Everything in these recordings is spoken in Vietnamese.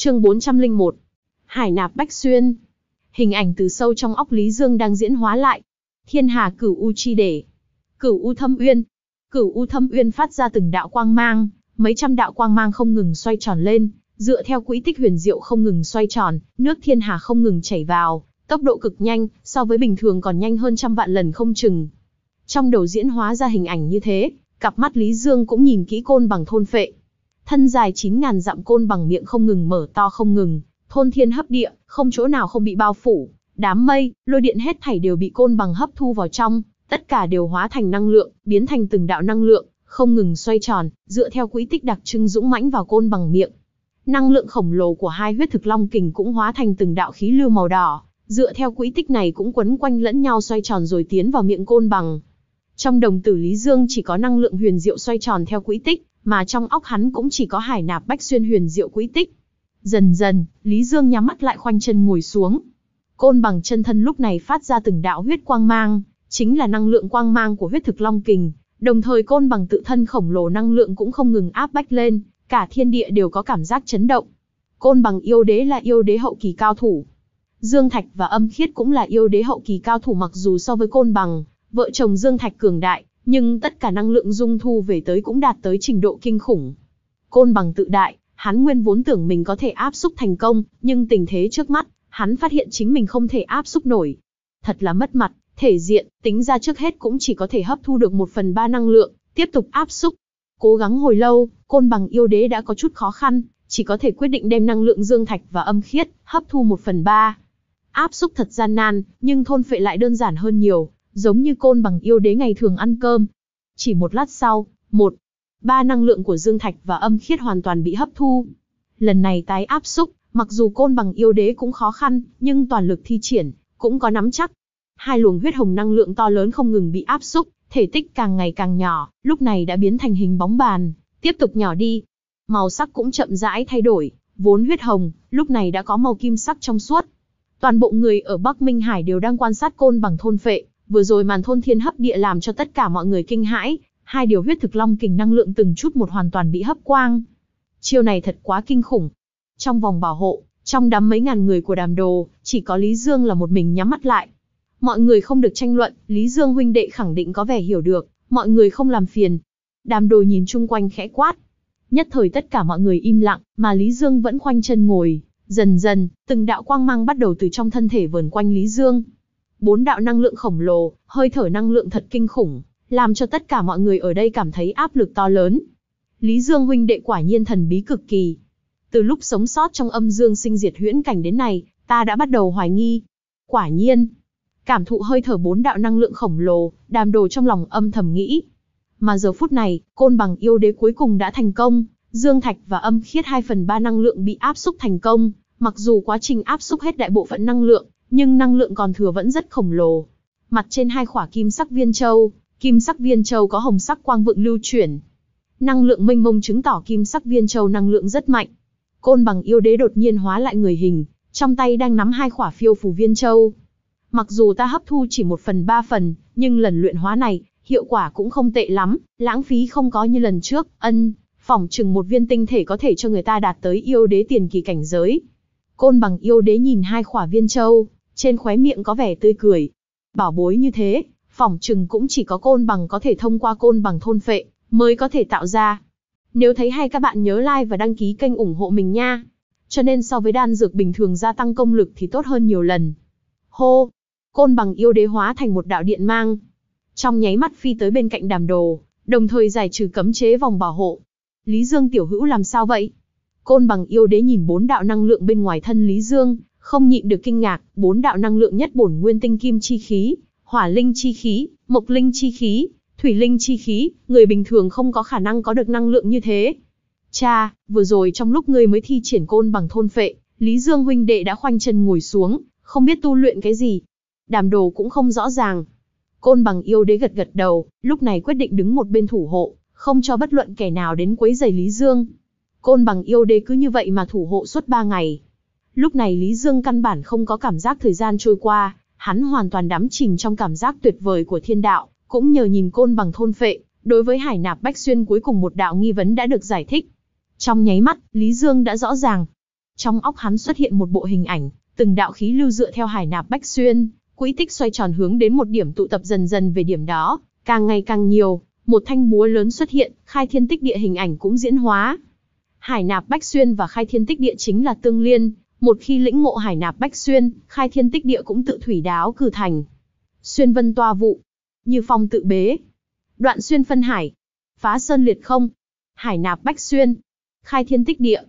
Chương 401. Hải nạp Bách Xuyên. Hình ảnh từ sâu trong óc Lý Dương đang diễn hóa lại. Thiên Hà Cửu U chi để. Cửu U Thâm Uyên. Cửu U Thâm Uyên phát ra từng đạo quang mang, mấy trăm đạo quang mang không ngừng xoay tròn lên, dựa theo quỹ tích huyền diệu không ngừng xoay tròn, nước thiên hà không ngừng chảy vào, tốc độ cực nhanh, so với bình thường còn nhanh hơn trăm vạn lần không chừng. Trong đầu diễn hóa ra hình ảnh như thế, cặp mắt Lý Dương cũng nhìn kỹ côn bằng thôn phệ thân dài 9.000 dặm côn bằng miệng không ngừng mở to không ngừng, thôn thiên hấp địa, không chỗ nào không bị bao phủ, đám mây, lôi điện hết thảy đều bị côn bằng hấp thu vào trong, tất cả đều hóa thành năng lượng, biến thành từng đạo năng lượng, không ngừng xoay tròn, dựa theo quỹ tích đặc trưng dũng mãnh vào côn bằng miệng. Năng lượng khổng lồ của hai huyết thực long kình cũng hóa thành từng đạo khí lưu màu đỏ, dựa theo quỹ tích này cũng quấn quanh lẫn nhau xoay tròn rồi tiến vào miệng côn bằng. Trong đồng tử Lý Dương chỉ có năng lượng huyền diệu xoay tròn theo quỹ tích, mà trong óc hắn cũng chỉ có hải nạp bách xuyên huyền diệu quỹ tích. Dần dần, Lý Dương nhắm mắt lại khoanh chân ngồi xuống. Côn bằng chân thân lúc này phát ra từng đạo huyết quang mang, chính là năng lượng quang mang của huyết thực long kình, đồng thời côn bằng tự thân khổng lồ năng lượng cũng không ngừng áp bách lên, cả thiên địa đều có cảm giác chấn động. Côn bằng yêu đế là yêu đế hậu kỳ cao thủ. Dương Thạch và Âm Khiết cũng là yêu đế hậu kỳ cao thủ mặc dù so với côn bằng, vợ chồng Dương Thạch cường đại, nhưng tất cả năng lượng dung thu về tới cũng đạt tới trình độ kinh khủng. Côn bằng tự đại, hắn nguyên vốn tưởng mình có thể áp xúc thành công, nhưng tình thế trước mắt, hắn phát hiện chính mình không thể áp xúc nổi. Thật là mất mặt, thể diện, tính ra trước hết cũng chỉ có thể hấp thu được một phần ba năng lượng, tiếp tục áp xúc. Cố gắng hồi lâu, côn bằng yêu đế đã có chút khó khăn, chỉ có thể quyết định đem năng lượng dương thạch và âm khiết, hấp thu một phần ba. Áp xúc thật gian nan, nhưng thôn phệ lại đơn giản hơn nhiều, giống như côn bằng yêu đế ngày thường ăn cơm. Chỉ một lát sau, một, ba năng lượng của dương thạch và âm khiết hoàn toàn bị hấp thu. Lần này tái áp xúc, mặc dù côn bằng yêu đế cũng khó khăn, nhưng toàn lực thi triển, cũng có nắm chắc. Hai luồng huyết hồng năng lượng to lớn không ngừng bị áp xúc, thể tích càng ngày càng nhỏ, lúc này đã biến thành hình bóng bàn, tiếp tục nhỏ đi. Màu sắc cũng chậm rãi thay đổi, vốn huyết hồng, lúc này đã có màu kim sắc trong suốt. Toàn bộ người ở Bắc Minh Hải đều đang quan sát côn bằng thôn phệ, Vừa rồi màn thôn thiên hấp địa làm cho tất cả mọi người kinh hãi, hai điều huyết thực long kình năng lượng từng chút một hoàn toàn bị hấp quang. Chiêu này thật quá kinh khủng. Trong vòng bảo hộ, trong đám mấy ngàn người của đàm đồ, chỉ có Lý Dương là một mình nhắm mắt lại. Mọi người không được tranh luận, Lý Dương huynh đệ khẳng định có vẻ hiểu được, mọi người không làm phiền. Đàm đồ nhìn chung quanh khẽ quát. Nhất thời tất cả mọi người im lặng, mà Lý Dương vẫn khoanh chân ngồi. Dần dần, từng đạo quang mang bắt đầu từ trong thân thể vờn quanh Lý Dương bốn đạo năng lượng khổng lồ, hơi thở năng lượng thật kinh khủng, làm cho tất cả mọi người ở đây cảm thấy áp lực to lớn. Lý Dương huynh đệ quả nhiên thần bí cực kỳ. Từ lúc sống sót trong âm dương sinh diệt huyễn cảnh đến nay, ta đã bắt đầu hoài nghi. Quả nhiên, cảm thụ hơi thở bốn đạo năng lượng khổng lồ, đàm đồ trong lòng âm thầm nghĩ. Mà giờ phút này, côn bằng yêu đế cuối cùng đã thành công, dương thạch và âm khiết 2 phần 3 năng lượng bị áp xúc thành công, mặc dù quá trình áp xúc hết đại bộ phận năng lượng, nhưng năng lượng còn thừa vẫn rất khổng lồ. Mặt trên hai khỏa kim sắc viên châu, kim sắc viên châu có hồng sắc quang vượng lưu chuyển. Năng lượng mênh mông chứng tỏ kim sắc viên châu năng lượng rất mạnh. Côn bằng yêu đế đột nhiên hóa lại người hình, trong tay đang nắm hai khỏa phiêu phù viên châu. Mặc dù ta hấp thu chỉ một phần ba phần, nhưng lần luyện hóa này, hiệu quả cũng không tệ lắm, lãng phí không có như lần trước, ân, phỏng chừng một viên tinh thể có thể cho người ta đạt tới yêu đế tiền kỳ cảnh giới. Côn bằng yêu đế nhìn hai khỏa viên châu, trên khóe miệng có vẻ tươi cười. Bảo bối như thế, phỏng chừng cũng chỉ có côn bằng có thể thông qua côn bằng thôn phệ, mới có thể tạo ra. Nếu thấy hay các bạn nhớ like và đăng ký kênh ủng hộ mình nha. Cho nên so với đan dược bình thường gia tăng công lực thì tốt hơn nhiều lần. Hô! Côn bằng yêu đế hóa thành một đạo điện mang. Trong nháy mắt phi tới bên cạnh đàm đồ, đồng thời giải trừ cấm chế vòng bảo hộ. Lý Dương tiểu hữu làm sao vậy? Côn bằng yêu đế nhìn bốn đạo năng lượng bên ngoài thân Lý Dương, không nhịn được kinh ngạc, bốn đạo năng lượng nhất bổn nguyên tinh kim chi khí, hỏa linh chi khí, mộc linh chi khí, thủy linh chi khí, người bình thường không có khả năng có được năng lượng như thế. Cha, vừa rồi trong lúc ngươi mới thi triển côn bằng thôn phệ, Lý Dương huynh đệ đã khoanh chân ngồi xuống, không biết tu luyện cái gì. Đàm đồ cũng không rõ ràng. Côn bằng yêu đế gật gật đầu, lúc này quyết định đứng một bên thủ hộ, không cho bất luận kẻ nào đến quấy giày Lý Dương. Côn bằng yêu đế cứ như vậy mà thủ hộ suốt 3 ngày, Lúc này Lý Dương căn bản không có cảm giác thời gian trôi qua, hắn hoàn toàn đắm chìm trong cảm giác tuyệt vời của thiên đạo, cũng nhờ nhìn côn bằng thôn phệ, đối với hải nạp bách xuyên cuối cùng một đạo nghi vấn đã được giải thích. Trong nháy mắt, Lý Dương đã rõ ràng. Trong óc hắn xuất hiện một bộ hình ảnh, từng đạo khí lưu dựa theo hải nạp bách xuyên, quỹ tích xoay tròn hướng đến một điểm tụ tập dần dần về điểm đó, càng ngày càng nhiều, một thanh búa lớn xuất hiện, khai thiên tích địa hình ảnh cũng diễn hóa. Hải nạp bách xuyên và khai thiên tích địa chính là tương liên, một khi lĩnh ngộ hải nạp bách xuyên, khai thiên tích địa cũng tự thủy đáo cử thành. Xuyên vân toa vụ, như phong tự bế. Đoạn xuyên phân hải, phá sơn liệt không, hải nạp bách xuyên, khai thiên tích địa.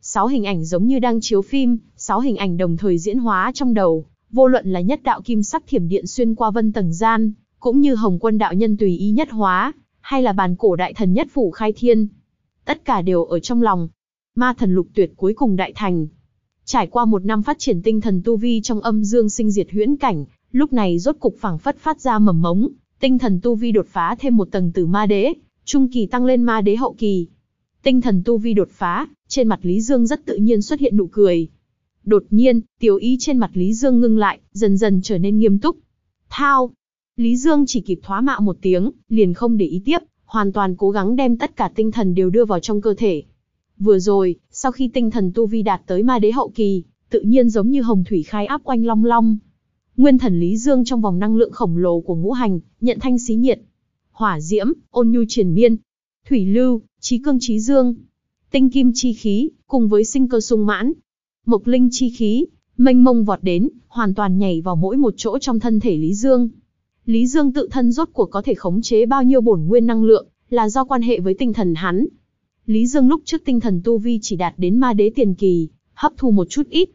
Sáu hình ảnh giống như đang chiếu phim, sáu hình ảnh đồng thời diễn hóa trong đầu, vô luận là nhất đạo kim sắc thiểm điện xuyên qua vân tầng gian, cũng như hồng quân đạo nhân tùy ý nhất hóa, hay là bàn cổ đại thần nhất phủ khai thiên. Tất cả đều ở trong lòng. Ma thần lục tuyệt cuối cùng đại thành, Trải qua một năm phát triển tinh thần tu vi trong âm dương sinh diệt huyễn cảnh, lúc này rốt cục phảng phất phát ra mầm mống, tinh thần tu vi đột phá thêm một tầng từ ma đế, trung kỳ tăng lên ma đế hậu kỳ. Tinh thần tu vi đột phá, trên mặt Lý Dương rất tự nhiên xuất hiện nụ cười. Đột nhiên, tiểu ý trên mặt Lý Dương ngưng lại, dần dần trở nên nghiêm túc. Thao! Lý Dương chỉ kịp thoá mạ một tiếng, liền không để ý tiếp, hoàn toàn cố gắng đem tất cả tinh thần đều đưa vào trong cơ thể, Vừa rồi, sau khi tinh thần tu vi đạt tới ma đế hậu kỳ, tự nhiên giống như hồng thủy khai áp quanh long long. Nguyên thần Lý Dương trong vòng năng lượng khổng lồ của ngũ hành, nhận thanh xí nhiệt. Hỏa diễm, ôn nhu triển miên. Thủy lưu, trí cương trí dương. Tinh kim chi khí, cùng với sinh cơ sung mãn. Mộc linh chi khí, mênh mông vọt đến, hoàn toàn nhảy vào mỗi một chỗ trong thân thể Lý Dương. Lý Dương tự thân rốt cuộc có thể khống chế bao nhiêu bổn nguyên năng lượng, là do quan hệ với tinh thần hắn, Lý Dương lúc trước tinh thần tu vi chỉ đạt đến ma đế tiền kỳ, hấp thu một chút ít.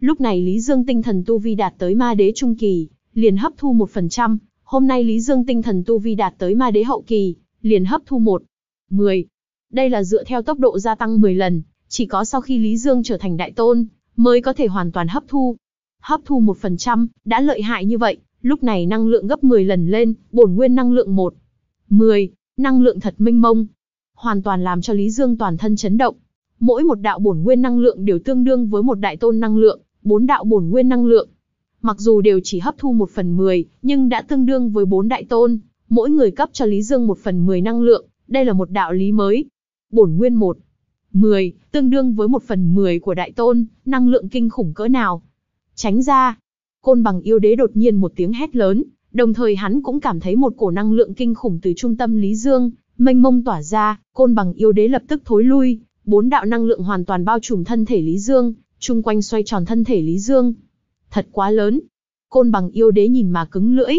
Lúc này Lý Dương tinh thần tu vi đạt tới ma đế trung kỳ, liền hấp thu 1%, hôm nay Lý Dương tinh thần tu vi đạt tới ma đế hậu kỳ, liền hấp thu 1, 10. Đây là dựa theo tốc độ gia tăng 10 lần, chỉ có sau khi Lý Dương trở thành đại tôn, mới có thể hoàn toàn hấp thu. Hấp thu 1%, đã lợi hại như vậy, lúc này năng lượng gấp 10 lần lên, bổn nguyên năng lượng 1. 10, năng lượng thật minh mông, hoàn toàn làm cho Lý Dương toàn thân chấn động. Mỗi một đạo bổn nguyên năng lượng đều tương đương với một đại tôn năng lượng, bốn đạo bổn nguyên năng lượng. Mặc dù đều chỉ hấp thu một phần 10, nhưng đã tương đương với bốn đại tôn, mỗi người cấp cho Lý Dương một phần 10 năng lượng, đây là một đạo lý mới. Bổn nguyên 1, 10, tương đương với một phần 10 của đại tôn, năng lượng kinh khủng cỡ nào. Tránh ra, côn bằng yêu đế đột nhiên một tiếng hét lớn, đồng thời hắn cũng cảm thấy một cổ năng lượng kinh khủng từ trung tâm Lý Dương, mênh mông tỏa ra, côn bằng yêu đế lập tức thối lui, bốn đạo năng lượng hoàn toàn bao trùm thân thể Lý Dương, chung quanh xoay tròn thân thể Lý Dương. Thật quá lớn. Côn bằng yêu đế nhìn mà cứng lưỡi.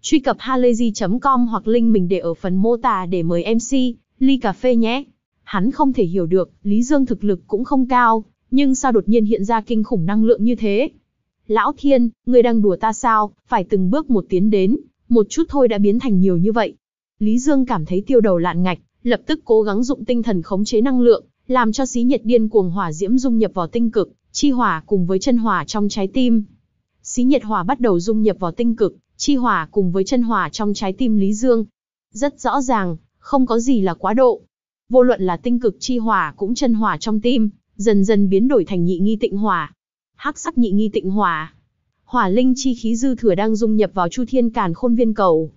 Truy cập halayzi.com hoặc link mình để ở phần mô tả để mời MC, ly cà phê nhé. Hắn không thể hiểu được, Lý Dương thực lực cũng không cao, nhưng sao đột nhiên hiện ra kinh khủng năng lượng như thế? Lão Thiên, người đang đùa ta sao, phải từng bước một tiến đến, một chút thôi đã biến thành nhiều như vậy, Lý Dương cảm thấy tiêu đầu lạn ngạch, lập tức cố gắng dụng tinh thần khống chế năng lượng, làm cho xí nhiệt điên cuồng hỏa diễm dung nhập vào tinh cực, chi hỏa cùng với chân hỏa trong trái tim. Xí nhiệt hỏa bắt đầu dung nhập vào tinh cực, chi hỏa cùng với chân hỏa trong trái tim Lý Dương. Rất rõ ràng, không có gì là quá độ. Vô luận là tinh cực chi hỏa cũng chân hỏa trong tim, dần dần biến đổi thành nhị nghi tịnh hỏa. Hắc sắc nhị nghi tịnh hỏa. Hỏa linh chi khí dư thừa đang dung nhập vào Chu Thiên Càn Khôn Viên Cầu.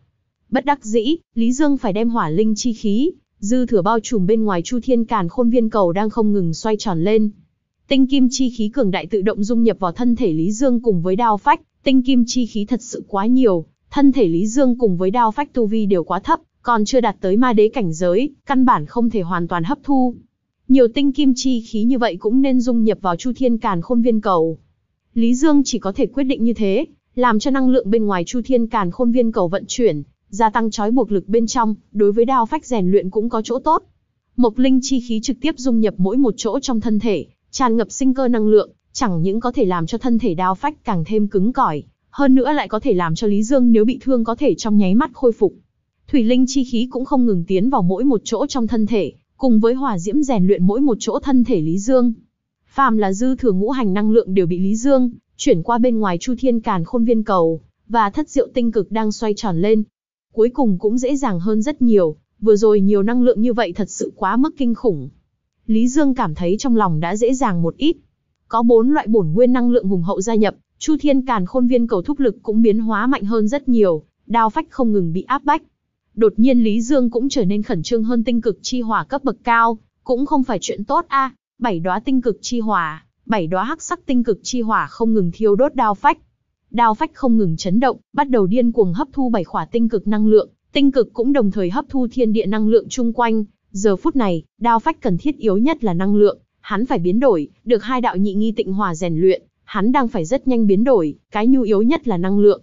Bất đắc dĩ, Lý Dương phải đem hỏa linh chi khí, dư thừa bao trùm bên ngoài chu thiên càn khôn viên cầu đang không ngừng xoay tròn lên. Tinh kim chi khí cường đại tự động dung nhập vào thân thể Lý Dương cùng với đao phách, tinh kim chi khí thật sự quá nhiều, thân thể Lý Dương cùng với đao phách tu vi đều quá thấp, còn chưa đạt tới ma đế cảnh giới, căn bản không thể hoàn toàn hấp thu. Nhiều tinh kim chi khí như vậy cũng nên dung nhập vào chu thiên càn khôn viên cầu. Lý Dương chỉ có thể quyết định như thế, làm cho năng lượng bên ngoài chu thiên càn khôn viên cầu vận chuyển, gia tăng trói buộc lực bên trong, đối với đao phách rèn luyện cũng có chỗ tốt. Mộc linh chi khí trực tiếp dung nhập mỗi một chỗ trong thân thể, tràn ngập sinh cơ năng lượng, chẳng những có thể làm cho thân thể đao phách càng thêm cứng cỏi, hơn nữa lại có thể làm cho Lý Dương nếu bị thương có thể trong nháy mắt khôi phục. Thủy linh chi khí cũng không ngừng tiến vào mỗi một chỗ trong thân thể, cùng với hỏa diễm rèn luyện mỗi một chỗ thân thể Lý Dương. Phàm là dư thừa ngũ hành năng lượng đều bị Lý Dương chuyển qua bên ngoài Chu Thiên Càn Khôn Viên Cầu và Thất Diệu Tinh Cực đang xoay tròn lên, cuối cùng cũng dễ dàng hơn rất nhiều, vừa rồi nhiều năng lượng như vậy thật sự quá mức kinh khủng. Lý Dương cảm thấy trong lòng đã dễ dàng một ít. Có bốn loại bổn nguyên năng lượng hùng hậu gia nhập, Chu Thiên Càn Khôn Viên cầu thúc lực cũng biến hóa mạnh hơn rất nhiều, đao phách không ngừng bị áp bách. Đột nhiên Lý Dương cũng trở nên khẩn trương hơn tinh cực chi hỏa cấp bậc cao, cũng không phải chuyện tốt a, bảy đóa tinh cực chi hỏa, bảy đóa hắc sắc tinh cực chi hỏa không ngừng thiêu đốt đao phách, Đao phách không ngừng chấn động, bắt đầu điên cuồng hấp thu bảy khỏa tinh cực năng lượng, tinh cực cũng đồng thời hấp thu thiên địa năng lượng chung quanh. Giờ phút này, đao phách cần thiết yếu nhất là năng lượng, hắn phải biến đổi, được hai đạo nhị nghi tịnh hòa rèn luyện, hắn đang phải rất nhanh biến đổi, cái nhu yếu nhất là năng lượng.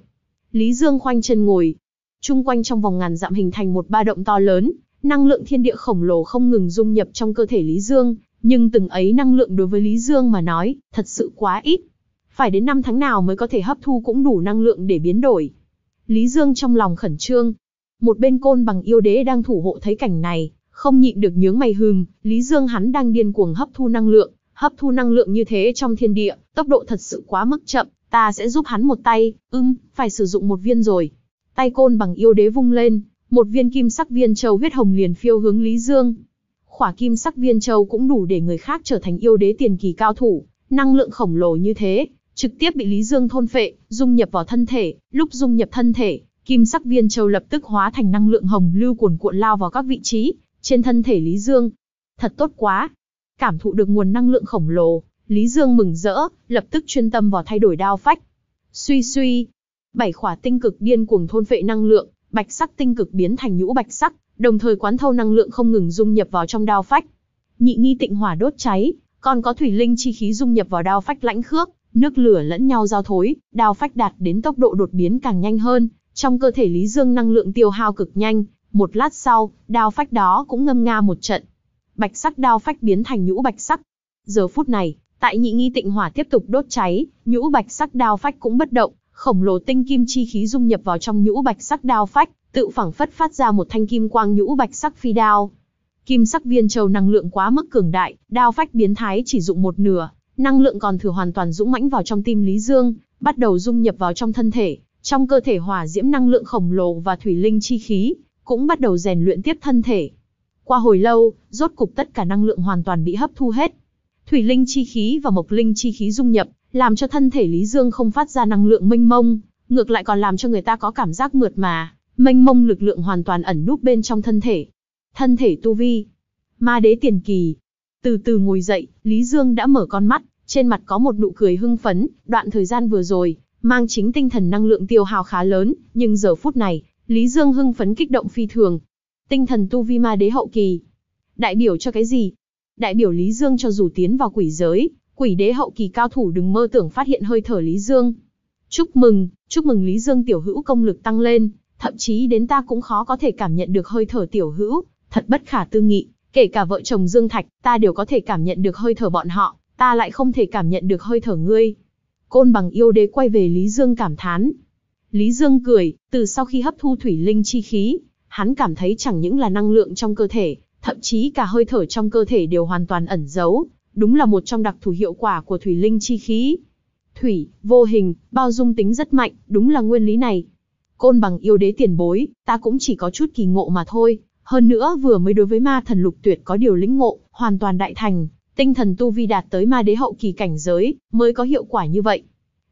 Lý Dương khoanh chân ngồi, chung quanh trong vòng ngàn dặm hình thành một ba động to lớn, năng lượng thiên địa khổng lồ không ngừng dung nhập trong cơ thể Lý Dương, nhưng từng ấy năng lượng đối với Lý Dương mà nói, thật sự quá ít phải đến năm tháng nào mới có thể hấp thu cũng đủ năng lượng để biến đổi. Lý Dương trong lòng khẩn trương. Một bên côn bằng yêu đế đang thủ hộ thấy cảnh này, không nhịn được nhướng mày hừm, Lý Dương hắn đang điên cuồng hấp thu năng lượng, hấp thu năng lượng như thế trong thiên địa, tốc độ thật sự quá mức chậm, ta sẽ giúp hắn một tay, ưm, phải sử dụng một viên rồi. Tay côn bằng yêu đế vung lên, một viên kim sắc viên châu huyết hồng liền phiêu hướng Lý Dương. Khỏa kim sắc viên châu cũng đủ để người khác trở thành yêu đế tiền kỳ cao thủ, năng lượng khổng lồ như thế, trực tiếp bị Lý Dương thôn phệ, dung nhập vào thân thể, lúc dung nhập thân thể, kim sắc viên châu lập tức hóa thành năng lượng hồng lưu cuồn cuộn lao vào các vị trí trên thân thể Lý Dương. Thật tốt quá. Cảm thụ được nguồn năng lượng khổng lồ, Lý Dương mừng rỡ, lập tức chuyên tâm vào thay đổi đao phách. Suy suy, bảy khỏa tinh cực điên cuồng thôn phệ năng lượng, bạch sắc tinh cực biến thành nhũ bạch sắc, đồng thời quán thâu năng lượng không ngừng dung nhập vào trong đao phách. Nhị nghi tịnh hỏa đốt cháy, còn có thủy linh chi khí dung nhập vào đao phách lãnh khước, Nước lửa lẫn nhau giao thối, đao phách đạt đến tốc độ đột biến càng nhanh hơn, trong cơ thể Lý Dương năng lượng tiêu hao cực nhanh, một lát sau, đao phách đó cũng ngâm nga một trận. Bạch sắc đao phách biến thành nhũ bạch sắc. Giờ phút này, tại nhị nghi tịnh hỏa tiếp tục đốt cháy, nhũ bạch sắc đao phách cũng bất động, khổng lồ tinh kim chi khí dung nhập vào trong nhũ bạch sắc đao phách, tự phẳng phất phát ra một thanh kim quang nhũ bạch sắc phi đao. Kim sắc viên châu năng lượng quá mức cường đại, đao phách biến thái chỉ dụng một nửa, Năng lượng còn thừa hoàn toàn dũng mãnh vào trong tim Lý Dương, bắt đầu dung nhập vào trong thân thể, trong cơ thể hỏa diễm năng lượng khổng lồ và thủy linh chi khí, cũng bắt đầu rèn luyện tiếp thân thể. Qua hồi lâu, rốt cục tất cả năng lượng hoàn toàn bị hấp thu hết. Thủy linh chi khí và mộc linh chi khí dung nhập, làm cho thân thể Lý Dương không phát ra năng lượng mênh mông, ngược lại còn làm cho người ta có cảm giác mượt mà, mênh mông lực lượng hoàn toàn ẩn núp bên trong thân thể. Thân thể tu vi, ma đế tiền kỳ, từ từ ngồi dậy, Lý Dương đã mở con mắt, trên mặt có một nụ cười hưng phấn, đoạn thời gian vừa rồi, mang chính tinh thần năng lượng tiêu hào khá lớn, nhưng giờ phút này, Lý Dương hưng phấn kích động phi thường. Tinh thần tu vi ma đế hậu kỳ. Đại biểu cho cái gì? Đại biểu Lý Dương cho dù tiến vào quỷ giới, quỷ đế hậu kỳ cao thủ đừng mơ tưởng phát hiện hơi thở Lý Dương. Chúc mừng, chúc mừng Lý Dương tiểu hữu công lực tăng lên, thậm chí đến ta cũng khó có thể cảm nhận được hơi thở tiểu hữu, thật bất khả tư nghị. Kể cả vợ chồng Dương Thạch, ta đều có thể cảm nhận được hơi thở bọn họ, ta lại không thể cảm nhận được hơi thở ngươi. Côn bằng yêu đế quay về Lý Dương cảm thán. Lý Dương cười, từ sau khi hấp thu thủy linh chi khí, hắn cảm thấy chẳng những là năng lượng trong cơ thể, thậm chí cả hơi thở trong cơ thể đều hoàn toàn ẩn giấu, đúng là một trong đặc thù hiệu quả của thủy linh chi khí. Thủy, vô hình, bao dung tính rất mạnh, đúng là nguyên lý này. Côn bằng yêu đế tiền bối, ta cũng chỉ có chút kỳ ngộ mà thôi, hơn nữa vừa mới đối với ma thần lục tuyệt có điều lĩnh ngộ, hoàn toàn đại thành, tinh thần tu vi đạt tới ma đế hậu kỳ cảnh giới, mới có hiệu quả như vậy.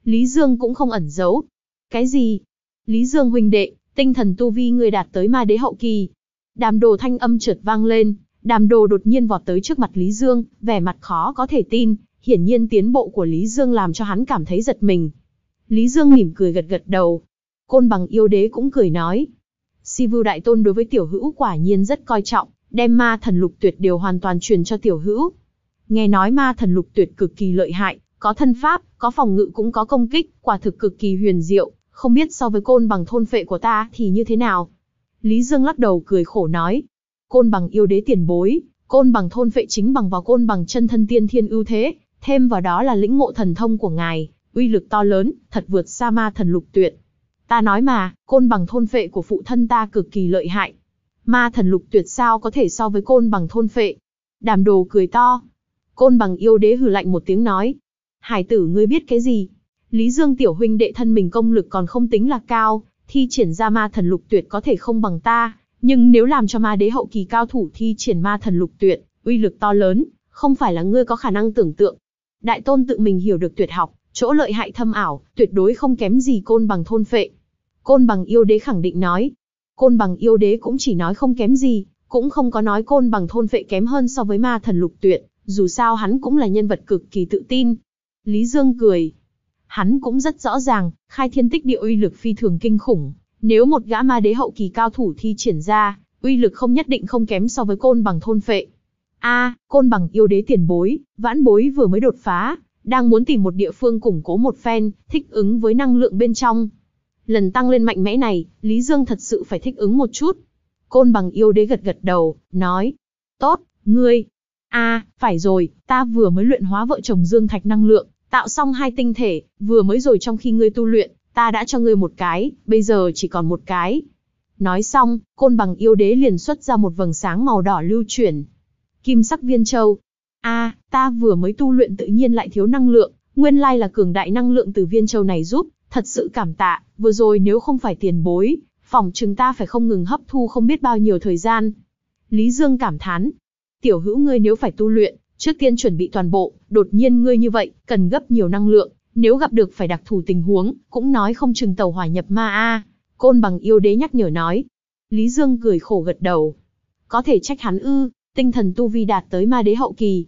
Lý Dương cũng không ẩn giấu. Cái gì? Lý Dương huynh đệ, tinh thần tu vi người đạt tới ma đế hậu kỳ. Đàm đồ thanh âm trượt vang lên, đàm đồ đột nhiên vọt tới trước mặt Lý Dương, vẻ mặt khó có thể tin, hiển nhiên tiến bộ của Lý Dương làm cho hắn cảm thấy giật mình. Lý Dương mỉm cười gật gật đầu. Côn bằng yêu đế cũng cười nói, Si Vưu Đại Tôn đối với tiểu hữu quả nhiên rất coi trọng, đem ma thần lục tuyệt đều hoàn toàn truyền cho tiểu hữu. Nghe nói ma thần lục tuyệt cực kỳ lợi hại, có thân pháp, có phòng ngự cũng có công kích, quả thực cực kỳ huyền diệu, không biết so với côn bằng thôn phệ của ta thì như thế nào. Lý Dương lắc đầu cười khổ nói, côn bằng yêu đế tiền bối, côn bằng thôn phệ chính bằng vào côn bằng chân thân tiên thiên ưu thế, thêm vào đó là lĩnh ngộ thần thông của ngài, uy lực to lớn, thật vượt xa ma thần lục tuyệt. Ta nói mà, côn bằng thôn phệ của phụ thân ta cực kỳ lợi hại. Ma thần lục tuyệt sao có thể so với côn bằng thôn phệ. Đàm đồ cười to. Côn bằng yêu đế hừ lạnh một tiếng nói. Hải tử ngươi biết cái gì? Lý Dương tiểu huynh đệ thân mình công lực còn không tính là cao, thi triển ra ma thần lục tuyệt có thể không bằng ta, nhưng nếu làm cho ma đế hậu kỳ cao thủ thi triển ma thần lục tuyệt, uy lực to lớn, không phải là ngươi có khả năng tưởng tượng. Đại tôn tự mình hiểu được tuyệt học, chỗ lợi hại thâm ảo, tuyệt đối không kém gì côn bằng thôn phệ. Côn bằng yêu đế khẳng định nói. Côn bằng yêu đế cũng chỉ nói không kém gì, cũng không có nói côn bằng thôn phệ kém hơn so với ma thần lục tuyệt, dù sao hắn cũng là nhân vật cực kỳ tự tin. Lý Dương cười. Hắn cũng rất rõ ràng, khai thiên tích địa uy lực phi thường kinh khủng, nếu một gã ma đế hậu kỳ cao thủ thi triển ra, uy lực không nhất định không kém so với côn bằng thôn phệ. A, côn bằng yêu đế tiền bối, vãn bối vừa mới đột phá, đang muốn tìm một địa phương củng cố một phen, thích ứng với năng lượng bên trong. Lần tăng lên mạnh mẽ này, Lý Dương thật sự phải thích ứng một chút. Côn bằng yêu đế gật gật đầu, nói. Tốt, ngươi. a phải rồi, ta vừa mới luyện hóa vợ chồng Dương Thạch năng lượng, tạo xong hai tinh thể, vừa mới rồi trong khi ngươi tu luyện, ta đã cho ngươi một cái, bây giờ chỉ còn một cái. Nói xong, côn bằng yêu đế liền xuất ra một vầng sáng màu đỏ lưu chuyển. Kim sắc viên châu. a ta vừa mới tu luyện tự nhiên lại thiếu năng lượng, nguyên lai là cường đại năng lượng từ viên châu này giúp, Thật sự cảm tạ, vừa rồi nếu không phải tiền bối, phòng chúng ta phải không ngừng hấp thu không biết bao nhiêu thời gian. Lý Dương cảm thán. Tiểu hữu ngươi nếu phải tu luyện, trước tiên chuẩn bị toàn bộ, đột nhiên ngươi như vậy, cần gấp nhiều năng lượng, nếu gặp được phải đặc thù tình huống, cũng nói không chừng tàu hỏa nhập ma a. Côn bằng yêu đế nhắc nhở nói. Lý Dương cười khổ gật đầu. Có thể trách hắn ư, tinh thần tu vi đạt tới ma đế hậu kỳ.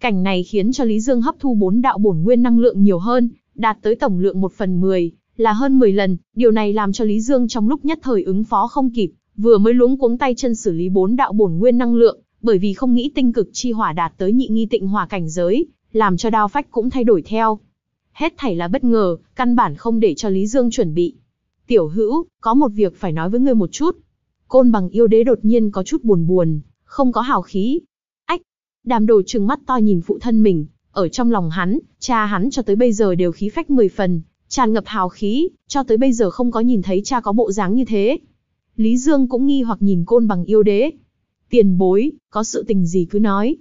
Cảnh này khiến cho Lý Dương hấp thu bốn đạo bổn nguyên năng lượng nhiều hơn, đạt tới tổng lượng 1 phần 10, là hơn 10 lần, điều này làm cho Lý Dương trong lúc nhất thời ứng phó không kịp, vừa mới luống cuống tay chân xử lý bốn đạo bổn nguyên năng lượng, bởi vì không nghĩ tinh cực chi hỏa đạt tới nhị nghi tịnh hỏa cảnh giới, làm cho đao phách cũng thay đổi theo. Hết thảy là bất ngờ, căn bản không để cho Lý Dương chuẩn bị. Tiểu hữu, có một việc phải nói với ngươi một chút. Côn bằng yêu đế đột nhiên có chút buồn buồn, không có hào khí. Ách, đàm đồ trừng mắt to nhìn phụ thân mình, ở trong lòng hắn, cha hắn cho tới bây giờ đều khí phách mười phần, tràn ngập hào khí, cho tới bây giờ không có nhìn thấy cha có bộ dáng như thế. Lý Dương cũng nghi hoặc nhìn côn bằng yêu đế. Tiền bối, có sự tình gì cứ nói.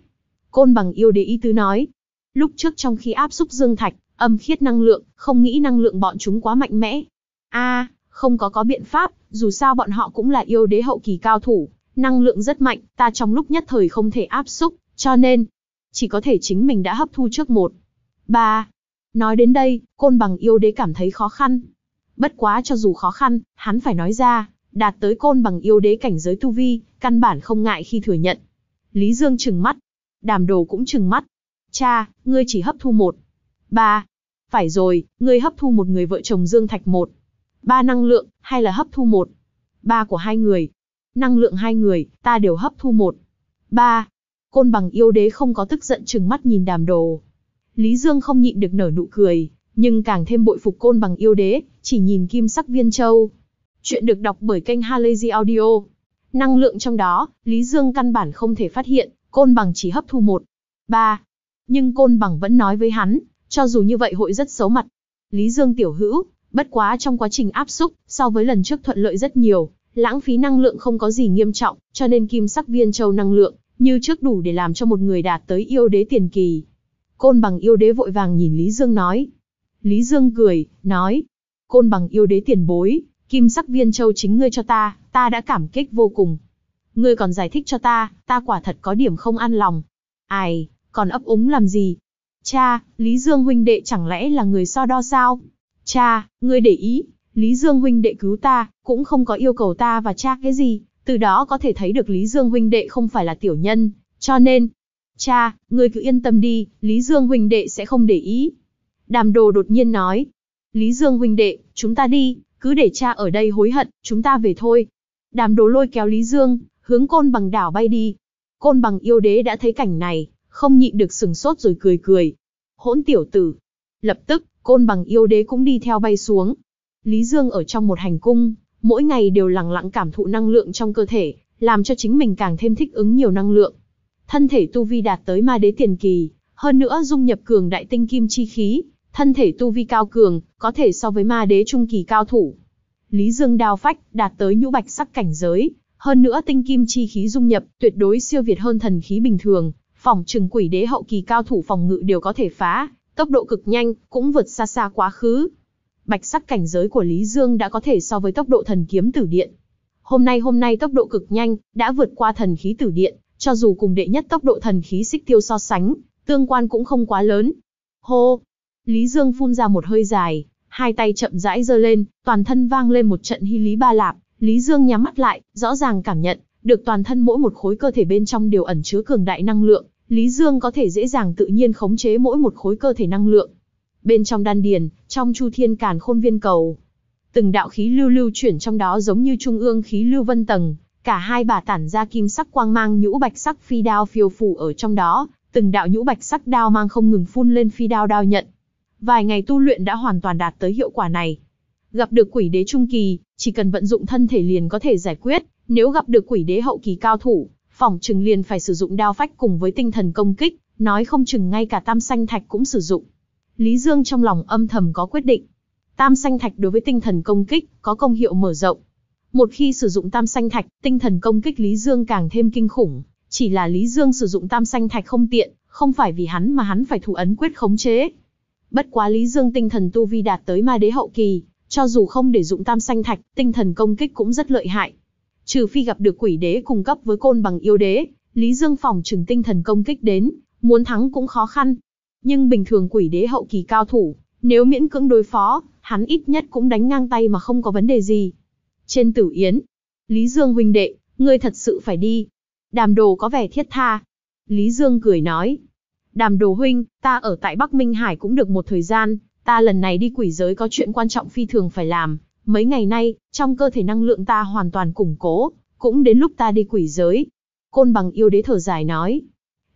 Côn bằng yêu đế ý tứ nói. Lúc trước trong khi áp xúc dương thạch, âm khiết năng lượng, không nghĩ năng lượng bọn chúng quá mạnh mẽ. a không có có biện pháp, dù sao bọn họ cũng là yêu đế hậu kỳ cao thủ, năng lượng rất mạnh, ta trong lúc nhất thời không thể áp xúc, cho nên, chỉ có thể chính mình đã hấp thu trước một. ba Nói đến đây, côn bằng yêu đế cảm thấy khó khăn. Bất quá cho dù khó khăn, hắn phải nói ra, đạt tới côn bằng yêu đế cảnh giới tu vi, căn bản không ngại khi thừa nhận. Lý Dương trừng mắt, đàm đồ cũng trừng mắt. Cha, ngươi chỉ hấp thu một. Ba, phải rồi, ngươi hấp thu một người vợ chồng Dương Thạch một. Ba năng lượng, hay là hấp thu một. Ba của hai người. Năng lượng hai người, ta đều hấp thu một. Ba, Côn bằng yêu đế không có tức giận chừng mắt nhìn đàm đồ. Lý Dương không nhịn được nở nụ cười, nhưng càng thêm bội phục côn bằng yêu đế, chỉ nhìn kim sắc viên châu. Chuyện được đọc bởi kênh Halazy Audio. Năng lượng trong đó, Lý Dương căn bản không thể phát hiện, côn bằng chỉ hấp thu một. ba. Nhưng côn bằng vẫn nói với hắn, cho dù như vậy hội rất xấu mặt. Lý Dương tiểu hữu, bất quá trong quá trình áp xúc, so với lần trước thuận lợi rất nhiều, lãng phí năng lượng không có gì nghiêm trọng, cho nên kim sắc viên châu năng lượng như trước đủ để làm cho một người đạt tới yêu đế tiền kỳ. Côn bằng yêu đế vội vàng nhìn Lý Dương nói. Lý Dương cười, nói. Côn bằng yêu đế tiền bối, kim sắc viên châu chính ngươi cho ta, ta đã cảm kích vô cùng. Ngươi còn giải thích cho ta, ta quả thật có điểm không an lòng. Ai, còn ấp úng làm gì? Cha, Lý Dương huynh đệ chẳng lẽ là người so đo sao? Cha, ngươi để ý, Lý Dương huynh đệ cứu ta, cũng không có yêu cầu ta và cha cái gì, từ đó có thể thấy được Lý Dương huynh đệ không phải là tiểu nhân, cho nên, cha, người cứ yên tâm đi, Lý Dương huynh đệ sẽ không để ý. Đàm đồ đột nhiên nói, Lý Dương huynh đệ, chúng ta đi, cứ để cha ở đây hối hận, chúng ta về thôi. Đàm đồ lôi kéo Lý Dương, hướng côn bằng đảo bay đi. Côn bằng yêu đế đã thấy cảnh này, không nhịn được sừng sốt rồi cười cười. Hỗn tiểu tử. Lập tức, côn bằng yêu đế cũng đi theo bay xuống. Lý Dương ở trong một hành cung, mỗi ngày đều lặng lặng cảm thụ năng lượng trong cơ thể, làm cho chính mình càng thêm thích ứng nhiều năng lượng. Thân thể tu vi đạt tới ma đế tiền kỳ, hơn nữa dung nhập cường đại tinh kim chi khí, thân thể tu vi cao cường, có thể so với ma đế trung kỳ cao thủ. Lý Dương đao phách đạt tới nhũ bạch sắc cảnh giới, hơn nữa tinh kim chi khí dung nhập, tuyệt đối siêu việt hơn thần khí bình thường, phòng trừng quỷ đế hậu kỳ cao thủ phòng ngự đều có thể phá, tốc độ cực nhanh, cũng vượt xa xa quá khứ, bạch sắc cảnh giới của Lý Dương đã có thể so với tốc độ thần kiếm tử điện. Hôm nay hôm nay tốc độ cực nhanh, đã vượt qua thần khí tử điện, cho dù cùng đệ nhất tốc độ thần khí xích tiêu so sánh, tương quan cũng không quá lớn. Hô! Lý Dương phun ra một hơi dài, hai tay chậm rãi giơ lên, toàn thân vang lên một trận hy lý ba lạp, Lý Dương nhắm mắt lại, rõ ràng cảm nhận, được toàn thân mỗi một khối cơ thể bên trong đều ẩn chứa cường đại năng lượng, Lý Dương có thể dễ dàng tự nhiên khống chế mỗi một khối cơ thể năng lượng, bên trong đan điền, trong chu thiên càn khôn viên cầu. Từng đạo khí lưu lưu chuyển trong đó giống như trung ương khí lưu vân tầng, cả hai bà tản ra kim sắc quang mang nhũ bạch sắc phi đao phiêu phù ở trong đó, từng đạo nhũ bạch sắc đao mang không ngừng phun lên phi đao đao nhận. Vài ngày tu luyện đã hoàn toàn đạt tới hiệu quả này. Gặp được quỷ đế trung kỳ, chỉ cần vận dụng thân thể liền có thể giải quyết, nếu gặp được quỷ đế hậu kỳ cao thủ, phòng chừng liền phải sử dụng đao phách cùng với tinh thần công kích, nói không chừng ngay cả tam xanh thạch cũng sử dụng. Lý Dương trong lòng âm thầm có quyết định. Tam xanh thạch đối với tinh thần công kích có công hiệu mở rộng. Một khi sử dụng tam xanh thạch, tinh thần công kích Lý Dương càng thêm kinh khủng, chỉ là Lý Dương sử dụng tam xanh thạch không tiện, không phải vì hắn mà hắn phải thủ ấn quyết khống chế. Bất quá Lý Dương tinh thần tu vi đạt tới ma đế hậu kỳ, cho dù không để dụng tam xanh thạch, tinh thần công kích cũng rất lợi hại. Trừ phi gặp được quỷ đế cung cấp với côn bằng yêu đế, Lý Dương phòng trừng tinh thần công kích đến, muốn thắng cũng khó khăn, nhưng bình thường quỷ đế hậu kỳ cao thủ, nếu miễn cưỡng đối phó, hắn ít nhất cũng đánh ngang tay mà không có vấn đề gì. Trên tử yến, Lý Dương huynh đệ, ngươi thật sự phải đi. Đàm đồ có vẻ thiết tha. Lý Dương cười nói. Đàm đồ huynh, ta ở tại Bắc Minh Hải cũng được một thời gian, ta lần này đi quỷ giới có chuyện quan trọng phi thường phải làm. Mấy ngày nay, trong cơ thể năng lượng ta hoàn toàn củng cố, cũng đến lúc ta đi quỷ giới. Côn bằng yêu đế thở dài nói.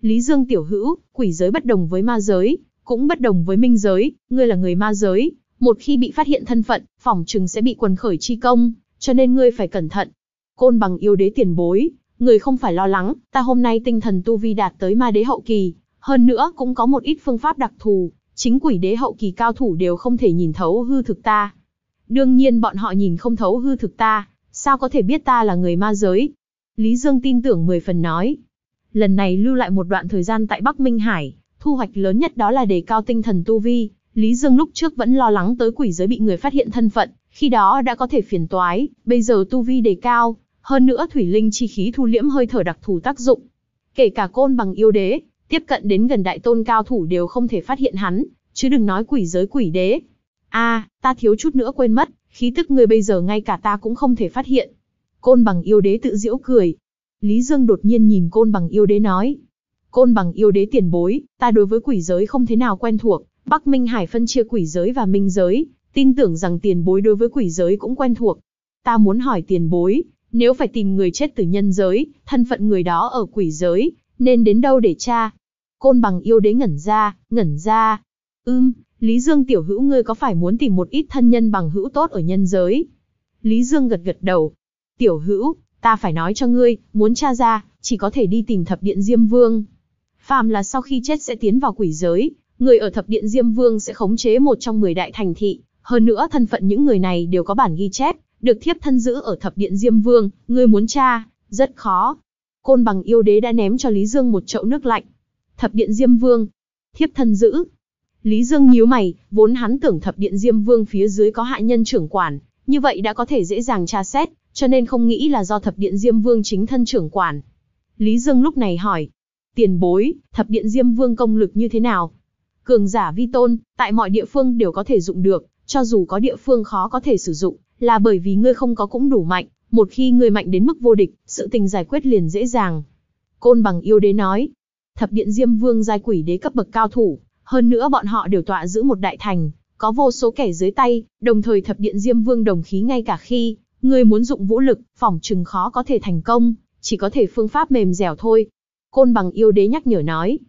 Lý Dương tiểu hữu, quỷ giới bất đồng với ma giới, cũng bất đồng với minh giới, ngươi là người ma giới, một khi bị phát hiện thân phận, phòng trừng sẽ bị quần khởi chi công, cho nên ngươi phải cẩn thận. Côn bằng yêu đế tiền bối, người không phải lo lắng, ta hôm nay tinh thần tu vi đạt tới ma đế hậu kỳ, hơn nữa cũng có một ít phương pháp đặc thù, chính quỷ đế hậu kỳ cao thủ đều không thể nhìn thấu hư thực ta. Đương nhiên bọn họ nhìn không thấu hư thực ta, sao có thể biết ta là người ma giới? Lý Dương tin tưởng 10 phần nói, lần này lưu lại một đoạn thời gian tại Bắc Minh Hải, thu hoạch lớn nhất đó là đề cao tinh thần tu vi. Lý Dương lúc trước vẫn lo lắng tới quỷ giới bị người phát hiện thân phận, khi đó đã có thể phiền toái, bây giờ tu vi đề cao, hơn nữa thủy linh chi khí thu liễm hơi thở đặc thù tác dụng. Kể cả côn bằng yêu đế, tiếp cận đến gần đại tôn cao thủ đều không thể phát hiện hắn, chứ đừng nói quỷ giới quỷ đế. a à, ta thiếu chút nữa quên mất, khí tức người bây giờ ngay cả ta cũng không thể phát hiện. Côn bằng yêu đế tự giễu cười, Lý Dương đột nhiên nhìn côn bằng yêu đế nói. Côn bằng yêu đế tiền bối, ta đối với quỷ giới không thế nào quen thuộc, Bắc Minh Hải phân chia quỷ giới và minh giới, tin tưởng rằng tiền bối đối với quỷ giới cũng quen thuộc. Ta muốn hỏi tiền bối, nếu phải tìm người chết từ nhân giới, thân phận người đó ở quỷ giới, nên đến đâu để tra? Côn bằng yêu đế ngẩn ra, ngẩn ra. Ưm, Lý Dương tiểu hữu ngươi có phải muốn tìm một ít thân nhân bằng hữu tốt ở nhân giới? Lý Dương gật gật đầu. Tiểu hữu, Ta phải nói cho ngươi, muốn tra ra, chỉ có thể đi tìm thập điện Diêm Vương. Phàm là sau khi chết sẽ tiến vào quỷ giới, người ở thập điện Diêm Vương sẽ khống chế một trong 10 đại thành thị. Hơn nữa thân phận những người này đều có bản ghi chép, được thiếp thân giữ ở thập điện Diêm Vương, ngươi muốn tra, rất khó. Côn bằng yêu đế đã ném cho Lý Dương một chậu nước lạnh. Thập điện Diêm Vương, thiếp thân giữ. Lý Dương nhíu mày, vốn hắn tưởng thập điện Diêm Vương phía dưới có hạ nhân trưởng quản, như vậy đã có thể dễ dàng tra xét, cho nên không nghĩ là do thập điện Diêm Vương chính thân trưởng quản. Lý Dương lúc này hỏi, tiền bối, thập điện Diêm Vương công lực như thế nào? Cường giả vi tôn, tại mọi địa phương đều có thể dụng được, cho dù có địa phương khó có thể sử dụng, là bởi vì ngươi không có cũng đủ mạnh, một khi ngươi mạnh đến mức vô địch, sự tình giải quyết liền dễ dàng. Côn bằng yêu đế nói, thập điện Diêm Vương giai quỷ đế cấp bậc cao thủ, hơn nữa bọn họ đều tọa giữ một đại thành, có vô số kẻ dưới tay, đồng thời thập điện Diêm Vương đồng khí ngay cả khi ngươi muốn dụng vũ lực, phỏng chừng khó có thể thành công, chỉ có thể phương pháp mềm dẻo thôi. Côn bằng yêu đế nhắc nhở nói.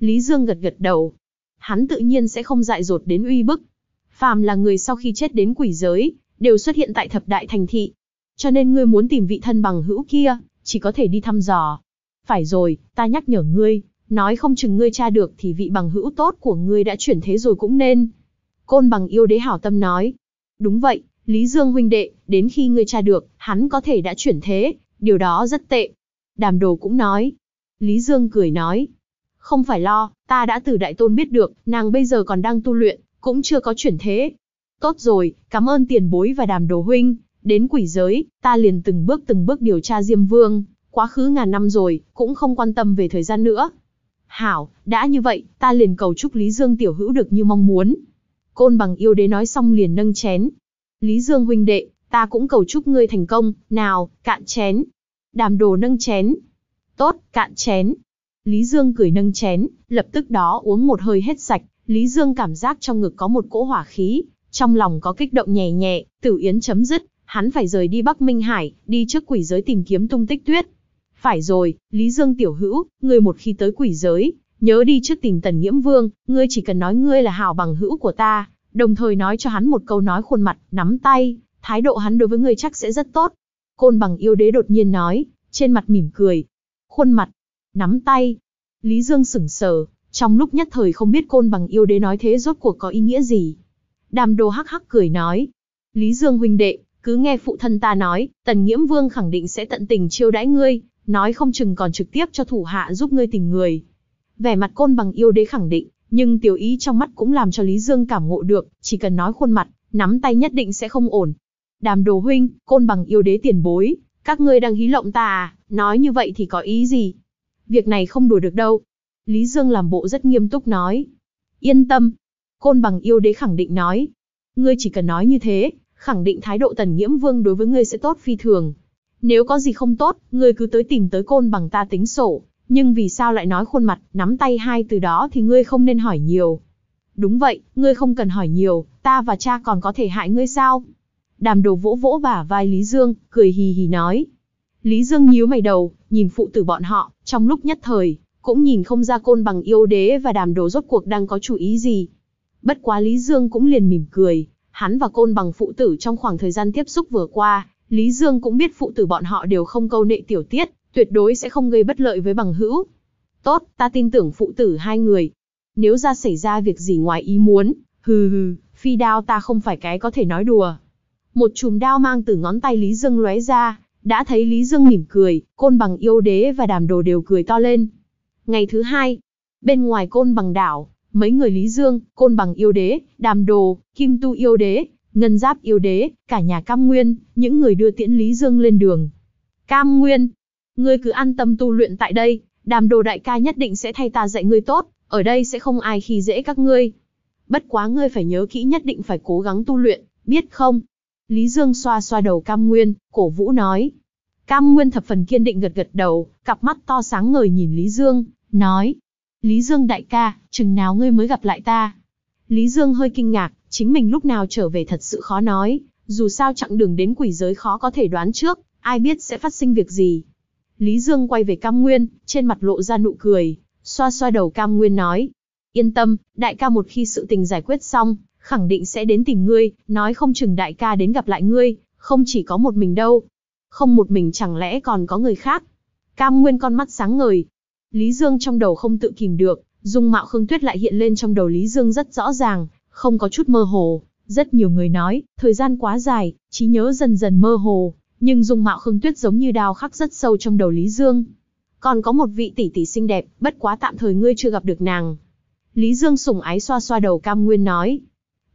Lý Dương gật gật đầu. Hắn tự nhiên sẽ không dại dột đến uy bức. Phàm là người sau khi chết đến quỷ giới, đều xuất hiện tại thập đại thành thị. Cho nên ngươi muốn tìm vị thân bằng hữu kia, chỉ có thể đi thăm dò. Phải rồi, ta nhắc nhở ngươi, nói không chừng ngươi tra được thì vị bằng hữu tốt của ngươi đã chuyển thế rồi cũng nên, Côn bằng yêu đế hảo tâm nói. Đúng vậy, Lý Dương huynh đệ, đến khi ngươi cha được, hắn có thể đã chuyển thế, điều đó rất tệ. Đàm đồ cũng nói. Lý Dương cười nói. Không phải lo, ta đã từ đại tôn biết được, nàng bây giờ còn đang tu luyện, cũng chưa có chuyển thế. Tốt rồi, cảm ơn tiền bối và đàm đồ huynh. Đến quỷ giới, ta liền từng bước từng bước điều tra Diêm Vương. Quá khứ ngàn năm rồi, cũng không quan tâm về thời gian nữa. Hảo, đã như vậy, ta liền cầu chúc Lý Dương tiểu hữu được như mong muốn, Côn bằng yêu đế nói xong liền nâng chén. Lý Dương huynh đệ, ta cũng cầu chúc ngươi thành công, nào, cạn chén. Đàm đồ nâng chén. Tốt, cạn chén. Lý Dương cười nâng chén, lập tức đó uống một hơi hết sạch. Lý Dương cảm giác trong ngực có một cỗ hỏa khí, trong lòng có kích động nhẹ nhẹ, tử yến chấm dứt, hắn phải rời đi Bắc Minh Hải, đi trước quỷ giới tìm kiếm tung tích tuyết. Phải rồi, Lý Dương tiểu hữu, người một khi tới quỷ giới, Nhớ đi trước tìm Tần Nghiễm Vương, ngươi chỉ cần nói ngươi là hảo bằng hữu của ta, đồng thời nói cho hắn một câu nói khuôn mặt, nắm tay, thái độ hắn đối với ngươi chắc sẽ rất tốt. Côn bằng yêu đế đột nhiên nói, trên mặt mỉm cười. Khuôn mặt, nắm tay. Lý Dương sửng sờ, trong lúc nhất thời không biết côn bằng yêu đế nói thế rốt cuộc có ý nghĩa gì. Đàm đồ hắc hắc cười nói. Lý Dương huynh đệ, cứ nghe phụ thân ta nói, tần nghiễm vương khẳng định sẽ tận tình chiêu đãi ngươi, nói không chừng còn trực tiếp cho thủ hạ giúp ngươi tìm người. Vẻ mặt côn bằng yêu đế khẳng định, nhưng tiểu ý trong mắt cũng làm cho Lý Dương cảm ngộ được, chỉ cần nói khuôn mặt, nắm tay nhất định sẽ không ổn. Đàm đồ huynh, côn bằng yêu đế tiền bối, các ngươi đang hí lộng ta à, nói như vậy thì có ý gì? Việc này không đùa được đâu. Lý Dương làm bộ rất nghiêm túc nói. Yên tâm. Côn bằng yêu đế khẳng định nói. Ngươi chỉ cần nói như thế, khẳng định thái độ tần nhiễm vương đối với ngươi sẽ tốt phi thường. Nếu có gì không tốt, ngươi cứ tới tìm tới côn bằng ta tính sổ nhưng vì sao lại nói khuôn mặt, nắm tay hai từ đó thì ngươi không nên hỏi nhiều. Đúng vậy, ngươi không cần hỏi nhiều, ta và cha còn có thể hại ngươi sao? Đàm đồ vỗ vỗ bả vai Lý Dương, cười hì hì nói. Lý Dương nhíu mày đầu, nhìn phụ tử bọn họ, trong lúc nhất thời, cũng nhìn không ra côn bằng yêu đế và đàm đồ rốt cuộc đang có chú ý gì. Bất quá Lý Dương cũng liền mỉm cười, hắn và côn bằng phụ tử trong khoảng thời gian tiếp xúc vừa qua, Lý Dương cũng biết phụ tử bọn họ đều không câu nệ tiểu tiết, tuyệt đối sẽ không gây bất lợi với bằng hữu. Tốt, ta tin tưởng phụ tử hai người. Nếu ra xảy ra việc gì ngoài ý muốn, hừ hừ, phi đao ta không phải cái có thể nói đùa. Một chùm đao mang từ ngón tay Lý Dương lóe ra, đã thấy Lý Dương mỉm cười, côn bằng yêu đế và đàm đồ đều cười to lên. Ngày thứ hai, bên ngoài côn bằng đảo, mấy người Lý Dương, côn bằng yêu đế, đàm đồ, kim tu yêu đế, ngân giáp yêu đế, cả nhà Cam Nguyên, những người đưa tiễn Lý Dương lên đường. Cam Nguyên, Ngươi cứ an tâm tu luyện tại đây, đàm đồ đại ca nhất định sẽ thay ta dạy ngươi tốt, ở đây sẽ không ai khi dễ các ngươi. Bất quá ngươi phải nhớ kỹ nhất định phải cố gắng tu luyện, biết không? Lý Dương xoa xoa đầu Cam Nguyên, cổ vũ nói. Cam Nguyên thập phần kiên định gật gật đầu, cặp mắt to sáng ngời nhìn Lý Dương, nói. Lý Dương đại ca, chừng nào ngươi mới gặp lại ta? Lý Dương hơi kinh ngạc, chính mình lúc nào trở về thật sự khó nói, dù sao chặng đường đến quỷ giới khó có thể đoán trước, ai biết sẽ phát sinh việc gì. Lý Dương quay về Cam Nguyên, trên mặt lộ ra nụ cười, xoa xoa đầu Cam Nguyên nói. Yên tâm, đại ca một khi sự tình giải quyết xong, khẳng định sẽ đến tìm ngươi, nói không chừng đại ca đến gặp lại ngươi, không chỉ có một mình đâu. Không một mình chẳng lẽ còn có người khác. Cam Nguyên con mắt sáng ngời. Lý Dương trong đầu không tự kìm được, dung mạo Khương Tuyết lại hiện lên trong đầu Lý Dương rất rõ ràng, không có chút mơ hồ. Rất nhiều người nói, thời gian quá dài, trí nhớ dần dần mơ hồ, nhưng dung mạo Khương Tuyết giống như đao khắc rất sâu trong đầu Lý Dương. Còn có một vị tỷ tỷ xinh đẹp, bất quá tạm thời ngươi chưa gặp được nàng. Lý Dương sùng ái xoa xoa đầu Cam Nguyên nói.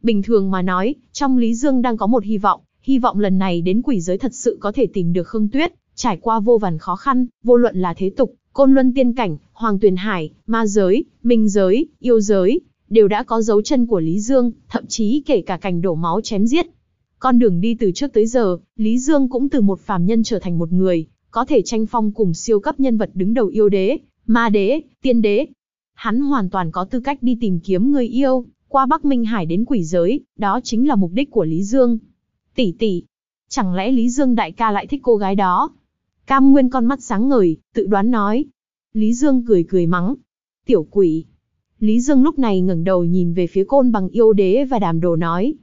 Bình thường mà nói, trong Lý Dương đang có một hy vọng, hy vọng lần này đến quỷ giới thật sự có thể tìm được Khương Tuyết, trải qua vô vàn khó khăn, vô luận là thế tục, côn luân tiên cảnh, hoàng tuyền hải, ma giới, minh giới, yêu giới, đều đã có dấu chân của Lý Dương, thậm chí kể cả cảnh đổ máu chém giết, con đường đi từ trước tới giờ, Lý Dương cũng từ một phàm nhân trở thành một người, có thể tranh phong cùng siêu cấp nhân vật đứng đầu yêu đế, ma đế, tiên đế. Hắn hoàn toàn có tư cách đi tìm kiếm người yêu, qua Bắc Minh Hải đến quỷ giới, đó chính là mục đích của Lý Dương. Tỷ tỷ, chẳng lẽ Lý Dương đại ca lại thích cô gái đó? Cam Nguyên con mắt sáng ngời, tự đoán nói. Lý Dương cười cười mắng. Tiểu quỷ. Lý Dương lúc này ngẩng đầu nhìn về phía côn bằng yêu đế và đàm đồ nói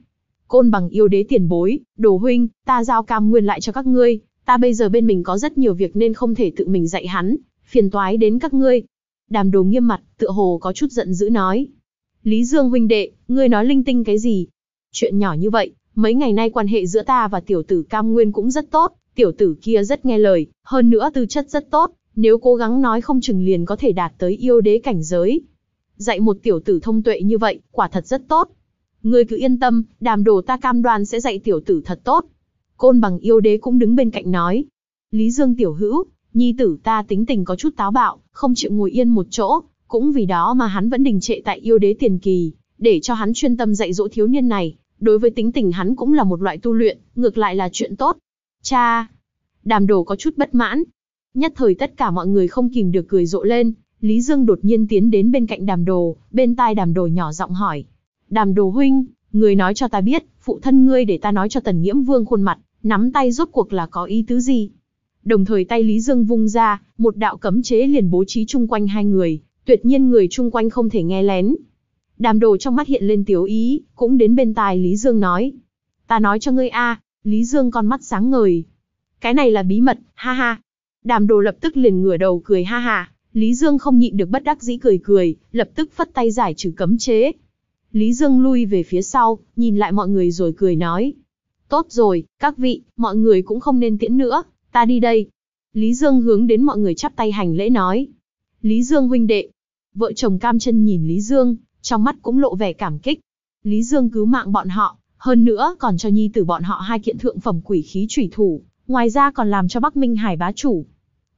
côn bằng yêu đế tiền bối, đồ huynh, ta giao cam nguyên lại cho các ngươi, ta bây giờ bên mình có rất nhiều việc nên không thể tự mình dạy hắn, phiền toái đến các ngươi. Đàm đồ nghiêm mặt, tựa hồ có chút giận dữ nói. Lý Dương huynh đệ, ngươi nói linh tinh cái gì? Chuyện nhỏ như vậy, mấy ngày nay quan hệ giữa ta và tiểu tử cam nguyên cũng rất tốt, tiểu tử kia rất nghe lời, hơn nữa tư chất rất tốt, nếu cố gắng nói không chừng liền có thể đạt tới yêu đế cảnh giới. Dạy một tiểu tử thông tuệ như vậy, quả thật rất tốt. Ngươi cứ yên tâm, đàm đồ ta cam đoan sẽ dạy tiểu tử thật tốt. Côn bằng yêu đế cũng đứng bên cạnh nói. Lý Dương tiểu hữu, nhi tử ta tính tình có chút táo bạo, không chịu ngồi yên một chỗ, cũng vì đó mà hắn vẫn đình trệ tại yêu đế tiền kỳ, để cho hắn chuyên tâm dạy dỗ thiếu niên này, đối với tính tình hắn cũng là một loại tu luyện, ngược lại là chuyện tốt. Cha! Đàm đồ có chút bất mãn. Nhất thời tất cả mọi người không kìm được cười rộ lên, Lý Dương đột nhiên tiến đến bên cạnh đàm đồ, bên tai đàm đồ nhỏ giọng hỏi, Đàm đồ huynh, người nói cho ta biết, phụ thân ngươi để ta nói cho tần nghiễm vương khuôn mặt, nắm tay rốt cuộc là có ý tứ gì. Đồng thời tay Lý Dương vung ra, một đạo cấm chế liền bố trí chung quanh hai người, tuyệt nhiên người chung quanh không thể nghe lén. Đàm đồ trong mắt hiện lên tiếu ý, cũng đến bên tai Lý Dương nói. Ta nói cho ngươi a Lý Dương con mắt sáng ngời. Cái này là bí mật, ha ha. Đàm đồ lập tức liền ngửa đầu cười ha ha. Lý Dương không nhịn được bất đắc dĩ cười cười, lập tức phất tay giải trừ cấm chế, Lý Dương lui về phía sau, nhìn lại mọi người rồi cười nói. Tốt rồi, các vị, mọi người cũng không nên tiễn nữa, ta đi đây. Lý Dương hướng đến mọi người chắp tay hành lễ nói. Lý Dương huynh đệ. Vợ chồng cam chân nhìn Lý Dương, trong mắt cũng lộ vẻ cảm kích. Lý Dương cứu mạng bọn họ, hơn nữa còn cho nhi tử bọn họ hai kiện thượng phẩm quỷ khí trùy thủ, ngoài ra còn làm cho Bắc Minh Hải bá chủ.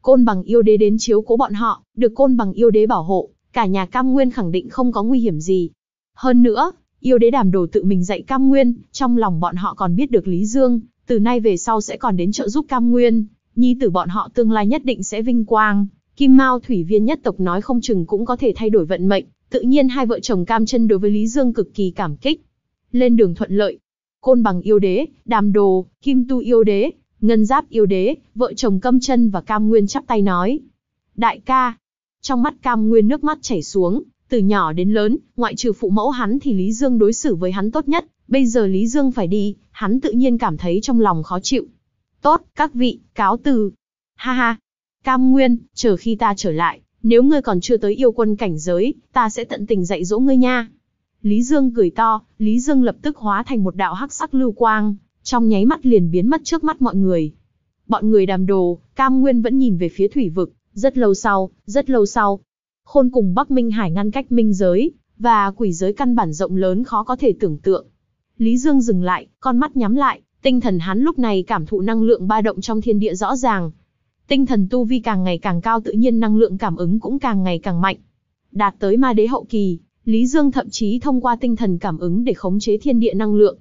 Côn bằng yêu đế đến chiếu cố bọn họ, được côn bằng yêu đế bảo hộ, cả nhà cam nguyên khẳng định không có nguy hiểm gì, hơn nữa, yêu đế đàm đồ tự mình dạy Cam Nguyên, trong lòng bọn họ còn biết được Lý Dương, từ nay về sau sẽ còn đến trợ giúp Cam Nguyên, nhi tử bọn họ tương lai nhất định sẽ vinh quang, Kim Mao thủy viên nhất tộc nói không chừng cũng có thể thay đổi vận mệnh, tự nhiên hai vợ chồng Cam Chân đối với Lý Dương cực kỳ cảm kích. Lên đường thuận lợi, Côn Bằng yêu đế, Đàm Đồ, Kim Tu yêu đế, Ngân Giáp yêu đế, vợ chồng Cam Chân và Cam Nguyên chắp tay nói: "Đại ca." Trong mắt Cam Nguyên nước mắt chảy xuống, từ nhỏ đến lớn, ngoại trừ phụ mẫu hắn thì Lý Dương đối xử với hắn tốt nhất, bây giờ Lý Dương phải đi, hắn tự nhiên cảm thấy trong lòng khó chịu. Tốt, các vị, cáo từ. Ha ha. Cam Nguyên, chờ khi ta trở lại, nếu ngươi còn chưa tới yêu quân cảnh giới, ta sẽ tận tình dạy dỗ ngươi nha. Lý Dương cười to, Lý Dương lập tức hóa thành một đạo hắc sắc lưu quang, trong nháy mắt liền biến mất trước mắt mọi người. Bọn người đàm đồ, Cam Nguyên vẫn nhìn về phía thủy vực, rất lâu sau, rất lâu sau, khôn cùng Bắc Minh Hải ngăn cách minh giới, và quỷ giới căn bản rộng lớn khó có thể tưởng tượng. Lý Dương dừng lại, con mắt nhắm lại, tinh thần hắn lúc này cảm thụ năng lượng ba động trong thiên địa rõ ràng. Tinh thần tu vi càng ngày càng cao tự nhiên năng lượng cảm ứng cũng càng ngày càng mạnh. Đạt tới ma đế hậu kỳ, Lý Dương thậm chí thông qua tinh thần cảm ứng để khống chế thiên địa năng lượng.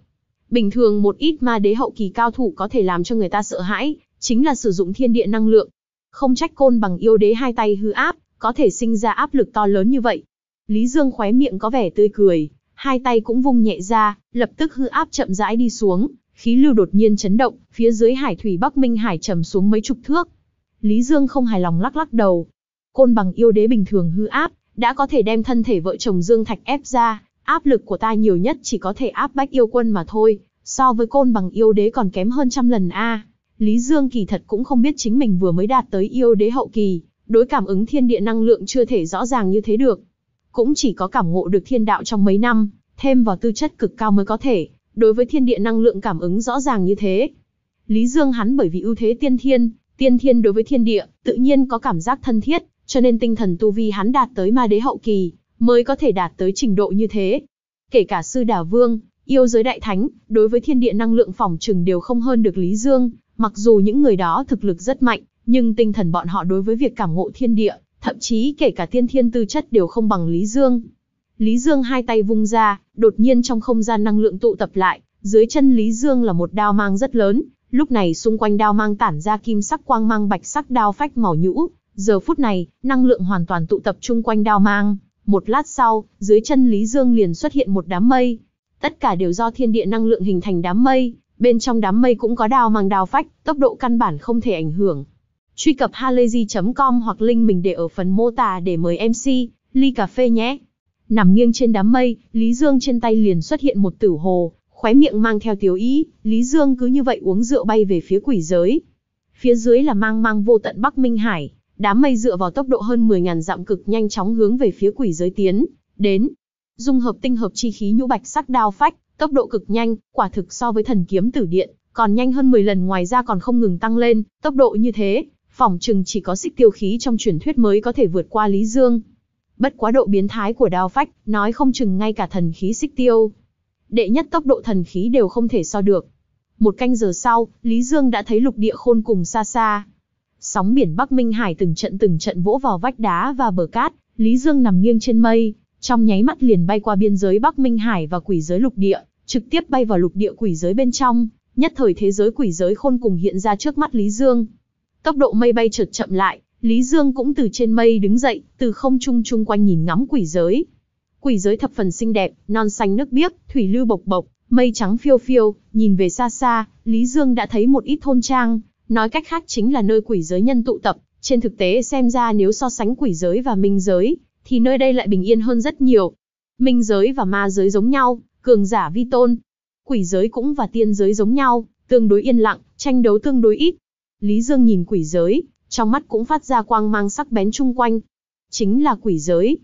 Bình thường một ít ma đế hậu kỳ cao thủ có thể làm cho người ta sợ hãi, chính là sử dụng thiên địa năng lượng. Không trách côn bằng yêu đế hai tay hư áp, có thể sinh ra áp lực to lớn như vậy. Lý Dương khóe miệng có vẻ tươi cười, hai tay cũng vung nhẹ ra, lập tức hư áp chậm rãi đi xuống, khí lưu đột nhiên chấn động, phía dưới hải thủy Bắc Minh Hải trầm xuống mấy chục thước. Lý Dương không hài lòng lắc lắc đầu. Côn bằng yêu đế bình thường hư áp, đã có thể đem thân thể vợ chồng Dương Thạch ép ra, áp lực của ta nhiều nhất chỉ có thể áp bách yêu quân mà thôi, so với côn bằng yêu đế còn kém hơn trăm lần a. Lý Dương kỳ thật cũng không biết chính mình vừa mới đạt tới yêu đế hậu kỳ, đối cảm ứng thiên địa năng lượng chưa thể rõ ràng như thế được. Cũng chỉ có cảm ngộ được thiên đạo trong mấy năm, thêm vào tư chất cực cao mới có thể, đối với thiên địa năng lượng cảm ứng rõ ràng như thế. Lý Dương hắn bởi vì ưu thế tiên thiên, tiên thiên đối với thiên địa, tự nhiên có cảm giác thân thiết, cho nên tinh thần tu vi hắn đạt tới ma đế hậu kỳ, mới có thể đạt tới trình độ như thế. Kể cả sư đà vương, yêu giới đại thánh, đối với thiên địa năng lượng phòng trừng đều không hơn được Lý Dương, mặc dù những người đó thực lực rất mạnh, nhưng tinh thần bọn họ đối với việc cảm ngộ thiên địa, thậm chí kể cả tiên thiên tư chất đều không bằng Lý Dương. Lý Dương hai tay vung ra, đột nhiên trong không gian năng lượng tụ tập lại, dưới chân Lý Dương là một đao mang rất lớn, lúc này xung quanh đao mang tản ra kim sắc quang mang bạch sắc đao phách màu nhũ, giờ phút này, năng lượng hoàn toàn tụ tập chung quanh đao mang, một lát sau, dưới chân Lý Dương liền xuất hiện một đám mây. Tất cả đều do thiên địa năng lượng hình thành đám mây, bên trong đám mây cũng có đao mang đao phách, tốc độ căn bản không thể ảnh hưởng, Truy cập halayzi.com hoặc link mình để ở phần mô tả để mời MC, ly cà phê nhé. Nằm nghiêng trên đám mây, Lý Dương trên tay liền xuất hiện một tử hồ, khóe miệng mang theo tiếu ý, Lý Dương cứ như vậy uống rượu bay về phía quỷ giới. Phía dưới là mang mang vô tận Bắc Minh Hải, đám mây dựa vào tốc độ hơn 10.000 dặm cực nhanh chóng hướng về phía quỷ giới tiến, đến. Dung hợp tinh hợp chi khí nhũ bạch sắc đao phách, tốc độ cực nhanh, quả thực so với thần kiếm tử điện, còn nhanh hơn 10 lần ngoài ra còn không ngừng tăng lên, tốc độ như thế, phỏng chừng chỉ có xích tiêu khí trong truyền thuyết mới có thể vượt qua Lý Dương. Bất quá độ biến thái của đao phách, nói không chừng ngay cả thần khí xích tiêu. Đệ nhất tốc độ thần khí đều không thể so được. Một canh giờ sau, Lý Dương đã thấy lục địa khôn cùng xa xa. Sóng biển Bắc Minh Hải từng trận từng trận vỗ vào vách đá và bờ cát, Lý Dương nằm nghiêng trên mây, trong nháy mắt liền bay qua biên giới Bắc Minh Hải và quỷ giới lục địa, trực tiếp bay vào lục địa quỷ giới bên trong, nhất thời thế giới quỷ giới khôn cùng hiện ra trước mắt Lý Dương. Tốc độ mây bay chợt chậm lại, Lý Dương cũng từ trên mây đứng dậy, từ không trung chung quanh nhìn ngắm quỷ giới. Quỷ giới thập phần xinh đẹp, non xanh nước biếc, thủy lưu bộc bộc, mây trắng phiêu phiêu, nhìn về xa xa, Lý Dương đã thấy một ít thôn trang, nói cách khác chính là nơi quỷ giới nhân tụ tập, trên thực tế xem ra nếu so sánh quỷ giới và minh giới, thì nơi đây lại bình yên hơn rất nhiều. Minh giới và ma giới giống nhau, cường giả vi tôn. Quỷ giới cũng và tiên giới giống nhau, tương đối yên lặng, tranh đấu tương đối ít, Lý Dương nhìn quỷ giới, trong mắt cũng phát ra quang mang sắc bén chung quanh. Chính là quỷ giới.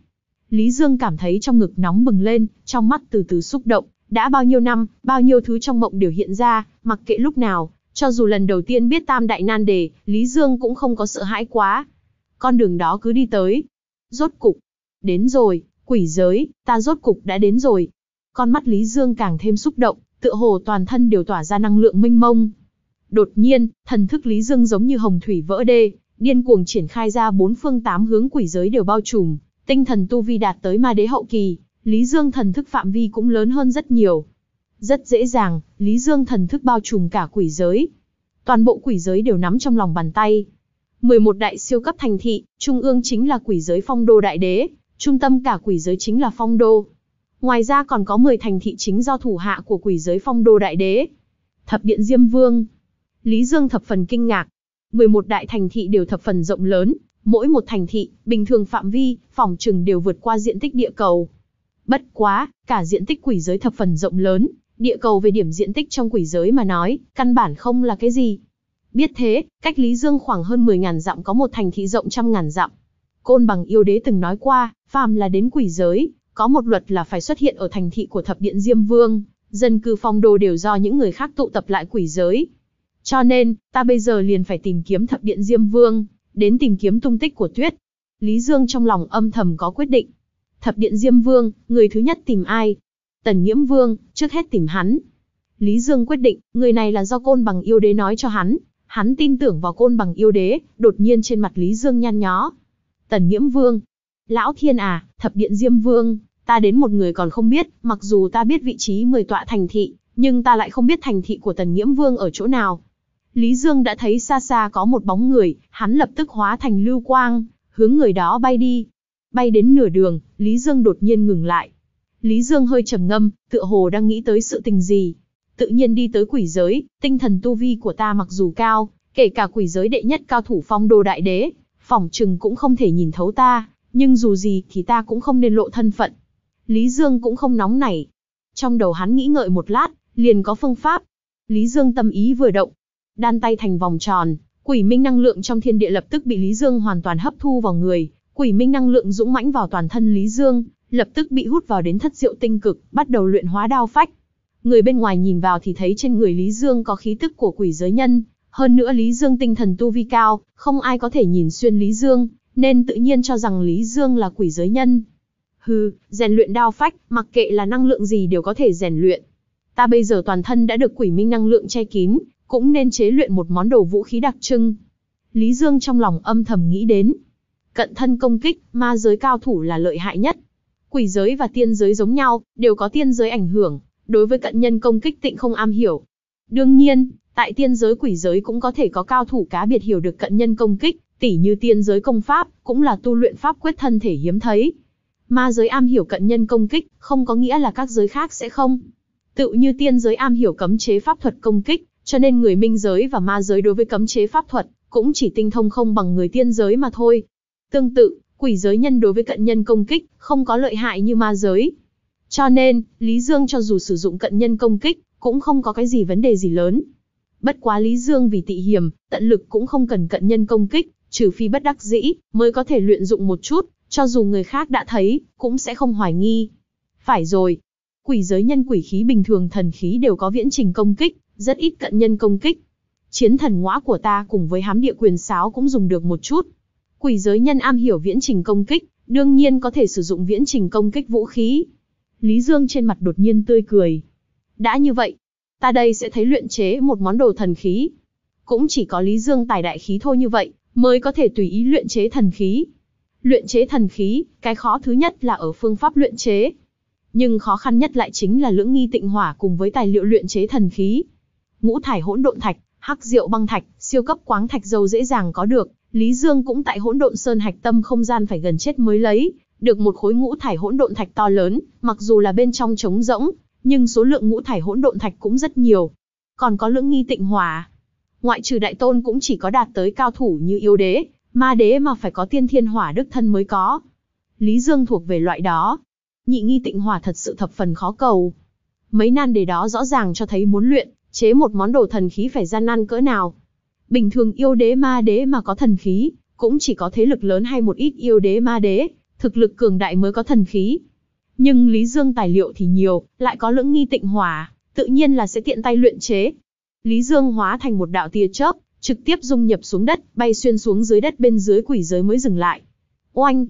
Lý Dương cảm thấy trong ngực nóng bừng lên, trong mắt từ từ xúc động, đã bao nhiêu năm, bao nhiêu thứ trong mộng đều hiện ra, mặc kệ lúc nào, cho dù lần đầu tiên biết tam đại nan đề, Lý Dương cũng không có sợ hãi quá. Con đường đó cứ đi tới. Rốt cục. Đến rồi, quỷ giới, ta rốt cục đã đến rồi. Con mắt Lý Dương càng thêm xúc động, tựa hồ toàn thân đều tỏa ra năng lượng minh mông, Đột nhiên, thần thức Lý Dương giống như hồng thủy vỡ đê, điên cuồng triển khai ra bốn phương tám hướng quỷ giới đều bao trùm, tinh thần tu vi đạt tới ma đế hậu kỳ, Lý Dương thần thức phạm vi cũng lớn hơn rất nhiều. Rất dễ dàng, Lý Dương thần thức bao trùm cả quỷ giới. Toàn bộ quỷ giới đều nắm trong lòng bàn tay. 11 đại siêu cấp thành thị, trung ương chính là quỷ giới phong đô đại đế, trung tâm cả quỷ giới chính là phong đô. Ngoài ra còn có 10 thành thị chính do thủ hạ của quỷ giới phong đô đại đế. Thập điện Diêm Vương, Lý Dương thập phần kinh ngạc. 11 đại thành thị đều thập phần rộng lớn, mỗi một thành thị, bình thường phạm vi, phòng trừng đều vượt qua diện tích địa cầu. Bất quá, cả diện tích quỷ giới thập phần rộng lớn, địa cầu về điểm diện tích trong quỷ giới mà nói, căn bản không là cái gì. Biết thế, cách Lý Dương khoảng hơn 10.000 dặm có một thành thị rộng trăm ngàn dặm. Côn bằng yêu đế từng nói qua, phàm là đến quỷ giới, có một luật là phải xuất hiện ở thành thị của thập điện Diêm Vương, dân cư phong đô đều do những người khác tụ tập lại quỷ giới, cho nên, ta bây giờ liền phải tìm kiếm thập điện Diêm Vương, đến tìm kiếm tung tích của tuyết. Lý Dương trong lòng âm thầm có quyết định. Thập điện Diêm Vương, người thứ nhất tìm ai? Tần Nhiễm Vương, trước hết tìm hắn. Lý Dương quyết định, người này là do côn bằng yêu đế nói cho hắn. Hắn tin tưởng vào côn bằng yêu đế, đột nhiên trên mặt Lý Dương nhăn nhó. Tần Nhiễm Vương. Lão Thiên à, thập điện Diêm Vương, ta đến một người còn không biết, mặc dù ta biết vị trí 10 tọa thành thị, nhưng ta lại không biết thành thị của Tần Nhiễm Vương ở chỗ nào. Lý Dương đã thấy xa xa có một bóng người, hắn lập tức hóa thành lưu quang, hướng người đó bay đi. Bay đến nửa đường, Lý Dương đột nhiên ngừng lại. Lý Dương hơi trầm ngâm, tựa hồ đang nghĩ tới sự tình gì. Tự nhiên đi tới quỷ giới, tinh thần tu vi của ta mặc dù cao, kể cả quỷ giới đệ nhất cao thủ phong đồ đại đế, phỏng chừng cũng không thể nhìn thấu ta, nhưng dù gì thì ta cũng không nên lộ thân phận. Lý Dương cũng không nóng nảy. Trong đầu hắn nghĩ ngợi một lát, liền có phương pháp. Lý Dương tâm ý vừa động, đan tay thành vòng tròn, quỷ minh năng lượng trong thiên địa lập tức bị Lý Dương hoàn toàn hấp thu vào người, quỷ minh năng lượng dũng mãnh vào toàn thân Lý Dương, lập tức bị hút vào đến thất diệu tinh cực, bắt đầu luyện hóa đao phách. Người bên ngoài nhìn vào thì thấy trên người Lý Dương có khí tức của quỷ giới nhân, hơn nữa Lý Dương tinh thần tu vi cao, không ai có thể nhìn xuyên Lý Dương, nên tự nhiên cho rằng Lý Dương là quỷ giới nhân. Hừ, rèn luyện đao phách, mặc kệ là năng lượng gì đều có thể rèn luyện. Ta bây giờ toàn thân đã được quỷ minh năng lượng che kín, cũng nên chế luyện một món đồ vũ khí đặc trưng. Lý Dương trong lòng âm thầm nghĩ đến. Cận thân công kích, ma giới cao thủ là lợi hại nhất. Quỷ giới và tiên giới giống nhau, đều có tiên giới ảnh hưởng, đối với cận nhân công kích tịnh không am hiểu. Đương nhiên, tại tiên giới quỷ giới cũng có thể có cao thủ cá biệt hiểu được cận nhân công kích, tỉ như tiên giới công pháp, cũng là tu luyện pháp quyết thân thể hiếm thấy. Ma giới am hiểu cận nhân công kích, không có nghĩa là các giới khác sẽ không. Tự như tiên giới am hiểu cấm chế pháp thuật công kích, cho nên người minh giới và ma giới đối với cấm chế pháp thuật, cũng chỉ tinh thông không bằng người tiên giới mà thôi. Tương tự, quỷ giới nhân đối với cận nhân công kích, không có lợi hại như ma giới. Cho nên, Lý Dương cho dù sử dụng cận nhân công kích, cũng không có cái gì vấn đề gì lớn. Bất quá Lý Dương vì tị hiểm, tận lực cũng không cần cận nhân công kích, trừ phi bất đắc dĩ, mới có thể luyện dụng một chút, cho dù người khác đã thấy, cũng sẽ không hoài nghi. Phải rồi, quỷ giới nhân quỷ khí bình thường thần khí đều có viễn trình công kích, rất ít cận nhân công kích. Chiến thần ngõa của ta cùng với hám địa quyền sáo cũng dùng được một chút. Quỷ giới nhân am hiểu viễn trình công kích, đương nhiên có thể sử dụng viễn trình công kích vũ khí. Lý Dương trên mặt đột nhiên tươi cười. Đã như vậy, ta đây sẽ thấy luyện chế một món đồ thần khí. Cũng chỉ có Lý Dương tài đại khí thôi như vậy, mới có thể tùy ý luyện chế thần khí. Luyện chế thần khí, cái khó thứ nhất là ở phương pháp luyện chế. Nhưng khó khăn nhất lại chính là lưỡng nghi tịnh hỏa cùng với tài liệu luyện chế thần khí ngũ thải hỗn độn thạch, hắc rượu băng thạch, siêu cấp quáng thạch dầu dễ dàng có được, Lý Dương cũng tại hỗn độn sơn hạch tâm không gian phải gần chết mới lấy, được một khối ngũ thải hỗn độn thạch to lớn, mặc dù là bên trong trống rỗng, nhưng số lượng ngũ thải hỗn độn thạch cũng rất nhiều. Còn có lưỡng nghi tịnh hỏa. Ngoại trừ đại tôn cũng chỉ có đạt tới cao thủ như yêu đế, ma đế mà phải có tiên thiên hỏa đức thân mới có. Lý Dương thuộc về loại đó. Nhị nghi tịnh hỏa thật sự thập phần khó cầu. Mấy nan đề đó rõ ràng cho thấy muốn luyện, chế một món đồ thần khí phải gian nan cỡ nào. Bình thường yêu đế ma đế mà có thần khí, cũng chỉ có thế lực lớn hay một ít yêu đế ma đế, thực lực cường đại mới có thần khí. Nhưng Lý Dương tài liệu thì nhiều, lại có lưỡng nghi tịnh hỏa, tự nhiên là sẽ tiện tay luyện chế. Lý Dương hóa thành một đạo tia chớp, trực tiếp dung nhập xuống đất, bay xuyên xuống dưới đất bên dưới quỷ giới mới dừng lại. Oanh!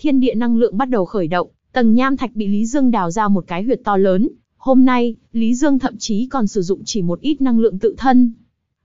Thiên địa năng lượng bắt đầu khởi động, tầng nham thạch bị Lý Dương đào ra một cái huyệt to lớn, Hôm nay, Lý Dương thậm chí còn sử dụng chỉ một ít năng lượng tự thân.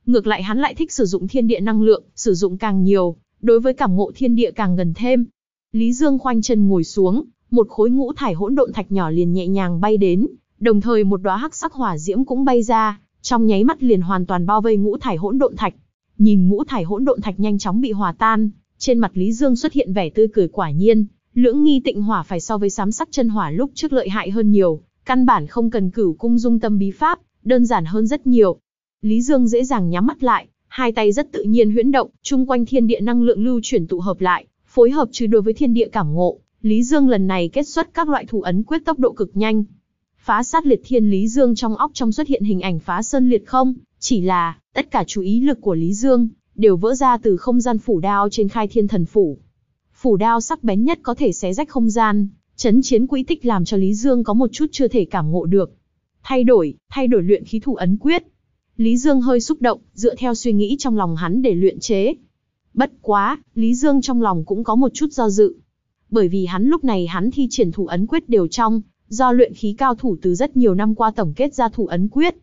Ngược lại hắn lại thích sử dụng thiên địa năng lượng, sử dụng càng nhiều, đối với cảm ngộ thiên địa càng gần thêm. Lý Dương khoanh chân ngồi xuống, một khối ngũ thải hỗn độn thạch nhỏ liền nhẹ nhàng bay đến, đồng thời một đóa hắc sắc hỏa diễm cũng bay ra, trong nháy mắt liền hoàn toàn bao vây ngũ thải hỗn độn thạch. Nhìn ngũ thải hỗn độn thạch nhanh chóng bị hòa tan, trên mặt Lý Dương xuất hiện vẻ tươi cười quả nhiên, lưỡng nghi tịnh hỏa phải so với sám sắc chân hỏa lúc trước lợi hại hơn nhiều, Căn bản không cần cửu cung dung tâm bí pháp, đơn giản hơn rất nhiều. Lý Dương dễ dàng nhắm mắt lại, hai tay rất tự nhiên huyễn động, chung quanh thiên địa năng lượng lưu chuyển tụ hợp lại, phối hợp trừ đối với thiên địa cảm ngộ. Lý Dương lần này kết xuất các loại thủ ấn quyết tốc độ cực nhanh. Phá sát liệt thiên Lý Dương trong óc trong xuất hiện hình ảnh phá sơn liệt không, chỉ là tất cả chú ý lực của Lý Dương đều vỡ ra từ không gian phủ đao trên khai thiên thần phủ. Phủ đao sắc bén nhất có thể xé rách không gian, Chấn chiến quỹ tích làm cho Lý Dương có một chút chưa thể cảm ngộ được. Thay đổi, thay đổi luyện khí thủ ấn quyết. Lý Dương hơi xúc động, dựa theo suy nghĩ trong lòng hắn để luyện chế. Bất quá, Lý Dương trong lòng cũng có một chút do dự. Bởi vì hắn lúc này hắn thi triển thủ ấn quyết đều trong, do luyện khí cao thủ từ rất nhiều năm qua tổng kết ra thủ ấn quyết.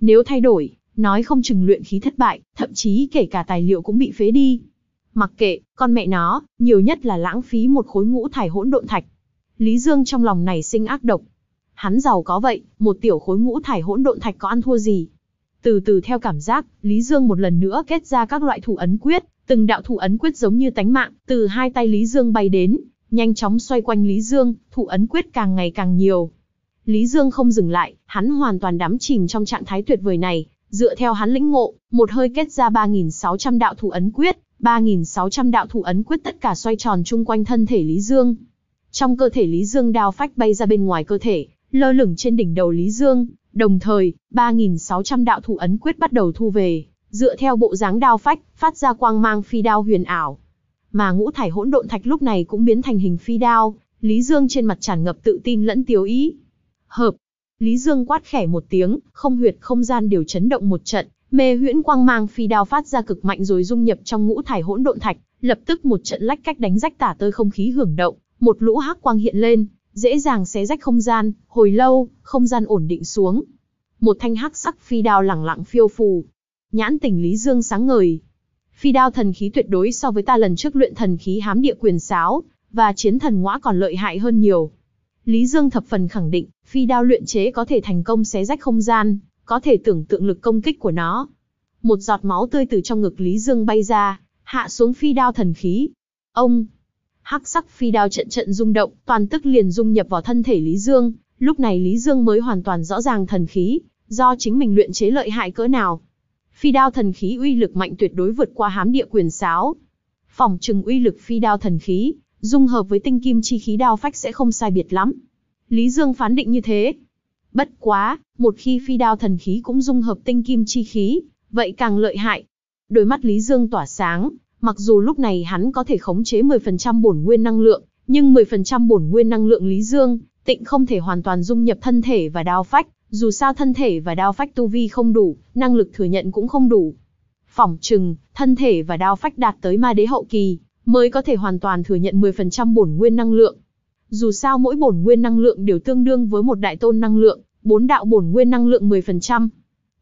Nếu thay đổi, nói không chừng luyện khí thất bại, thậm chí kể cả tài liệu cũng bị phế đi. Mặc kệ, con mẹ nó, nhiều nhất là lãng phí một khối ngũ thải hỗn độn thạch. Lý Dương trong lòng này sinh ác độc. Hắn giàu có vậy, một tiểu khối ngũ thải hỗn độn thạch có ăn thua gì. Từ từ theo cảm giác, Lý Dương một lần nữa kết ra các loại thủ ấn quyết, từng đạo thủ ấn quyết giống như tánh mạng, từ hai tay Lý Dương bay đến, nhanh chóng xoay quanh Lý Dương, thủ ấn quyết càng ngày càng nhiều. Lý Dương không dừng lại, hắn hoàn toàn đắm chìm trong trạng thái tuyệt vời này, dựa theo hắn lĩnh ngộ, một hơi kết ra 3600 đạo thủ ấn quyết, 3600 đạo thủ ấn quyết tất cả xoay tròn chung quanh thân thể Lý Dương. Trong cơ thể Lý Dương đao phách bay ra bên ngoài cơ thể, lơ lửng trên đỉnh đầu Lý Dương, đồng thời, 3.600 đạo thủ ấn quyết bắt đầu thu về, dựa theo bộ dáng đao phách, phát ra quang mang phi đao huyền ảo. Mà ngũ thải hỗn độn thạch lúc này cũng biến thành hình phi đao, Lý Dương trên mặt tràn ngập tự tin lẫn tiếu ý. Hợp, Lý Dương quát khẽ một tiếng, không huyệt không gian đều chấn động một trận, mê huyễn quang mang phi đao phát ra cực mạnh rồi dung nhập trong ngũ thải hỗn độn thạch, lập tức một trận lách cách đánh rách tả tơi không khí hưởng động, một lũ hắc quang hiện lên, dễ dàng xé rách không gian, hồi lâu, không gian ổn định xuống. Một thanh hắc sắc phi đao lẳng lặng phiêu phù. Nhãn tỉnh Lý Dương sáng ngời. Phi đao thần khí tuyệt đối so với ta lần trước luyện thần khí hám địa quyền sáo, và chiến thần ngõa còn lợi hại hơn nhiều. Lý Dương thập phần khẳng định, phi đao luyện chế có thể thành công xé rách không gian, có thể tưởng tượng lực công kích của nó. Một giọt máu tươi từ trong ngực Lý Dương bay ra, hạ xuống phi đao thần khí. Ông, hắc sắc phi đao trận trận rung động, toàn tức liền dung nhập vào thân thể Lý Dương, lúc này Lý Dương mới hoàn toàn rõ ràng thần khí, do chính mình luyện chế lợi hại cỡ nào. Phi đao thần khí uy lực mạnh tuyệt đối vượt qua hám địa quyền sáo. Phòng trừng uy lực phi đao thần khí, dung hợp với tinh kim chi khí đao phách sẽ không sai biệt lắm. Lý Dương phán định như thế. Bất quá, một khi phi đao thần khí cũng dung hợp tinh kim chi khí, vậy càng lợi hại. Đôi mắt Lý Dương tỏa sáng, Mặc dù lúc này hắn có thể khống chế 10% bổn nguyên năng lượng, nhưng 10% bổn nguyên năng lượng Lý Dương, tịnh không thể hoàn toàn dung nhập thân thể và đao phách, dù sao thân thể và đao phách tu vi không đủ, năng lực thừa nhận cũng không đủ. Phỏng chừng, thân thể và đao phách đạt tới ma đế hậu kỳ, mới có thể hoàn toàn thừa nhận 10% bổn nguyên năng lượng. Dù sao mỗi bổn nguyên năng lượng đều tương đương với một đại tôn năng lượng, bốn đạo bổn nguyên năng lượng 10%.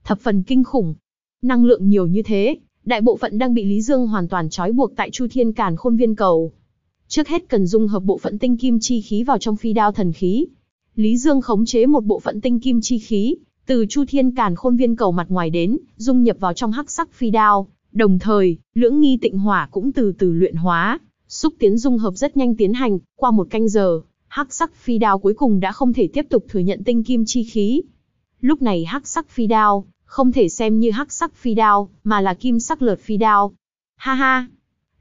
Thập phần kinh khủng. Năng lượng nhiều như thế, đại bộ phận đang bị Lý Dương hoàn toàn trói buộc tại Chu Thiên Càn Khôn Viên Cầu. Trước hết cần dung hợp bộ phận tinh kim chi khí vào trong phi đao thần khí. Lý Dương khống chế một bộ phận tinh kim chi khí, từ Chu Thiên Càn Khôn Viên Cầu mặt ngoài đến, dung nhập vào trong hắc sắc phi đao, đồng thời, lưỡng nghi tịnh hỏa cũng từ từ luyện hóa, xúc tiến dung hợp rất nhanh tiến hành, qua một canh giờ, hắc sắc phi đao cuối cùng đã không thể tiếp tục thừa nhận tinh kim chi khí. Lúc này hắc sắc phi đao không thể xem như hắc sắc phi đao, mà là kim sắc lượt phi đao. Ha ha!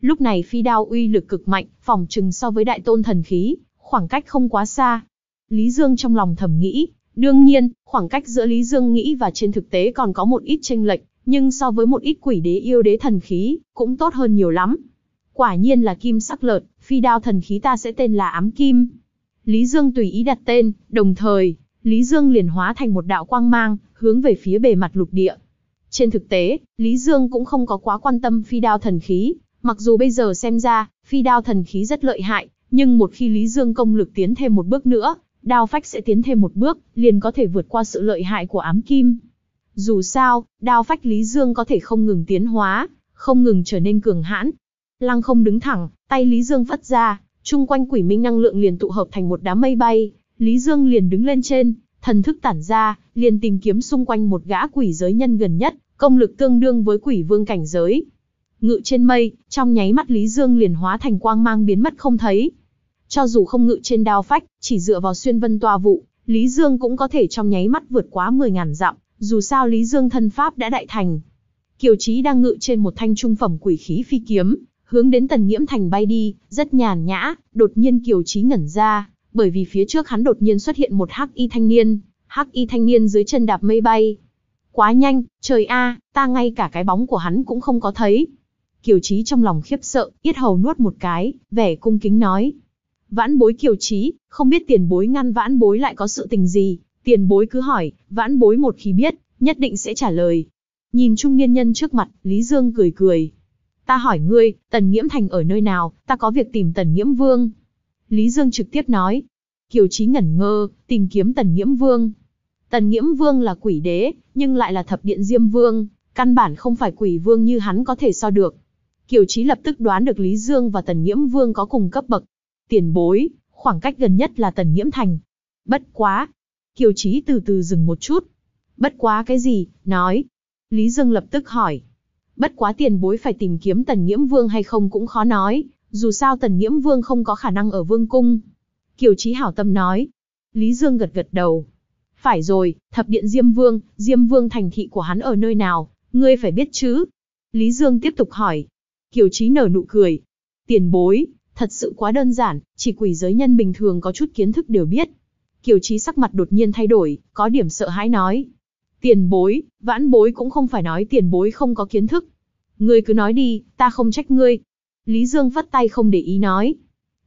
Lúc này phi đao uy lực cực mạnh, phòng trừng so với đại tôn thần khí, khoảng cách không quá xa. Lý Dương trong lòng thầm nghĩ, đương nhiên, khoảng cách giữa Lý Dương nghĩ và trên thực tế còn có một ít chênh lệch, nhưng so với một ít quỷ đế yêu đế thần khí, cũng tốt hơn nhiều lắm. Quả nhiên là kim sắc lợt, phi đao thần khí ta sẽ tên là ám kim. Lý Dương tùy ý đặt tên, đồng thời, Lý Dương liền hóa thành một đạo quang mang, hướng về phía bề mặt lục địa. Trên thực tế, Lý Dương cũng không có quá quan tâm phi đao thần khí, mặc dù bây giờ xem ra, phi đao thần khí rất lợi hại, nhưng một khi Lý Dương công lực tiến thêm một bước nữa, đao phách sẽ tiến thêm một bước, liền có thể vượt qua sự lợi hại của ám kim. Dù sao, đao phách Lý Dương có thể không ngừng tiến hóa, không ngừng trở nên cường hãn. Lăng không đứng thẳng, tay Lý Dương vắt ra, chung quanh quỷ minh năng lượng liền tụ hợp thành một đám mây bay, Lý Dương liền đứng lên trên, thần thức tản ra, liền tìm kiếm xung quanh một gã quỷ giới nhân gần nhất, công lực tương đương với quỷ vương cảnh giới. Ngự trên mây, trong nháy mắt Lý Dương liền hóa thành quang mang biến mất không thấy. Cho dù không ngự trên đao phách, chỉ dựa vào xuyên vân tòa vụ, Lý Dương cũng có thể trong nháy mắt vượt quá 10.000 dặm, dù sao Lý Dương thân pháp đã đại thành. Kiều trí đang ngự trên một thanh trung phẩm quỷ khí phi kiếm, hướng đến Tần nhiễm Thành bay đi, rất nhàn nhã, đột nhiên Kiều trí ngẩn ra, bởi vì phía trước hắn đột nhiên xuất hiện một hắc y thanh niên, hắc y thanh niên dưới chân đạp mây bay. Quá nhanh, trời a, ta ngay cả cái bóng của hắn cũng không có thấy. Kiều trí trong lòng khiếp sợ, yết hầu nuốt một cái, vẻ cung kính nói: "Vãn bối Kiều trí, không biết tiền bối ngăn vãn bối lại có sự tình gì, tiền bối cứ hỏi, vãn bối một khi biết, nhất định sẽ trả lời." Nhìn trung niên nhân trước mặt, Lý Dương cười cười: "Ta hỏi ngươi, Tần Nghiễm Thành ở nơi nào, ta có việc tìm Tần Nghiễm Vương." Lý Dương trực tiếp nói. Kiều Chí ngẩn ngơ, tìm kiếm Tần Nghiễm Vương. Tần Nghiễm Vương là quỷ đế, nhưng lại là thập điện Diêm Vương, căn bản không phải quỷ vương như hắn có thể so được. Kiều Chí lập tức đoán được Lý Dương và Tần Nghiễm Vương có cùng cấp bậc. Tiền bối, khoảng cách gần nhất là Tần Nghiễm Thành. Bất quá. Kiều Chí từ từ dừng một chút. Bất quá cái gì, nói. Lý Dương lập tức hỏi. Bất quá tiền bối phải tìm kiếm Tần Nghiễm Vương hay không cũng khó nói, dù sao Tần nhiễm Vương không có khả năng ở vương cung. Kiều trí hảo tâm nói. Lý Dương gật gật đầu. Phải rồi, thập điện Diêm Vương, Diêm Vương thành thị của hắn ở nơi nào, ngươi phải biết chứ. Lý Dương tiếp tục hỏi. Kiều trí nở nụ cười. Tiền bối, thật sự quá đơn giản, chỉ quỷ giới nhân bình thường có chút kiến thức đều biết. Kiều trí sắc mặt đột nhiên thay đổi, có điểm sợ hãi nói. Tiền bối, vãn bối cũng không phải nói tiền bối không có kiến thức. Ngươi cứ nói đi, ta không trách ngươi, Lý Dương vắt tay không để ý nói.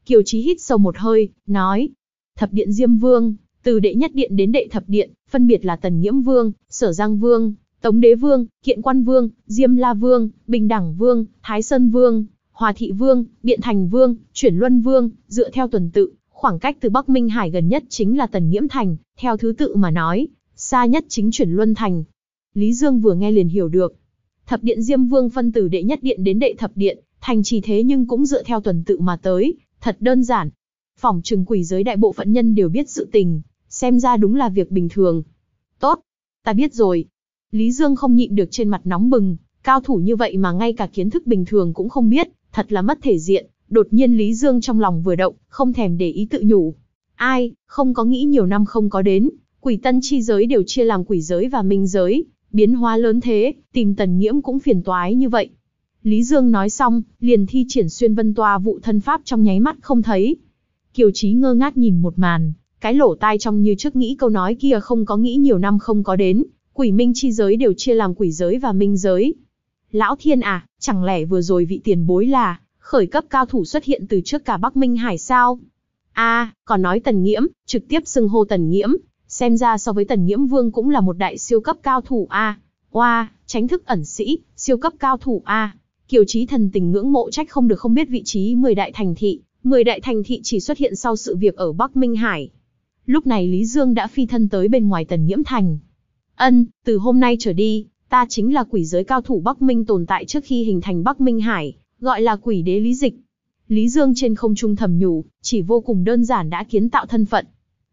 Kiều Chí hít sâu một hơi, nói. Thập điện Diêm Vương, từ đệ nhất điện đến đệ thập điện, phân biệt là Tần Nhiễm Vương, Sở Giang Vương, Tống Đế Vương, Kiện Quan Vương, Diêm La Vương, Bình Đẳng Vương, Thái Sơn Vương, Hòa Thị Vương, Biện Thành Vương, Chuyển Luân Vương, dựa theo tuần tự, khoảng cách từ Bắc Minh Hải gần nhất chính là Tần Nhiễm Thành, theo thứ tự mà nói, xa nhất chính Chuyển Luân Thành. Lý Dương vừa nghe liền hiểu được. Thập điện Diêm Vương phân từ đệ nhất điện đến đệ thập điện, thành trì thế nhưng cũng dựa theo tuần tự mà tới, thật đơn giản. Phòng trừng quỷ giới đại bộ phận nhân đều biết sự tình, xem ra đúng là việc bình thường. Tốt, ta biết rồi. Lý Dương không nhịn được trên mặt nóng bừng, cao thủ như vậy mà ngay cả kiến thức bình thường cũng không biết, thật là mất thể diện. Đột nhiên Lý Dương trong lòng vừa động, không thèm để ý tự nhủ. Ai, không có nghĩ nhiều năm không có đến, quỷ tân chi giới đều chia làm quỷ giới và minh giới, biến hóa lớn thế, tìm tần nhiễm cũng phiền toái như vậy, Lý Dương nói xong, liền thi triển xuyên vân toa vụ thân pháp trong nháy mắt không thấy. Kiều trí ngơ ngác nhìn một màn, cái lỗ tai trong như trước nghĩ câu nói kia không có nghĩ nhiều năm không có đến, quỷ minh chi giới đều chia làm quỷ giới và minh giới. Lão Thiên à, chẳng lẽ vừa rồi vị tiền bối là khởi cấp cao thủ xuất hiện từ trước cả Bắc Minh Hải sao? a à, còn nói Tần Nghiễm, trực tiếp xưng hô Tần Nghiễm, xem ra so với Tần Nghiễm Vương cũng là một đại siêu cấp cao thủ a. À, wow, tránh thức ẩn sĩ, siêu cấp cao thủ a. À. Kiều Chí Thần tình ngưỡng mộ trách không được không biết vị trí 10 đại thành thị, 10 đại thành thị chỉ xuất hiện sau sự việc ở Bắc Minh Hải. Lúc này Lý Dương đã phi thân tới bên ngoài Tần Nhiễm Thành. Ân, từ hôm nay trở đi, ta chính là quỷ giới cao thủ Bắc Minh tồn tại trước khi hình thành Bắc Minh Hải, gọi là quỷ đế Lý Dịch. Lý Dương trên không trung thầm nhủ, chỉ vô cùng đơn giản đã kiến tạo thân phận.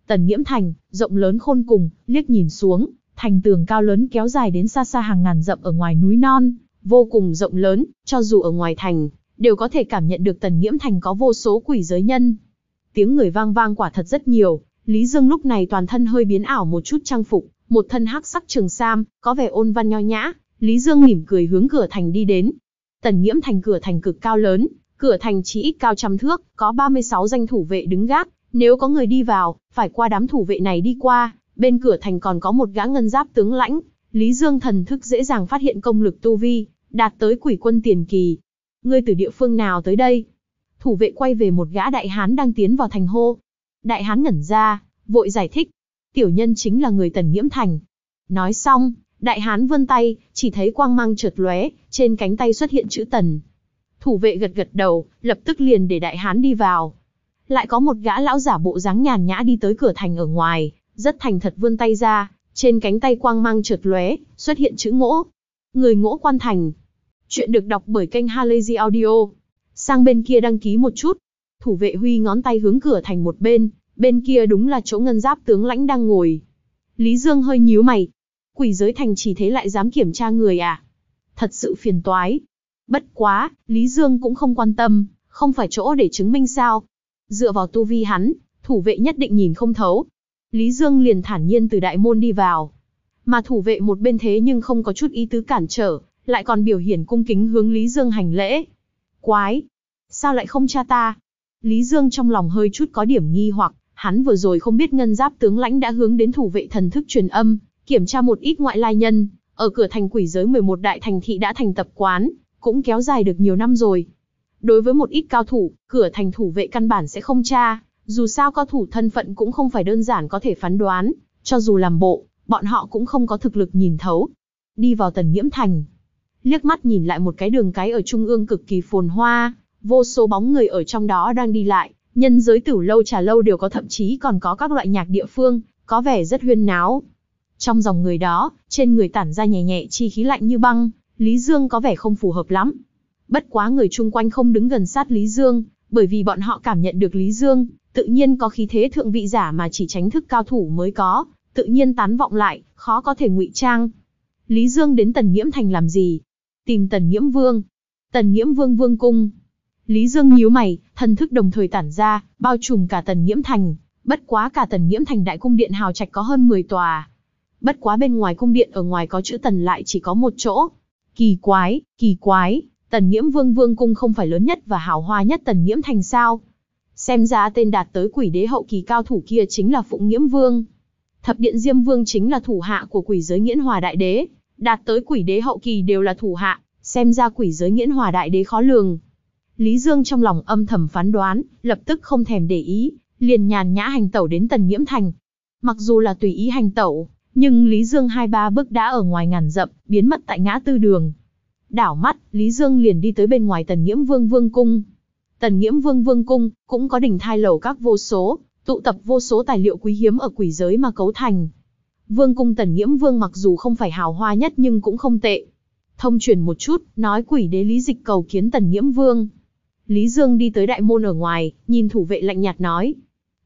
Tần Nhiễm Thành, rộng lớn khôn cùng, liếc nhìn xuống, thành tường cao lớn kéo dài đến xa xa hàng ngàn dặm ở ngoài núi non, vô cùng rộng lớn, cho dù ở ngoài thành, đều có thể cảm nhận được tần nhiễm thành có vô số quỷ giới nhân. Tiếng người vang vang quả thật rất nhiều, Lý Dương lúc này toàn thân hơi biến ảo một chút trang phục, một thân hắc sắc trường sam, có vẻ ôn văn nho nhã, Lý Dương mỉm cười hướng cửa thành đi đến. Tần nhiễm thành cửa thành cực cao lớn, cửa thành chỉ ít cao trăm thước, có 36 danh thủ vệ đứng gác, nếu có người đi vào, phải qua đám thủ vệ này đi qua, bên cửa thành còn có một gã ngân giáp tướng lãnh, Lý Dương thần thức dễ dàng phát hiện công lực tu vi, đạt tới quỷ quân tiền kỳ. Ngươi từ địa phương nào tới đây? Thủ vệ quay về một gã đại hán đang tiến vào thành hô. Đại hán ngẩn ra, vội giải thích. Tiểu nhân chính là người tần nghiễm thành. Nói xong, đại hán vươn tay, chỉ thấy quang mang chợt lóe, trên cánh tay xuất hiện chữ tần. Thủ vệ gật gật đầu, lập tức liền để đại hán đi vào. Lại có một gã lão giả bộ dáng nhàn nhã đi tới cửa thành ở ngoài, rất thành thật vươn tay ra, trên cánh tay quang mang chợt lóe, xuất hiện chữ ngỗ. Người ngỗ quan thành. Chuyện được đọc bởi kênh Halazy Audio. Sang bên kia đăng ký một chút. Thủ vệ Huy ngón tay hướng cửa thành một bên, bên kia đúng là chỗ ngân giáp tướng lãnh đang ngồi. Lý Dương hơi nhíu mày. Quỷ giới thành chỉ thế lại dám kiểm tra người à? Thật sự phiền toái. Bất quá, Lý Dương cũng không quan tâm, không phải chỗ để chứng minh sao. Dựa vào tu vi hắn, thủ vệ nhất định nhìn không thấu. Lý Dương liền thản nhiên từ đại môn đi vào, mà thủ vệ một bên thế nhưng không có chút ý tứ cản trở, lại còn biểu hiện cung kính hướng Lý Dương hành lễ. Quái! Sao lại không cha ta? Lý Dương trong lòng hơi chút có điểm nghi hoặc, hắn vừa rồi không biết ngân giáp tướng lãnh đã hướng đến thủ vệ thần thức truyền âm, kiểm tra một ít ngoại lai nhân, ở cửa thành quỷ giới 11 đại thành thị đã thành tập quán, cũng kéo dài được nhiều năm rồi. Đối với một ít cao thủ, cửa thành thủ vệ căn bản sẽ không tra, dù sao cao thủ thân phận cũng không phải đơn giản có thể phán đoán, cho dù làm bộ, bọn họ cũng không có thực lực nhìn thấu. Đi vào tần nghiễm thành, liếc mắt nhìn lại một cái đường cái ở trung ương cực kỳ phồn hoa, vô số bóng người ở trong đó đang đi lại, nhân giới tử lâu trà lâu đều có thậm chí còn có các loại nhạc địa phương, có vẻ rất huyên náo. Trong dòng người đó, trên người tản ra nhẹ nhẹ chi khí lạnh như băng, Lý Dương có vẻ không phù hợp lắm. Bất quá người chung quanh không đứng gần sát Lý Dương, bởi vì bọn họ cảm nhận được Lý Dương, tự nhiên có khí thế thượng vị giả mà chỉ tránh thức cao thủ mới có, tự nhiên tán vọng lại, khó có thể ngụy trang. Lý Dương đến Tần Nghiễm Thành làm gì? Tìm Tần Nghiễm Vương. Tần Nghiễm Vương Vương Cung. Lý Dương nhíu mày, thần thức đồng thời tản ra, bao trùm cả Tần Nghiễm Thành. Bất quá cả Tần Nghiễm Thành Đại Cung Điện Hào Trạch có hơn 10 tòa. Bất quá bên ngoài cung điện ở ngoài có chữ Tần lại chỉ có một chỗ. Kỳ quái, kỳ quái, Tần Nghiễm Vương Vương Cung không phải lớn nhất và hào hoa nhất Tần Nghiễm Thành sao? Xem ra tên đạt tới quỷ đế hậu kỳ cao thủ kia chính là Phụng Nghiễm Vương. Thập điện Diêm Vương chính là thủ hạ của quỷ giới Nghiễn Hòa Đại Đế, đạt tới quỷ đế hậu kỳ đều là thủ hạ, xem ra quỷ giới Nghiễn Hòa Đại Đế khó lường. Lý Dương trong lòng âm thầm phán đoán, lập tức không thèm để ý, liền nhàn nhã hành tẩu đến Tần Nhiễm Thành. Mặc dù là tùy ý hành tẩu, nhưng Lý Dương hai ba bước đã ở ngoài ngàn dặm, biến mất tại ngã tư đường. Đảo mắt, Lý Dương liền đi tới bên ngoài Tần Nhiễm Vương Vương Cung. Tần Nhiễm Vương Vương Cung, cũng có đỉnh thai lầu các vô số, tụ tập vô số tài liệu quý hiếm ở quỷ giới mà cấu thành. Vương cung Tần nhiễm Vương mặc dù không phải hào hoa nhất nhưng cũng không tệ. Thông truyền một chút, nói quỷ đế Lý Dịch cầu kiến Tần nhiễm Vương. Lý Dương đi tới đại môn ở ngoài, nhìn thủ vệ lạnh nhạt nói.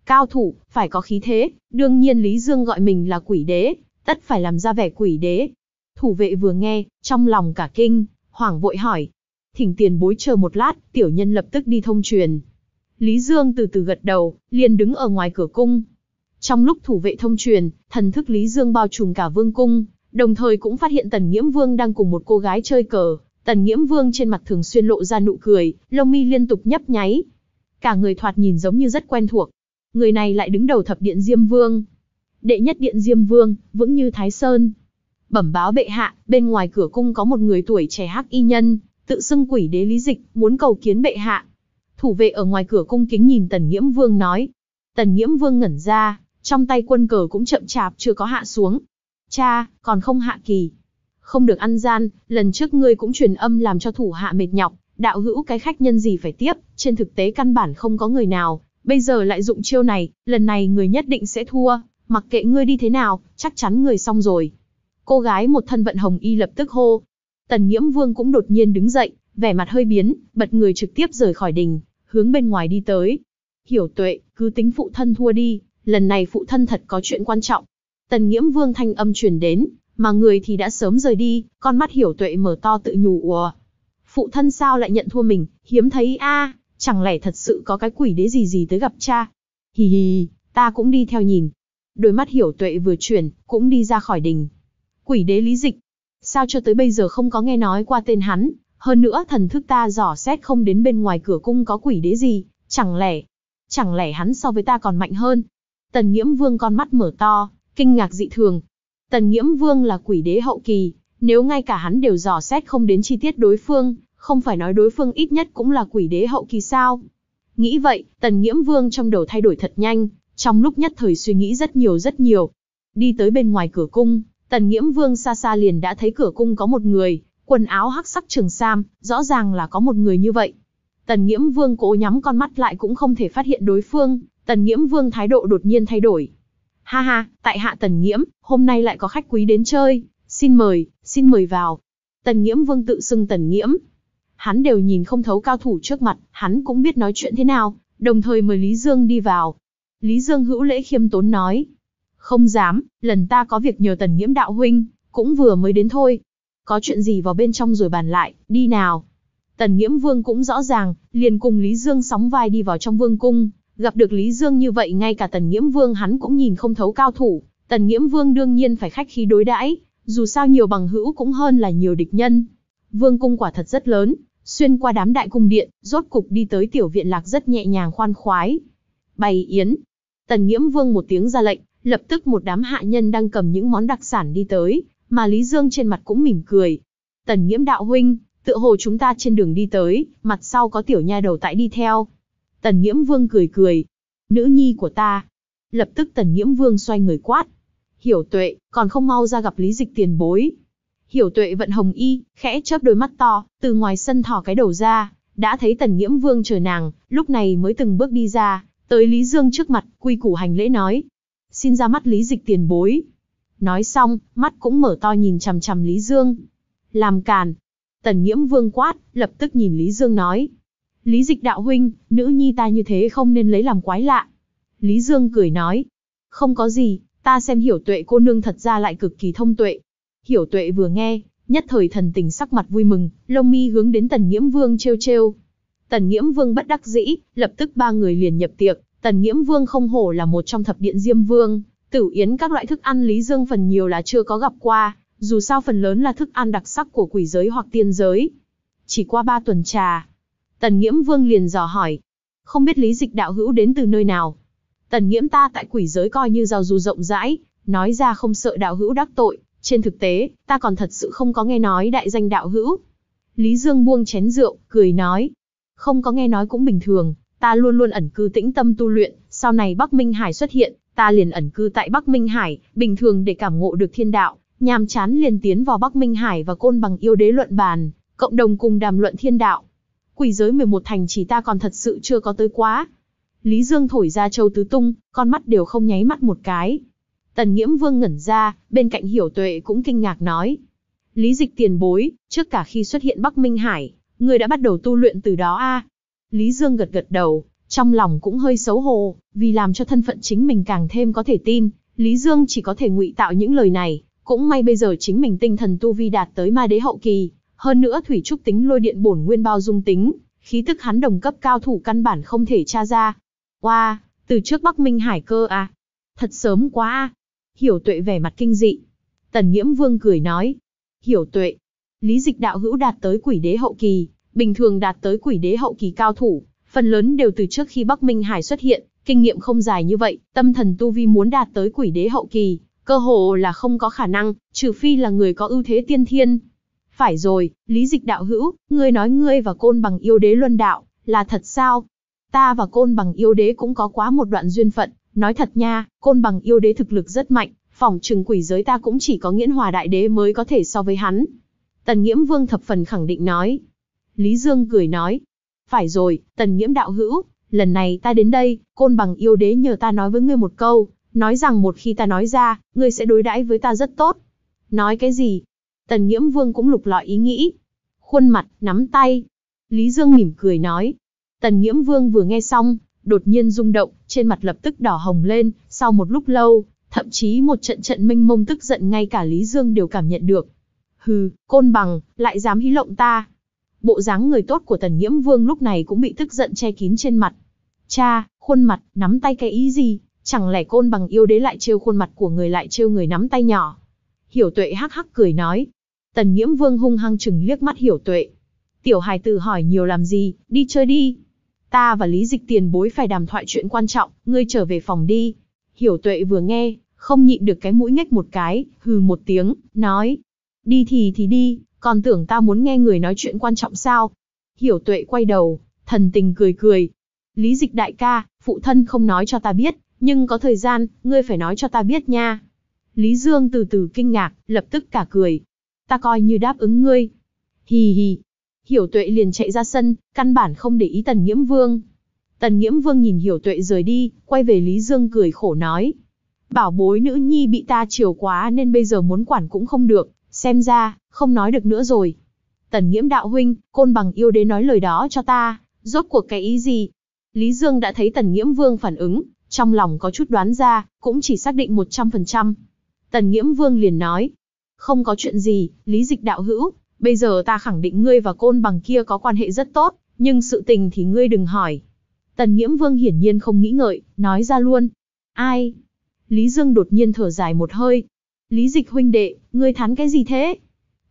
Cao thủ, phải có khí thế, đương nhiên Lý Dương gọi mình là quỷ đế, tất phải làm ra vẻ quỷ đế. Thủ vệ vừa nghe, trong lòng cả kinh, hoảng vội hỏi. Thỉnh tiền bối chờ một lát, tiểu nhân lập tức đi thông truyền. Lý Dương từ từ gật đầu, liền đứng ở ngoài cửa cung. Trong lúc thủ vệ thông truyền, thần thức Lý Dương bao trùm cả vương cung, đồng thời cũng phát hiện Tần Nghiễm Vương đang cùng một cô gái chơi cờ. Tần Nghiễm Vương trên mặt thường xuyên lộ ra nụ cười, lông mi liên tục nhấp nháy. Cả người thoạt nhìn giống như rất quen thuộc. Người này lại đứng đầu thập điện Diêm Vương. Đệ nhất điện Diêm Vương, vững như Thái Sơn. Bẩm báo bệ hạ, bên ngoài cửa cung có một người tuổi trẻ hắc y nhân, tự xưng quỷ đế lý dịch, muốn cầu kiến bệ hạ. Thủ vệ ở ngoài cửa cung kính nhìn Tần Nghiễm Vương nói. Tần Nghiễm Vương ngẩn ra, trong tay quân cờ cũng chậm chạp chưa có hạ xuống. Cha, còn không hạ kỳ. Không được ăn gian, lần trước ngươi cũng truyền âm làm cho thủ hạ mệt nhọc, đạo hữu cái khách nhân gì phải tiếp, trên thực tế căn bản không có người nào, bây giờ lại dụng chiêu này, lần này người nhất định sẽ thua, mặc kệ ngươi đi thế nào, chắc chắn người xong rồi. Cô gái một thân vận hồng y lập tức hô. Tần Nghiễm Vương cũng đột nhiên đứng dậy, vẻ mặt hơi biến, bật người trực tiếp rời khỏi đình hướng bên ngoài đi tới. Hiểu tuệ, cứ tính phụ thân thua đi, lần này phụ thân thật có chuyện quan trọng. Tần nghiễm vương thanh âm truyền đến, mà người thì đã sớm rời đi, con mắt hiểu tuệ mở to tự nhủ ùa. Phụ thân sao lại nhận thua mình, hiếm thấy a, chẳng lẽ thật sự có cái quỷ đế gì gì tới gặp cha. Hì hì, ta cũng đi theo nhìn. Đôi mắt hiểu tuệ vừa chuyển, cũng đi ra khỏi đình. Quỷ đế lý dịch. Sao cho tới bây giờ không có nghe nói qua tên hắn, hơn nữa thần thức ta dò xét không đến bên ngoài cửa cung có quỷ đế gì, chẳng lẽ, chẳng lẽ hắn so với ta còn mạnh hơn? Tần Nghiễm Vương con mắt mở to, kinh ngạc dị thường. Tần Nghiễm Vương là quỷ đế hậu kỳ, nếu ngay cả hắn đều dò xét không đến chi tiết đối phương, không phải nói đối phương ít nhất cũng là quỷ đế hậu kỳ sao? Nghĩ vậy, Tần Nghiễm Vương trong đầu thay đổi thật nhanh, trong lúc nhất thời suy nghĩ rất nhiều rất nhiều. Đi tới bên ngoài cửa cung, Tần Nghiễm Vương xa xa liền đã thấy cửa cung có một người, quần áo hắc sắc trường sam, rõ ràng là có một người như vậy. Tần Nghiễm Vương cố nhắm con mắt lại cũng không thể phát hiện đối phương, Tần Nghiễm Vương thái độ đột nhiên thay đổi. Ha ha, tại hạ Tần Nghiễm, hôm nay lại có khách quý đến chơi, xin mời, xin mời vào. Tần Nghiễm Vương tự xưng Tần Nghiễm. Hắn đều nhìn không thấu cao thủ trước mặt, hắn cũng biết nói chuyện thế nào, đồng thời mời Lý Dương đi vào. Lý Dương hữu lễ khiêm tốn nói. Không dám, lần ta có việc nhờ Tần Nghiễm đạo huynh, cũng vừa mới đến thôi, có chuyện gì vào bên trong rồi bàn lại, đi nào. Tần Nghiễm Vương cũng rõ ràng, liền cùng Lý Dương sóng vai đi vào trong vương cung, gặp được Lý Dương như vậy ngay cả Tần Nghiễm Vương hắn cũng nhìn không thấu cao thủ, Tần Nghiễm Vương đương nhiên phải khách khí đối đãi, dù sao nhiều bằng hữu cũng hơn là nhiều địch nhân. Vương cung quả thật rất lớn, xuyên qua đám đại cung điện, rốt cục đi tới tiểu viện lạc rất nhẹ nhàng khoan khoái. Bày yến. Tần Nghiễm Vương một tiếng ra lệnh, lập tức một đám hạ nhân đang cầm những món đặc sản đi tới, mà Lý Dương trên mặt cũng mỉm cười. Tần Nghiễm đạo huynh, tựa hồ chúng ta trên đường đi tới, mặt sau có tiểu nha đầu tại đi theo. Tần Nghiễm Vương cười cười, nữ nhi của ta. Lập tức Tần Nghiễm Vương xoay người quát, "Hiểu Tuệ, còn không mau ra gặp Lý Dịch tiền bối." Hiểu Tuệ vận hồng y, khẽ chớp đôi mắt to, từ ngoài sân thỏ cái đầu ra, đã thấy Tần Nghiễm Vương chờ nàng, lúc này mới từng bước đi ra, tới Lý Dương trước mặt, quy củ hành lễ nói: "Xin ra mắt Lý Dịch tiền bối." Nói xong, mắt cũng mở to nhìn chằm chằm Lý Dương. Làm càn. Tần nhiễm vương quát, lập tức nhìn Lý Dương nói. Lý dịch đạo huynh, nữ nhi ta như thế không nên lấy làm quái lạ. Lý Dương cười nói. Không có gì, ta xem hiểu tuệ cô nương thật ra lại cực kỳ thông tuệ. Hiểu tuệ vừa nghe, nhất thời thần tình sắc mặt vui mừng, lông mi hướng đến tần nhiễm vương trêu trêu. Tần Nghiễm Vương bất đắc dĩ, lập tức ba người liền nhập tiệc, Tần Nghiễm Vương không hổ là một trong thập điện Diêm Vương, Tử yến các loại thức ăn Lý Dương phần nhiều là chưa có gặp qua, dù sao phần lớn là thức ăn đặc sắc của quỷ giới hoặc tiên giới. Chỉ qua ba tuần trà, Tần Nghiễm Vương liền dò hỏi, không biết Lý Dịch đạo hữu đến từ nơi nào. Tần Nghiễm ta tại quỷ giới coi như giao du rộng rãi, nói ra không sợ đạo hữu đắc tội, trên thực tế, ta còn thật sự không có nghe nói đại danh đạo hữu. Lý Dương buông chén rượu, cười nói, không có nghe nói cũng bình thường, ta luôn luôn ẩn cư tĩnh tâm tu luyện, sau này Bắc Minh Hải xuất hiện, Ta liền ẩn cư tại Bắc Minh Hải, bình thường để cảm ngộ được thiên đạo, nhàm chán liền tiến vào Bắc Minh Hải và côn bằng yêu đế luận bàn, cộng đồng cùng đàm luận thiên đạo. Quỷ giới 11 thành chỉ ta còn thật sự chưa có tới quá. Lý Dương thổi ra châu tứ tung, con mắt đều không nháy mắt một cái. Tần Nghiễm Vương ngẩn ra, bên cạnh Hiểu Tuệ cũng kinh ngạc nói. Lý Dịch tiền bối, trước cả khi xuất hiện Bắc Minh Hải, người đã bắt đầu tu luyện từ đó a Lý Dương gật gật đầu, trong lòng cũng hơi xấu hổ, vì làm cho thân phận chính mình càng thêm có thể tin, Lý Dương chỉ có thể ngụy tạo những lời này, cũng may bây giờ chính mình tinh thần tu vi đạt tới ma đế hậu kỳ, hơn nữa thủy trúc tính lôi điện bổn nguyên bao dung tính, khí tức hắn đồng cấp cao thủ căn bản không thể tra ra. Oa, wow, từ trước Bắc Minh Hải cơ à? Thật sớm quá À? Hiểu Tuệ vẻ mặt kinh dị. Tần Nghiễm Vương cười nói, "Hiểu Tuệ, Lý Dịch đạo hữu đạt tới Quỷ Đế hậu kỳ, bình thường đạt tới Quỷ Đế hậu kỳ cao thủ, phần lớn đều từ trước khi Bắc Minh Hải xuất hiện, kinh nghiệm không dài như vậy, tâm thần tu vi muốn đạt tới quỷ đế hậu kỳ, cơ hồ là không có khả năng, trừ phi là người có ưu thế tiên thiên. Phải rồi, lý dịch đạo hữu, ngươi nói ngươi và côn bằng yêu đế luân đạo, là thật sao? Ta và côn bằng yêu đế cũng có quá một đoạn duyên phận, nói thật nha, côn bằng yêu đế thực lực rất mạnh, phòng trừng quỷ giới ta cũng chỉ có nghiễn hòa đại đế mới có thể so với hắn. Tần Nghiễm Vương thập phần khẳng định nói. Lý Dương cười nói, phải rồi, tần nhiễm đạo hữu, lần này ta đến đây, côn bằng yêu đế nhờ ta nói với ngươi một câu, nói rằng một khi ta nói ra, ngươi sẽ đối đãi với ta rất tốt. Nói cái gì? Tần nhiễm vương cũng lục lọi ý nghĩ. Khuôn mặt, nắm tay. Lý Dương mỉm cười nói. Tần nhiễm vương vừa nghe xong, đột nhiên rung động, trên mặt lập tức đỏ hồng lên, sau một lúc lâu, thậm chí một trận trận minh mông tức giận ngay cả Lý Dương đều cảm nhận được. Hừ, côn bằng, lại dám hí lộng ta, bộ dáng người tốt của tần nhiễm vương lúc này cũng bị tức giận che kín trên mặt. Cha, khuôn mặt, nắm tay cái ý gì, chẳng lẽ côn bằng yêu đế lại trêu khuôn mặt của người lại trêu người nắm tay nhỏ. Hiểu tuệ hắc hắc cười nói. Tần nhiễm vương hung hăng chừng liếc mắt hiểu tuệ. Tiểu hài tử hỏi nhiều làm gì, đi chơi đi. Ta và lý dịch tiền bối phải đàm thoại chuyện quan trọng, ngươi trở về phòng đi. Hiểu tuệ vừa nghe, không nhịn được cái mũi ngách một cái, hừ một tiếng, nói. Đi thì thì đi, còn tưởng ta muốn nghe người nói chuyện quan trọng sao? Hiểu tuệ quay đầu, thần tình cười cười. Lý dịch đại ca, phụ thân không nói cho ta biết, nhưng có thời gian, ngươi phải nói cho ta biết nha. Lý Dương từ từ kinh ngạc, lập tức cả cười. Ta coi như đáp ứng ngươi. Hì hì. Hiểu tuệ liền chạy ra sân, căn bản không để ý tần nghiễm vương. Tần nghiễm vương nhìn hiểu tuệ rời đi, quay về Lý Dương cười khổ nói. Bảo bối nữ nhi bị ta chiều quá nên bây giờ muốn quản cũng không được, xem ra, không nói được nữa rồi. Tần nghiễm đạo huynh, côn bằng yêu đế nói lời đó cho ta, rốt cuộc cái ý gì? Lý Dương đã thấy tần nghiễm vương phản ứng, trong lòng có chút đoán ra, cũng chỉ xác định 100%. Tần nghiễm vương liền nói, không có chuyện gì, lý dịch đạo hữu, bây giờ ta khẳng định ngươi và côn bằng kia có quan hệ rất tốt, nhưng sự tình thì ngươi đừng hỏi. Tần nghiễm vương hiển nhiên không nghĩ ngợi, nói ra luôn. Ai? Lý Dương đột nhiên thở dài một hơi, Lý dịch huynh đệ, ngươi thán cái gì thế?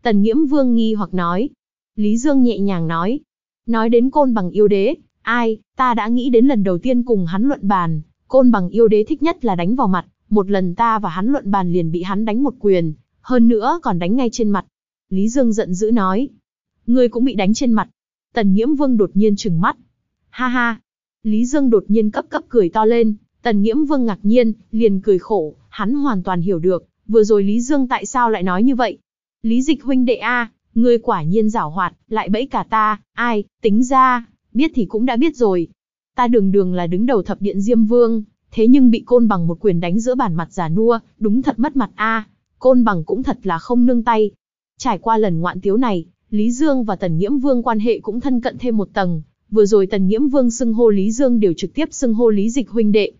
Tần nghiễm vương nghi hoặc nói. Lý Dương nhẹ nhàng nói. Nói đến côn bằng yêu đế, ai, ta đã nghĩ đến lần đầu tiên cùng hắn luận bàn. Côn bằng yêu đế thích nhất là đánh vào mặt, một lần ta và hắn luận bàn liền bị hắn đánh một quyền, hơn nữa còn đánh ngay trên mặt. Lý Dương giận dữ nói. Ngươi cũng bị đánh trên mặt. Tần Nghiễm Vương đột nhiên trừng mắt. Ha ha. Lý Dương đột nhiên cấp cấp cười to lên. Tần Nghiễm Vương ngạc nhiên, liền cười khổ, hắn hoàn toàn hiểu được, Vừa rồi Lý Dương tại sao lại nói như vậy? Lý dịch huynh đệ A, à, ngươi quả nhiên giảo hoạt, lại bẫy cả ta, ai, tính ra, biết thì cũng đã biết rồi. Ta đường đường là đứng đầu thập điện Diêm Vương, thế nhưng bị côn bằng một quyền đánh giữa bản mặt giả nua, đúng thật mất mặt A. Côn bằng cũng thật là không nương tay. Trải qua lần ngoạn tiếu này, Lý Dương và Tần Nhiễm Vương quan hệ cũng thân cận thêm một tầng. Vừa rồi Tần Nhiễm Vương xưng hô Lý Dương đều trực tiếp xưng hô Lý Dịch huynh đệ.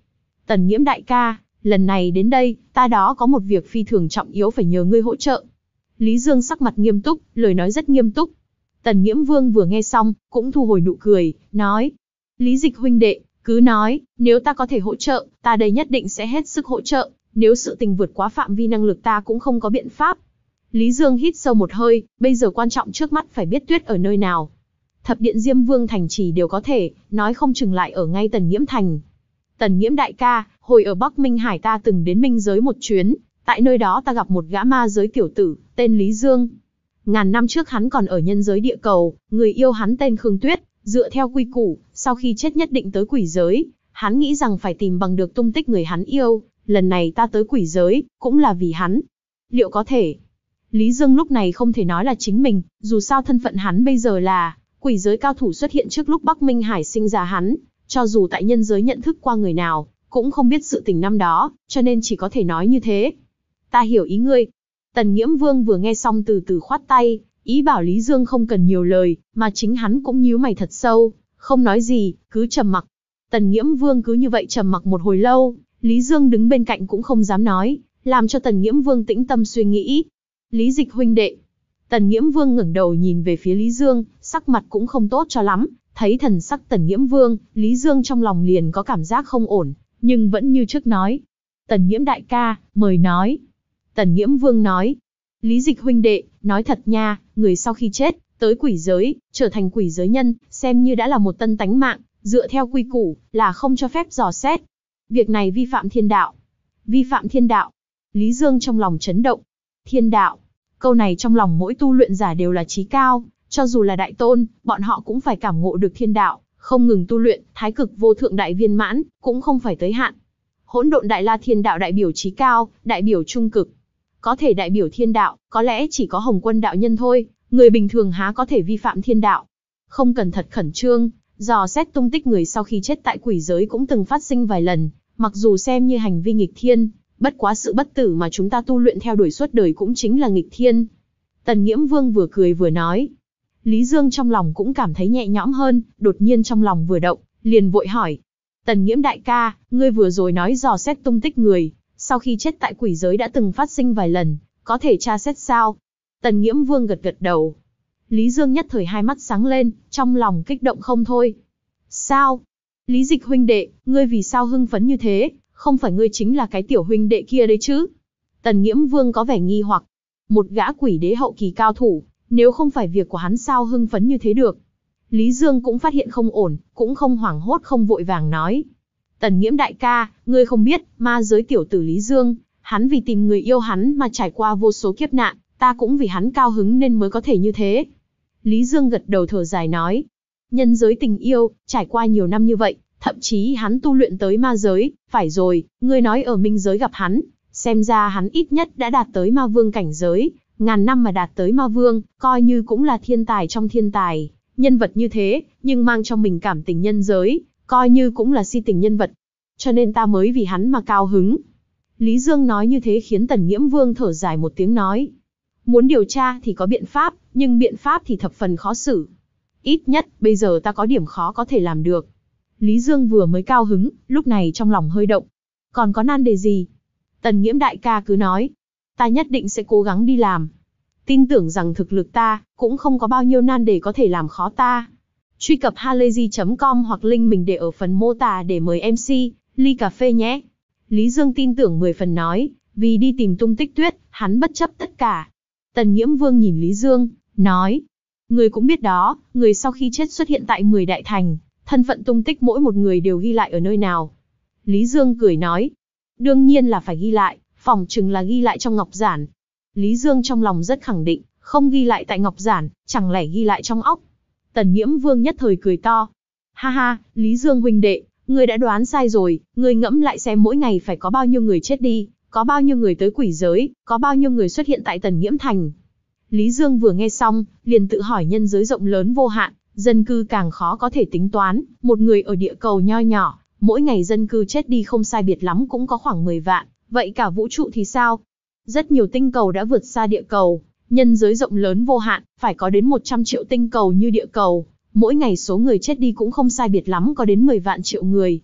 Tần Nhiễm đại ca, lần này đến đây, ta đó có một việc phi thường trọng yếu phải nhờ ngươi hỗ trợ. Lý Dương sắc mặt nghiêm túc, lời nói rất nghiêm túc. Tần Nghiễm Vương vừa nghe xong, cũng thu hồi nụ cười, nói. Lý dịch huynh đệ, cứ nói, nếu ta có thể hỗ trợ, ta đây nhất định sẽ hết sức hỗ trợ, nếu sự tình vượt quá phạm vi năng lực ta cũng không có biện pháp. Lý Dương hít sâu một hơi, bây giờ quan trọng trước mắt phải biết tuyết ở nơi nào. Thập điện Diêm Vương thành trì đều có thể, nói không chừng lại ở ngay Tần Nghiễm Thành. Tần Nghiễm đại ca, hồi ở Bắc Minh Hải ta từng đến Minh giới một chuyến, tại nơi đó ta gặp một gã ma giới tiểu tử, tên Lý Dương. Ngàn năm trước hắn còn ở nhân giới địa cầu, người yêu hắn tên Khương Tuyết, dựa theo quy củ, sau khi chết nhất định tới quỷ giới, hắn nghĩ rằng phải tìm bằng được tung tích người hắn yêu, lần này ta tới quỷ giới, cũng là vì hắn. Liệu có thể? Lý Dương lúc này không thể nói là chính mình, dù sao thân phận hắn bây giờ là quỷ giới cao thủ xuất hiện trước lúc Bắc Minh Hải sinh ra hắn, cho dù tại nhân giới nhận thức qua người nào, cũng không biết sự tình năm đó, cho nên chỉ có thể nói như thế. Ta hiểu ý ngươi. Tần Nghiễm Vương vừa nghe xong từ từ khoát tay, ý bảo Lý Dương không cần nhiều lời, mà chính hắn cũng nhíu mày thật sâu, không nói gì, cứ trầm mặc. Tần Nghiễm Vương cứ như vậy trầm mặc một hồi lâu, Lý Dương đứng bên cạnh cũng không dám nói, làm cho Tần Nghiễm Vương tĩnh tâm suy nghĩ. Lý Dịch huynh đệ. Tần Nghiễm Vương ngẩng đầu nhìn về phía Lý Dương, sắc mặt cũng không tốt cho lắm, Thấy thần sắc Tần nhiễm Vương, Lý Dương trong lòng liền có cảm giác không ổn, nhưng vẫn như trước nói. Tần nhiễm đại ca, mời nói. Tần nhiễm Vương nói. Lý dịch huynh đệ, nói thật nha, người sau khi chết, tới quỷ giới, trở thành quỷ giới nhân, xem như đã là một tân tánh mạng, dựa theo quy củ, là không cho phép dò xét. Việc này vi phạm thiên đạo. Vi phạm thiên đạo. Lý Dương trong lòng chấn động. Thiên đạo. Câu này trong lòng mỗi tu luyện giả đều là trí cao, cho dù là đại tôn, bọn họ cũng phải cảm ngộ được thiên đạo, không ngừng tu luyện, thái cực vô thượng đại viên mãn, cũng không phải tới hạn. Hỗn độn đại la thiên đạo đại biểu trí cao, đại biểu trung cực. Có thể đại biểu thiên đạo, có lẽ chỉ có hồng quân đạo nhân thôi, người bình thường há có thể vi phạm thiên đạo. Không cần thật khẩn trương, dò xét tung tích người sau khi chết tại quỷ giới cũng từng phát sinh vài lần, mặc dù xem như hành vi nghịch thiên, bất quá sự bất tử mà chúng ta tu luyện theo đuổi suốt đời cũng chính là nghịch thiên. Tần Nghiễm Vương vừa cười vừa nói, Lý Dương trong lòng cũng cảm thấy nhẹ nhõm hơn, đột nhiên trong lòng vừa động, liền vội hỏi. Tần Nghiễm đại ca, ngươi vừa rồi nói dò xét tung tích người, sau khi chết tại quỷ giới đã từng phát sinh vài lần, có thể tra xét sao? Tần Nghiễm Vương gật gật đầu. Lý Dương nhất thời hai mắt sáng lên, trong lòng kích động không thôi. Sao? Lý Dịch huynh đệ, ngươi vì sao hưng phấn như thế, không phải ngươi chính là cái tiểu huynh đệ kia đấy chứ? Tần Nghiễm Vương có vẻ nghi hoặc. Một gã quỷ đế hậu kỳ cao thủ, nếu không phải việc của hắn sao hưng phấn như thế được. Lý Dương cũng phát hiện không ổn, cũng không hoảng hốt không vội vàng nói. Tần nghiễm đại ca, ngươi không biết, ma giới tiểu tử Lý Dương, hắn vì tìm người yêu hắn mà trải qua vô số kiếp nạn, ta cũng vì hắn cao hứng nên mới có thể như thế. Lý Dương gật đầu thở dài nói. Nhân giới tình yêu, trải qua nhiều năm như vậy, thậm chí hắn tu luyện tới ma giới, phải rồi, ngươi nói ở minh giới gặp hắn, xem ra hắn ít nhất đã đạt tới ma vương cảnh giới, ngàn năm mà đạt tới ma vương, coi như cũng là thiên tài trong thiên tài. Nhân vật như thế, nhưng mang trong mình cảm tình nhân giới, coi như cũng là si tình nhân vật. Cho nên ta mới vì hắn mà cao hứng. Lý Dương nói như thế khiến Tần Nghiễm Vương thở dài một tiếng nói. Muốn điều tra thì có biện pháp, nhưng biện pháp thì thập phần khó xử. Ít nhất, bây giờ ta có điểm khó có thể làm được. Lý Dương vừa mới cao hứng, lúc này trong lòng hơi động. Còn có nan đề gì? Tần Nghiễm đại ca cứ nói, ta nhất định sẽ cố gắng đi làm. Tin tưởng rằng thực lực ta, cũng không có bao nhiêu nan để có thể làm khó ta. Truy cập halayzi.com hoặc link mình để ở phần mô tả để mời MC, ly cà phê nhé. Lý Dương tin tưởng 10 phần nói, vì đi tìm tung tích tuyết, hắn bất chấp tất cả. Tần Nghiễm Vương nhìn Lý Dương, nói, người cũng biết đó, người sau khi chết xuất hiện tại 10 đại thành, thân phận tung tích mỗi một người đều ghi lại ở nơi nào. Lý Dương cười nói, đương nhiên là phải ghi lại, phòng chừng là ghi lại trong ngọc giản. Lý Dương trong lòng rất khẳng định, không ghi lại tại ngọc giản, chẳng lẽ ghi lại trong óc. Tần nhiễm vương nhất thời cười to. Ha ha, Lý Dương huynh đệ, ngươi đã đoán sai rồi, ngươi ngẫm lại xem mỗi ngày phải có bao nhiêu người chết đi, có bao nhiêu người tới quỷ giới, có bao nhiêu người xuất hiện tại tần nhiễm thành. Lý Dương vừa nghe xong, liền tự hỏi nhân giới rộng lớn vô hạn, dân cư càng khó có thể tính toán, một người ở địa cầu nho nhỏ, mỗi ngày dân cư chết đi không sai biệt lắm cũng có khoảng 10 vạn, Vậy cả vũ trụ thì sao? Rất nhiều tinh cầu đã vượt xa địa cầu, nhân giới rộng lớn vô hạn, phải có đến 100 triệu tinh cầu như địa cầu, mỗi ngày số người chết đi cũng không sai biệt lắm có đến 10 vạn triệu người.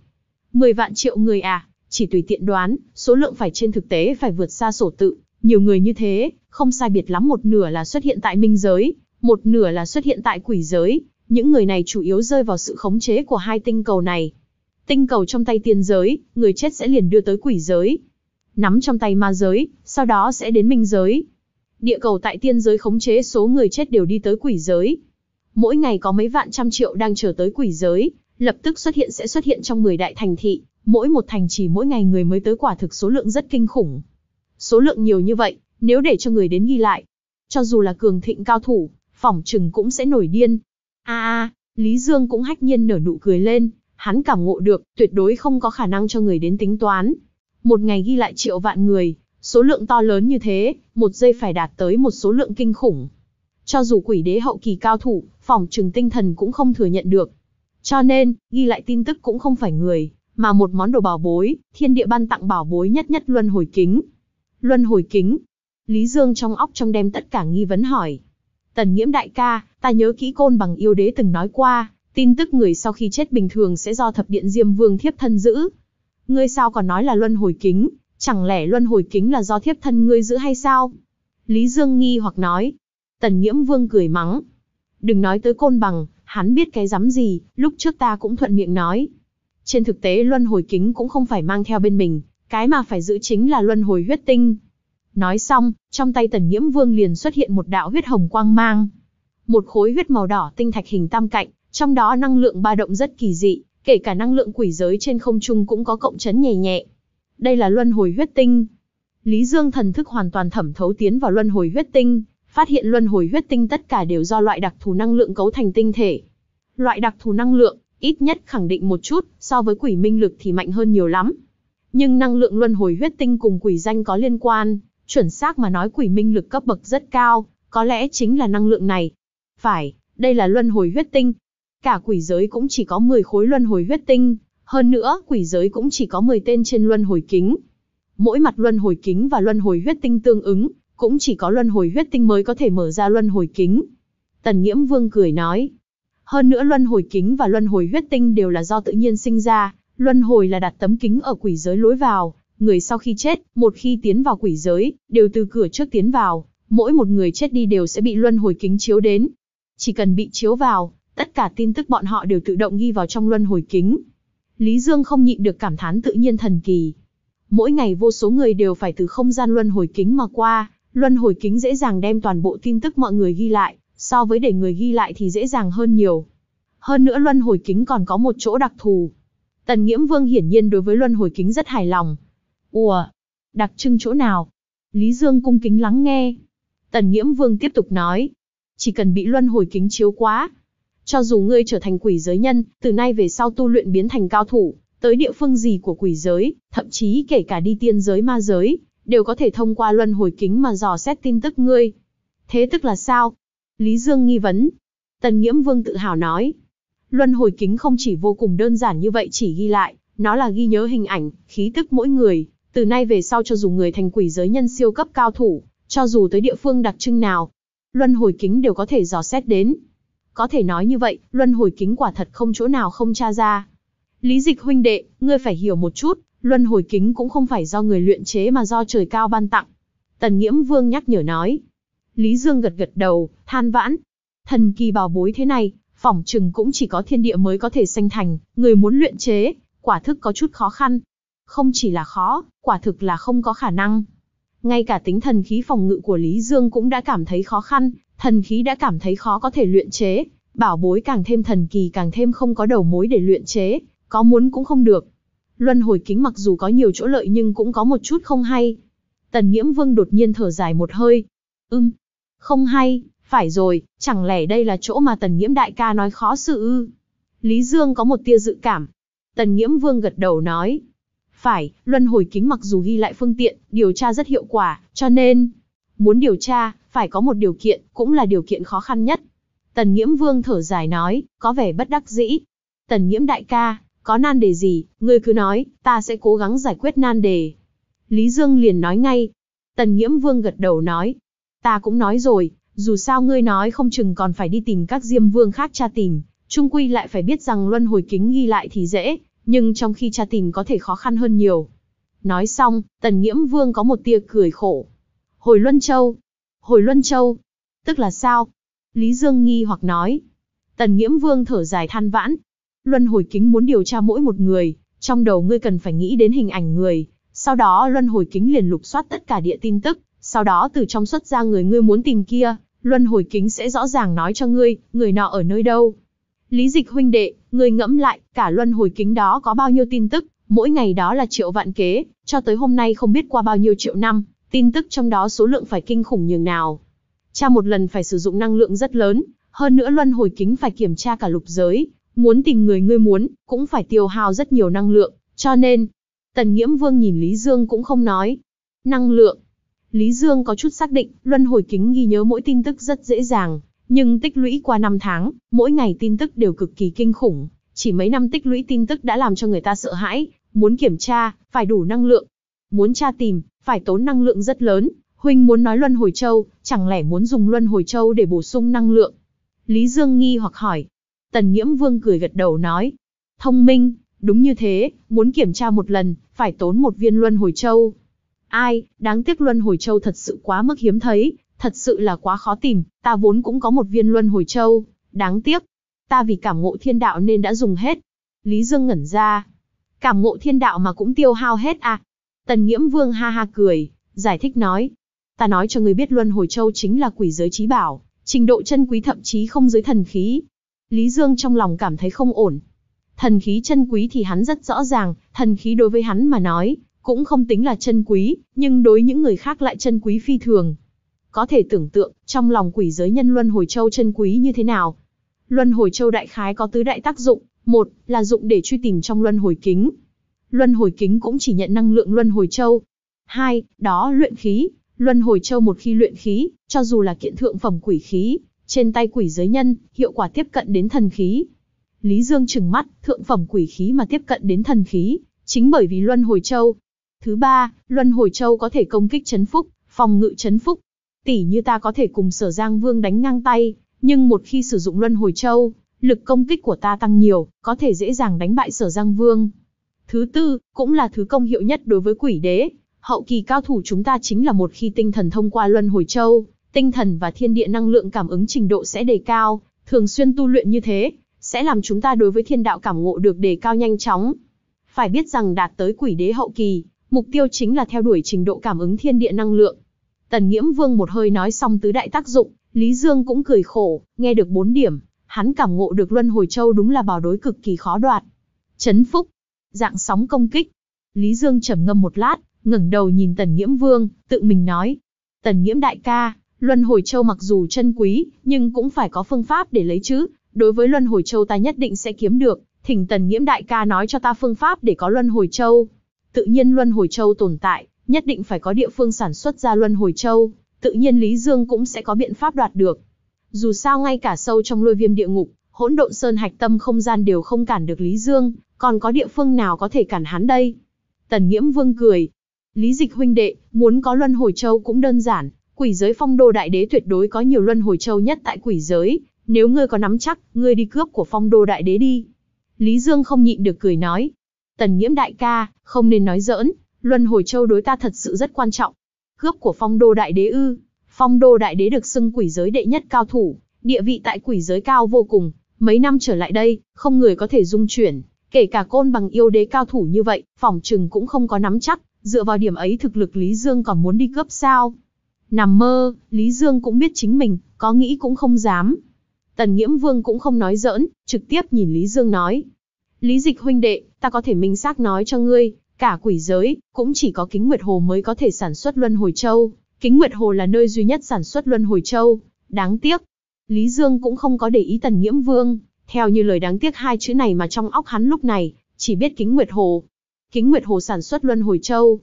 10 vạn triệu người à, chỉ tùy tiện đoán, số lượng phải trên thực tế phải vượt xa sổ tự, nhiều người như thế, không sai biệt lắm một nửa là xuất hiện tại minh giới, một nửa là xuất hiện tại quỷ giới, những người này chủ yếu rơi vào sự khống chế của hai tinh cầu này. Tinh cầu trong tay tiên giới, người chết sẽ liền đưa tới quỷ giới, nắm trong tay ma giới, sau đó sẽ đến minh giới. Địa cầu tại tiên giới khống chế số người chết đều đi tới quỷ giới. Mỗi ngày có mấy vạn trăm triệu đang chờ tới quỷ giới, lập tức xuất hiện sẽ xuất hiện trong 10 đại thành thị, mỗi một thành chỉ mỗi ngày người mới tới quả thực số lượng rất kinh khủng. Số lượng nhiều như vậy, nếu để cho người đến ghi lại, cho dù là cường thịnh cao thủ, phỏng chừng cũng sẽ nổi điên. A a, Lý Dương cũng hách nhiên nở nụ cười lên, hắn cảm ngộ được, tuyệt đối không có khả năng cho người đến tính toán, một ngày ghi lại triệu vạn người, số lượng to lớn như thế, một giây phải đạt tới một số lượng kinh khủng. Cho dù quỷ đế hậu kỳ cao thủ, phòng trừng tinh thần cũng không thừa nhận được. Cho nên, ghi lại tin tức cũng không phải người, mà một món đồ bảo bối, thiên địa ban tặng bảo bối nhất nhất luân hồi kính. Luân hồi kính. Lý Dương trong óc trong đem tất cả nghi vấn hỏi. Tần nhiễm đại ca, ta nhớ kỹ côn bằng yêu đế từng nói qua, tin tức người sau khi chết bình thường sẽ do thập điện Diêm Vương thiếp thân giữ, Ngươi sao còn nói là luân hồi kính, chẳng lẽ luân hồi kính là do thiếp thân ngươi giữ hay sao? Lý Dương nghi hoặc nói. Tần Nghiễm Vương cười mắng. Đừng nói tới côn bằng, hắn biết cái rắm gì, lúc trước ta cũng thuận miệng nói. Trên thực tế luân hồi kính cũng không phải mang theo bên mình, cái mà phải giữ chính là luân hồi huyết tinh. Nói xong, trong tay Tần Nghiễm Vương liền xuất hiện một đạo huyết hồng quang mang. Một khối huyết màu đỏ tinh thạch hình tam cạnh, trong đó năng lượng ba động rất kỳ dị, kể cả năng lượng quỷ giới trên không trung cũng có cộng chấn nhẹ nhẹ. Đây là luân hồi huyết tinh. Lý Dương thần thức hoàn toàn thẩm thấu tiến vào luân hồi huyết tinh, phát hiện luân hồi huyết tinh tất cả đều do loại đặc thù năng lượng cấu thành tinh thể. Loại đặc thù năng lượng, ít nhất khẳng định một chút, so với quỷ minh lực thì mạnh hơn nhiều lắm. Nhưng năng lượng luân hồi huyết tinh cùng quỷ danh có liên quan, chuẩn xác mà nói quỷ minh lực cấp bậc rất cao, có lẽ chính là năng lượng này. Phải, đây là luân hồi huyết tinh, Cả quỷ giới cũng chỉ có 10 khối luân hồi huyết tinh, hơn nữa, quỷ giới cũng chỉ có 10 tên trên luân hồi kính. Mỗi mặt luân hồi kính và luân hồi huyết tinh tương ứng, cũng chỉ có luân hồi huyết tinh mới có thể mở ra luân hồi kính. Tần Nghiễm Vương cười nói, hơn nữa luân hồi kính và luân hồi huyết tinh đều là do tự nhiên sinh ra, luân hồi là đặt tấm kính ở quỷ giới lối vào, người sau khi chết, một khi tiến vào quỷ giới, đều từ cửa trước tiến vào, mỗi một người chết đi đều sẽ bị luân hồi kính chiếu đến. Chỉ cần bị chiếu vào, Tất cả tin tức bọn họ đều tự động ghi vào trong luân hồi kính. Lý Dương không nhịn được cảm thán tự nhiên thần kỳ. Mỗi ngày vô số người đều phải từ không gian luân hồi kính mà qua, luân hồi kính dễ dàng đem toàn bộ tin tức mọi người ghi lại, so với để người ghi lại thì dễ dàng hơn nhiều. Hơn nữa luân hồi kính còn có một chỗ đặc thù. Tần Nghiễm Vương hiển nhiên đối với luân hồi kính rất hài lòng. Ủa, đặc trưng chỗ nào? Lý Dương cung kính lắng nghe. Tần Nghiễm Vương tiếp tục nói, chỉ cần bị luân hồi kính chiếu quá, cho dù ngươi trở thành quỷ giới nhân, từ nay về sau tu luyện biến thành cao thủ, tới địa phương gì của quỷ giới, thậm chí kể cả đi tiên giới ma giới, đều có thể thông qua luân hồi kính mà dò xét tin tức ngươi. Thế tức là sao? Lý Dương nghi vấn. Tần Nghiễm Vương tự hào nói. Luân hồi kính không chỉ vô cùng đơn giản như vậy chỉ ghi lại, nó là ghi nhớ hình ảnh, khí tức mỗi người. Từ nay về sau cho dù người thành quỷ giới nhân siêu cấp cao thủ, cho dù tới địa phương đặc trưng nào, luân hồi kính đều có thể dò xét đến. Có thể nói như vậy, luân hồi kính quả thật không chỗ nào không tra ra. Lý dịch huynh đệ, ngươi phải hiểu một chút, luân hồi kính cũng không phải do người luyện chế mà do trời cao ban tặng. Tần Nghiễm Vương nhắc nhở nói. Lý Dương gật gật đầu, than vãn. Thần kỳ bào bối thế này, phỏng trừng cũng chỉ có thiên địa mới có thể sanh thành, người muốn luyện chế, quả thực có chút khó khăn. Không chỉ là khó, quả thực là không có khả năng. Ngay cả tính thần khí phòng ngự của Lý Dương cũng đã cảm thấy khó khăn, thần khí đã cảm thấy khó có thể luyện chế, bảo bối càng thêm thần kỳ càng thêm không có đầu mối để luyện chế, có muốn cũng không được. Luân hồi kính mặc dù có nhiều chỗ lợi nhưng cũng có một chút không hay. Tần Nghiễm Vương đột nhiên thở dài một hơi. Ưm, không hay, phải rồi, chẳng lẽ đây là chỗ mà Tần Nghiễm đại ca nói khó sự ư? Lý Dương có một tia dự cảm. Tần Nghiễm Vương gật đầu nói. Phải, luân hồi kính mặc dù ghi lại phương tiện, điều tra rất hiệu quả, cho nên... Muốn điều tra, phải có một điều kiện, cũng là điều kiện khó khăn nhất. Tần Nghiễm Vương thở dài nói, có vẻ bất đắc dĩ. Tần Nghiễm đại ca, có nan đề gì, ngươi cứ nói, ta sẽ cố gắng giải quyết nan đề. Lý Dương liền nói ngay. Tần Nghiễm Vương gật đầu nói, ta cũng nói rồi, dù sao ngươi nói không chừng còn phải đi tìm các diêm vương khác tra tìm, trung quy lại phải biết rằng luân hồi kính ghi lại thì dễ, nhưng trong khi tra tìm có thể khó khăn hơn nhiều. Nói xong, Tần Nghiễm Vương có một tia cười khổ. Hồi Luân Châu, Hồi Luân Châu, tức là sao? Lý Dương nghi hoặc nói. Tần Nghiễm Vương thở dài than vãn. Luân hồi kính muốn điều tra mỗi một người, trong đầu ngươi cần phải nghĩ đến hình ảnh người, sau đó luân hồi kính liền lục soát tất cả địa tin tức, sau đó từ trong xuất ra người ngươi muốn tìm kia, luân hồi kính sẽ rõ ràng nói cho ngươi, người nọ ở nơi đâu. Lý dịch huynh đệ, ngươi ngẫm lại, cả luân hồi kính đó có bao nhiêu tin tức, mỗi ngày đó là triệu vạn kế, cho tới hôm nay không biết qua bao nhiêu triệu năm, tin tức trong đó số lượng phải kinh khủng nhường nào. Tra một lần phải sử dụng năng lượng rất lớn, hơn nữa luân hồi kính phải kiểm tra cả lục giới, muốn tìm người ngươi muốn, cũng phải tiêu hao rất nhiều năng lượng, cho nên, Tần Nghiễm Vương nhìn Lý Dương cũng không nói. Năng lượng. Lý Dương có chút xác định, luân hồi kính ghi nhớ mỗi tin tức rất dễ dàng, nhưng tích lũy qua 5 tháng, mỗi ngày tin tức đều cực kỳ kinh khủng, chỉ mấy năm tích lũy tin tức đã làm cho người ta sợ hãi, muốn kiểm tra, phải đủ năng lượng. Muốn tra tìm, phải tốn năng lượng rất lớn. Huynh muốn nói Luân Hồi Châu, chẳng lẽ muốn dùng Luân Hồi Châu để bổ sung năng lượng? Lý Dương nghi hoặc hỏi. Tần Nghiễm Vương cười gật đầu nói. Thông minh, đúng như thế, muốn kiểm tra một lần, phải tốn một viên Luân Hồi Châu. Ai, đáng tiếc Luân Hồi Châu thật sự quá mức hiếm thấy, thật sự là quá khó tìm, ta vốn cũng có một viên Luân Hồi Châu, đáng tiếc. Ta vì cảm ngộ thiên đạo nên đã dùng hết. Lý Dương ngẩn ra. Cảm ngộ thiên đạo mà cũng tiêu hao hết à, Tần Nghiễm Vương ha ha cười, giải thích nói. Ta nói cho người biết Luân Hồi Châu chính là quỷ giới trí bảo, trình độ chân quý thậm chí không dưới thần khí. Lý Dương trong lòng cảm thấy không ổn. Thần khí chân quý thì hắn rất rõ ràng, thần khí đối với hắn mà nói, cũng không tính là chân quý, nhưng đối những người khác lại chân quý phi thường. Có thể tưởng tượng, trong lòng quỷ giới nhân Luân Hồi Châu chân quý như thế nào. Luân Hồi Châu đại khái có tứ đại tác dụng, một là dụng để truy tìm trong Luân Hồi Kính, Luân hồi kính cũng chỉ nhận năng lượng luân hồi châu. Hai, đó luyện khí, luân hồi châu một khi luyện khí, cho dù là kiện thượng phẩm quỷ khí, trên tay quỷ giới nhân, hiệu quả tiếp cận đến thần khí. Lý Dương trừng mắt, thượng phẩm quỷ khí mà tiếp cận đến thần khí, chính bởi vì luân hồi châu. Thứ ba, luân hồi châu có thể công kích chấn phúc, phòng ngự chấn phúc. Tỷ như ta có thể cùng sở giang vương đánh ngang tay, nhưng một khi sử dụng luân hồi châu, lực công kích của ta tăng nhiều, có thể dễ dàng đánh bại sở giang vương. Thứ tư, cũng là thứ công hiệu nhất đối với quỷ đế, hậu kỳ cao thủ chúng ta chính là một khi tinh thần thông qua luân hồi châu, tinh thần và thiên địa năng lượng cảm ứng trình độ sẽ đề cao, thường xuyên tu luyện như thế, sẽ làm chúng ta đối với thiên đạo cảm ngộ được đề cao nhanh chóng. Phải biết rằng đạt tới quỷ đế hậu kỳ, mục tiêu chính là theo đuổi trình độ cảm ứng thiên địa năng lượng. Tần Nghiễm Vương một hơi nói xong tứ đại tác dụng, Lý Dương cũng cười khổ, nghe được bốn điểm, hắn cảm ngộ được Luân Hồi Châu đúng là bảo đối cực kỳ khó đoạt. Chấn Phúc, dạng sóng công kích. Lý Dương trầm ngâm một lát, ngẩng đầu nhìn Tần Nghiễm Vương, tự mình nói. Tần Nghiễm đại ca, Luân Hồi Châu mặc dù chân quý, nhưng cũng phải có phương pháp để lấy chứ. Đối với Luân Hồi Châu ta nhất định sẽ kiếm được, thỉnh Tần Nghiễm đại ca nói cho ta phương pháp để có Luân Hồi Châu. Tự nhiên Luân Hồi Châu tồn tại, nhất định phải có địa phương sản xuất ra Luân Hồi Châu, tự nhiên Lý Dương cũng sẽ có biện pháp đoạt được. Dù sao ngay cả sâu trong lôi viêm địa ngục, hỗn độn sơn hạch tâm không gian đều không cản được Lý Dương, còn có địa phương nào có thể cản hắn đây? Tần Nghiễm Vương cười. Lý dịch huynh đệ, muốn có luân hồi châu cũng đơn giản, quỷ giới phong đô đại đế tuyệt đối có nhiều luân hồi châu nhất tại quỷ giới, nếu ngươi có nắm chắc, ngươi đi cướp của phong đô đại đế đi. Lý Dương không nhịn được cười nói. Tần Nghiễm đại ca, không nên nói giỡn, luân hồi châu đối ta thật sự rất quan trọng. Cướp của phong đô đại đế ư, phong đô đại đế được xưng quỷ giới đệ nhất cao thủ, địa vị tại quỷ giới cao vô cùng, Mấy năm trở lại đây, không người có thể dung chuyển, kể cả côn bằng yêu đế cao thủ như vậy, phòng trừng cũng không có nắm chắc, dựa vào điểm ấy thực lực Lý Dương còn muốn đi gấp sao. Nằm mơ, Lý Dương cũng biết chính mình, có nghĩ cũng không dám. Tần Nghiễm Vương cũng không nói giỡn, trực tiếp nhìn Lý Dương nói. Lý dịch huynh đệ, ta có thể minh xác nói cho ngươi, cả quỷ giới, cũng chỉ có kính Nguyệt Hồ mới có thể sản xuất Luân Hồi Châu. Kính Nguyệt Hồ là nơi duy nhất sản xuất Luân Hồi Châu. Đáng tiếc, Lý Dương cũng không có để ý Tần Nghiễm Vương, theo như lời đáng tiếc hai chữ này mà trong óc hắn lúc này, chỉ biết Kính Nguyệt Hồ. Kính Nguyệt Hồ sản xuất Luân Hồi Châu.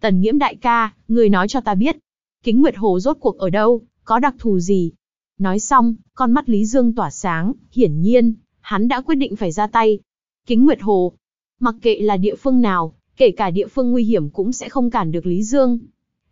Tần Nghiễm đại ca, người nói cho ta biết, Kính Nguyệt Hồ rốt cuộc ở đâu, có đặc thù gì? Nói xong, con mắt Lý Dương tỏa sáng, hiển nhiên, hắn đã quyết định phải ra tay. Kính Nguyệt Hồ, mặc kệ là địa phương nào, kể cả địa phương nguy hiểm cũng sẽ không cản được Lý Dương.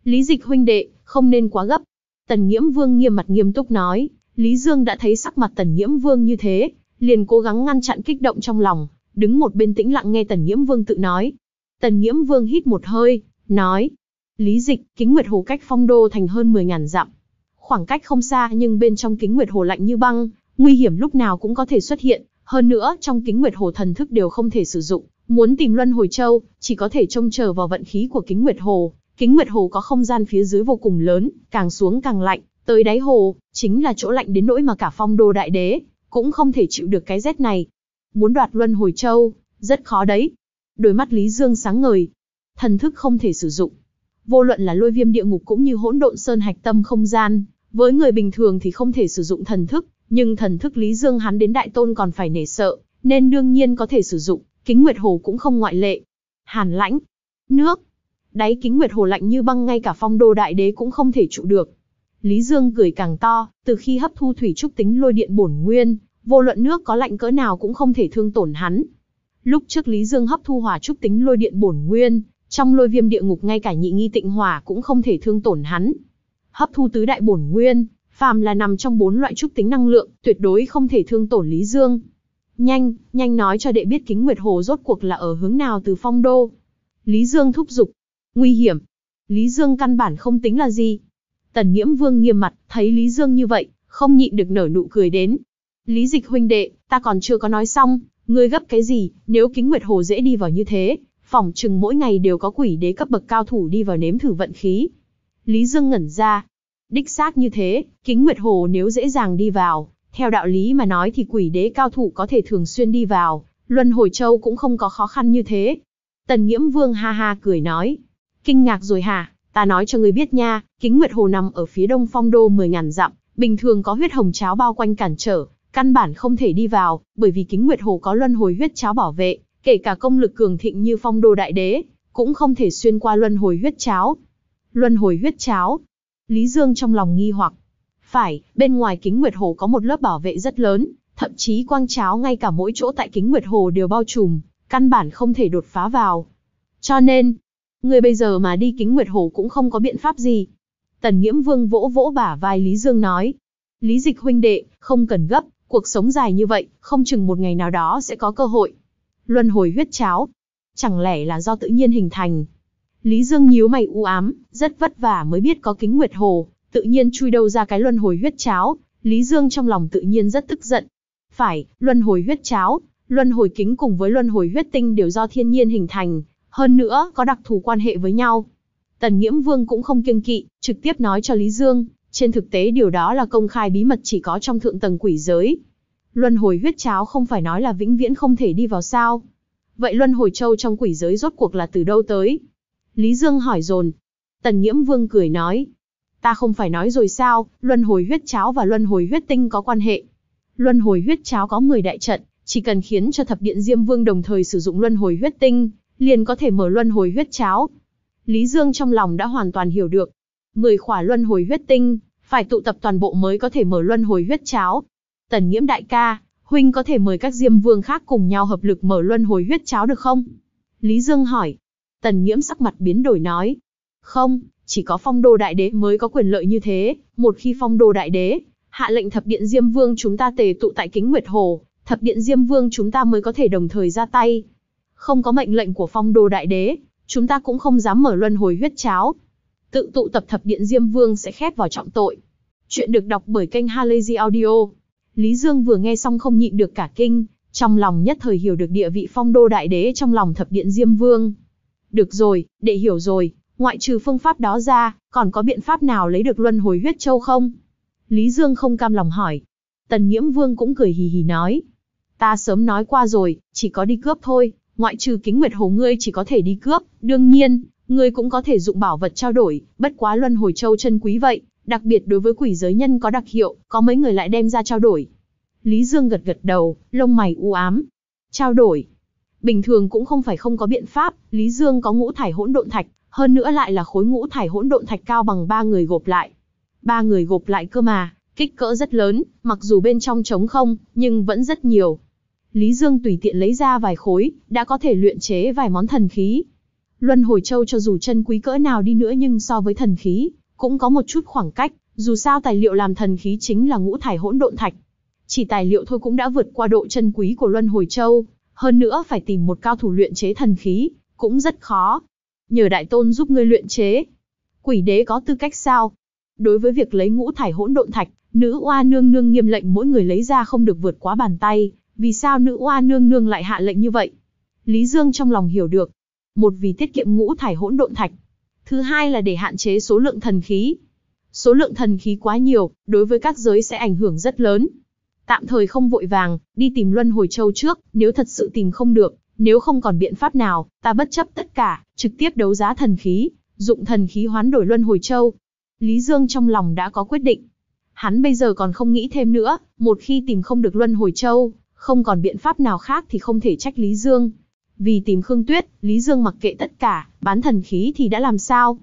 Lý Dịch huynh đệ, không nên quá gấp. Tần Nghiễm Vương nghiêm mặt nghiêm túc nói, Lý Dương đã thấy sắc mặt Tần Nhiễm Vương như thế, liền cố gắng ngăn chặn kích động trong lòng, đứng một bên tĩnh lặng nghe Tần Nhiễm Vương tự nói. Tần Nhiễm Vương hít một hơi, nói, Lý Dịch, kính Nguyệt Hồ cách phong đô thành hơn 10.000 dặm. Khoảng cách không xa nhưng bên trong kính Nguyệt Hồ lạnh như băng, nguy hiểm lúc nào cũng có thể xuất hiện, hơn nữa trong kính Nguyệt Hồ thần thức đều không thể sử dụng, muốn tìm Luân Hồi Châu, chỉ có thể trông chờ vào vận khí của kính Nguyệt Hồ. Kính Nguyệt Hồ có không gian phía dưới vô cùng lớn, càng xuống càng lạnh, tới đáy hồ, chính là chỗ lạnh đến nỗi mà cả phong đô đại đế, cũng không thể chịu được cái rét này. Muốn đoạt luân hồi châu, rất khó đấy. Đôi mắt Lý Dương sáng ngời, thần thức không thể sử dụng. Vô luận là lôi viêm địa ngục cũng như hỗn độn sơn hạch tâm không gian, với người bình thường thì không thể sử dụng thần thức, nhưng thần thức Lý Dương hắn đến đại tôn còn phải nể sợ, nên đương nhiên có thể sử dụng, kính nguyệt hồ cũng không ngoại lệ. Hàn lãnh, nước, đáy kính nguyệt hồ lạnh như băng ngay cả phong đô đại đế cũng không thể trụ được, Lý Dương cười càng to, từ khi hấp thu thủy trúc tính lôi điện bổn nguyên, vô luận nước có lạnh cỡ nào cũng không thể thương tổn hắn. Lúc trước Lý Dương hấp thu hỏa trúc tính lôi điện bổn nguyên, trong lôi viêm địa ngục ngay cả nhị nghi tịnh hỏa cũng không thể thương tổn hắn. Hấp thu tứ đại bổn nguyên, phàm là nằm trong bốn loại trúc tính năng lượng, tuyệt đối không thể thương tổn Lý Dương. Nhanh, nhanh nói cho đệ biết Kính Nguyệt Hồ rốt cuộc là ở hướng nào từ Phong Đô. Lý Dương thúc giục. Nguy hiểm. Lý Dương căn bản không tính là gì, Tần Nghiễm Vương nghiêm mặt, thấy Lý Dương như vậy, không nhịn được nở nụ cười đến. Lý Dịch huynh đệ, ta còn chưa có nói xong, ngươi gấp cái gì, nếu Kính Nguyệt Hồ dễ đi vào như thế, phòng chừng mỗi ngày đều có quỷ đế cấp bậc cao thủ đi vào nếm thử vận khí. Lý Dương ngẩn ra. Đích xác như thế, Kính Nguyệt Hồ nếu dễ dàng đi vào, theo đạo lý mà nói thì quỷ đế cao thủ có thể thường xuyên đi vào, Luân Hồi Châu cũng không có khó khăn như thế. Tần Nghiễm Vương ha ha cười nói. Kinh ngạc rồi hả? Ta nói cho người biết nha, kính nguyệt hồ nằm ở phía đông phong đô 10.000 dặm, bình thường có huyết hồng cháo bao quanh cản trở, căn bản không thể đi vào, bởi vì kính nguyệt hồ có luân hồi huyết cháo bảo vệ, kể cả công lực cường thịnh như phong đô đại đế, cũng không thể xuyên qua luân hồi huyết cháo. Luân hồi huyết cháo. Lý Dương trong lòng nghi hoặc. Phải, bên ngoài kính nguyệt hồ có một lớp bảo vệ rất lớn, thậm chí quang cháo ngay cả mỗi chỗ tại kính nguyệt hồ đều bao trùm, căn bản không thể đột phá vào. Cho nên, Ngươi bây giờ mà đi kính nguyệt hồ cũng không có biện pháp gì. Tần nghiễm vương vỗ vỗ bả vai Lý Dương nói. Lý dịch huynh đệ, không cần gấp, cuộc sống dài như vậy, không chừng một ngày nào đó sẽ có cơ hội. Luân hồi huyết cháo. Chẳng lẽ là do tự nhiên hình thành. Lý Dương nhíu mày u ám, rất vất vả mới biết có kính nguyệt hồ, tự nhiên chui đâu ra cái luân hồi huyết cháo, Lý Dương trong lòng tự nhiên rất tức giận. Phải, luân hồi huyết cháo, luân hồi kính cùng với luân hồi huyết tinh đều do thiên nhiên hình thành, hơn nữa có đặc thù quan hệ với nhau. Tần Nghiễm Vương cũng không kiêng kỵ, trực tiếp nói cho Lý Dương, trên thực tế điều đó là công khai bí mật chỉ có trong thượng tầng quỷ giới. Luân hồi huyết cháo không phải nói là vĩnh viễn không thể đi vào sao. Vậy luân hồi châu trong quỷ giới rốt cuộc là từ đâu tới? Lý Dương hỏi dồn Tần Nghiễm Vương cười nói, ta không phải nói rồi sao, luân hồi huyết cháo và luân hồi huyết tinh có quan hệ. Luân hồi huyết cháo có 10 đại trận, chỉ cần khiến cho thập điện Diêm Vương đồng thời sử dụng luân hồi huyết tinh, liền có thể mở luân hồi huyết cháo. Lý Dương trong lòng đã hoàn toàn hiểu được. Mười khỏa luân hồi huyết tinh, phải tụ tập toàn bộ mới có thể mở luân hồi huyết cháo. Tần nhiễm đại ca, huynh có thể mời các diêm vương khác cùng nhau hợp lực mở luân hồi huyết cháo được không? Lý Dương hỏi. Tần nhiễm sắc mặt biến đổi nói. Không, chỉ có phong đô đại đế mới có quyền lợi như thế, một khi phong đô đại đế, hạ lệnh thập điện diêm vương chúng ta tề tụ tại kính nguyệt hồ, thập điện diêm vương chúng ta mới có thể đồng thời ra tay, không có mệnh lệnh của phong đồ đại đế, chúng ta cũng không dám mở luân hồi huyết cháo. Tự tụ tập thập điện Diêm Vương sẽ khép vào trọng tội. Chuyện được đọc bởi kênh Halazy Audio. Lý Dương vừa nghe xong không nhịn được cả kinh, trong lòng nhất thời hiểu được địa vị phong đô đại đế trong lòng thập điện Diêm Vương. Được rồi, để hiểu rồi, ngoại trừ phương pháp đó ra, còn có biện pháp nào lấy được luân hồi huyết châu không? Lý Dương không cam lòng hỏi. Tần Nghiễm Vương cũng cười hì hì nói. Ta sớm nói qua rồi, chỉ có đi cướp thôi, ngoại trừ kính nguyệt hồ ngươi chỉ có thể đi cướp, đương nhiên, ngươi cũng có thể dụng bảo vật trao đổi, bất quá luân hồi châu chân quý vậy, đặc biệt đối với quỷ giới nhân có đặc hiệu, có mấy người lại đem ra trao đổi. Lý Dương gật gật đầu, lông mày u ám. Trao đổi. Bình thường cũng không phải không có biện pháp, Lý Dương có ngũ thải hỗn độn thạch, hơn nữa lại là khối ngũ thải hỗn độn thạch cao bằng ba người gộp lại. Ba người gộp lại cơ mà, kích cỡ rất lớn, mặc dù bên trong trống không, nhưng vẫn rất nhiều, Lý Dương tùy tiện lấy ra vài khối, đã có thể luyện chế vài món thần khí. Luân hồi châu cho dù chân quý cỡ nào đi nữa nhưng so với thần khí, cũng có một chút khoảng cách, dù sao tài liệu làm thần khí chính là ngũ thải hỗn độn thạch. Chỉ tài liệu thôi cũng đã vượt qua độ chân quý của Luân hồi châu, hơn nữa phải tìm một cao thủ luyện chế thần khí, cũng rất khó. Nhờ đại tôn giúp ngươi luyện chế. Quỷ đế có tư cách sao? Đối với việc lấy ngũ thải hỗn độn thạch, nữ oa nương nương nghiêm lệnh mỗi người lấy ra không được vượt quá bàn tay, vì sao nữ oa nương nương lại hạ lệnh như vậy? Lý Dương trong lòng hiểu được. Một vì tiết kiệm ngũ thải hỗn độn thạch. Thứ hai là để hạn chế số lượng thần khí. Số lượng thần khí quá nhiều, đối với các giới sẽ ảnh hưởng rất lớn. Tạm thời không vội vàng, đi tìm Luân Hồi Châu trước, nếu thật sự tìm không được, nếu không còn biện pháp nào, ta bất chấp tất cả, trực tiếp đấu giá thần khí, dụng thần khí hoán đổi Luân Hồi Châu. Lý Dương trong lòng đã có quyết định. Hắn bây giờ còn không nghĩ thêm nữa, một khi tìm không được Luân Hồi Châu, không còn biện pháp nào khác thì không thể trách Lý Dương. Vì tìm Khương Tuyết, Lý Dương mặc kệ tất cả, bán thần khí thì đã làm sao?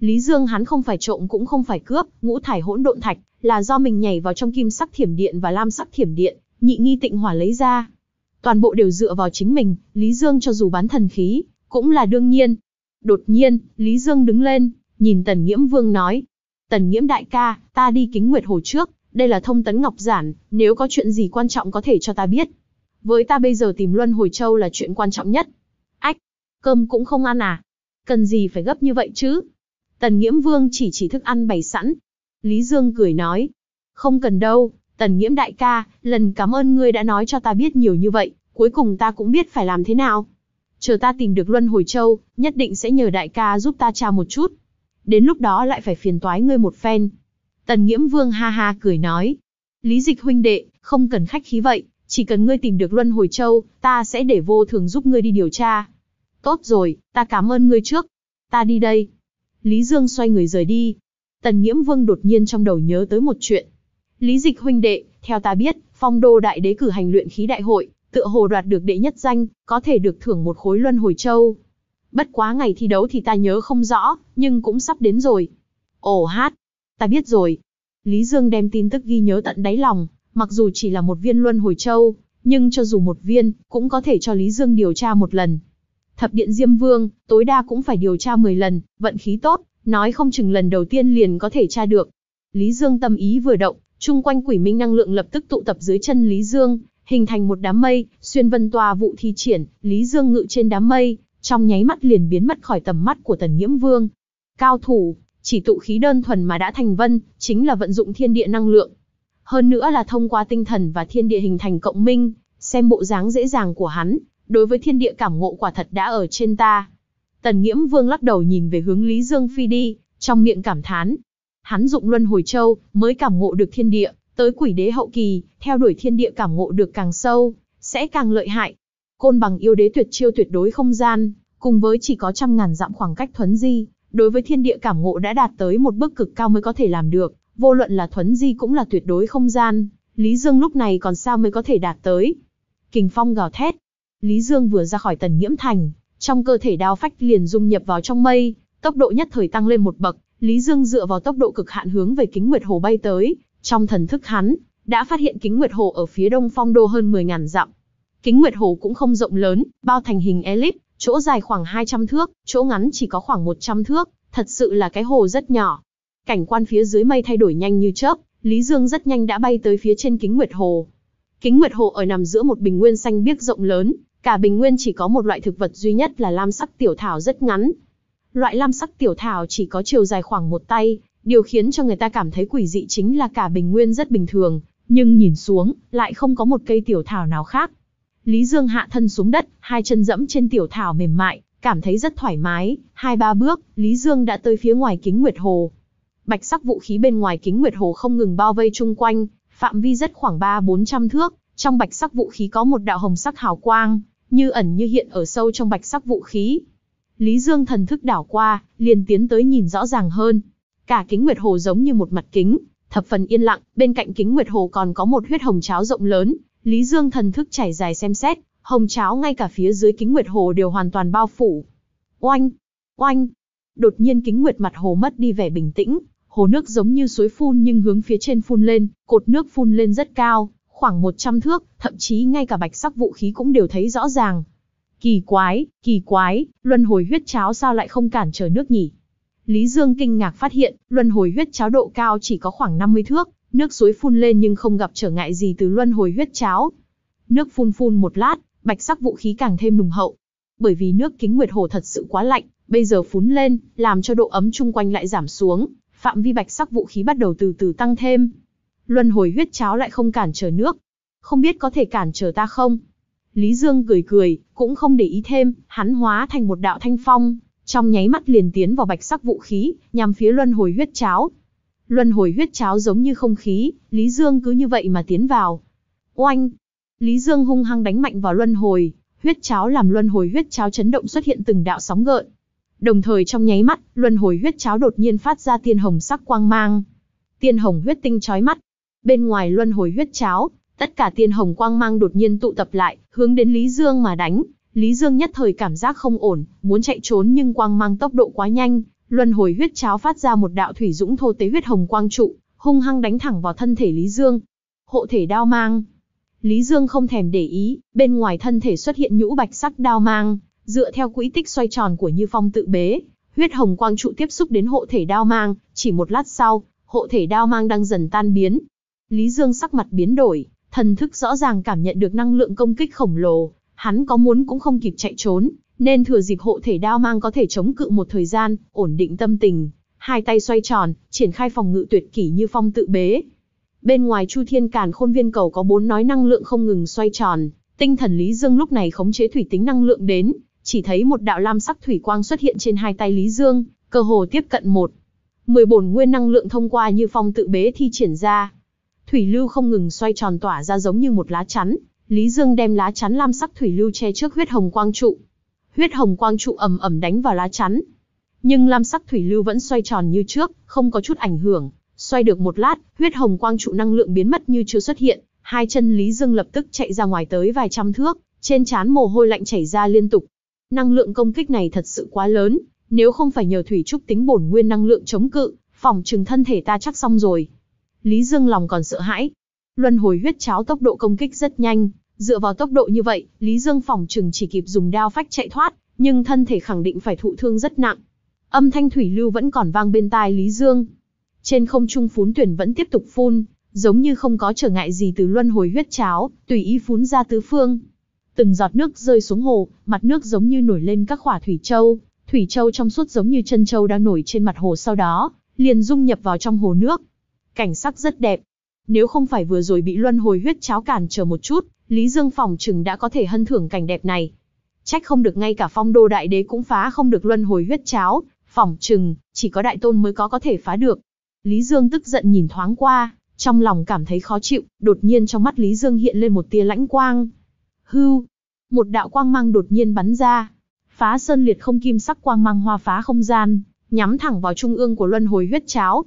Lý Dương hắn không phải trộm cũng không phải cướp, ngũ thải hỗn độn thạch, là do mình nhảy vào trong kim sắc thiểm điện và lam sắc thiểm điện, nhị nghi tịnh hỏa lấy ra. Toàn bộ đều dựa vào chính mình, Lý Dương cho dù bán thần khí, cũng là đương nhiên. Đột nhiên, Lý Dương đứng lên, nhìn Tần Nghiễm Vương nói. Tần Nghiễm đại ca, ta đi kính nguyệt hồ trước, đây là thông tấn ngọc giản, nếu có chuyện gì quan trọng có thể cho ta biết. Với ta bây giờ tìm Luân Hồi Châu là chuyện quan trọng nhất. Ách, cơm cũng không ăn à? Cần gì phải gấp như vậy chứ? Tần Nghiễm Vương chỉ chỉ thức ăn bày sẵn. Lý Dương cười nói. Không cần đâu, Tần Nghiễm đại ca, lần cảm ơn ngươi đã nói cho ta biết nhiều như vậy, cuối cùng ta cũng biết phải làm thế nào. Chờ ta tìm được Luân Hồi Châu, nhất định sẽ nhờ đại ca giúp ta tra một chút. Đến lúc đó lại phải phiền toái ngươi một phen, Tần Nghiễm Vương ha ha cười nói. Lý dịch huynh đệ, không cần khách khí vậy, chỉ cần ngươi tìm được Luân Hồi Châu, ta sẽ để vô thường giúp ngươi đi điều tra. Tốt rồi, ta cảm ơn ngươi trước. Ta đi đây. Lý Dương xoay người rời đi. Tần Nghiễm Vương đột nhiên trong đầu nhớ tới một chuyện. Lý dịch huynh đệ, theo ta biết, phong đô đại đế cử hành luyện khí đại hội, tựa hồ đoạt được đệ nhất danh, có thể được thưởng một khối Luân Hồi Châu. Bất quá ngày thi đấu thì ta nhớ không rõ, nhưng cũng sắp đến rồi. Ồ hát, ta biết rồi. Lý Dương đem tin tức ghi nhớ tận đáy lòng, mặc dù chỉ là một viên luân hồi châu, nhưng cho dù một viên, cũng có thể cho Lý Dương điều tra một lần. Thập điện Diêm Vương, tối đa cũng phải điều tra 10 lần, vận khí tốt, nói không chừng lần đầu tiên liền có thể tra được. Lý Dương tâm ý vừa động, chung quanh quỷ minh năng lượng lập tức tụ tập dưới chân Lý Dương, hình thành một đám mây, xuyên vân tòa vụ thi triển, Lý Dương ngự trên đám mây, trong nháy mắt liền biến mất khỏi tầm mắt của Tần Nhiễm Vương. Cao thủ, chỉ tụ khí đơn thuần mà đã thành vân, chính là vận dụng thiên địa năng lượng. Hơn nữa là thông qua tinh thần và thiên địa hình thành cộng minh, xem bộ dáng dễ dàng của hắn, đối với thiên địa cảm ngộ quả thật đã ở trên ta. Tần Nghiễm Vương lắc đầu nhìn về hướng Lý Dương Phi đi, trong miệng cảm thán. Hắn dụng Luân Hồi Châu, mới cảm ngộ được thiên địa, tới quỷ đế hậu kỳ, theo đuổi thiên địa cảm ngộ được càng sâu, sẽ càng lợi hại. Côn bằng yêu đế tuyệt chiêu tuyệt đối không gian, cùng với chỉ có trăm ngàn dặm khoảng cách thuấn di, đối với thiên địa cảm ngộ đã đạt tới một bước cực cao mới có thể làm được, vô luận là thuấn di cũng là tuyệt đối không gian, Lý Dương lúc này còn sao mới có thể đạt tới. Kình phong gào thét, Lý Dương vừa ra khỏi tần nhiễm thành, trong cơ thể đao phách liền dung nhập vào trong mây, tốc độ nhất thời tăng lên một bậc, Lý Dương dựa vào tốc độ cực hạn hướng về kính Nguyệt Hồ bay tới, trong thần thức hắn, đã phát hiện kính Nguyệt Hồ ở phía đông phong đô hơn 10.000 dặm. Kính Nguyệt Hồ cũng không rộng lớn, bao thành hình elip, chỗ dài khoảng 200 thước, chỗ ngắn chỉ có khoảng 100 thước, thật sự là cái hồ rất nhỏ. Cảnh quan phía dưới mây thay đổi nhanh như chớp, Lý Dương rất nhanh đã bay tới phía trên kính Nguyệt Hồ. Kính Nguyệt Hồ ở nằm giữa một bình nguyên xanh biếc rộng lớn, cả bình nguyên chỉ có một loại thực vật duy nhất là lam sắc tiểu thảo rất ngắn. Loại lam sắc tiểu thảo chỉ có chiều dài khoảng một tay, điều khiến cho người ta cảm thấy quỷ dị chính là cả bình nguyên rất bình thường, nhưng nhìn xuống, lại không có một cây tiểu thảo nào khác, Lý Dương hạ thân xuống đất, hai chân dẫm trên tiểu thảo mềm mại, cảm thấy rất thoải mái, hai ba bước, Lý Dương đã tới phía ngoài kính Nguyệt Hồ. Bạch sắc vũ khí bên ngoài kính Nguyệt Hồ không ngừng bao vây chung quanh, phạm vi rất khoảng 3-400 thước, trong bạch sắc vũ khí có một đạo hồng sắc hào quang, như ẩn như hiện ở sâu trong bạch sắc vũ khí. Lý Dương thần thức đảo qua, liền tiến tới nhìn rõ ràng hơn. Cả kính Nguyệt Hồ giống như một mặt kính, thập phần yên lặng, bên cạnh kính Nguyệt Hồ còn có một huyết hồng cháo rộng lớn, Lý Dương thần thức chảy dài xem xét, hồng cháo ngay cả phía dưới kính nguyệt hồ đều hoàn toàn bao phủ. Oanh! Oanh! Đột nhiên kính nguyệt mặt hồ mất đi vẻ bình tĩnh, hồ nước giống như suối phun nhưng hướng phía trên phun lên, cột nước phun lên rất cao, khoảng 100 thước, thậm chí ngay cả bạch sắc vũ khí cũng đều thấy rõ ràng. Kỳ quái, kỳ quái, luân hồi huyết cháo sao lại không cản trở nước nhỉ? Lý Dương kinh ngạc phát hiện, luân hồi huyết cháo độ cao chỉ có khoảng 50 thước, Nước suối phun lên nhưng không gặp trở ngại gì từ luân hồi huyết cháo. Nước phun phun một lát, bạch sắc vũ khí càng thêm nùng hậu. Bởi vì nước kính nguyệt hồ thật sự quá lạnh, bây giờ phún lên, làm cho độ ấm chung quanh lại giảm xuống, phạm vi bạch sắc vũ khí bắt đầu từ từ tăng thêm. Luân hồi huyết cháo lại không cản trở nước. Không biết có thể cản trở ta không? Lý Dương cười cười, cũng không để ý thêm, hắn hóa thành một đạo thanh phong, trong nháy mắt liền tiến vào bạch sắc vũ khí, nhằm phía luân hồi huyết cháo. Luân hồi huyết cháo giống như không khí, Lý Dương cứ như vậy mà tiến vào. Oanh! Lý Dương hung hăng đánh mạnh vào luân hồi, huyết cháo làm luân hồi huyết cháo chấn động xuất hiện từng đạo sóng gợn. Đồng thời trong nháy mắt, luân hồi huyết cháo đột nhiên phát ra tiên hồng sắc quang mang. Tiên hồng huyết tinh chói mắt. Bên ngoài luân hồi huyết cháo, tất cả tiên hồng quang mang đột nhiên tụ tập lại, hướng đến Lý Dương mà đánh. Lý Dương nhất thời cảm giác không ổn, muốn chạy trốn nhưng quang mang tốc độ quá nhanh, Luân hồi huyết cháo phát ra một đạo thủy dũng thô tế huyết hồng quang trụ, hung hăng đánh thẳng vào thân thể Lý Dương. Hộ thể đao mang. Lý Dương không thèm để ý, bên ngoài thân thể xuất hiện nhũ bạch sắc đao mang, dựa theo quỹ tích xoay tròn của Như Phong tự bế, huyết hồng quang trụ tiếp xúc đến hộ thể đao mang, chỉ một lát sau, hộ thể đao mang đang dần tan biến. Lý Dương sắc mặt biến đổi, thần thức rõ ràng cảm nhận được năng lượng công kích khổng lồ, hắn có muốn cũng không kịp chạy trốn, nên thừa dịp hộ thể đao mang có thể chống cự một thời gian, ổn định tâm tình, hai tay xoay tròn, triển khai phòng ngự tuyệt kỷ như phong tự bế. Bên ngoài Chu Thiên Càn Khôn Viên Cầu có bốn nói năng lượng không ngừng xoay tròn, tinh thần Lý Dương lúc này khống chế thủy tính năng lượng đến, chỉ thấy một đạo lam sắc thủy quang xuất hiện trên hai tay Lý Dương, cơ hồ tiếp cận một. Mười bổn nguyên năng lượng thông qua như phong tự bế thi triển ra. Thủy lưu không ngừng xoay tròn tỏa ra giống như một lá chắn, Lý Dương đem lá chắn lam sắc thủy lưu che trước huyết hồng quang trụ huyết hồng quang trụ ầm ầm đánh vào lá chắn. Nhưng lam sắc thủy lưu vẫn xoay tròn như trước, không có chút ảnh hưởng. Xoay được một lát, huyết hồng quang trụ năng lượng biến mất như chưa xuất hiện, hai chân Lý Dương lập tức chạy ra ngoài tới vài trăm thước, trên trán mồ hôi lạnh chảy ra liên tục. Năng lượng công kích này thật sự quá lớn, nếu không phải nhờ thủy trúc tính bổn nguyên năng lượng chống cự, phòng trừng thân thể ta chắc xong rồi. Lý Dương lòng còn sợ hãi. Luân hồi huyết cháo tốc độ công kích rất nhanh, Dựa vào tốc độ như vậy, Lý Dương phòng chừng chỉ kịp dùng đao phách chạy thoát, nhưng thân thể khẳng định phải thụ thương rất nặng. Âm thanh thủy lưu vẫn còn vang bên tai Lý Dương. Trên không trung phún tuyển vẫn tiếp tục phun, giống như không có trở ngại gì từ luân hồi huyết cháo, tùy ý phún ra tứ phương. Từng giọt nước rơi xuống hồ, mặt nước giống như nổi lên các khỏa thủy châu, thủy châu trong suốt giống như chân châu đang nổi trên mặt hồ sau đó, liền dung nhập vào trong hồ nước. Cảnh sắc rất đẹp. Nếu không phải vừa rồi bị luân hồi huyết cháo cản trở một chút, Lý Dương phòng chừng đã có thể hân thưởng cảnh đẹp này. Trách không được ngay cả phong đô đại đế cũng phá không được luân hồi huyết cháo, phòng chừng, chỉ có đại tôn mới có có thể phá được. Lý Dương tức giận nhìn thoáng qua, trong lòng cảm thấy khó chịu, đột nhiên trong mắt Lý Dương hiện lên một tia lãnh quang. Hưu, một đạo quang mang đột nhiên bắn ra, phá sơn liệt không kim sắc quang mang hoa phá không gian, nhắm thẳng vào trung ương của luân hồi huyết cháo.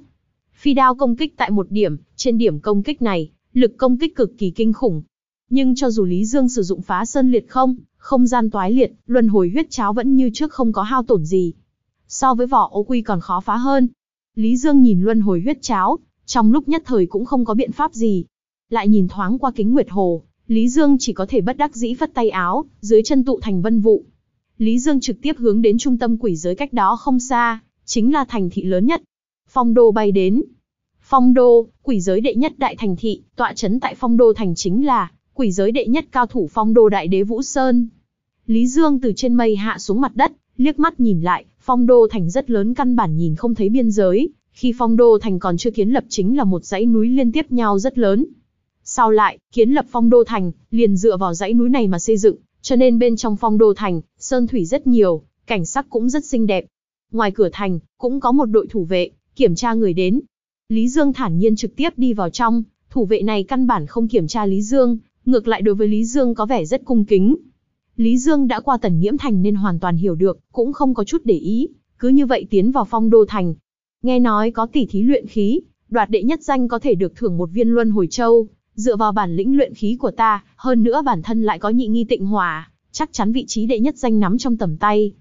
Phi đao công kích tại một điểm, trên điểm công kích này, lực công kích cực kỳ kinh khủng, nhưng cho dù Lý Dương sử dụng phá sơn liệt không, không gian toái liệt, luân hồi huyết cháo vẫn như trước không có hao tổn gì. So với vỏ ô quy còn khó phá hơn. Lý Dương nhìn luân hồi huyết cháo, trong lúc nhất thời cũng không có biện pháp gì. Lại nhìn thoáng qua kính nguyệt hồ, Lý Dương chỉ có thể bất đắc dĩ phất tay áo, dưới chân tụ thành vân vụ. Lý Dương trực tiếp hướng đến trung tâm quỷ giới cách đó không xa, chính là thành thị lớn nhất. Phong đô bay đến. Phong đô, quỷ giới đệ nhất đại thành thị, tọa trấn tại phong đô thành chính là quỷ giới đệ nhất cao thủ phong đô đại đế Vũ Sơn. Lý Dương từ trên mây hạ xuống mặt đất, liếc mắt nhìn lại, phong đô thành rất lớn căn bản nhìn không thấy biên giới, khi phong đô thành còn chưa kiến lập chính là một dãy núi liên tiếp nhau rất lớn. Sau lại, kiến lập phong đô thành, liền dựa vào dãy núi này mà xây dựng, cho nên bên trong phong đô thành, sơn thủy rất nhiều, cảnh sắc cũng rất xinh đẹp. Ngoài cửa thành, cũng có một đội thủ vệ, kiểm tra người đến. Lý Dương thản nhiên trực tiếp đi vào trong, thủ vệ này căn bản không kiểm tra Lý Dương, ngược lại đối với Lý Dương có vẻ rất cung kính. Lý Dương đã qua tần nhiễm thành nên hoàn toàn hiểu được, cũng không có chút để ý, cứ như vậy tiến vào phong đô thành. Nghe nói có tỷ thí luyện khí, đoạt đệ nhất danh có thể được thưởng một viên luân hồi châu, dựa vào bản lĩnh luyện khí của ta, hơn nữa bản thân lại có nhị nghi tịnh hòa, chắc chắn vị trí đệ nhất danh nắm trong tầm tay.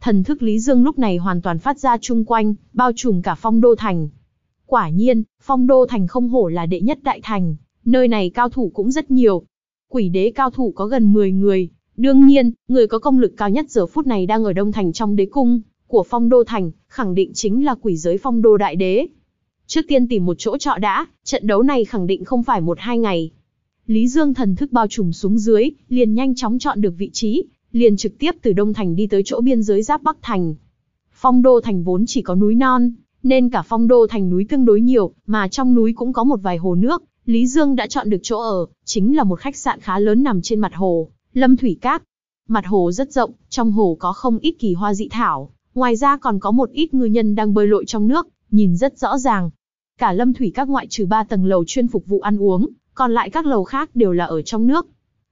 Thần thức Lý Dương lúc này hoàn toàn phát ra chung quanh, bao trùm cả phong đô thành. Quả nhiên, phong đô thành không hổ là đệ nhất đại thành, nơi này cao thủ cũng rất nhiều, Quỷ đế cao thủ có gần 10 người, đương nhiên, người có công lực cao nhất giờ phút này đang ở Đông Thành trong đế cung của Phong Đô Thành, khẳng định chính là quỷ giới Phong Đô Đại Đế. Trước tiên tìm một chỗ trọ đã, trận đấu này khẳng định không phải một hai ngày. Lý Dương thần thức bao trùm xuống dưới, liền nhanh chóng chọn được vị trí, liền trực tiếp từ Đông Thành đi tới chỗ biên giới giáp Bắc Thành. Phong Đô Thành vốn chỉ có núi non, nên cả Phong Đô Thành núi tương đối nhiều, mà trong núi cũng có một vài hồ nước, Lý Dương đã chọn được chỗ ở, chính là một khách sạn khá lớn nằm trên mặt hồ, Lâm Thủy Các. Mặt hồ rất rộng, trong hồ có không ít kỳ hoa dị thảo, ngoài ra còn có một ít ngư nhân đang bơi lội trong nước, nhìn rất rõ ràng. Cả Lâm Thủy Các ngoại trừ 3 tầng lầu chuyên phục vụ ăn uống, còn lại các lầu khác đều là ở trong nước.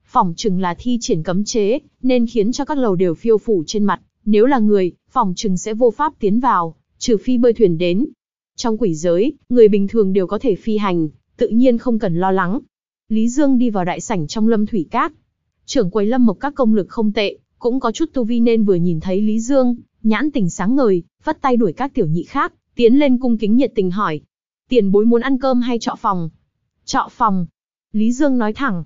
Phòng trừng là thi triển cấm chế, nên khiến cho các lầu đều phiêu phủ trên mặt, nếu là người, phòng trừng sẽ vô pháp tiến vào, trừ phi bơi thuyền đến. Trong quỷ giới, người bình thường đều có thể phi hành, tự nhiên không cần lo lắng. Lý Dương đi vào đại sảnh trong lâm thủy cát. Trưởng quầy lâm mộc các công lực không tệ, cũng có chút tu vi nên vừa nhìn thấy Lý Dương, nhãn tình sáng ngời, vắt tay đuổi các tiểu nhị khác, tiến lên cung kính nhiệt tình hỏi. Tiền bối muốn ăn cơm hay trọ phòng? Trọ phòng. Lý Dương nói thẳng.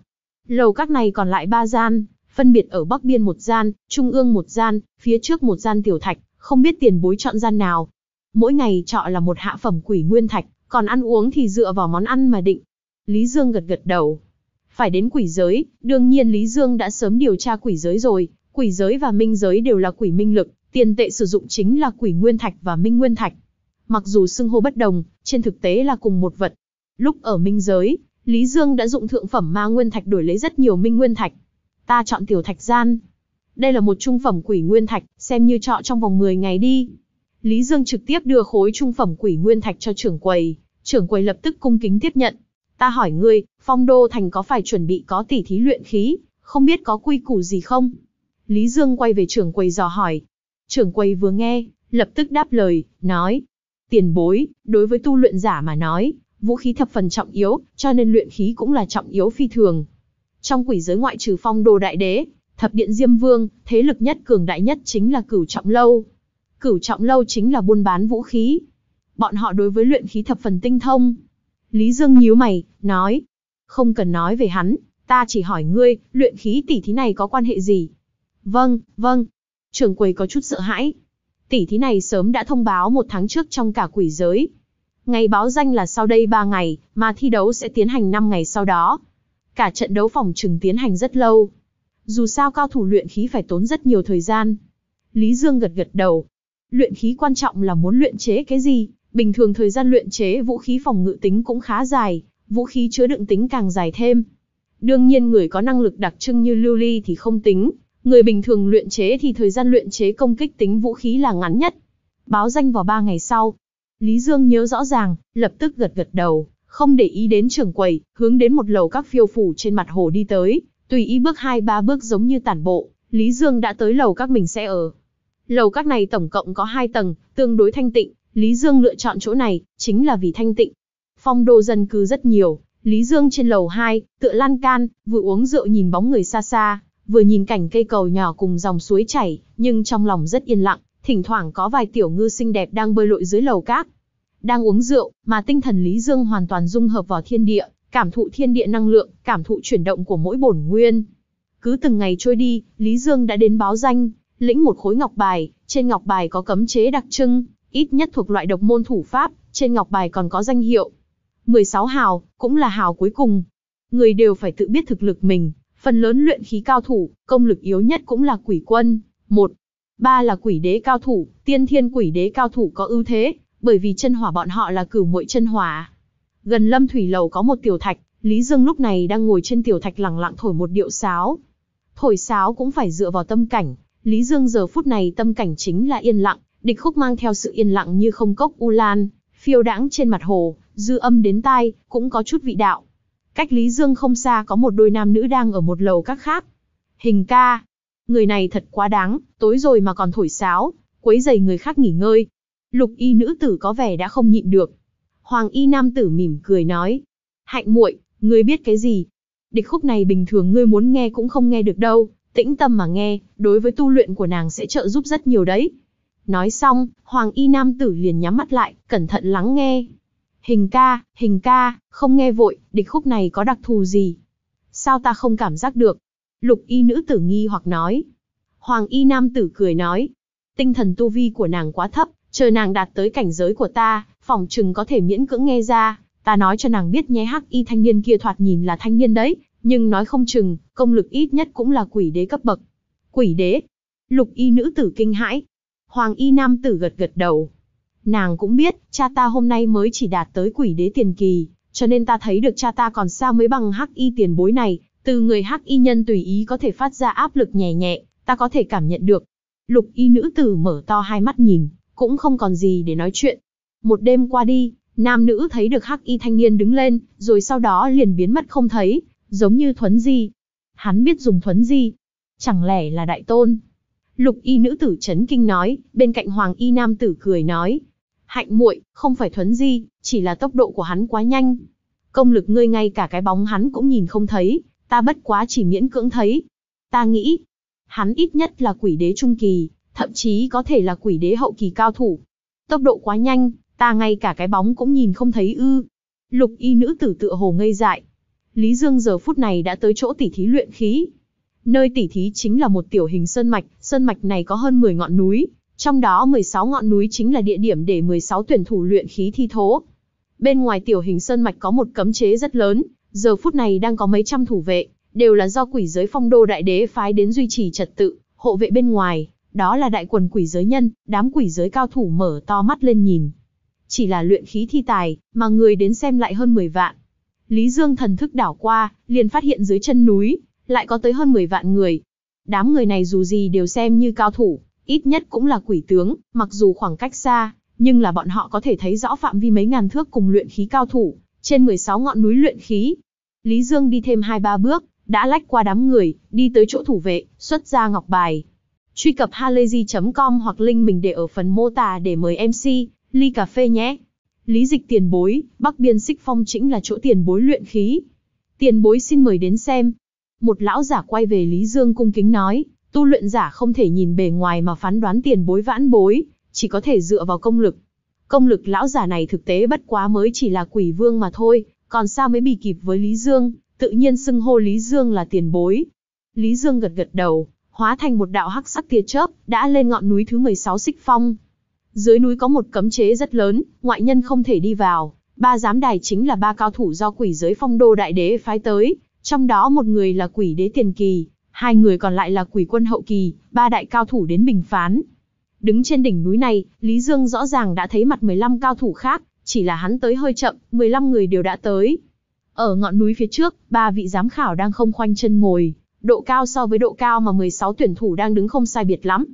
Lầu các này còn lại ba gian, phân biệt ở bắc biên một gian, trung ương một gian, phía trước một gian tiểu thạch, không biết tiền bối chọn gian nào. Mỗi ngày trọ là một hạ phẩm quỷ nguyên thạch, còn ăn uống thì dựa vào món ăn mà định. Lý Dương gật gật đầu. Phải đến quỷ giới, đương nhiên Lý Dương đã sớm điều tra quỷ giới rồi. Quỷ giới và minh giới đều là quỷ minh lực, tiền tệ sử dụng chính là quỷ nguyên thạch và minh nguyên thạch. Mặc dù xưng hô bất đồng, trên thực tế là cùng một vật. Lúc ở minh giới, Lý Dương đã dụng thượng phẩm ma nguyên thạch đổi lấy rất nhiều minh nguyên thạch. Ta chọn tiểu thạch gian. Đây là một trung phẩm quỷ nguyên thạch, xem như chọn trong vòng 10 ngày đi. Lý Dương trực tiếp đưa khối trung phẩm quỷ nguyên thạch cho trưởng quầy, trưởng quầy lập tức cung kính tiếp nhận. Ta hỏi ngươi, phong đô thành có phải chuẩn bị có tỉ thí luyện khí, không biết có quy củ gì không? Lý Dương quay về trưởng quầy dò hỏi. Trưởng quầy vừa nghe, lập tức đáp lời, nói. Tiền bối, đối với tu luyện giả mà nói, vũ khí thập phần trọng yếu, cho nên luyện khí cũng là trọng yếu phi thường. Trong quỷ giới ngoại trừ phong đô đại đế, thập điện diêm vương, thế lực nhất cường đại nhất chính là cửu trọng lâu. Cửu trọng lâu chính là buôn bán vũ khí. Bọn họ đối với luyện khí thập phần tinh thông. Lý Dương nhíu mày, nói. Không cần nói về hắn, ta chỉ hỏi ngươi, luyện khí tỷ thí này có quan hệ gì? Vâng, vâng. Trường quầy có chút sợ hãi. Tỷ thí này sớm đã thông báo một tháng trước trong cả quỷ giới. Ngày báo danh là sau đây 3 ngày, mà thi đấu sẽ tiến hành 5 ngày sau đó. Cả trận đấu phòng trừng tiến hành rất lâu. Dù sao cao thủ luyện khí phải tốn rất nhiều thời gian. Lý Dương gật gật đầu, Luyện khí quan trọng là muốn luyện chế cái gì, bình thường thời gian luyện chế vũ khí phòng ngự tính cũng khá dài, vũ khí chứa đựng tính càng dài thêm. Đương nhiên người có năng lực đặc trưng như lưu ly thì không tính, người bình thường luyện chế thì thời gian luyện chế công kích tính vũ khí là ngắn nhất. Báo danh vào 3 ngày sau. Lý Dương nhớ rõ ràng, lập tức gật gật đầu, không để ý đến trưởng quầy, hướng đến một lầu các phiêu phủ trên mặt hồ đi tới, tùy ý bước hai ba bước giống như tản bộ, Lý Dương đã tới lầu các mình sẽ ở. Lầu các này tổng cộng có 2 tầng, tương đối thanh tịnh, Lý Dương lựa chọn chỗ này, chính là vì thanh tịnh. Phong đô dân cư rất nhiều, Lý Dương trên lầu 2, tựa lan can, vừa uống rượu nhìn bóng người xa xa, vừa nhìn cảnh cây cầu nhỏ cùng dòng suối chảy, nhưng trong lòng rất yên lặng, thỉnh thoảng có vài tiểu ngư xinh đẹp đang bơi lội dưới lầu cát. Đang uống rượu, mà tinh thần Lý Dương hoàn toàn dung hợp vào thiên địa, cảm thụ thiên địa năng lượng, cảm thụ chuyển động của mỗi bổn nguyên. Cứ từng ngày trôi đi, Lý Dương đã đến báo danh, lĩnh một khối ngọc bài, trên ngọc bài có cấm chế đặc trưng, ít nhất thuộc loại độc môn thủ pháp, trên ngọc bài còn có danh hiệu. 16 hào, cũng là hào cuối cùng. Người đều phải tự biết thực lực mình, phần lớn luyện khí cao thủ, công lực yếu nhất cũng là quỷ quân. Một, ba là quỷ đế cao thủ, tiên thiên quỷ đế cao thủ có ưu thế, bởi vì chân hỏa bọn họ là cửu muội chân hỏa. Gần Lâm Thủy Lầu có một tiểu thạch, Lý Dương lúc này đang ngồi trên tiểu thạch lặng lặng thổi một điệu sáo. Thổi sáo cũng phải dựa vào tâm cảnh, Lý Dương giờ phút này tâm cảnh chính là yên lặng, địch khúc mang theo sự yên lặng như không cốc u lan, phiêu đãng trên mặt hồ, dư âm đến tai, cũng có chút vị đạo. Cách Lý Dương không xa có một đôi nam nữ đang ở một lầu các khác. Hình ca. Người này thật quá đáng, tối rồi mà còn thổi sáo, quấy dày người khác nghỉ ngơi. Lục y nữ tử có vẻ đã không nhịn được. Hoàng y nam tử mỉm cười nói. Hạnh muội, ngươi biết cái gì? Địch khúc này bình thường ngươi muốn nghe cũng không nghe được đâu, tĩnh tâm mà nghe, đối với tu luyện của nàng sẽ trợ giúp rất nhiều đấy. Nói xong, Hoàng Y Nam Tử liền nhắm mắt lại, cẩn thận lắng nghe. Hình ca, hình ca, không nghe vội, địch khúc này có đặc thù gì? Sao ta không cảm giác được? Lục Y Nữ Tử nghi hoặc nói. Hoàng Y Nam Tử cười nói. Tinh thần tu vi của nàng quá thấp, chờ nàng đạt tới cảnh giới của ta, phòng chừng có thể miễn cưỡng nghe ra. Ta nói cho nàng biết nhé hắc y thanh niên kia thoạt nhìn là thanh niên đấy, nhưng nói không chừng, công lực ít nhất cũng là quỷ đế cấp bậc. Quỷ đế? Lục y nữ tử kinh hãi. Hoàng y nam tử gật gật đầu. Nàng cũng biết, cha ta hôm nay mới chỉ đạt tới quỷ đế tiền kỳ, cho nên ta thấy được cha ta còn xa mới bằng hắc y tiền bối này, từ người hắc y nhân tùy ý có thể phát ra áp lực nhẹ nhẹ, ta có thể cảm nhận được. Lục y nữ tử mở to hai mắt nhìn, cũng không còn gì để nói chuyện. Một đêm qua đi, nam nữ thấy được hắc y thanh niên đứng lên, rồi sau đó liền biến mất không thấy, Giống như thuấn di. Hắn biết dùng thuấn di. Chẳng lẽ là đại tôn? Lục y nữ tử chấn kinh nói, bên cạnh hoàng y nam tử cười nói. Hạnh muội, không phải thuấn di, chỉ là tốc độ của hắn quá nhanh. Công lực ngươi ngay cả cái bóng hắn cũng nhìn không thấy, ta bất quá chỉ miễn cưỡng thấy. Ta nghĩ, hắn ít nhất là quỷ đế trung kỳ, thậm chí có thể là quỷ đế hậu kỳ cao thủ. Tốc độ quá nhanh, ta ngay cả cái bóng cũng nhìn không thấy ư. Lục y nữ tử tựa hồ ngây dại, Lý Dương giờ phút này đã tới chỗ tỉ thí luyện khí. Nơi tỉ thí chính là một tiểu hình sơn mạch, sơn mạch này có hơn 10 ngọn núi, trong đó 16 ngọn núi chính là địa điểm để 16 tuyển thủ luyện khí thi thố. Bên ngoài tiểu hình sơn mạch có một cấm chế rất lớn, giờ phút này đang có mấy trăm thủ vệ, đều là do quỷ giới phong đô đại đế phái đến duy trì trật tự, hộ vệ bên ngoài, đó là đại quần quỷ giới nhân, đám quỷ giới cao thủ mở to mắt lên nhìn. Chỉ là luyện khí thi tài, mà người đến xem lại hơn 10 vạn, Lý Dương thần thức đảo qua, liền phát hiện dưới chân núi, lại có tới hơn 10 vạn người. Đám người này dù gì đều xem như cao thủ, ít nhất cũng là quỷ tướng, mặc dù khoảng cách xa, nhưng là bọn họ có thể thấy rõ phạm vi mấy ngàn thước cùng luyện khí cao thủ, trên 16 ngọn núi luyện khí. Lý Dương đi thêm 2-3 bước, đã lách qua đám người, đi tới chỗ thủ vệ, xuất ra ngọc bài. Truy cập halayzi.com hoặc link mình để ở phần mô tả để mời MC, ly cà phê nhé Lý dịch tiền bối, Bắc Biên Xích Phong chính là chỗ tiền bối luyện khí. Tiền bối xin mời đến xem. Một lão giả quay về Lý Dương cung kính nói, tu luyện giả không thể nhìn bề ngoài mà phán đoán tiền bối vãn bối, chỉ có thể dựa vào công lực. Công lực lão giả này thực tế bất quá mới chỉ là quỷ vương mà thôi, còn sao mới bị kịp với Lý Dương, tự nhiên xưng hô Lý Dương là tiền bối. Lý Dương gật gật đầu, hóa thành một đạo hắc sắc tia chớp, đã lên ngọn núi thứ 16 Xích Phong. Dưới núi có một cấm chế rất lớn, ngoại nhân không thể đi vào. Ba giám đài chính là ba cao thủ do quỷ giới phong đô đại đế phái tới, trong đó một người là quỷ đế tiền kỳ, hai người còn lại là quỷ quân hậu kỳ, ba đại cao thủ đến bình phán. Đứng trên đỉnh núi này, Lý Dương rõ ràng đã thấy mặt 15 cao thủ khác, chỉ là hắn tới hơi chậm, 15 người đều đã tới. Ở ngọn núi phía trước, ba vị giám khảo đang không khoanh chân ngồi, độ cao so với độ cao mà 16 tuyển thủ đang đứng không sai biệt lắm.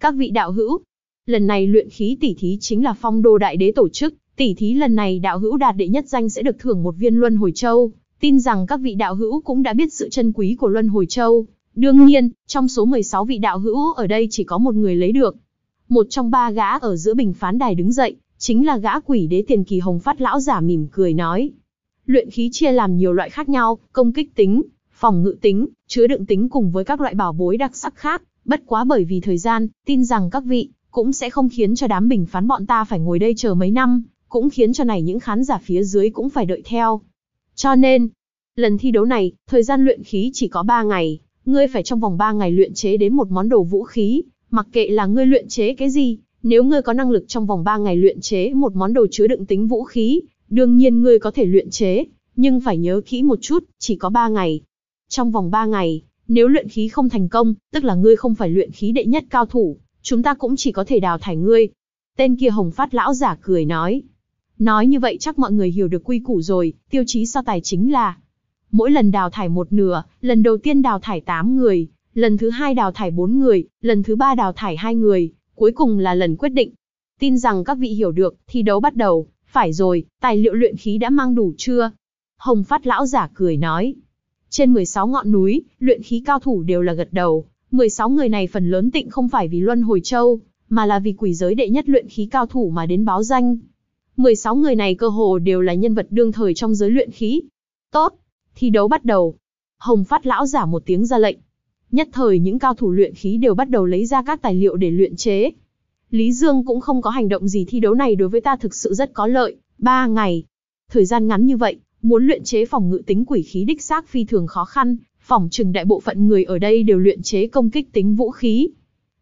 Các vị đạo hữu, lần này luyện khí tỷ thí chính là phong đô đại đế tổ chức, tỷ thí lần này đạo hữu đạt đệ nhất danh sẽ được thưởng một viên luân hồi châu, tin rằng các vị đạo hữu cũng đã biết sự chân quý của luân hồi châu. Đương nhiên, trong số 16 vị đạo hữu ở đây chỉ có một người lấy được. Một trong ba gã ở giữa bình phán đài đứng dậy, chính là gã quỷ đế tiền kỳ hồng phát lão giả mỉm cười nói. Luyện khí chia làm nhiều loại khác nhau, công kích tính, phòng ngự tính, chứa đựng tính cùng với các loại bảo bối đặc sắc khác. Bất quá bởi vì thời gian, tin rằng các vị cũng sẽ không khiến cho đám bình phán bọn ta phải ngồi đây chờ mấy năm, cũng khiến cho này những khán giả phía dưới cũng phải đợi theo. Cho nên, lần thi đấu này, thời gian luyện khí chỉ có 3 ngày, ngươi phải trong vòng 3 ngày luyện chế đến một món đồ vũ khí, mặc kệ là ngươi luyện chế cái gì, nếu ngươi có năng lực trong vòng 3 ngày luyện chế một món đồ chứa đựng tính vũ khí, đương nhiên ngươi có thể luyện chế, nhưng phải nhớ kỹ một chút, chỉ có 3 ngày. Trong vòng 3 ngày, nếu luyện khí không thành công, tức là ngươi không phải luyện khí đệ nhất cao thủ, chúng ta cũng chỉ có thể đào thải ngươi. Tên kia hồng phát lão giả cười nói. Nói như vậy chắc mọi người hiểu được quy củ rồi, tiêu chí so tài chính là mỗi lần đào thải một nửa, lần đầu tiên đào thải 8 người, lần thứ hai đào thải 4 người, lần thứ ba đào thải 2 người, cuối cùng là lần quyết định. Tin rằng các vị hiểu được, thi đấu bắt đầu, phải rồi, tài liệu luyện khí đã mang đủ chưa? Hồng phát lão giả cười nói. Trên 16 ngọn núi, luyện khí cao thủ đều là gật đầu, 16 người này phần lớn tịnh không phải vì Luân Hồi Châu, mà là vì quỷ giới đệ nhất luyện khí cao thủ mà đến báo danh. 16 người này cơ hồ đều là nhân vật đương thời trong giới luyện khí. Tốt, thi đấu bắt đầu. Hồng Phát lão giả một tiếng ra lệnh. Nhất thời những cao thủ luyện khí đều bắt đầu lấy ra các tài liệu để luyện chế. Lý Dương cũng không có hành động gì thi đấu này đối với ta thực sự rất có lợi, 3 ngày. Thời gian ngắn như vậy, muốn luyện chế phòng ngự tính quỷ khí đích xác phi thường khó khăn, phỏng chừng đại bộ phận người ở đây đều luyện chế công kích tính vũ khí.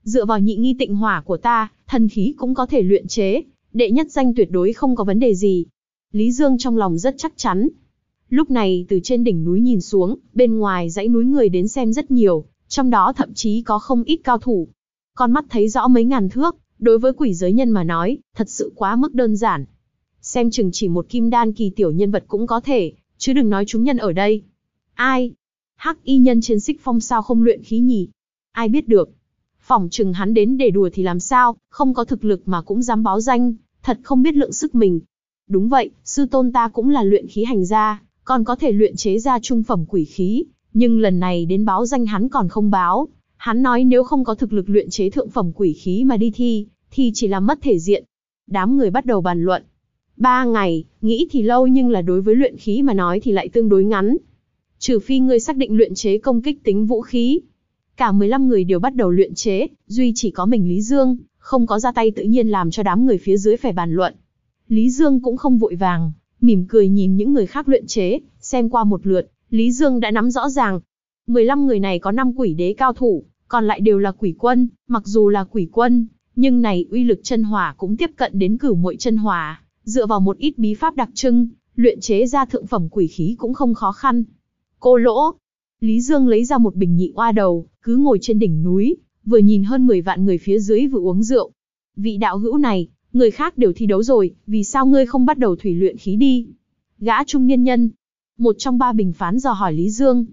Dựa vào nhị nghi tịnh hỏa của ta, thần khí cũng có thể luyện chế, đệ nhất danh tuyệt đối không có vấn đề gì. Lý Dương trong lòng rất chắc chắn. Lúc này từ trên đỉnh núi nhìn xuống, bên ngoài dãy núi người đến xem rất nhiều, trong đó thậm chí có không ít cao thủ. Con mắt thấy rõ mấy ngàn thước, đối với quỷ giới nhân mà nói, thật sự quá mức đơn giản. Xem chừng chỉ một kim đan kỳ tiểu nhân vật cũng có thể, chứ đừng nói chúng nhân ở đây. Ai, Hắc y nhân trên xích phong sao không luyện khí nhỉ? Ai biết được? Phỏng chừng hắn đến để đùa thì làm sao, không có thực lực mà cũng dám báo danh, thật không biết lượng sức mình. Đúng vậy, sư tôn ta cũng là luyện khí hành gia, còn có thể luyện chế ra trung phẩm quỷ khí, nhưng lần này đến báo danh hắn còn không báo. Hắn nói nếu không có thực lực luyện chế thượng phẩm quỷ khí mà đi thi, thì chỉ là mất thể diện. Đám người bắt đầu bàn luận. Ba ngày, nghĩ thì lâu nhưng là đối với luyện khí mà nói thì lại tương đối ngắn, trừ phi ngươi xác định luyện chế công kích tính vũ khí. Cả 15 người đều bắt đầu luyện chế, duy chỉ có mình Lý Dương, không có ra tay tự nhiên làm cho đám người phía dưới phải bàn luận. Lý Dương cũng không vội vàng, mỉm cười nhìn những người khác luyện chế, xem qua một lượt, Lý Dương đã nắm rõ ràng. 15 người này có 5 quỷ đế cao thủ, còn lại đều là quỷ quân, mặc dù là quỷ quân, nhưng này uy lực chân hỏa cũng tiếp cận đến cửu muội chân hỏa, dựa vào một ít bí pháp đặc trưng, luyện chế ra thượng phẩm quỷ khí cũng không khó khăn, Cô lỗ. Lý Dương lấy ra một bình nhị oa đầu, cứ ngồi trên đỉnh núi, vừa nhìn hơn 10 vạn người phía dưới vừa uống rượu. Vị đạo hữu này, người khác đều thi đấu rồi, vì sao ngươi không bắt đầu thủy luyện khí đi? Gã trung niên nhân. Một trong ba bình phán dò hỏi Lý Dương.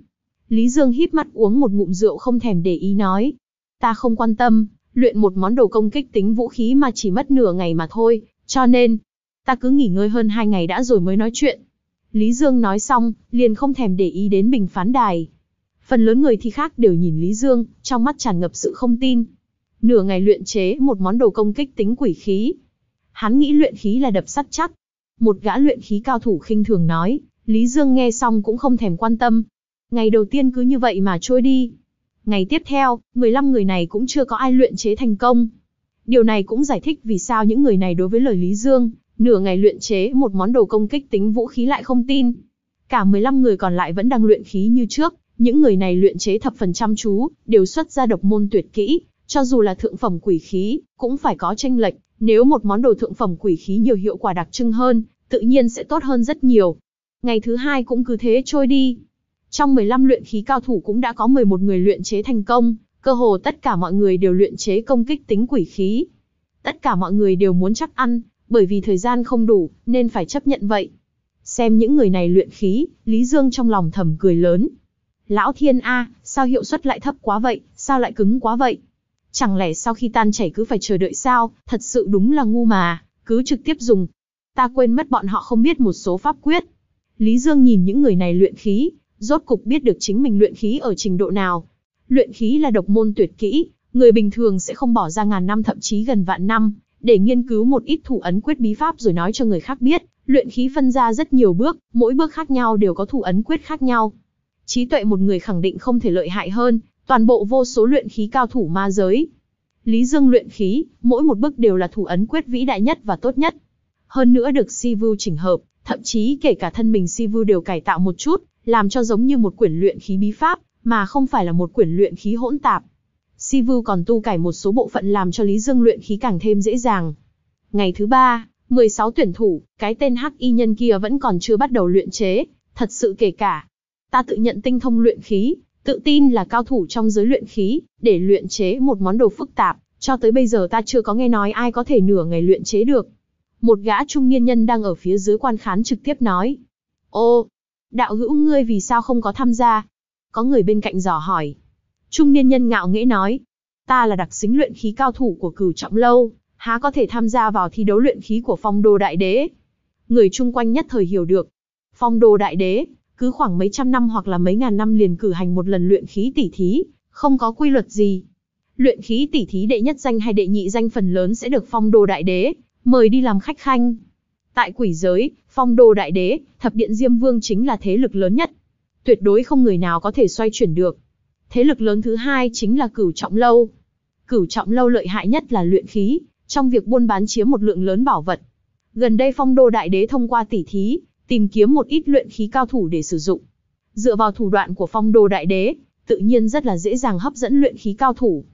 Lý Dương hít mắt uống một ngụm rượu không thèm để ý nói. Ta không quan tâm, luyện một món đồ công kích tính vũ khí mà chỉ mất nửa ngày mà thôi, cho nên, ta cứ nghỉ ngơi hơn hai ngày đã rồi mới nói chuyện. Lý Dương nói xong, liền không thèm để ý đến bình phán đài. Phần lớn người thì khác đều nhìn Lý Dương, trong mắt tràn ngập sự không tin. Nửa ngày luyện chế một món đồ công kích tính quỷ khí. Hắn nghĩ luyện khí là đập sắt chắc. Một gã luyện khí cao thủ khinh thường nói, Lý Dương nghe xong cũng không thèm quan tâm. Ngày đầu tiên cứ như vậy mà trôi đi. Ngày tiếp theo, 15 người này cũng chưa có ai luyện chế thành công. Điều này cũng giải thích vì sao những người này đối với lời Lý Dương Nửa ngày luyện chế một món đồ công kích tính vũ khí lại không tin. Cả 15 người còn lại vẫn đang luyện khí như trước, những người này luyện chế thập phần chăm chú, đều xuất ra độc môn tuyệt kỹ, cho dù là thượng phẩm quỷ khí, cũng phải có tranh lệch, nếu một món đồ thượng phẩm quỷ khí nhiều hiệu quả đặc trưng hơn, tự nhiên sẽ tốt hơn rất nhiều. Ngày thứ hai cũng cứ thế trôi đi. Trong 15 luyện khí cao thủ cũng đã có 11 người luyện chế thành công, cơ hồ tất cả mọi người đều luyện chế công kích tính quỷ khí. Tất cả mọi người đều muốn chắc ăn, bởi vì thời gian không đủ, nên phải chấp nhận vậy. Xem những người này luyện khí, Lý Dương trong lòng thầm cười lớn. Lão thiên A, sao hiệu suất lại thấp quá vậy, sao lại cứng quá vậy? Chẳng lẽ sau khi tan chảy cứ phải chờ đợi sao, thật sự đúng là ngu mà, cứ trực tiếp dùng. Ta quên mất bọn họ không biết một số pháp quyết. Lý Dương nhìn những người này luyện khí, rốt cục biết được chính mình luyện khí ở trình độ nào. Luyện khí là độc môn tuyệt kỹ, người bình thường sẽ không bỏ ra ngàn năm thậm chí gần vạn năm để nghiên cứu một ít thủ ấn quyết bí pháp rồi nói cho người khác biết, luyện khí phân ra rất nhiều bước, mỗi bước khác nhau đều có thủ ấn quyết khác nhau. Trí tuệ một người khẳng định không thể lợi hại hơn, toàn bộ vô số luyện khí cao thủ ma giới. Lý Dương luyện khí, mỗi một bước đều là thủ ấn quyết vĩ đại nhất và tốt nhất. Hơn nữa được Sivu chỉnh hợp, thậm chí kể cả thân mình Sivu đều cải tạo một chút, làm cho giống như một quyển luyện khí bí pháp, mà không phải là một quyển luyện khí hỗn tạp. Sivu còn tu cải một số bộ phận làm cho Lý Dương luyện khí càng thêm dễ dàng. Ngày thứ ba, 16 tuyển thủ, cái tên hắc y nhân kia vẫn còn chưa bắt đầu luyện chế, thật sự kể cả. Ta tự nhận tinh thông luyện khí, tự tin là cao thủ trong giới luyện khí, để luyện chế một món đồ phức tạp, cho tới bây giờ ta chưa có nghe nói ai có thể nửa ngày luyện chế được. Một gã trung niên nhân đang ở phía dưới quan khán trực tiếp nói. Ô, đạo hữu ngươi vì sao không có tham gia? Có người bên cạnh dò hỏi. Trung niên nhân ngạo nghễ nói, ta là đặc xính luyện khí cao thủ của cửu trọng lâu, há có thể tham gia vào thi đấu luyện khí của phong đồ đại đế. Người chung quanh nhất thời hiểu được. Phong đồ đại đế, cứ khoảng mấy trăm năm hoặc là mấy ngàn năm liền cử hành một lần luyện khí tỉ thí, không có quy luật gì. Luyện khí tỉ thí đệ nhất danh hay đệ nhị danh phần lớn sẽ được phong đồ đại đế, mời đi làm khách khanh. Tại quỷ giới, phong đồ đại đế, thập điện Diêm Vương chính là thế lực lớn nhất. Tuyệt đối không người nào có thể xoay chuyển được. Thế lực lớn thứ hai chính là Cửu Trọng Lâu. Cửu Trọng Lâu lợi hại nhất là luyện khí, trong việc buôn bán chiếm một lượng lớn bảo vật. Gần đây Phong Đô Đại Đế thông qua tỉ thí, tìm kiếm một ít luyện khí cao thủ để sử dụng. Dựa vào thủ đoạn của Phong Đô Đại Đế, tự nhiên rất là dễ dàng hấp dẫn luyện khí cao thủ.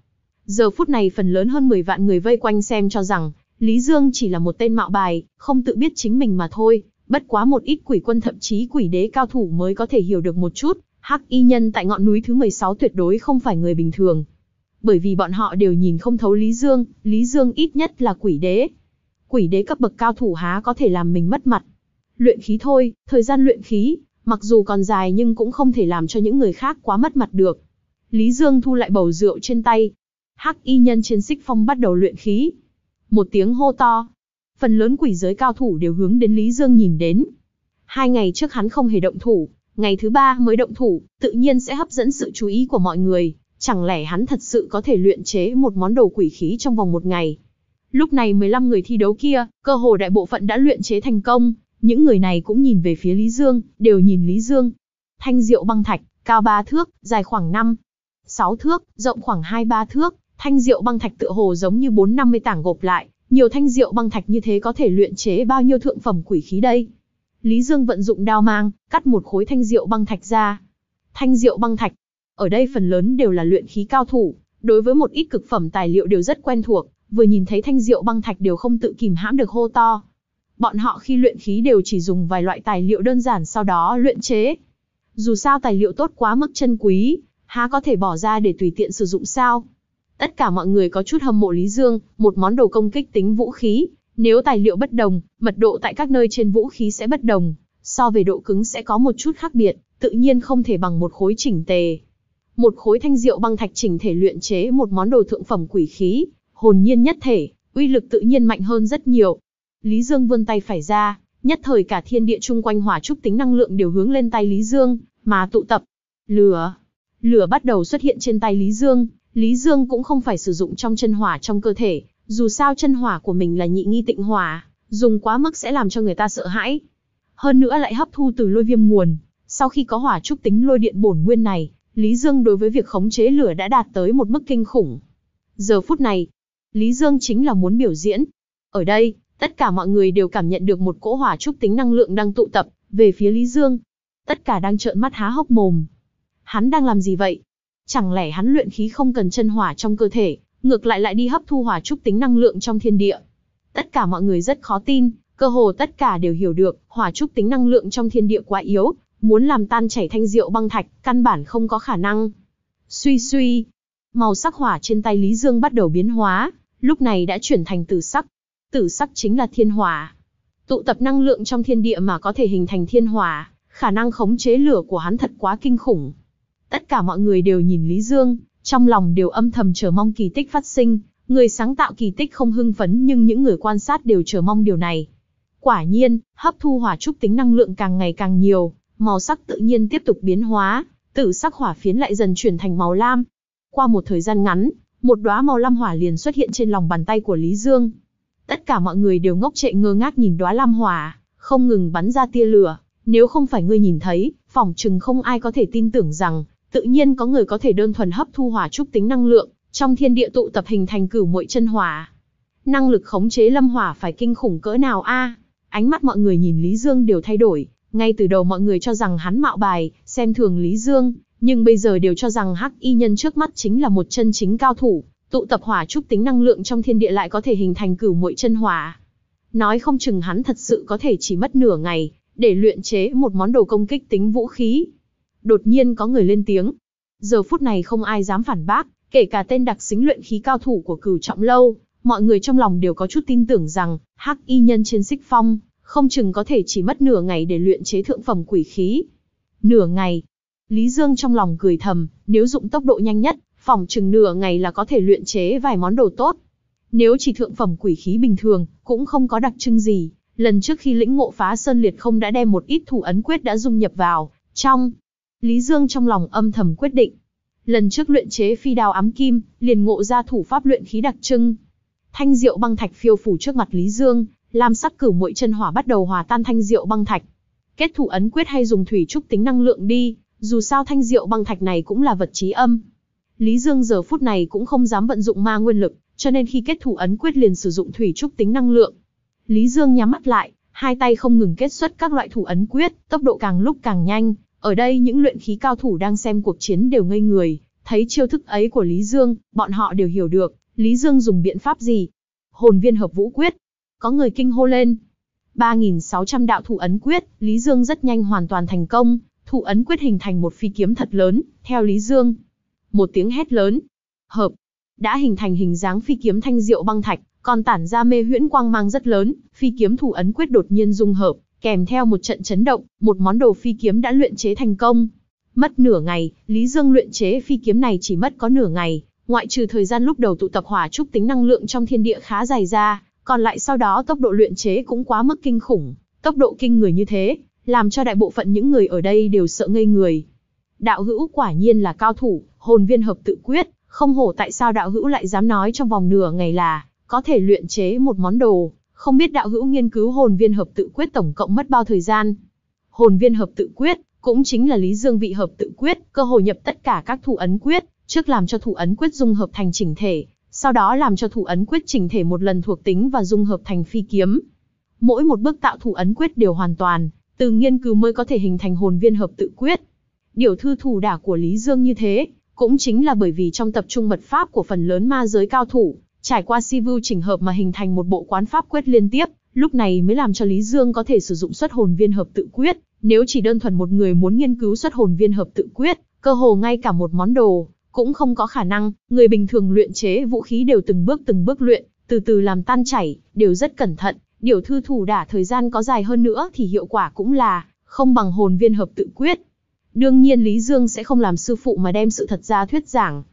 Giờ phút này phần lớn hơn 10 vạn người vây quanh xem cho rằng, Lý Dương chỉ là một tên mạo bài, không tự biết chính mình mà thôi, bất quá một ít quỷ quân thậm chí quỷ đế cao thủ mới có thể hiểu được một chút, Hắc y nhân tại ngọn núi thứ 16 tuyệt đối không phải người bình thường. Bởi vì bọn họ đều nhìn không thấu Lý Dương, Lý Dương ít nhất là quỷ đế. Quỷ đế cấp bậc cao thủ há có thể làm mình mất mặt. Luyện khí thôi, thời gian luyện khí, mặc dù còn dài nhưng cũng không thể làm cho những người khác quá mất mặt được. Lý Dương thu lại bầu rượu trên tay. Hắc y nhân trên xích phong bắt đầu luyện khí. Một tiếng hô to. Phần lớn quỷ giới cao thủ đều hướng đến Lý Dương nhìn đến. Hai ngày trước hắn không hề động thủ, ngày thứ ba mới động thủ, tự nhiên sẽ hấp dẫn sự chú ý của mọi người, chẳng lẽ hắn thật sự có thể luyện chế một món đồ quỷ khí trong vòng một ngày. Lúc này 15 người thi đấu kia, cơ hồ đại bộ phận đã luyện chế thành công, những người này cũng nhìn về phía Lý Dương, đều nhìn Lý Dương. Thanh diệu băng thạch, cao 3 thước, dài khoảng 5, 6 thước, rộng khoảng 2-3 thước, thanh diệu băng thạch tựa hồ giống như 450 tảng gộp lại, nhiều thanh diệu băng thạch như thế có thể luyện chế bao nhiêu thượng phẩm quỷ khí đây. Lý Dương vận dụng đao mang, cắt một khối thanh diệu băng thạch ra. Thanh diệu băng thạch, ở đây phần lớn đều là luyện khí cao thủ, đối với một ít cực phẩm tài liệu đều rất quen thuộc, vừa nhìn thấy thanh diệu băng thạch đều không tự kìm hãm được hô to. Bọn họ khi luyện khí đều chỉ dùng vài loại tài liệu đơn giản sau đó luyện chế. Dù sao tài liệu tốt quá mức chân quý, há có thể bỏ ra để tùy tiện sử dụng sao? Tất cả mọi người có chút hâm mộ Lý Dương, một món đồ công kích tính vũ khí, nếu tài liệu bất đồng, mật độ tại các nơi trên vũ khí sẽ bất đồng, so về độ cứng sẽ có một chút khác biệt, tự nhiên không thể bằng một khối chỉnh tề. Một khối thanh diệu băng thạch chỉnh thể luyện chế một món đồ thượng phẩm quỷ khí, hồn nhiên nhất thể, uy lực tự nhiên mạnh hơn rất nhiều. Lý Dương vươn tay phải ra, nhất thời cả thiên địa chung quanh hỏa trúc tính năng lượng đều hướng lên tay Lý Dương, mà tụ tập. Lửa. Lửa bắt đầu xuất hiện trên tay Lý Dương, Lý Dương cũng không phải sử dụng trong chân hỏa trong cơ thể, dù sao chân hỏa của mình là nhị nghi tịnh hỏa, dùng quá mức sẽ làm cho người ta sợ hãi. Hơn nữa lại hấp thu từ lôi viêm nguồn, sau khi có hỏa trúc tính lôi điện bổn nguyên này, Lý Dương đối với việc khống chế lửa đã đạt tới một mức kinh khủng. Giờ phút này, Lý Dương chính là muốn biểu diễn. Ở đây, tất cả mọi người đều cảm nhận được một cỗ hỏa trúc tính năng lượng đang tụ tập về phía Lý Dương. Tất cả đang trợn mắt há hốc mồm. Hắn đang làm gì vậy? Chẳng lẽ hắn luyện khí không cần chân hỏa trong cơ thể, ngược lại lại đi hấp thu hỏa trúc tính năng lượng trong thiên địa. Tất cả mọi người rất khó tin, cơ hồ tất cả đều hiểu được, hỏa trúc tính năng lượng trong thiên địa quá yếu, muốn làm tan chảy thanh rượu băng thạch, căn bản không có khả năng. Suy suy, màu sắc hỏa trên tay Lý Dương bắt đầu biến hóa, lúc này đã chuyển thành tử sắc. Tử sắc chính là thiên hỏa. Tụ tập năng lượng trong thiên địa mà có thể hình thành thiên hỏa, khả năng khống chế lửa của hắn thật quá kinh khủng. Tất cả mọi người đều nhìn Lý Dương, trong lòng đều âm thầm chờ mong kỳ tích phát sinh, người sáng tạo kỳ tích không hưng phấn nhưng những người quan sát đều chờ mong điều này. Quả nhiên, hấp thu hỏa trúc tính năng lượng càng ngày càng nhiều, màu sắc tự nhiên tiếp tục biến hóa, tử sắc hỏa phiến lại dần chuyển thành màu lam. Qua một thời gian ngắn, một đóa màu lam hỏa liền xuất hiện trên lòng bàn tay của Lý Dương. Tất cả mọi người đều ngốc trệ ngơ ngác nhìn đóa lam hỏa, không ngừng bắn ra tia lửa, nếu không phải ngươi nhìn thấy, phòng chừng không ai có thể tin tưởng rằng tự nhiên có người có thể đơn thuần hấp thu hỏa trúc tính năng lượng, trong thiên địa tụ tập hình thành cửu muội chân hỏa. Năng lực khống chế lâm hỏa phải kinh khủng cỡ nào a? Ánh mắt mọi người nhìn Lý Dương đều thay đổi, ngay từ đầu mọi người cho rằng hắn mạo bài, xem thường Lý Dương, nhưng bây giờ đều cho rằng Hắc Y nhân trước mắt chính là một chân chính cao thủ, tụ tập hỏa trúc tính năng lượng trong thiên địa lại có thể hình thành cửu muội chân hỏa. Nói không chừng hắn thật sự có thể chỉ mất nửa ngày để luyện chế một món đồ công kích tính vũ khí, đột nhiên có người lên tiếng. Giờ phút này không ai dám phản bác, kể cả tên đặc xính luyện khí cao thủ của cửu trọng lâu, mọi người trong lòng đều có chút tin tưởng rằng, hắc y nhân trên xích phong, không chừng có thể chỉ mất nửa ngày để luyện chế thượng phẩm quỷ khí. Nửa ngày. Lý Dương trong lòng cười thầm, nếu dụng tốc độ nhanh nhất, phòng chừng nửa ngày là có thể luyện chế vài món đồ tốt. Nếu chỉ thượng phẩm quỷ khí bình thường, cũng không có đặc trưng gì, lần trước khi lĩnh ngộ phá sơn liệt không đã đem một ít thủ ấn quyết đã dung nhập vào, trong, Lý Dương trong lòng âm thầm quyết định. Lần trước luyện chế phi đao ám kim, liền ngộ ra thủ pháp luyện khí đặc trưng. Thanh diệu băng thạch phiêu phủ trước mặt Lý Dương, làm sắc cửu muội chân hỏa bắt đầu hòa tan thanh diệu băng thạch. Kết thủ ấn quyết hay dùng thủy trúc tính năng lượng đi, dù sao thanh diệu băng thạch này cũng là vật trí âm. Lý Dương giờ phút này cũng không dám vận dụng ma nguyên lực, cho nên khi kết thủ ấn quyết liền sử dụng thủy trúc tính năng lượng. Lý Dương nhắm mắt lại, hai tay không ngừng kết xuất các loại thủ ấn quyết, tốc độ càng lúc càng nhanh, ở đây những luyện khí cao thủ đang xem cuộc chiến đều ngây người, thấy chiêu thức ấy của Lý Dương, bọn họ đều hiểu được, Lý Dương dùng biện pháp gì. Hồn viên hợp vũ quyết. Có người kinh hô lên. 3.600 đạo thủ ấn quyết, Lý Dương rất nhanh hoàn toàn thành công, thủ ấn quyết hình thành một phi kiếm thật lớn, theo Lý Dương. Một tiếng hét lớn. Hợp. Đã hình thành hình dáng phi kiếm thanh diệu băng thạch, còn tản ra mê huyễn quang mang rất lớn, phi kiếm thủ ấn quyết đột nhiên dung hợp, Kèm theo một trận chấn động, một món đồ phi kiếm đã luyện chế thành công. Mất nửa ngày, Lý Dương luyện chế phi kiếm này chỉ mất có nửa ngày, ngoại trừ thời gian lúc đầu tụ tập hỏa trúc tính năng lượng trong thiên địa khá dài ra, còn lại sau đó tốc độ luyện chế cũng quá mức kinh khủng, tốc độ kinh người như thế, làm cho đại bộ phận những người ở đây đều sợ ngây người. Đạo hữu quả nhiên là cao thủ, hồn viên hợp tự quyết, không hổ tại sao đạo hữu lại dám nói trong vòng nửa ngày là có thể luyện chế một món đồ. Không biết đạo hữu nghiên cứu hồn viên hợp tự quyết tổng cộng mất bao thời gian. Hồn viên hợp tự quyết cũng chính là lý dương vị hợp tự quyết, cơ hội nhập tất cả các thủ ấn quyết, trước làm cho thủ ấn quyết dung hợp thành chỉnh thể, sau đó làm cho thủ ấn quyết chỉnh thể một lần thuộc tính và dung hợp thành phi kiếm. Mỗi một bước tạo thủ ấn quyết đều hoàn toàn, từ nghiên cứu mới có thể hình thành hồn viên hợp tự quyết. Điều thư thủ đả của Lý Dương như thế, cũng chính là bởi vì trong tập trung mật pháp của phần lớn ma giới cao thủ, Trải qua si vưu chỉnh hợp mà hình thành một bộ quán pháp quyết liên tiếp, lúc này mới làm cho Lý Dương có thể sử dụng xuất hồn viên hợp tự quyết. Nếu chỉ đơn thuần một người muốn nghiên cứu xuất hồn viên hợp tự quyết, cơ hồ ngay cả một món đồ, cũng không có khả năng, người bình thường luyện chế vũ khí đều từng bước từng bước luyện, từ từ làm tan chảy, đều rất cẩn thận, điều thư thủ đả thời gian có dài hơn nữa thì hiệu quả cũng là không bằng hồn viên hợp tự quyết. Đương nhiên Lý Dương sẽ không làm sư phụ mà đem sự thật ra thuyết giảng,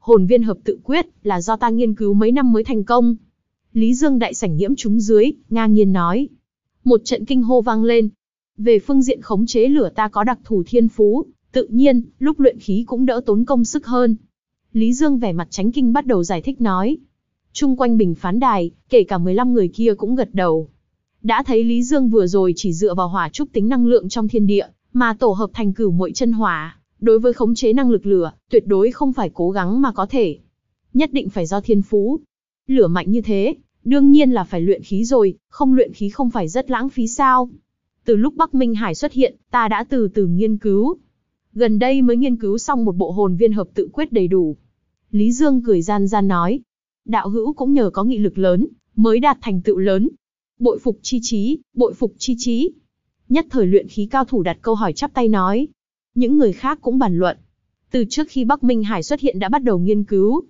hồn viên hợp tự quyết là do ta nghiên cứu mấy năm mới thành công. Lý Dương đại sảnh nhiễm chúng dưới, ngang nhiên nói. Một trận kinh hô vang lên. Về phương diện khống chế lửa ta có đặc thù thiên phú, tự nhiên, lúc luyện khí cũng đỡ tốn công sức hơn. Lý Dương vẻ mặt tránh kinh bắt đầu giải thích nói. Trung quanh bình phán đài, kể cả 15 người kia cũng gật đầu. Đã thấy Lý Dương vừa rồi chỉ dựa vào hỏa trúc tính năng lượng trong thiên địa, mà tổ hợp thành cửu muội chân hỏa, đối với khống chế năng lực lửa, tuyệt đối không phải cố gắng mà có thể. Nhất định phải do thiên phú. Lửa mạnh như thế, đương nhiên là phải luyện khí rồi, không luyện khí không phải rất lãng phí sao. Từ lúc Bắc Minh Hải xuất hiện, ta đã từ từ nghiên cứu. Gần đây mới nghiên cứu xong một bộ hồn viên hợp tự quyết đầy đủ. Lý Dương cười gian gian nói. Đạo hữu cũng nhờ có nghị lực lớn, mới đạt thành tựu lớn. Bội phục chi trí, bội phục chi trí. Nhất thời luyện khí cao thủ đặt câu hỏi chắp tay nói, những người khác cũng bàn luận. Từ trước khi Bắc Minh Hải xuất hiện đã bắt đầu nghiên cứu.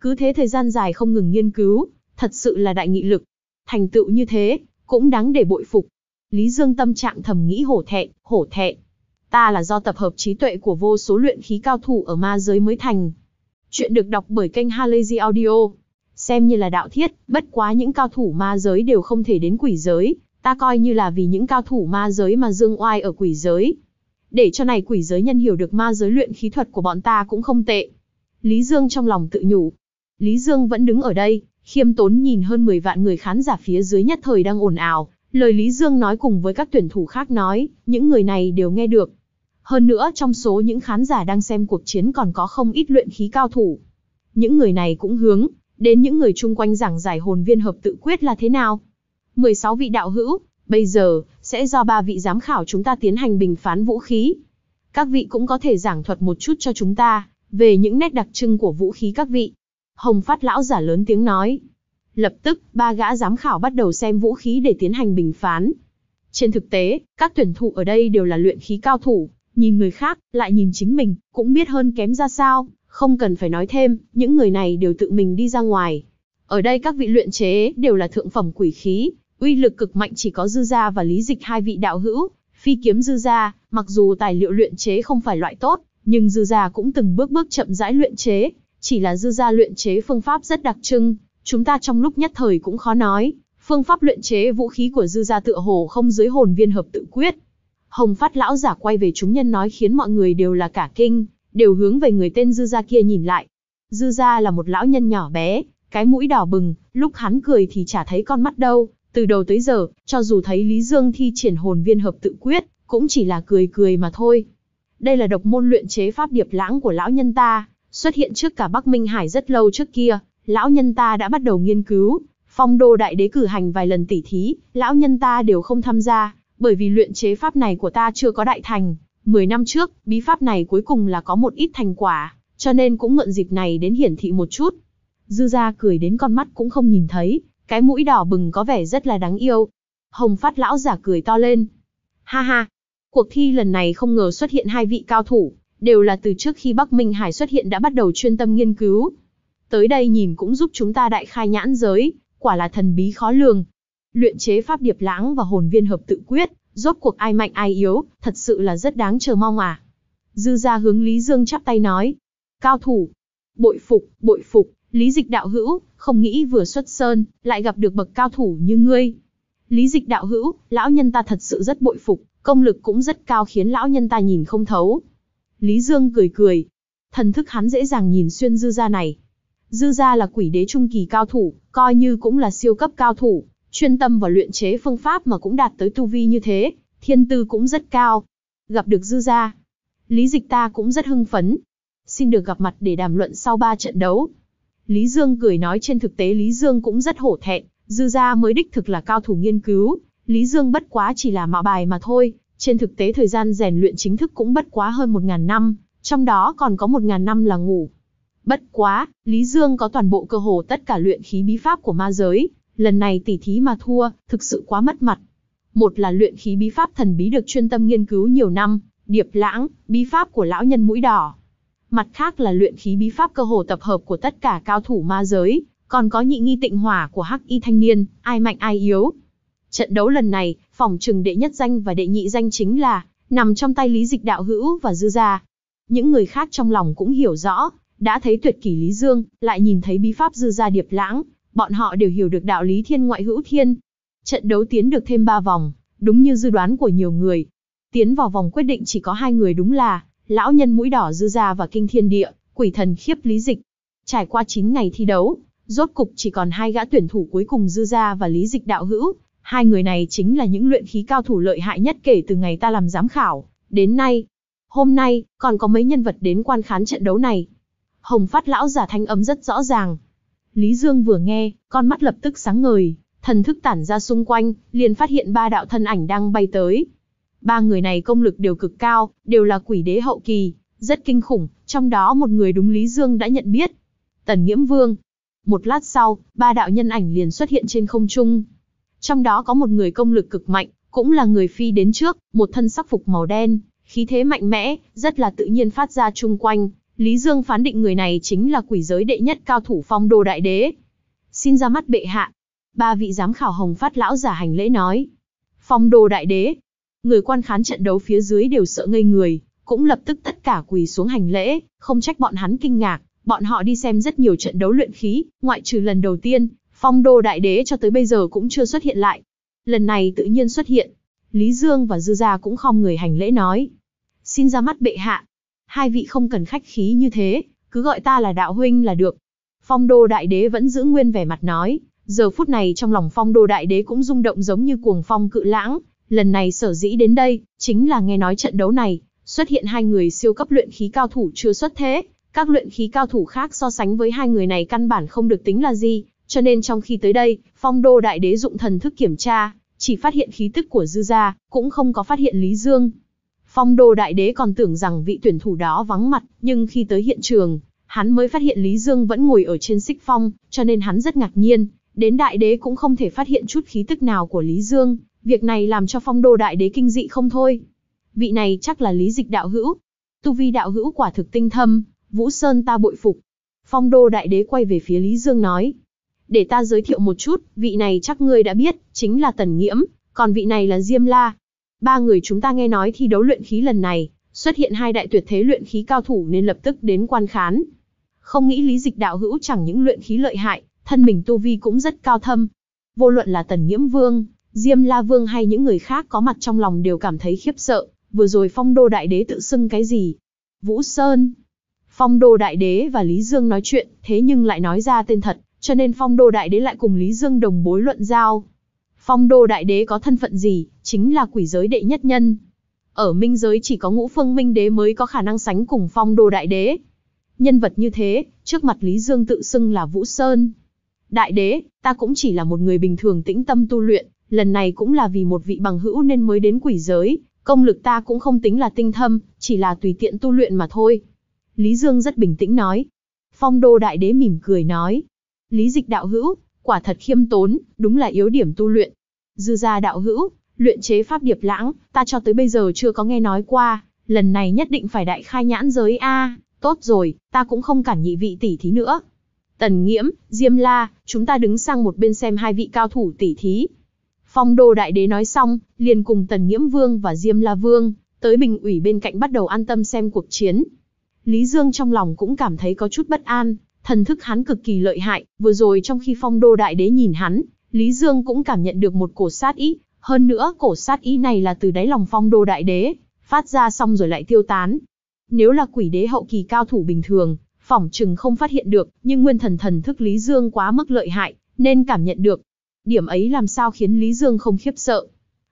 Cứ thế thời gian dài không ngừng nghiên cứu, thật sự là đại nghị lực. Thành tựu như thế, cũng đáng để bội phục. Lý Dương tâm trạng thầm nghĩ hổ thẹn, hổ thẹn. Ta là do tập hợp trí tuệ của vô số luyện khí cao thủ ở ma giới mới thành. Chuyện được đọc bởi kênh Halazy Audio. Xem như là đạo thiết, bất quá những cao thủ ma giới đều không thể đến quỷ giới. Ta coi như là vì những cao thủ ma giới mà dương oai ở quỷ giới, để cho này quỷ giới nhân hiểu được ma giới luyện khí thuật của bọn ta cũng không tệ. Lý Dương trong lòng tự nhủ. Lý Dương vẫn đứng ở đây, khiêm tốn nhìn hơn 10 vạn người khán giả phía dưới nhất thời đang ồn ào. Lời Lý Dương nói cùng với các tuyển thủ khác nói, những người này đều nghe được. Hơn nữa trong số những khán giả đang xem cuộc chiến còn có không ít luyện khí cao thủ. Những người này cũng hướng, đến những người chung quanh giảng giải hồn viên hợp tự quyết là thế nào. 16 vị đạo hữu, bây giờ, sẽ do ba vị giám khảo chúng ta tiến hành bình phán vũ khí. Các vị cũng có thể giảng thuật một chút cho chúng ta về những nét đặc trưng của vũ khí các vị. Hồng Phát lão giả lớn tiếng nói. Lập tức, ba gã giám khảo bắt đầu xem vũ khí để tiến hành bình phán. Trên thực tế, các tuyển thủ ở đây đều là luyện khí cao thủ, nhìn người khác, lại nhìn chính mình, cũng biết hơn kém ra sao, không cần phải nói thêm, những người này đều tự mình đi ra ngoài. Ở đây các vị luyện chế đều là thượng phẩm quỷ khí, Uy lực cực mạnh chỉ có dư gia và lý dịch hai vị đạo hữu, phi kiếm dư gia, mặc dù tài liệu luyện chế không phải loại tốt, nhưng dư gia cũng từng bước bước chậm rãi luyện chế, chỉ là dư gia luyện chế phương pháp rất đặc trưng, chúng ta trong lúc nhất thời cũng khó nói, phương pháp luyện chế vũ khí của dư gia tựa hồ không dưới hồn viên hợp tự quyết. Hồng Phát lão giả quay về chúng nhân nói khiến mọi người đều là cả kinh, đều hướng về người tên dư gia kia nhìn lại. Dư gia là một lão nhân nhỏ bé, cái mũi đỏ bừng, lúc hắn cười thì chả thấy con mắt đâu, từ đầu tới giờ, cho dù thấy Lý Dương thi triển hồn viên hợp tự quyết, cũng chỉ là cười cười mà thôi. Đây là độc môn luyện chế pháp điệp lãng của lão nhân ta, xuất hiện trước cả Bắc Minh Hải rất lâu trước kia, lão nhân ta đã bắt đầu nghiên cứu, phong đô đại đế cử hành vài lần tỉ thí, lão nhân ta đều không tham gia, bởi vì luyện chế pháp này của ta chưa có đại thành. Mười năm trước, bí pháp này cuối cùng là có một ít thành quả, cho nên cũng mượn dịp này đến hiển thị một chút. Dư gia cười đến con mắt cũng không nhìn thấy, cái mũi đỏ bừng có vẻ rất là đáng yêu. Hồng phát lão giả cười to lên. Ha ha, cuộc thi lần này không ngờ xuất hiện hai vị cao thủ, đều là từ trước khi Bắc Minh Hải xuất hiện đã bắt đầu chuyên tâm nghiên cứu. Tới đây nhìn cũng giúp chúng ta đại khai nhãn giới, quả là thần bí khó lường. Luyện chế pháp điệp lãng và hồn viên hợp tự quyết, rốt cuộc ai mạnh ai yếu, thật sự là rất đáng chờ mong à. Dư ra hướng Lý Dương chắp tay nói. Cao thủ, bội phục, bội phục, Lý dịch đạo hữu, không nghĩ vừa xuất sơn, lại gặp được bậc cao thủ như ngươi. Lý dịch đạo hữu, lão nhân ta thật sự rất bội phục, công lực cũng rất cao khiến lão nhân ta nhìn không thấu. Lý Dương cười cười. Thần thức hắn dễ dàng nhìn xuyên dư gia này. Dư gia là quỷ đế trung kỳ cao thủ, coi như cũng là siêu cấp cao thủ, chuyên tâm vào luyện chế phương pháp mà cũng đạt tới tu vi như thế, thiên tư cũng rất cao. Gặp được dư gia, lý dịch ta cũng rất hưng phấn. Xin được gặp mặt để đàm luận sau ba trận đấu, Lý Dương cười nói trên thực tế Lý Dương cũng rất hổ thẹn, dư ra mới đích thực là cao thủ nghiên cứu, Lý Dương bất quá chỉ là mạo bài mà thôi, trên thực tế thời gian rèn luyện chính thức cũng bất quá hơn 1.000 năm, trong đó còn có 1.000 năm là ngủ. Bất quá, Lý Dương có toàn bộ cơ hồ tất cả luyện khí bí pháp của ma giới, lần này tỉ thí mà thua, thực sự quá mất mặt. Một là luyện khí bí pháp thần bí được chuyên tâm nghiên cứu nhiều năm, điệp lãng, bí pháp của lão nhân mũi đỏ, mặt khác là luyện khí bí pháp cơ hồ tập hợp của tất cả cao thủ ma giới, còn có nhị nghi tịnh hỏa của hắc y thanh niên, ai mạnh ai yếu. Trận đấu lần này, phòng trừng đệ nhất danh và đệ nhị danh chính là nằm trong tay Lý Dịch Đạo Hữu và Dư Gia. Những người khác trong lòng cũng hiểu rõ, đã thấy tuyệt kỷ Lý Dương, lại nhìn thấy bí pháp Dư Gia Điệp Lãng, bọn họ đều hiểu được đạo lý thiên ngoại hữu thiên. Trận đấu tiến được thêm 3 vòng, đúng như dự đoán của nhiều người. Tiến vào vòng quyết định chỉ có hai người đúng là lão nhân mũi đỏ dư ra và kinh thiên địa, quỷ thần khiếp lý dịch. Trải qua 9 ngày thi đấu, rốt cục chỉ còn hai gã tuyển thủ cuối cùng dư ra và lý dịch đạo hữu. Hai người này chính là những luyện khí cao thủ lợi hại nhất kể từ ngày ta làm giám khảo, đến nay. Hôm nay, còn có mấy nhân vật đến quan khán trận đấu này. Hồng phát lão giả thanh âm rất rõ ràng. Lý Dương vừa nghe, con mắt lập tức sáng ngời, thần thức tản ra xung quanh, liền phát hiện ba đạo thân ảnh đang bay tới, Ba người này công lực đều cực cao, đều là quỷ đế hậu kỳ, rất kinh khủng, trong đó một người đúng Lý Dương đã nhận biết. Tần Nghiễm Vương. Một lát sau, ba đạo nhân ảnh liền xuất hiện trên không trung. Trong đó có một người công lực cực mạnh, cũng là người phi đến trước, một thân sắc phục màu đen, khí thế mạnh mẽ, rất là tự nhiên phát ra chung quanh. Lý Dương phán định người này chính là quỷ giới đệ nhất cao thủ phong đồ đại đế. Xin ra mắt bệ hạ. Ba vị giám khảo hồng phát lão giả hành lễ nói. Phong đồ đại đế, Người quan khán trận đấu phía dưới đều sợ ngây người, cũng lập tức tất cả quỳ xuống hành lễ, không trách bọn hắn kinh ngạc, bọn họ đi xem rất nhiều trận đấu luyện khí, ngoại trừ lần đầu tiên, phong đô đại đế cho tới bây giờ cũng chưa xuất hiện lại. Lần này tự nhiên xuất hiện, Lý Dương và Dư Gia cũng không người hành lễ nói. Xin ra mắt bệ hạ, hai vị không cần khách khí như thế, cứ gọi ta là đạo huynh là được. Phong đô đại đế vẫn giữ nguyên vẻ mặt nói, giờ phút này trong lòng phong đô đại đế cũng rung động giống như cuồng phong cự lãng, Lần này sở dĩ đến đây, chính là nghe nói trận đấu này, xuất hiện hai người siêu cấp luyện khí cao thủ chưa xuất thế, các luyện khí cao thủ khác so sánh với hai người này căn bản không được tính là gì, cho nên trong khi tới đây, phong đô đại đế dụng thần thức kiểm tra, chỉ phát hiện khí tức của dư gia, cũng không có phát hiện Lý Dương. Phong đô đại đế còn tưởng rằng vị tuyển thủ đó vắng mặt, nhưng khi tới hiện trường, hắn mới phát hiện Lý Dương vẫn ngồi ở trên xích phong, cho nên hắn rất ngạc nhiên, đến đại đế cũng không thể phát hiện chút khí tức nào của Lý Dương, Việc này làm cho phong đô đại đế kinh dị không thôi. Vị này chắc là lý dịch đạo hữu. Tu vi đạo hữu quả thực tinh thâm, Vũ Sơn ta bội phục. Phong đô đại đế quay về phía Lý Dương nói. Để ta giới thiệu một chút, vị này chắc ngươi đã biết, chính là Tần Nghiễm, còn vị này là Diêm La. Ba người chúng ta nghe nói thi đấu luyện khí lần này, xuất hiện hai đại tuyệt thế luyện khí cao thủ nên lập tức đến quan khán. Không nghĩ lý dịch đạo hữu chẳng những luyện khí lợi hại, thân mình tu vi cũng rất cao thâm. Vô luận là Tần Nghiễm Vương, Diêm La Vương hay những người khác có mặt trong lòng đều cảm thấy khiếp sợ, vừa rồi phong đô đại đế tự xưng cái gì? Vũ Sơn. Phong đô đại đế và Lý Dương nói chuyện, thế nhưng lại nói ra tên thật, cho nên phong đô đại đế lại cùng Lý Dương đồng bối luận giao. Phong đô đại đế có thân phận gì, chính là quỷ giới đệ nhất nhân. Ở minh giới chỉ có ngũ phương minh đế mới có khả năng sánh cùng phong đô đại đế. Nhân vật như thế, trước mặt Lý Dương tự xưng là Vũ Sơn. Đại đế, ta cũng chỉ là một người bình thường tĩnh tâm tu luyện, lần này cũng là vì một vị bằng hữu nên mới đến quỷ giới, công lực ta cũng không tính là tinh thâm, chỉ là tùy tiện tu luyện mà thôi. Lý Dương rất bình tĩnh nói. Phong đô đại đế mỉm cười nói. Lý dịch đạo hữu, quả thật khiêm tốn, đúng là yếu điểm tu luyện. Dư gia đạo hữu, luyện chế pháp điệp lãng, ta cho tới bây giờ chưa có nghe nói qua, lần này nhất định phải đại khai nhãn giới A, tốt rồi, ta cũng không cản nhị vị tỷ thí nữa. Tần Nghiễm, Diêm La, chúng ta đứng sang một bên xem hai vị cao thủ tỷ thí, Phong đô đại đế nói xong, liền cùng Tần Nghiễm Vương và Diêm La Vương, tới bình ủy bên cạnh bắt đầu an tâm xem cuộc chiến. Lý Dương trong lòng cũng cảm thấy có chút bất an, thần thức hắn cực kỳ lợi hại, vừa rồi trong khi phong đô đại đế nhìn hắn, Lý Dương cũng cảm nhận được một cổ sát ý, hơn nữa cổ sát ý này là từ đáy lòng phong đô đại đế, phát ra xong rồi lại tiêu tán. Nếu là quỷ đế hậu kỳ cao thủ bình thường, phỏng chừng không phát hiện được, nhưng nguyên thần thần thức Lý Dương quá mức lợi hại, nên cảm nhận được, điểm ấy làm sao khiến Lý Dương không khiếp sợ.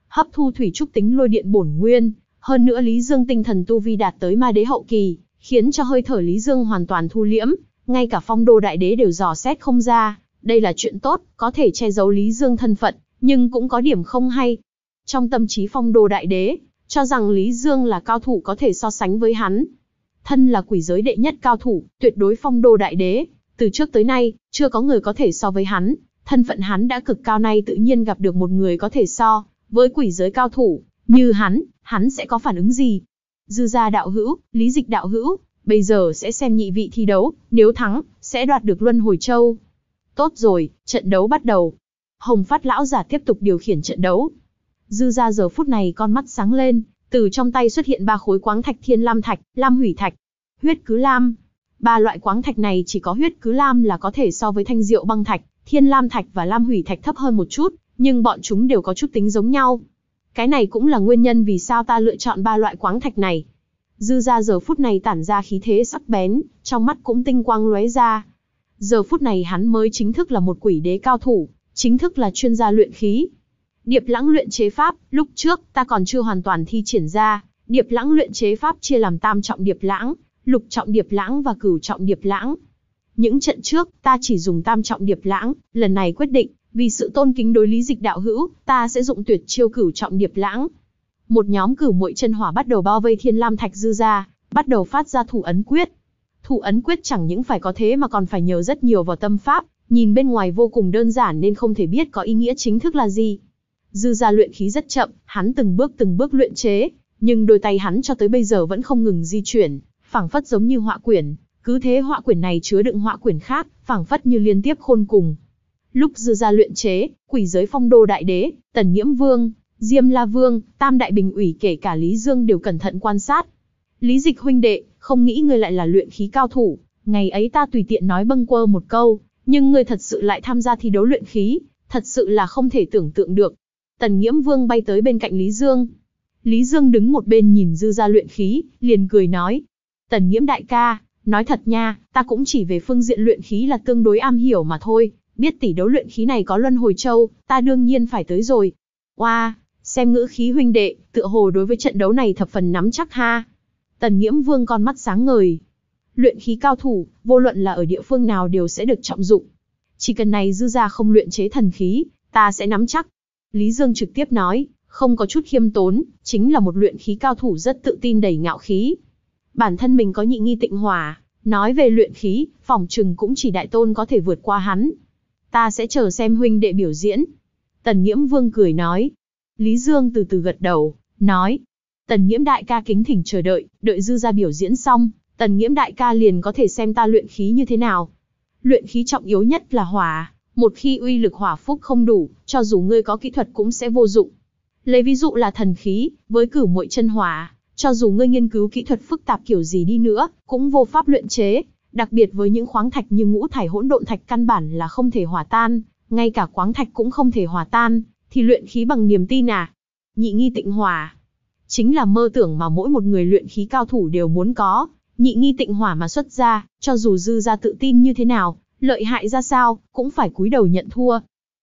Hấp thu thủy trúc tính lôi điện bổn nguyên, hơn nữa Lý Dương tinh thần tu vi đạt tới ma đế hậu kỳ, khiến cho hơi thở Lý Dương hoàn toàn thu liễm, ngay cả phong đô đại đế đều dò xét không ra, đây là chuyện tốt, có thể che giấu Lý Dương thân phận, nhưng cũng có điểm không hay. Trong tâm trí phong đô đại đế, cho rằng Lý Dương là cao thủ có thể so sánh với hắn. Thân là quỷ giới đệ nhất cao thủ, tuyệt đối phong đô đại đế, từ trước tới nay, chưa có người có thể so với hắn, Thân phận hắn đã cực cao nay tự nhiên gặp được một người có thể so với quỷ giới cao thủ, như hắn, hắn sẽ có phản ứng gì? Dư gia đạo hữu, lý dịch đạo hữu, bây giờ sẽ xem nhị vị thi đấu, nếu thắng, sẽ đoạt được Luân Hồi Châu. Tốt rồi, trận đấu bắt đầu. Hồng Phát lão giả tiếp tục điều khiển trận đấu. Dư gia giờ phút này con mắt sáng lên, từ trong tay xuất hiện ba khối quáng thạch thiên lam thạch, lam hủy thạch, huyết cứ lam. Ba loại quáng thạch này chỉ có huyết cứ lam là có thể so với thanh diệu băng thạch, Thiên Lam Thạch và Lam Hủy Thạch thấp hơn một chút, nhưng bọn chúng đều có chút tính giống nhau. Cái này cũng là nguyên nhân vì sao ta lựa chọn ba loại quáng thạch này. Dư ra giờ phút này tản ra khí thế sắc bén, trong mắt cũng tinh quang lóe ra. Giờ phút này hắn mới chính thức là một quỷ đế cao thủ, chính thức là chuyên gia luyện khí. Điệp lãng luyện chế pháp, lúc trước ta còn chưa hoàn toàn thi triển ra, điệp lãng luyện chế pháp chia làm tam trọng điệp lãng, lục trọng điệp lãng và cửu trọng điệp lãng, những trận trước, ta chỉ dùng tam trọng điệp lãng, lần này quyết định, vì sự tôn kính đối lý dịch đạo hữu, ta sẽ dụng tuyệt chiêu cửu trọng điệp lãng. Một nhóm cửu muội chân hỏa bắt đầu bao vây Thiên Lam Thạch dư ra, bắt đầu phát ra thủ ấn quyết. Thủ ấn quyết chẳng những phải có thế mà còn phải nhờ rất nhiều vào tâm pháp, nhìn bên ngoài vô cùng đơn giản nên không thể biết có ý nghĩa chính thức là gì. Dư ra luyện khí rất chậm, hắn từng bước từng bước luyện chế, nhưng đôi tay hắn cho tới bây giờ vẫn không ngừng di chuyển, phẳng phất giống như họa quyển, cứ thế họa quyển này chứa đựng họa quyển khác, phảng phất như liên tiếp khôn cùng. Lúc dư ra luyện chế, quỷ giới phong đô đại đế, tần nhiễm vương, diêm la vương, tam đại bình ủy kể cả Lý Dương đều cẩn thận quan sát. Lý dịch huynh đệ, không nghĩ ngươi lại là luyện khí cao thủ, ngày ấy ta tùy tiện nói bâng quơ một câu, nhưng ngươi thật sự lại tham gia thi đấu luyện khí, thật sự là không thể tưởng tượng được. Tần nhiễm Vương bay tới bên cạnh Lý Dương. Lý Dương đứng một bên nhìn dư ra luyện khí, liền cười nói. Tần nhiễm đại ca, Nói thật nha, ta cũng chỉ về phương diện luyện khí là tương đối am hiểu mà thôi, biết tỷ đấu luyện khí này có luân hồi châu, ta đương nhiên phải tới rồi. Oa, wow, xem ngữ khí huynh đệ, tựa hồ đối với trận đấu này thập phần nắm chắc ha. Tần Nghiễm Vương con mắt sáng ngời. Luyện khí cao thủ, vô luận là ở địa phương nào đều sẽ được trọng dụng. Chỉ cần này dư ra không luyện chế thần khí, ta sẽ nắm chắc. Lý Dương trực tiếp nói, không có chút khiêm tốn, chính là một luyện khí cao thủ rất tự tin đầy ngạo khí, bản thân mình có nhị nghi tịnh hòa nói về luyện khí, phòng trừng cũng chỉ đại tôn có thể vượt qua hắn. Ta sẽ chờ xem huynh đệ biểu diễn. Tần Nhiễm Vương cười nói. Lý Dương từ từ gật đầu, nói. Tần Nhiễm đại ca kính thỉnh chờ đợi, đợi dư ra biểu diễn xong, Tần Nhiễm đại ca liền có thể xem ta luyện khí như thế nào. Luyện khí trọng yếu nhất là hỏa, một khi uy lực hỏa phúc không đủ, cho dù ngươi có kỹ thuật cũng sẽ vô dụng. Lấy ví dụ là thần khí, với cử muội chân hỏa, cho dù ngươi nghiên cứu kỹ thuật phức tạp kiểu gì đi nữa, cũng vô pháp luyện chế, đặc biệt với những khoáng thạch như ngũ thải hỗn độn thạch căn bản là không thể hòa tan, ngay cả khoáng thạch cũng không thể hòa tan, thì luyện khí bằng niềm tin à? Nhị nghi tịnh hòa, chính là mơ tưởng mà mỗi một người luyện khí cao thủ đều muốn có, nhị nghi tịnh hỏa mà xuất ra, cho dù dư ra tự tin như thế nào, lợi hại ra sao, cũng phải cúi đầu nhận thua.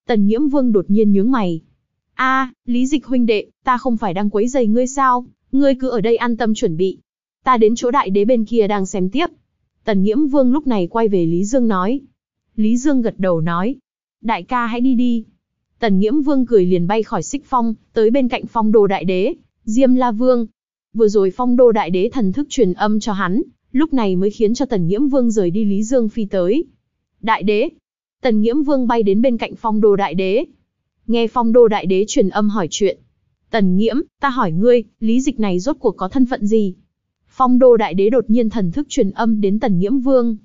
Tần Nhiễm Vương đột nhiên nhướng mày. a Lý Dịch huynh đệ, ta không phải đang quấy giày ngươi sao? Ngươi cứ ở đây an tâm chuẩn bị. Ta đến chỗ đại đế bên kia đang xem tiếp. Tần Nghiễm Vương lúc này quay về Lý Dương nói. Lý Dương gật đầu nói. Đại ca hãy đi đi. Tần Nghiễm Vương cười liền bay khỏi xích phong, tới bên cạnh phong đồ đại đế, Diêm La Vương. Vừa rồi phong đô đại đế thần thức truyền âm cho hắn, lúc này mới khiến cho Tần Nghiễm Vương rời đi Lý Dương phi tới. Đại đế. Tần Nghiễm Vương bay đến bên cạnh phong đô đại đế. Nghe phong đô đại đế truyền âm hỏi chuyện, Tần Nhiễm, ta hỏi ngươi, lý dịch này rốt cuộc có thân phận gì? Phong đô đại đế đột nhiên thần thức truyền âm đến Tần Nhiễm Vương.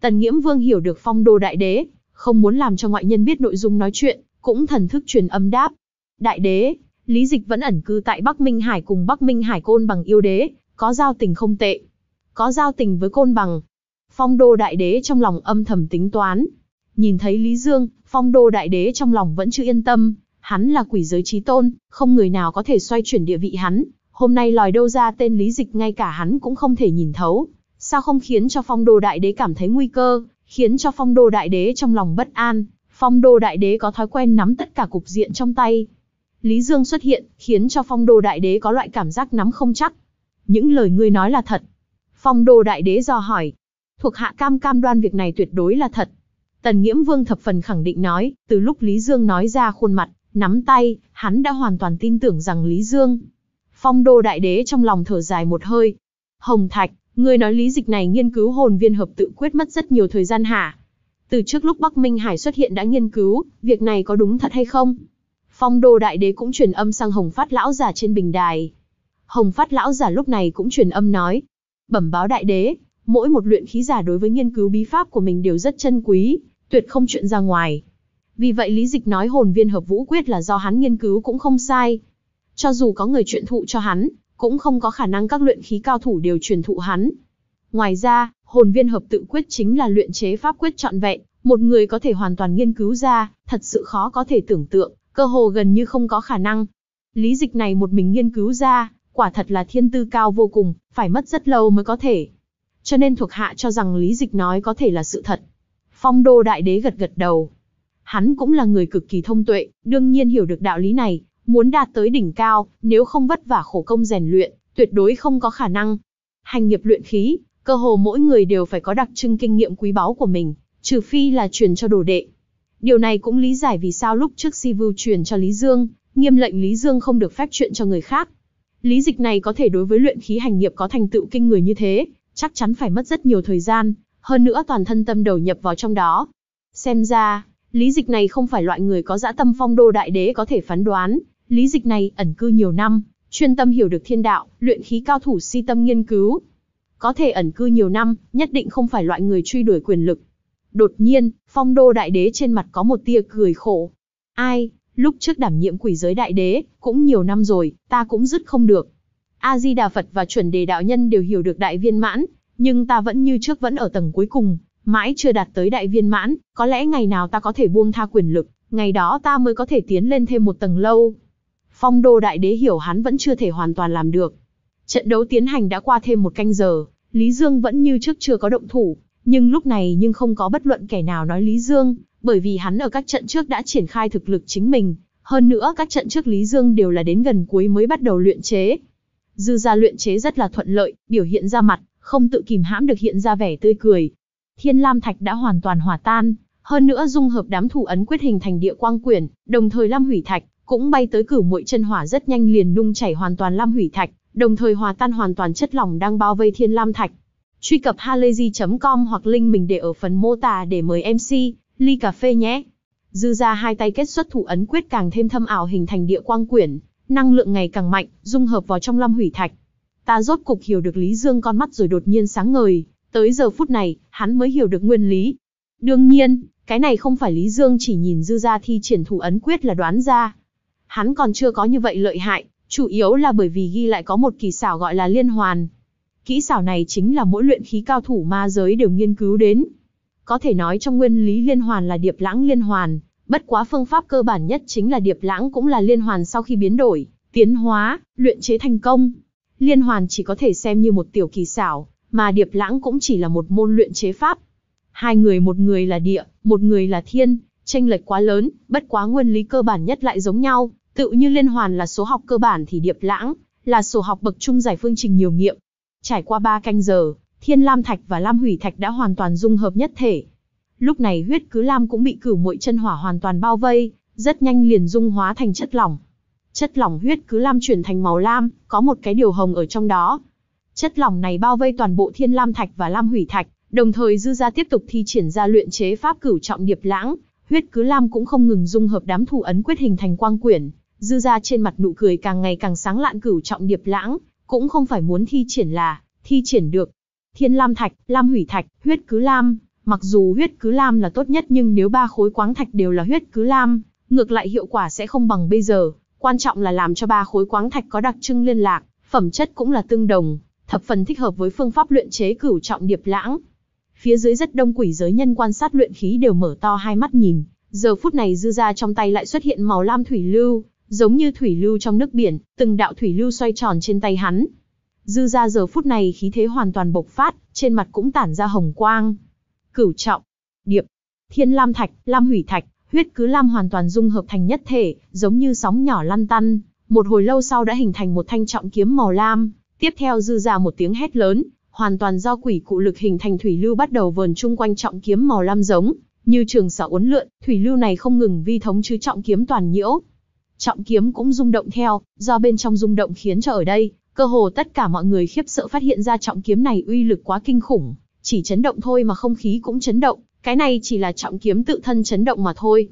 Tần Nhiễm Vương hiểu được phong đô đại đế, không muốn làm cho ngoại nhân biết nội dung nói chuyện, cũng thần thức truyền âm đáp. Đại đế, lý dịch vẫn ẩn cư tại Bắc Minh Hải cùng Bắc Minh Hải côn bằng yêu đế, có giao tình không tệ. Có giao tình với côn bằng. Phong đô đại đế trong lòng âm thầm tính toán. Nhìn thấy Lý Dương, phong đô đại đế trong lòng vẫn chưa yên tâm, Hắn là quỷ giới trí tôn, không người nào có thể xoay chuyển địa vị hắn. Hôm nay lòi đâu ra tên lý dịch ngay cả hắn cũng không thể nhìn thấu. Sao không khiến cho phong đô đại đế cảm thấy nguy cơ, khiến cho phong đô đại đế trong lòng bất an. Phong đô đại đế có thói quen nắm tất cả cục diện trong tay. Lý Dương xuất hiện, khiến cho phong đô đại đế có loại cảm giác nắm không chắc. Những lời ngươi nói là thật. Phong đô đại đế do hỏi. Thuộc hạ cam cam đoan việc này tuyệt đối là thật. Tần Nghiễm Vương thập phần khẳng định nói, từ lúc Lý Dương nói ra khuôn mặt, Nắm tay, hắn đã hoàn toàn tin tưởng rằng Lý Dương. Phong đô đại đế trong lòng thở dài một hơi. Hồng Thạch, ngươi nói lý dịch này nghiên cứu hồn viên hợp tự quyết mất rất nhiều thời gian hả? Từ trước lúc Bắc Minh Hải xuất hiện đã nghiên cứu, việc này có đúng thật hay không? Phong đô đại đế cũng truyền âm sang Hồng Phát Lão Giả trên bình đài. Hồng Phát Lão Giả lúc này cũng truyền âm nói. Bẩm báo đại đế, mỗi một luyện khí giả đối với nghiên cứu bí pháp của mình đều rất chân quý, tuyệt không chuyện ra ngoài. Vì vậy lý dịch nói hồn viên hợp vũ quyết là do hắn nghiên cứu cũng không sai. Cho dù có người truyền thụ cho hắn, cũng không có khả năng các luyện khí cao thủ đều truyền thụ hắn. Ngoài ra, hồn viên hợp tự quyết chính là luyện chế pháp quyết trọn vẹn, một người có thể hoàn toàn nghiên cứu ra, thật sự khó có thể tưởng tượng, cơ hồ gần như không có khả năng. Lý dịch này một mình nghiên cứu ra, quả thật là thiên tư cao vô cùng, phải mất rất lâu mới có thể. Cho nên thuộc hạ cho rằng lý dịch nói có thể là sự thật. Phong đô đại đế gật gật đầu, Hắn cũng là người cực kỳ thông tuệ, đương nhiên hiểu được đạo lý này, muốn đạt tới đỉnh cao, nếu không vất vả khổ công rèn luyện, tuyệt đối không có khả năng. Hành nghiệp luyện khí, cơ hồ mỗi người đều phải có đặc trưng kinh nghiệm quý báu của mình, trừ phi là truyền cho đồ đệ. Điều này cũng lý giải vì sao lúc trước Si Vưu truyền cho Lý Dương, nghiêm lệnh Lý Dương không được phép chuyện cho người khác. Lý dịch này có thể đối với luyện khí hành nghiệp có thành tựu kinh người như thế, chắc chắn phải mất rất nhiều thời gian, hơn nữa toàn thân tâm đầu nhập vào trong đó. Xem ra, Lý dịch này không phải loại người có dã tâm phong đô đại đế có thể phán đoán, lý dịch này ẩn cư nhiều năm, chuyên tâm hiểu được thiên đạo, luyện khí cao thủ si tâm nghiên cứu. Có thể ẩn cư nhiều năm, nhất định không phải loại người truy đuổi quyền lực. Đột nhiên, phong đô đại đế trên mặt có một tia cười khổ. Ai, lúc trước đảm nhiệm quỷ giới đại đế, cũng nhiều năm rồi, ta cũng dứt không được. A-di-đà Phật và chuẩn đề đạo nhân đều hiểu được đại viên mãn, nhưng ta vẫn như trước vẫn ở tầng cuối cùng, mãi chưa đạt tới đại viên mãn, có lẽ ngày nào ta có thể buông tha quyền lực, ngày đó ta mới có thể tiến lên thêm một tầng lâu. Phong đô đại đế hiểu hắn vẫn chưa thể hoàn toàn làm được. Trận đấu tiến hành đã qua thêm một canh giờ, Lý Dương vẫn như trước chưa có động thủ, nhưng lúc này nhưng không có bất luận kẻ nào nói Lý Dương, bởi vì hắn ở các trận trước đã triển khai thực lực chính mình, hơn nữa các trận trước Lý Dương đều là đến gần cuối mới bắt đầu luyện chế. Dư ra luyện chế rất là thuận lợi, biểu hiện ra mặt, không tự kìm hãm được hiện ra vẻ tươi cười, Thiên Lam Thạch đã hoàn toàn hòa tan, hơn nữa dung hợp đám thủ ấn quyết hình thành địa quang quyển, đồng thời Lam Hủy Thạch cũng bay tới cửu muội chân hỏa rất nhanh liền nung chảy hoàn toàn Lam Hủy Thạch, đồng thời hòa tan hoàn toàn chất lỏng đang bao vây Thiên Lam Thạch. Truy cập halayzi.com hoặc link mình để ở phần mô tả để mời MC ly cà phê nhé. Dư ra hai tay kết xuất thủ ấn quyết càng thêm thâm ảo hình thành địa quang quyển, năng lượng ngày càng mạnh, dung hợp vào trong Lam Hủy Thạch. Ta rốt cục hiểu được Lý Dương con mắt rồi đột nhiên sáng ngời, Tới giờ phút này, hắn mới hiểu được nguyên lý. Đương nhiên, cái này không phải Lý Dương chỉ nhìn dư ra thi triển thủ ấn quyết là đoán ra. Hắn còn chưa có như vậy lợi hại, chủ yếu là bởi vì ghi lại có một kỳ xảo gọi là liên hoàn. Kỹ xảo này chính là mỗi luyện khí cao thủ ma giới đều nghiên cứu đến. Có thể nói trong nguyên lý liên hoàn là điệp lãng liên hoàn, bất quá phương pháp cơ bản nhất chính là điệp lãng cũng là liên hoàn sau khi biến đổi, tiến hóa, luyện chế thành công. Liên hoàn chỉ có thể xem như một tiểu kỳ xảo, mà điệp lãng cũng chỉ là một môn luyện chế pháp. Hai người một người là địa, một người là thiên, tranh lệch quá lớn, bất quá nguyên lý cơ bản nhất lại giống nhau, tự như liên hoàn là số học cơ bản thì điệp lãng, là sổ học bậc trung giải phương trình nhiều nghiệm. Trải qua ba canh giờ, thiên lam thạch và lam hủy thạch đã hoàn toàn dung hợp nhất thể. Lúc này huyết cứ lam cũng bị cửu muội chân hỏa hoàn toàn bao vây, rất nhanh liền dung hóa thành chất lỏng. Chất lỏng huyết cứ lam chuyển thành màu lam, có một cái điều hồng ở trong đó, Chất lỏng này bao vây toàn bộ Thiên Lam Thạch và Lam Hủy Thạch, đồng thời dư gia tiếp tục thi triển ra luyện chế pháp cửu trọng điệp lãng, huyết cứ lam cũng không ngừng dung hợp đám thủ ấn quyết hình thành quang quyển. Dư gia trên mặt nụ cười càng ngày càng sáng lạn cửu trọng điệp lãng, cũng không phải muốn thi triển là thi triển được. Thiên Lam Thạch, Lam Hủy Thạch, huyết cứ lam, mặc dù huyết cứ lam là tốt nhất nhưng nếu ba khối quáng thạch đều là huyết cứ lam, ngược lại hiệu quả sẽ không bằng bây giờ, quan trọng là làm cho ba khối quáng thạch có đặc trưng liên lạc, phẩm chất cũng là tương đồng, thập phần thích hợp với phương pháp luyện chế cửu trọng điệp lãng. Phía dưới rất đông quỷ giới nhân quan sát luyện khí đều mở to hai mắt nhìn, giờ phút này dư ra trong tay lại xuất hiện màu lam thủy lưu, giống như thủy lưu trong nước biển, từng đạo thủy lưu xoay tròn trên tay hắn. Dư ra giờ phút này khí thế hoàn toàn bộc phát, trên mặt cũng tản ra hồng quang. Cửu trọng, điệp, thiên lam thạch, lam hủy thạch, huyết cứ lam hoàn toàn dung hợp thành nhất thể, giống như sóng nhỏ lăn tăn, một hồi lâu sau đã hình thành một thanh trọng kiếm màu lam, Tiếp theo dư ra một tiếng hét lớn, hoàn toàn do quỷ cụ lực hình thành thủy lưu bắt đầu vờn chung quanh trọng kiếm màu lam giống, như trường sở uốn lượn, thủy lưu này không ngừng vi thống chứ trọng kiếm toàn nhiễu. Trọng kiếm cũng rung động theo, do bên trong rung động khiến cho ở đây, cơ hồ tất cả mọi người khiếp sợ phát hiện ra trọng kiếm này uy lực quá kinh khủng, chỉ chấn động thôi mà không khí cũng chấn động, cái này chỉ là trọng kiếm tự thân chấn động mà thôi.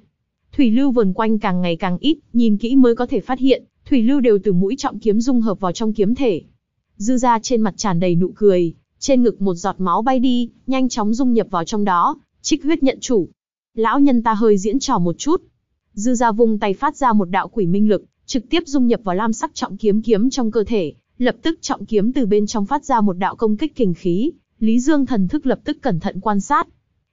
Thủy lưu vần quanh càng ngày càng ít, nhìn kỹ mới có thể phát hiện, thủy lưu đều từ mũi trọng kiếm dung hợp vào trong kiếm thể. Dư ra trên mặt tràn đầy nụ cười, trên ngực một giọt máu bay đi, nhanh chóng dung nhập vào trong đó, trích huyết nhận chủ. Lão nhân ta hơi diễn trò một chút. Dư ra vung tay phát ra một đạo quỷ minh lực, trực tiếp dung nhập vào lam sắc trọng kiếm kiếm trong cơ thể, lập tức trọng kiếm từ bên trong phát ra một đạo công kích kình khí, Lý Dương thần thức lập tức cẩn thận quan sát.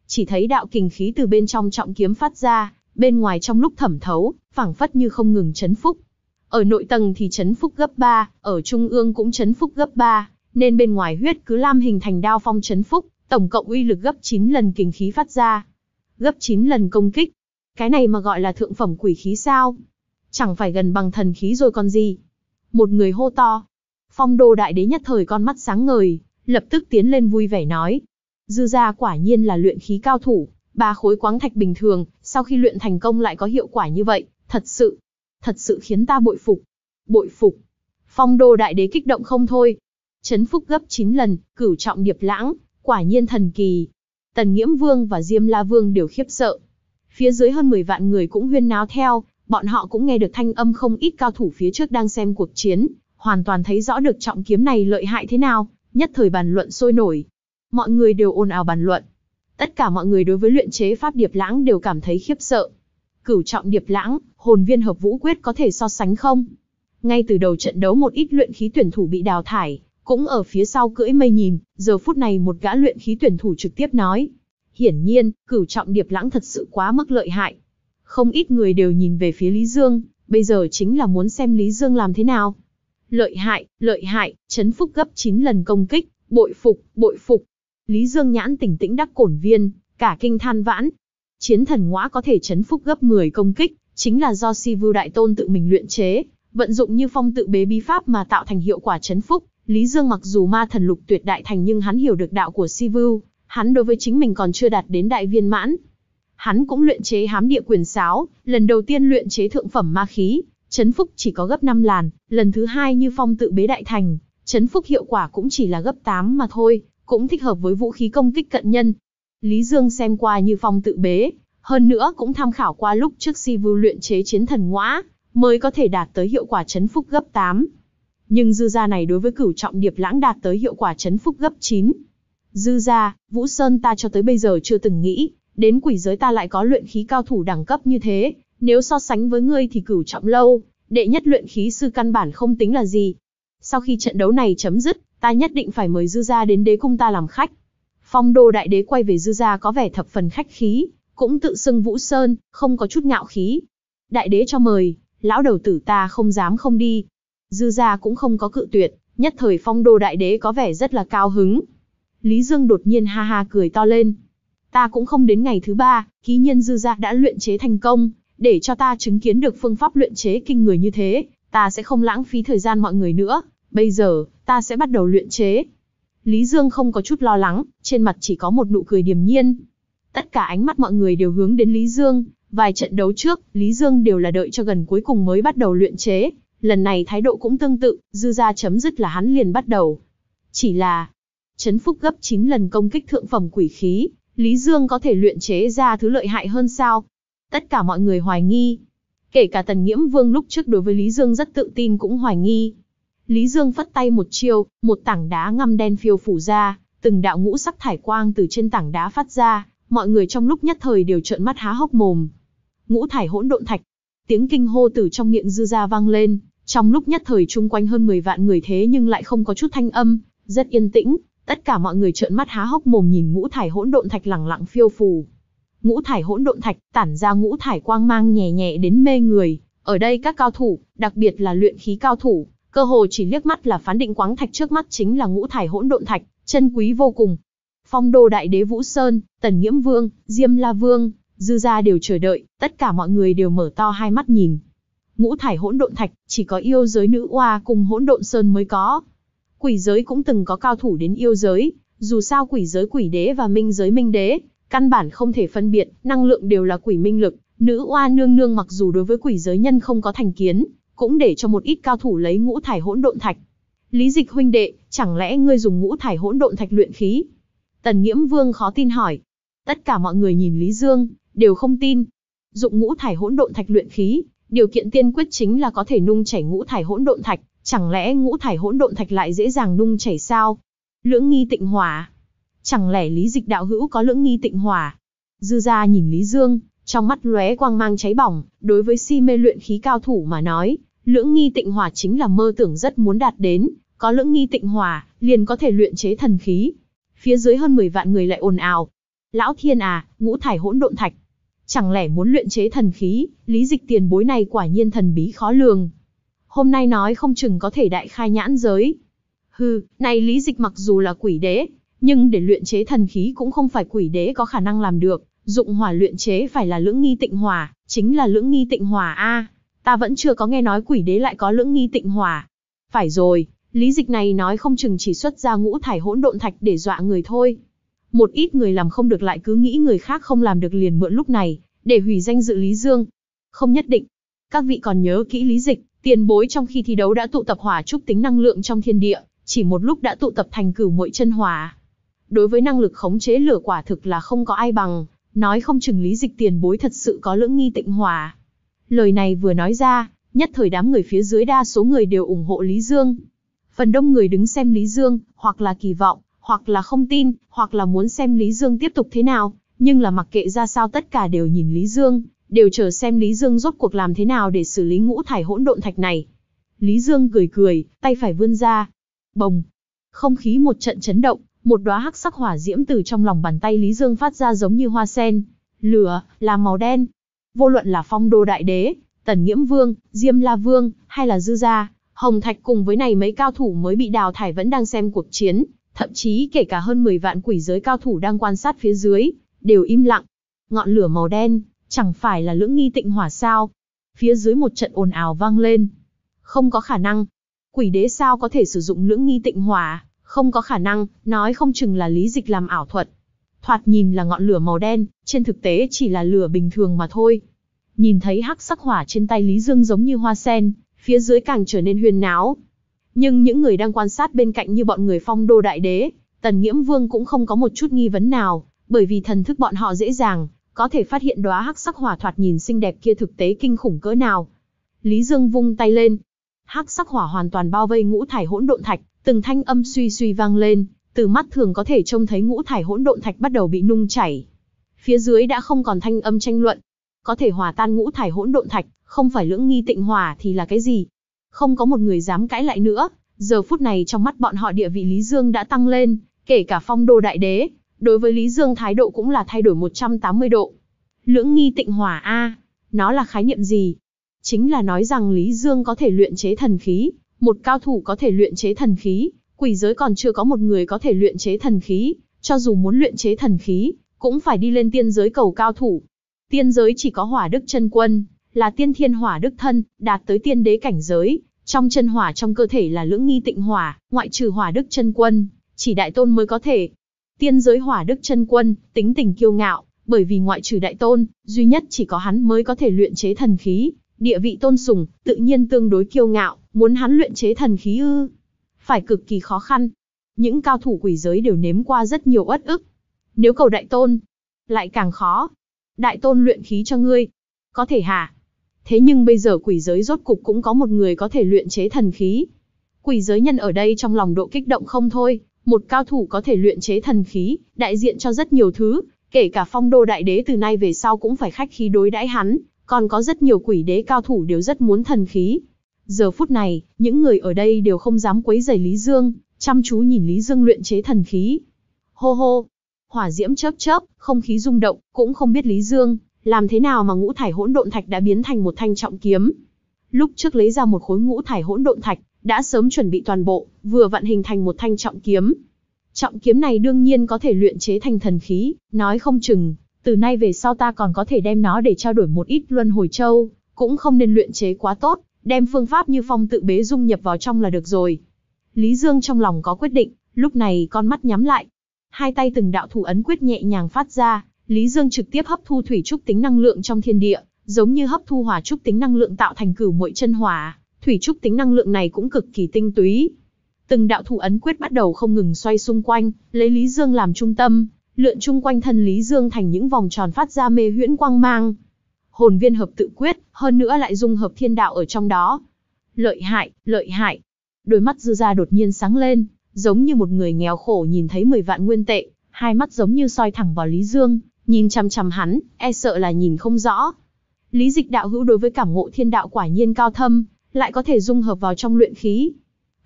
Chỉ thấy đạo kình khí từ bên trong trọng kiếm phát ra, bên ngoài trong lúc thẩm thấu, phảng phất như không ngừng chấn phúc, ở nội tầng thì chấn phúc gấp 3, ở trung ương cũng chấn phúc gấp 3, nên bên ngoài huyết cứ lam hình thành đao phong chấn phúc, tổng cộng uy lực gấp 9 lần kình khí phát ra. Gấp 9 lần công kích. Cái này mà gọi là thượng phẩm quỷ khí sao? Chẳng phải gần bằng thần khí rồi còn gì? Một người hô to. Phong đô đại đế nhất thời con mắt sáng ngời, lập tức tiến lên vui vẻ nói. Dư gia quả nhiên là luyện khí cao thủ, ba khối quáng thạch bình thường, sau khi luyện thành công lại có hiệu quả như vậy, thật sự thật sự khiến ta bội phục. Bội phục. Phong đô đại đế kích động không thôi. Chấn phúc gấp 9 lần, cửu trọng điệp lãng, quả nhiên thần kỳ. Tần Nghiễm Vương và Diêm La Vương đều khiếp sợ. Phía dưới hơn 10 vạn người cũng huyên náo theo, bọn họ cũng nghe được thanh âm không ít cao thủ phía trước đang xem cuộc chiến, hoàn toàn thấy rõ được trọng kiếm này lợi hại thế nào, nhất thời bàn luận sôi nổi. Mọi người đều ồn ào bàn luận. Tất cả mọi người đối với luyện chế pháp điệp lãng đều cảm thấy khiếp sợ cửu trọng điệp lãng, hồn viên hợp vũ quyết có thể so sánh không? Ngay từ đầu trận đấu một ít luyện khí tuyển thủ bị đào thải, cũng ở phía sau cưỡi mây nhìn, giờ phút này một gã luyện khí tuyển thủ trực tiếp nói. Hiển nhiên, cửu trọng điệp lãng thật sự quá mức lợi hại. Không ít người đều nhìn về phía Lý Dương, bây giờ chính là muốn xem Lý Dương làm thế nào. Lợi hại, lợi hại, chấn phúc gấp 9 lần công kích, bội phục, bội phục. Lý Dương nhãn tỉnh tĩnh đắc cổn viên, cả kinh than vãn, chiến thần ngõa có thể chấn phúc gấp 10 công kích, chính là do si vưu đại tôn tự mình luyện chế, vận dụng như phong tự bế bí pháp mà tạo thành hiệu quả chấn phúc. Lý Dương mặc dù ma thần lục tuyệt đại thành nhưng hắn hiểu được đạo của si vưu, hắn đối với chính mình còn chưa đạt đến đại viên mãn. Hắn cũng luyện chế hám địa quyền sáo, lần đầu tiên luyện chế thượng phẩm ma khí, chấn phúc chỉ có gấp 5 làn, lần thứ hai như phong tự bế đại thành, chấn phúc hiệu quả cũng chỉ là gấp 8 mà thôi, cũng thích hợp với vũ khí công kích cận nhân, Lý Dương xem qua như phong tự bế, hơn nữa cũng tham khảo qua lúc trước si vưu luyện chế chiến thần ngõa, mới có thể đạt tới hiệu quả chấn phúc gấp 8. Nhưng dư gia này đối với cửu trọng điệp lãng đạt tới hiệu quả chấn phúc gấp 9. Dư gia, Vũ Sơn ta cho tới bây giờ chưa từng nghĩ, đến quỷ giới ta lại có luyện khí cao thủ đẳng cấp như thế, nếu so sánh với ngươi thì cửu trọng lâu, đệ nhất luyện khí sư căn bản không tính là gì. Sau khi trận đấu này chấm dứt, ta nhất định phải mời dư gia đến đế cung ta làm khách. Phong đô đại đế quay về dư gia có vẻ thập phần khách khí, cũng tự xưng Vũ Sơn, không có chút ngạo khí. Đại đế cho mời, lão đầu tử ta không dám không đi. Dư gia cũng không có cự tuyệt, nhất thời phong đô đại đế có vẻ rất là cao hứng. Lý Dương đột nhiên ha ha cười to lên. Ta cũng không đến ngày thứ ba, ký nhân dư gia đã luyện chế thành công, để cho ta chứng kiến được phương pháp luyện chế kinh người như thế, ta sẽ không lãng phí thời gian mọi người nữa. Bây giờ, ta sẽ bắt đầu luyện chế, Lý Dương không có chút lo lắng, trên mặt chỉ có một nụ cười điềm nhiên. Tất cả ánh mắt mọi người đều hướng đến Lý Dương, vài trận đấu trước, Lý Dương đều là đợi cho gần cuối cùng mới bắt đầu luyện chế, lần này thái độ cũng tương tự, dư ra chấm dứt là hắn liền bắt đầu. Chỉ là, chấn phúc gấp 9 lần công kích thượng phẩm quỷ khí, Lý Dương có thể luyện chế ra thứ lợi hại hơn sao? Tất cả mọi người hoài nghi. Kể cả tần nghiễm vương lúc trước đối với Lý Dương rất tự tin cũng hoài nghi. Lý Dương phất tay một chiêu, một tảng đá ngăm đen phiêu phủ ra, từng đạo ngũ sắc thải quang từ trên tảng đá phát ra, mọi người trong lúc nhất thời đều trợn mắt há hốc mồm. Ngũ thải hỗn độn thạch, tiếng kinh hô từ trong miệng dư ra vang lên, trong lúc nhất thời chung quanh hơn 10 vạn người thế nhưng lại không có chút thanh âm, rất yên tĩnh, tất cả mọi người trợn mắt há hốc mồm nhìn ngũ thải hỗn độn thạch lẳng lặng phiêu phù. Ngũ thải hỗn độn thạch tản ra ngũ thải quang mang nhẹ nhẹ đến mê người, ở đây các cao thủ, đặc biệt là luyện khí cao thủ, Cơ hồ chỉ liếc mắt là phán định quáng thạch trước mắt chính là ngũ thải hỗn độn thạch, chân quý vô cùng. Phong đô đại đế Vũ Sơn, Tần Nghiễm Vương, Diêm La Vương, dư gia đều chờ đợi, tất cả mọi người đều mở to hai mắt nhìn. Ngũ thải hỗn độn thạch, chỉ có yêu giới nữ oa cùng hỗn độn sơn mới có. Quỷ giới cũng từng có cao thủ đến yêu giới, dù sao quỷ giới quỷ đế và minh giới minh đế, căn bản không thể phân biệt, năng lượng đều là quỷ minh lực, nữ oa nương nương mặc dù đối với quỷ giới nhân không có thành kiến, cũng để cho một ít cao thủ lấy ngũ thải hỗn độn thạch. Lý Dịch huynh đệ, chẳng lẽ ngươi dùng ngũ thải hỗn độn thạch luyện khí? Tần Nghiễm Vương khó tin hỏi. Tất cả mọi người nhìn Lý Dương, đều không tin. Dụng ngũ thải hỗn độn thạch luyện khí, điều kiện tiên quyết chính là có thể nung chảy ngũ thải hỗn độn thạch, chẳng lẽ ngũ thải hỗn độn thạch lại dễ dàng nung chảy sao? Lưỡng nghi tịnh hỏa. Chẳng lẽ Lý Dịch đạo hữu có lưỡng nghi tịnh hỏa? Dư gia nhìn Lý Dương, trong mắt lóe quang mang cháy bỏng, đối với si mê luyện khí cao thủ mà nói, lưỡng nghi tịnh hỏa chính là mơ tưởng rất muốn đạt đến, có lưỡng nghi tịnh hỏa, liền có thể luyện chế thần khí. Phía dưới hơn 10 vạn người lại ồn ào. Lão thiên à, ngũ thải hỗn độn thạch. Chẳng lẽ muốn luyện chế thần khí, lý dịch tiền bối này quả nhiên thần bí khó lường. Hôm nay nói không chừng có thể đại khai nhãn giới. Hừ, này lý dịch mặc dù là quỷ đế, nhưng để luyện chế thần khí cũng không phải quỷ đế có khả năng làm được, Dụng hỏa luyện chế phải là lưỡng nghi tịnh hỏa, chính là lưỡng nghi tịnh hỏa a. ta vẫn chưa có nghe nói quỷ đế lại có lưỡng nghi tịnh hỏa. Phải rồi, lý dịch này nói không chừng chỉ xuất ra ngũ thải hỗn độn thạch để dọa người thôi. Một ít người làm không được lại cứ nghĩ người khác không làm được liền mượn lúc này, để hủy danh dự Lý Dương. Không nhất định. Các vị còn nhớ kỹ lý dịch, tiền bối trong khi thi đấu đã tụ tập hỏa trúc tính năng lượng trong thiên địa, chỉ một lúc đã tụ tập thành cửu muội chân hỏa. Đối với năng lực khống chế lửa quả thực là không có ai bằng, nói không chừng lý dịch tiền bối thật sự có lưỡng nghi tịnh hòa. Lời này vừa nói ra, nhất thời đám người phía dưới đa số người đều ủng hộ Lý Dương. Phần đông người đứng xem Lý Dương, hoặc là kỳ vọng, hoặc là không tin, hoặc là muốn xem Lý Dương tiếp tục thế nào, nhưng là mặc kệ ra sao tất cả đều nhìn Lý Dương, đều chờ xem Lý Dương rốt cuộc làm thế nào để xử lý ngũ thải hỗn độn thạch này. Lý Dương cười cười, tay phải vươn ra. Bồng! Không khí một trận chấn động, một đóa hắc sắc hỏa diễm từ trong lòng bàn tay Lý Dương phát ra giống như hoa sen, lửa là màu đen. Vô luận là Phong Đô đại đế, Tần Nghiễm Vương, Diêm La Vương hay là Dư gia, Hồng Thạch cùng với này mấy cao thủ mới bị đào thải vẫn đang xem cuộc chiến, thậm chí kể cả hơn 10 vạn quỷ giới cao thủ đang quan sát phía dưới, đều im lặng. Ngọn lửa màu đen, chẳng phải là lưỡng nghi tịnh hỏa sao? Phía dưới một trận ồn ào vang lên. Không có khả năng. Quỷ đế sao có thể sử dụng lưỡng nghi tịnh hỏa, không có khả năng, nói không chừng là lý dịch làm ảo thuật. Thoạt nhìn là ngọn lửa màu đen, trên thực tế chỉ là lửa bình thường mà thôi. Nhìn thấy hắc sắc hỏa trên tay Lý Dương giống như hoa sen, phía dưới càng trở nên huyền náo. Nhưng những người đang quan sát bên cạnh như bọn người phong đô đại đế, Tần Nghiễm Vương cũng không có một chút nghi vấn nào, bởi vì thần thức bọn họ dễ dàng, có thể phát hiện đóa hắc sắc hỏa thoạt nhìn xinh đẹp kia thực tế kinh khủng cỡ nào. Lý Dương vung tay lên, hắc sắc hỏa hoàn toàn bao vây ngũ thải hỗn độn thạch, từng thanh âm suy suy vang lên, từ mắt thường có thể trông thấy ngũ thải hỗn độn thạch bắt đầu bị nung chảy. Phía dưới đã không còn thanh âm tranh luận, có thể hòa tan ngũ thải hỗn độn thạch, không phải lưỡng nghi tịnh hòa thì là cái gì? Không có một người dám cãi lại nữa, giờ phút này trong mắt bọn họ địa vị Lý Dương đã tăng lên, kể cả phong đô đại đế, đối với Lý Dương thái độ cũng là thay đổi 180 độ. Lưỡng nghi tịnh hòa A, nó là khái niệm gì? Chính là nói rằng Lý Dương có thể luyện chế thần khí, một cao thủ có thể luyện chế thần khí, quỷ giới còn chưa có một người có thể luyện chế thần khí, cho dù muốn luyện chế thần khí, cũng phải đi lên tiên giới cầu cao thủ. Tiên giới chỉ có hỏa đức chân quân, là tiên thiên hỏa đức thân, đạt tới tiên đế cảnh giới, trong chân hỏa trong cơ thể là lưỡng nghi tịnh hỏa, ngoại trừ hỏa đức chân quân, chỉ đại tôn mới có thể. Tiên giới hỏa đức chân quân, tính tình kiêu ngạo, bởi vì ngoại trừ đại tôn, duy nhất chỉ có hắn mới có thể luyện chế thần khí, địa vị tôn sùng, tự nhiên tương đối kiêu ngạo, muốn hắn luyện chế thần khí ư. Phải cực kỳ khó khăn. Những cao thủ quỷ giới đều nếm qua rất nhiều ất ức. Nếu cầu đại tôn, lại càng khó. Đại tôn luyện khí cho ngươi. Có thể hả? Thế nhưng bây giờ quỷ giới rốt cục cũng có một người có thể luyện chế thần khí. Quỷ giới nhân ở đây trong lòng độ kích động không thôi, một cao thủ có thể luyện chế thần khí, đại diện cho rất nhiều thứ, kể cả phong đô đại đế từ nay về sau cũng phải khách khí đối đãi hắn, còn có rất nhiều quỷ đế cao thủ đều rất muốn thần khí. Giờ phút này, những người ở đây đều không dám quấy rầy Lý Dương, chăm chú nhìn Lý Dương luyện chế thần khí. Hô hô, hỏa diễm chớp chớp, không khí rung động, cũng không biết Lý Dương, làm thế nào mà ngũ thải hỗn độn thạch đã biến thành một thanh trọng kiếm. Lúc trước lấy ra một khối ngũ thải hỗn độn thạch, đã sớm chuẩn bị toàn bộ, vừa vận hình thành một thanh trọng kiếm. Trọng kiếm này đương nhiên có thể luyện chế thành thần khí, nói không chừng, từ nay về sau ta còn có thể đem nó để trao đổi một ít luân hồi châu, cũng không nên luyện chế quá tốt, đem phương pháp như phong tự bế dung nhập vào trong là được rồi. Lý Dương trong lòng có quyết định, lúc này con mắt nhắm lại. Hai tay từng đạo thủ ấn quyết nhẹ nhàng phát ra, Lý Dương trực tiếp hấp thu thủy trúc tính năng lượng trong thiên địa, giống như hấp thu hỏa trúc tính năng lượng tạo thành cửu muội chân hỏa, thủy trúc tính năng lượng này cũng cực kỳ tinh túy. Từng đạo thủ ấn quyết bắt đầu không ngừng xoay xung quanh, lấy Lý Dương làm trung tâm, lượn chung quanh thân Lý Dương thành những vòng tròn phát ra mê huyễn quang mang. Hồn viên hợp tự quyết, hơn nữa lại dung hợp thiên đạo ở trong đó. Lợi hại, lợi hại. Đôi mắt dư ra đột nhiên sáng lên, giống như một người nghèo khổ nhìn thấy 10 vạn nguyên tệ, hai mắt giống như soi thẳng vào Lý Dương, nhìn chằm chằm hắn, e sợ là nhìn không rõ. Lý dịch đạo hữu đối với cảm ngộ thiên đạo quả nhiên cao thâm, lại có thể dung hợp vào trong luyện khí.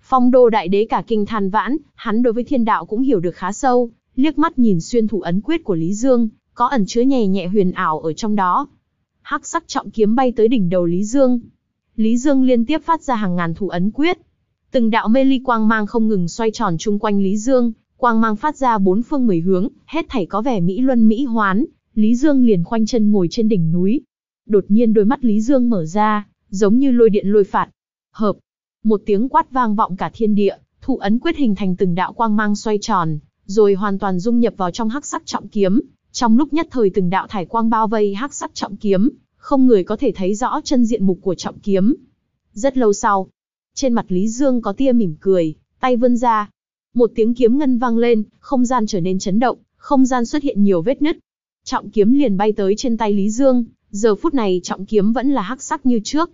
Phong đô đại đế cả kinh than vãn, hắn đối với thiên đạo cũng hiểu được khá sâu, liếc mắt nhìn xuyên thủ ấn quyết của Lý Dương, có ẩn chứa nhè nhẹ huyền ảo ở trong đó. Hắc sắc trọng kiếm bay tới đỉnh đầu Lý Dương. Lý Dương liên tiếp phát ra hàng ngàn thủ ấn quyết. Từng đạo mê ly quang mang không ngừng xoay tròn chung quanh Lý Dương, quang mang phát ra bốn phương mười hướng, hết thảy có vẻ mỹ luân mỹ hoán, Lý Dương liền khoanh chân ngồi trên đỉnh núi. Đột nhiên đôi mắt Lý Dương mở ra, giống như lôi điện lôi phạt. Hợp. Một tiếng quát vang vọng cả thiên địa, thủ ấn quyết hình thành từng đạo quang mang xoay tròn, rồi hoàn toàn dung nhập vào trong hắc sắc trọng kiếm. Trong lúc nhất thời từng đạo thải quang bao vây hắc sắc trọng kiếm, không người có thể thấy rõ chân diện mục của trọng kiếm. Rất lâu sau, trên mặt Lý Dương có tia mỉm cười, tay vươn ra. Một tiếng kiếm ngân vang lên, không gian trở nên chấn động, không gian xuất hiện nhiều vết nứt. Trọng kiếm liền bay tới trên tay Lý Dương, giờ phút này trọng kiếm vẫn là hắc sắc như trước.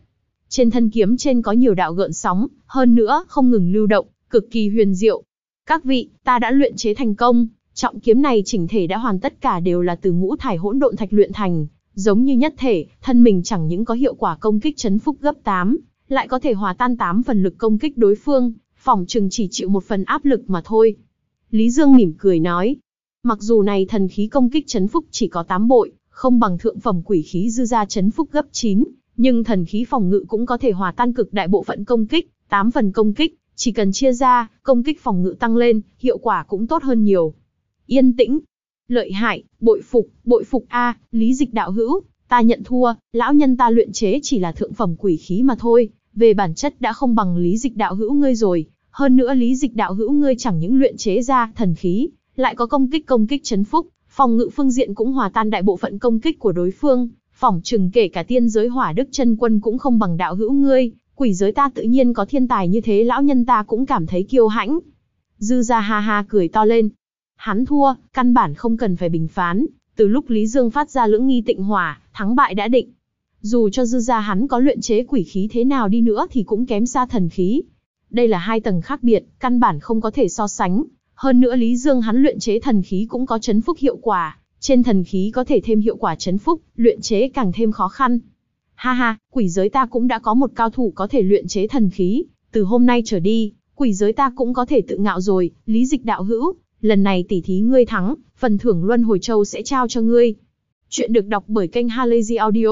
Trên thân kiếm trên có nhiều đạo gợn sóng, hơn nữa không ngừng lưu động, cực kỳ huyền diệu. Các vị, ta đã luyện chế thành công, trọng kiếm này chỉnh thể đã hoàn tất cả đều là từ ngũ thải hỗn độn thạch luyện thành, giống như nhất thể, thân mình chẳng những có hiệu quả công kích chấn phúc gấp 8, lại có thể hòa tan 8 phần lực công kích đối phương, phòng chừng chỉ chịu một phần áp lực mà thôi. Lý Dương mỉm cười nói, mặc dù này thần khí công kích chấn phúc chỉ có 8 bội, không bằng thượng phẩm quỷ khí dư ra chấn phúc gấp 9, nhưng thần khí phòng ngự cũng có thể hòa tan cực đại bộ phận công kích, 8 phần công kích, chỉ cần chia ra, công kích phòng ngự tăng lên, hiệu quả cũng tốt hơn nhiều. Yên tĩnh, lợi hại, bội phục, bội phục a, Lý Dịch đạo hữu, ta nhận thua, lão nhân ta luyện chế chỉ là thượng phẩm quỷ khí mà thôi, về bản chất đã không bằng Lý Dịch đạo hữu ngươi rồi, hơn nữa Lý Dịch đạo hữu ngươi chẳng những luyện chế ra thần khí, lại có công kích công kích chấn phúc, phòng ngự phương diện cũng hòa tan đại bộ phận công kích của đối phương, phỏng chừng kể cả tiên giới hỏa đức chân quân cũng không bằng đạo hữu ngươi, Quỷ giới ta tự nhiên có thiên tài như thế lão nhân ta cũng cảm thấy kiêu hãnh. Dư ra ha ha cười to lên. Hắn thua, căn bản không cần phải bình phán. Từ lúc Lý Dương phát ra lưỡng nghi tịnh hỏa, thắng bại đã định. Dù cho dư ra hắn có luyện chế quỷ khí thế nào đi nữa thì cũng kém xa thần khí. Đây là hai tầng khác biệt, căn bản không có thể so sánh. Hơn nữa Lý Dương hắn luyện chế thần khí cũng có chấn phúc hiệu quả, trên thần khí có thể thêm hiệu quả chấn phúc, luyện chế càng thêm khó khăn. Ha ha, quỷ giới ta cũng đã có một cao thủ có thể luyện chế thần khí, từ hôm nay trở đi, quỷ giới ta cũng có thể tự ngạo rồi, lý dịch đạo hữu, lần này tỷ thí ngươi thắng, phần thưởng Luân Hồi Châu sẽ trao cho ngươi. Chuyện được đọc bởi kênh Halazy Audio.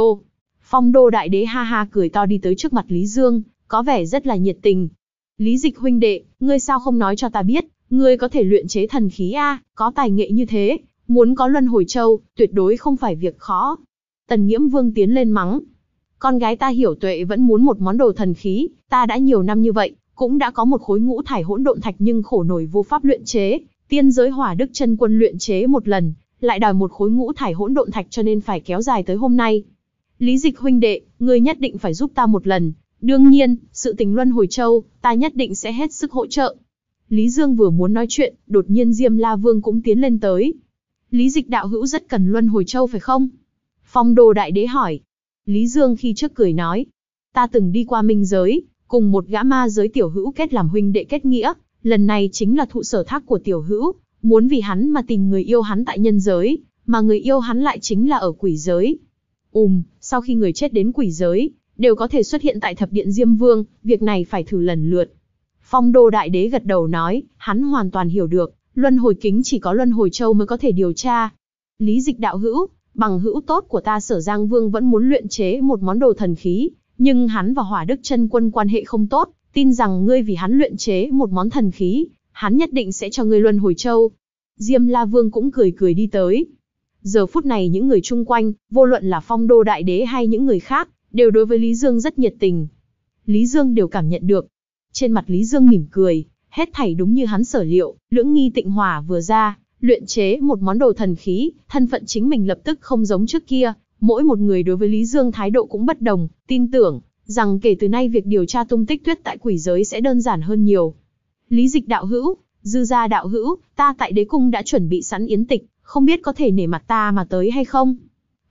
Phong đô đại đế ha ha cười to đi tới trước mặt Lý Dương, có vẻ rất là nhiệt tình. Lý dịch huynh đệ, ngươi sao không nói cho ta biết, ngươi có thể luyện chế thần khí A, có tài nghệ như thế, muốn có Luân Hồi Châu, tuyệt đối không phải việc khó. Tần Nghiễm Vương tiến lên mắng, con gái ta hiểu tuệ vẫn muốn một món đồ thần khí, ta đã nhiều năm như vậy, cũng đã có một khối ngũ thải hỗn độn thạch nhưng khổ nổi vô pháp luyện chế, tiên giới hỏa đức chân quân luyện chế một lần, lại đòi một khối ngũ thải hỗn độn thạch cho nên phải kéo dài tới hôm nay. Lý Dịch huynh đệ, ngươi nhất định phải giúp ta một lần, đương nhiên, sự tình luân hồi châu, ta nhất định sẽ hết sức hỗ trợ. Lý Dương vừa muốn nói chuyện, đột nhiên Diêm La Vương cũng tiến lên tới. Lý Dịch đạo hữu rất cần luân hồi châu phải không? Phong Đồ đại đế hỏi, Lý Dương khi trước cười nói, ta từng đi qua minh giới, cùng một gã ma giới tiểu hữu kết làm huynh đệ kết nghĩa, lần này chính là thụ sở thác của tiểu hữu, muốn vì hắn mà tìm người yêu hắn tại nhân giới, mà người yêu hắn lại chính là ở quỷ giới. Úm, um, sau khi người chết đến quỷ giới, đều có thể xuất hiện tại thập điện Diêm Vương, việc này phải thử lần lượt. Phong Đô Đại Đế gật đầu nói, hắn hoàn toàn hiểu được, luân hồi kính chỉ có luân hồi châu mới có thể điều tra. Lý dịch đạo hữu, bằng hữu tốt của ta sở Giang Vương vẫn muốn luyện chế một món đồ thần khí, nhưng hắn và hỏa đức chân quân quan hệ không tốt, tin rằng ngươi vì hắn luyện chế một món thần khí, hắn nhất định sẽ cho ngươi luân hồi châu. Diêm La Vương cũng cười cười đi tới. Giờ phút này những người chung quanh, vô luận là phong đô đại đế hay những người khác, đều đối với Lý Dương rất nhiệt tình. Lý Dương đều cảm nhận được. Trên mặt Lý Dương mỉm cười, hết thảy đúng như hắn sở liệu, lưỡng nghi tịnh hòa vừa ra, Luyện chế một món đồ thần khí, thân phận chính mình lập tức không giống trước kia, mỗi một người đối với Lý Dương thái độ cũng bất đồng, tin tưởng rằng kể từ nay việc điều tra tung tích tuyết tại quỷ giới sẽ đơn giản hơn nhiều. Lý dịch đạo hữu, dư gia đạo hữu, ta tại đế cung đã chuẩn bị sẵn yến tịch, không biết có thể nể mặt ta mà tới hay không?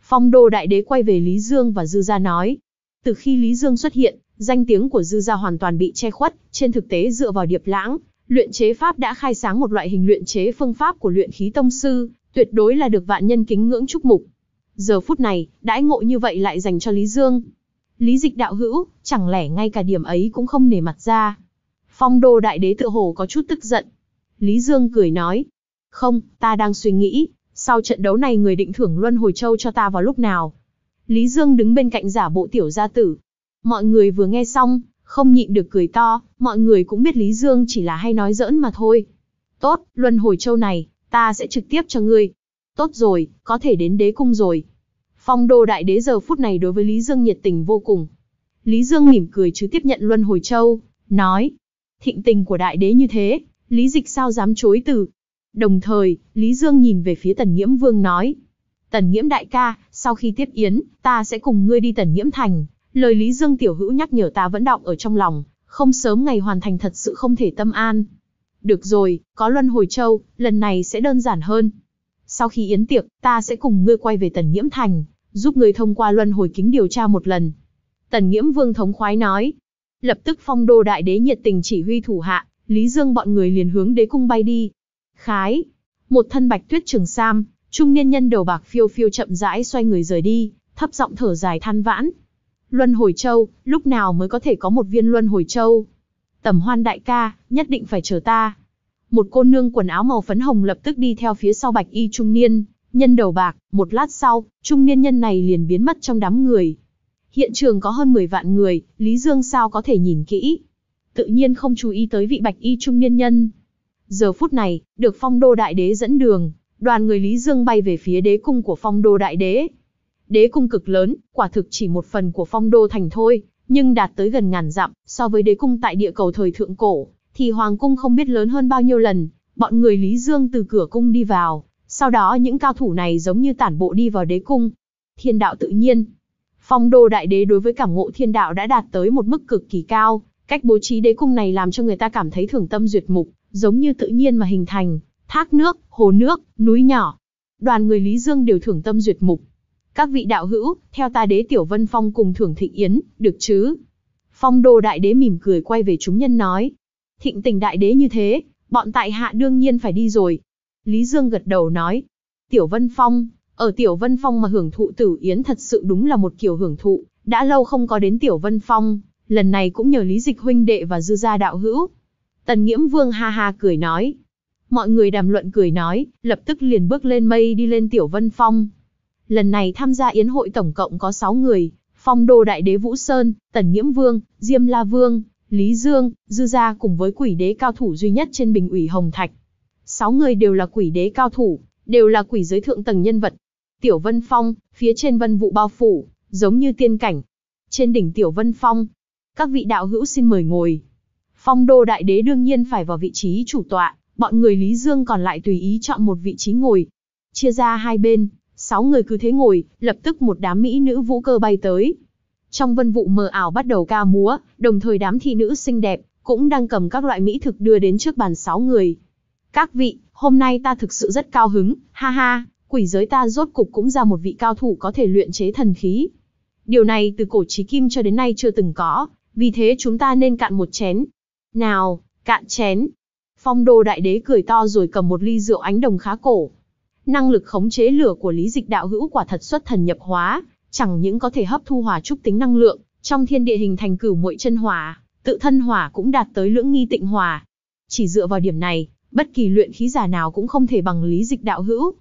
Phong đô đại đế quay về Lý Dương và dư gia nói. Từ khi Lý Dương xuất hiện, danh tiếng của dư gia hoàn toàn bị che khuất, trên thực tế dựa vào điệp lãng, Luyện chế pháp đã khai sáng một loại hình luyện chế phương pháp của luyện khí tông sư, tuyệt đối là được vạn nhân kính ngưỡng chúc mục. Giờ phút này, đãi ngộ như vậy lại dành cho Lý Dương. Lý dịch đạo hữu, chẳng lẽ ngay cả điểm ấy cũng không nể mặt ra. Phong đô đại đế tự hồ có chút tức giận. Lý Dương cười nói, không, ta đang suy nghĩ, sau trận đấu này người định thưởng Luân Hồi Châu cho ta vào lúc nào. Lý Dương đứng bên cạnh giả bộ tiểu gia tử. Mọi người vừa nghe xong, không nhịn được cười to, mọi người cũng biết Lý Dương chỉ là hay nói giỡn mà thôi. Tốt, luân hồi châu này, ta sẽ trực tiếp cho ngươi. Tốt rồi, có thể đến đế cung rồi. Phong đô đại đế giờ phút này đối với Lý Dương nhiệt tình vô cùng. Lý Dương mỉm cười chứ tiếp nhận luân hồi châu, nói. Thịnh tình của đại đế như thế, Lý Dịch sao dám chối từ. Đồng thời, Lý Dương nhìn về phía Tần Nghiễm Vương nói. Tần Nghiễm đại ca, sau khi tiếp yến, ta sẽ cùng ngươi đi Tần Nghiễm Thành, Lời Lý Dương Tiểu Hữu nhắc nhở ta vẫn đọng ở trong lòng, không sớm ngày hoàn thành thật sự không thể tâm an. Được rồi, có Luân Hồi Châu, lần này sẽ đơn giản hơn. Sau khi yến tiệc, ta sẽ cùng ngươi quay về Tần Nhiễm Thành, giúp ngươi thông qua Luân Hồi Kính điều tra một lần. Tần Nhiễm Vương thống khoái nói. Lập tức phong đô đại đế nhiệt tình chỉ huy thủ hạ, Lý Dương bọn người liền hướng đế cung bay đi. Khái, một thân bạch tuyết trường sam, trung niên nhân đầu bạc phiêu phiêu chậm rãi xoay người rời đi, thấp giọng thở dài than vãn, Luân Hồi Châu, lúc nào mới có thể có một viên Luân Hồi Châu? Tầm hoan đại ca, nhất định phải chờ ta. Một cô nương quần áo màu phấn hồng lập tức đi theo phía sau bạch y trung niên, nhân đầu bạc, một lát sau, trung niên nhân này liền biến mất trong đám người. Hiện trường có hơn 10 vạn người, Lý Dương sao có thể nhìn kỹ. Tự nhiên không chú ý tới vị bạch y trung niên nhân. Giờ phút này, được phong đô đại đế dẫn đường, đoàn người Lý Dương bay về phía đế cung của phong đô đại đế. Đế cung cực lớn, quả thực chỉ một phần của phong đô thành thôi, nhưng đạt tới gần ngàn dặm, so với đế cung tại địa cầu thời thượng cổ, thì hoàng cung không biết lớn hơn bao nhiêu lần. Bọn người Lý Dương từ cửa cung đi vào, sau đó những cao thủ này giống như tản bộ đi vào đế cung. Thiên đạo tự nhiên. Phong đô đại đế đối với cảm ngộ thiên đạo đã đạt tới một mức cực kỳ cao, cách bố trí đế cung này làm cho người ta cảm thấy thưởng tâm duyệt mục, giống như tự nhiên mà hình thành, thác nước, hồ nước, núi nhỏ. Đoàn người Lý Dương đều thưởng tâm duyệt mục, các vị đạo hữu, theo ta đế Tiểu Vân Phong cùng thưởng thịnh yến, được chứ? Phong đô đại đế mỉm cười quay về chúng nhân nói. Thịnh tình đại đế như thế, bọn tại hạ đương nhiên phải đi rồi. Lý Dương gật đầu nói. Tiểu Vân Phong, ở Tiểu Vân Phong mà hưởng thụ tử yến thật sự đúng là một kiểu hưởng thụ, đã lâu không có đến Tiểu Vân Phong, lần này cũng nhờ Lý Dịch huynh đệ và dư gia đạo hữu. Tần Nghiễm Vương ha ha cười nói. Mọi người đàm luận cười nói, lập tức liền bước lên mây đi lên Tiểu Vân Phong, Lần này tham gia yến hội tổng cộng có 6 người, phong đô đại đế Vũ Sơn, Tần Nghiễm Vương, Diêm La Vương, Lý Dương, Dư Gia cùng với quỷ đế cao thủ duy nhất trên bình ủy Hồng Thạch. 6 người đều là quỷ đế cao thủ, đều là quỷ giới thượng tầng nhân vật. Tiểu Vân Phong, phía trên vân vụ bao phủ, giống như tiên cảnh. Trên đỉnh Tiểu Vân Phong, các vị đạo hữu xin mời ngồi. Phong đô đại đế đương nhiên phải vào vị trí chủ tọa, bọn người Lý Dương còn lại tùy ý chọn một vị trí ngồi. Chia ra hai bên, sáu người cứ thế ngồi, lập tức một đám mỹ nữ vũ cơ bay tới. Trong vân vụ mờ ảo bắt đầu ca múa, đồng thời đám thị nữ xinh đẹp, cũng đang cầm các loại mỹ thực đưa đến trước bàn sáu người. Các vị, hôm nay ta thực sự rất cao hứng, ha ha, quỷ giới ta rốt cục cũng ra một vị cao thủ có thể luyện chế thần khí. Điều này từ cổ trí kim cho đến nay chưa từng có, vì thế chúng ta nên cạn một chén. Nào, cạn chén. Phong đô đại đế cười to rồi cầm một ly rượu ánh đồng khá cổ, Năng lực khống chế lửa của lý dịch đạo hữu quả thật xuất thần nhập hóa, chẳng những có thể hấp thu hòa trúc tính năng lượng, trong thiên địa hình thành cửu muội chân hỏa, tự thân hỏa cũng đạt tới lưỡng nghi tịnh hỏa. Chỉ dựa vào điểm này, bất kỳ luyện khí giả nào cũng không thể bằng lý dịch đạo hữu.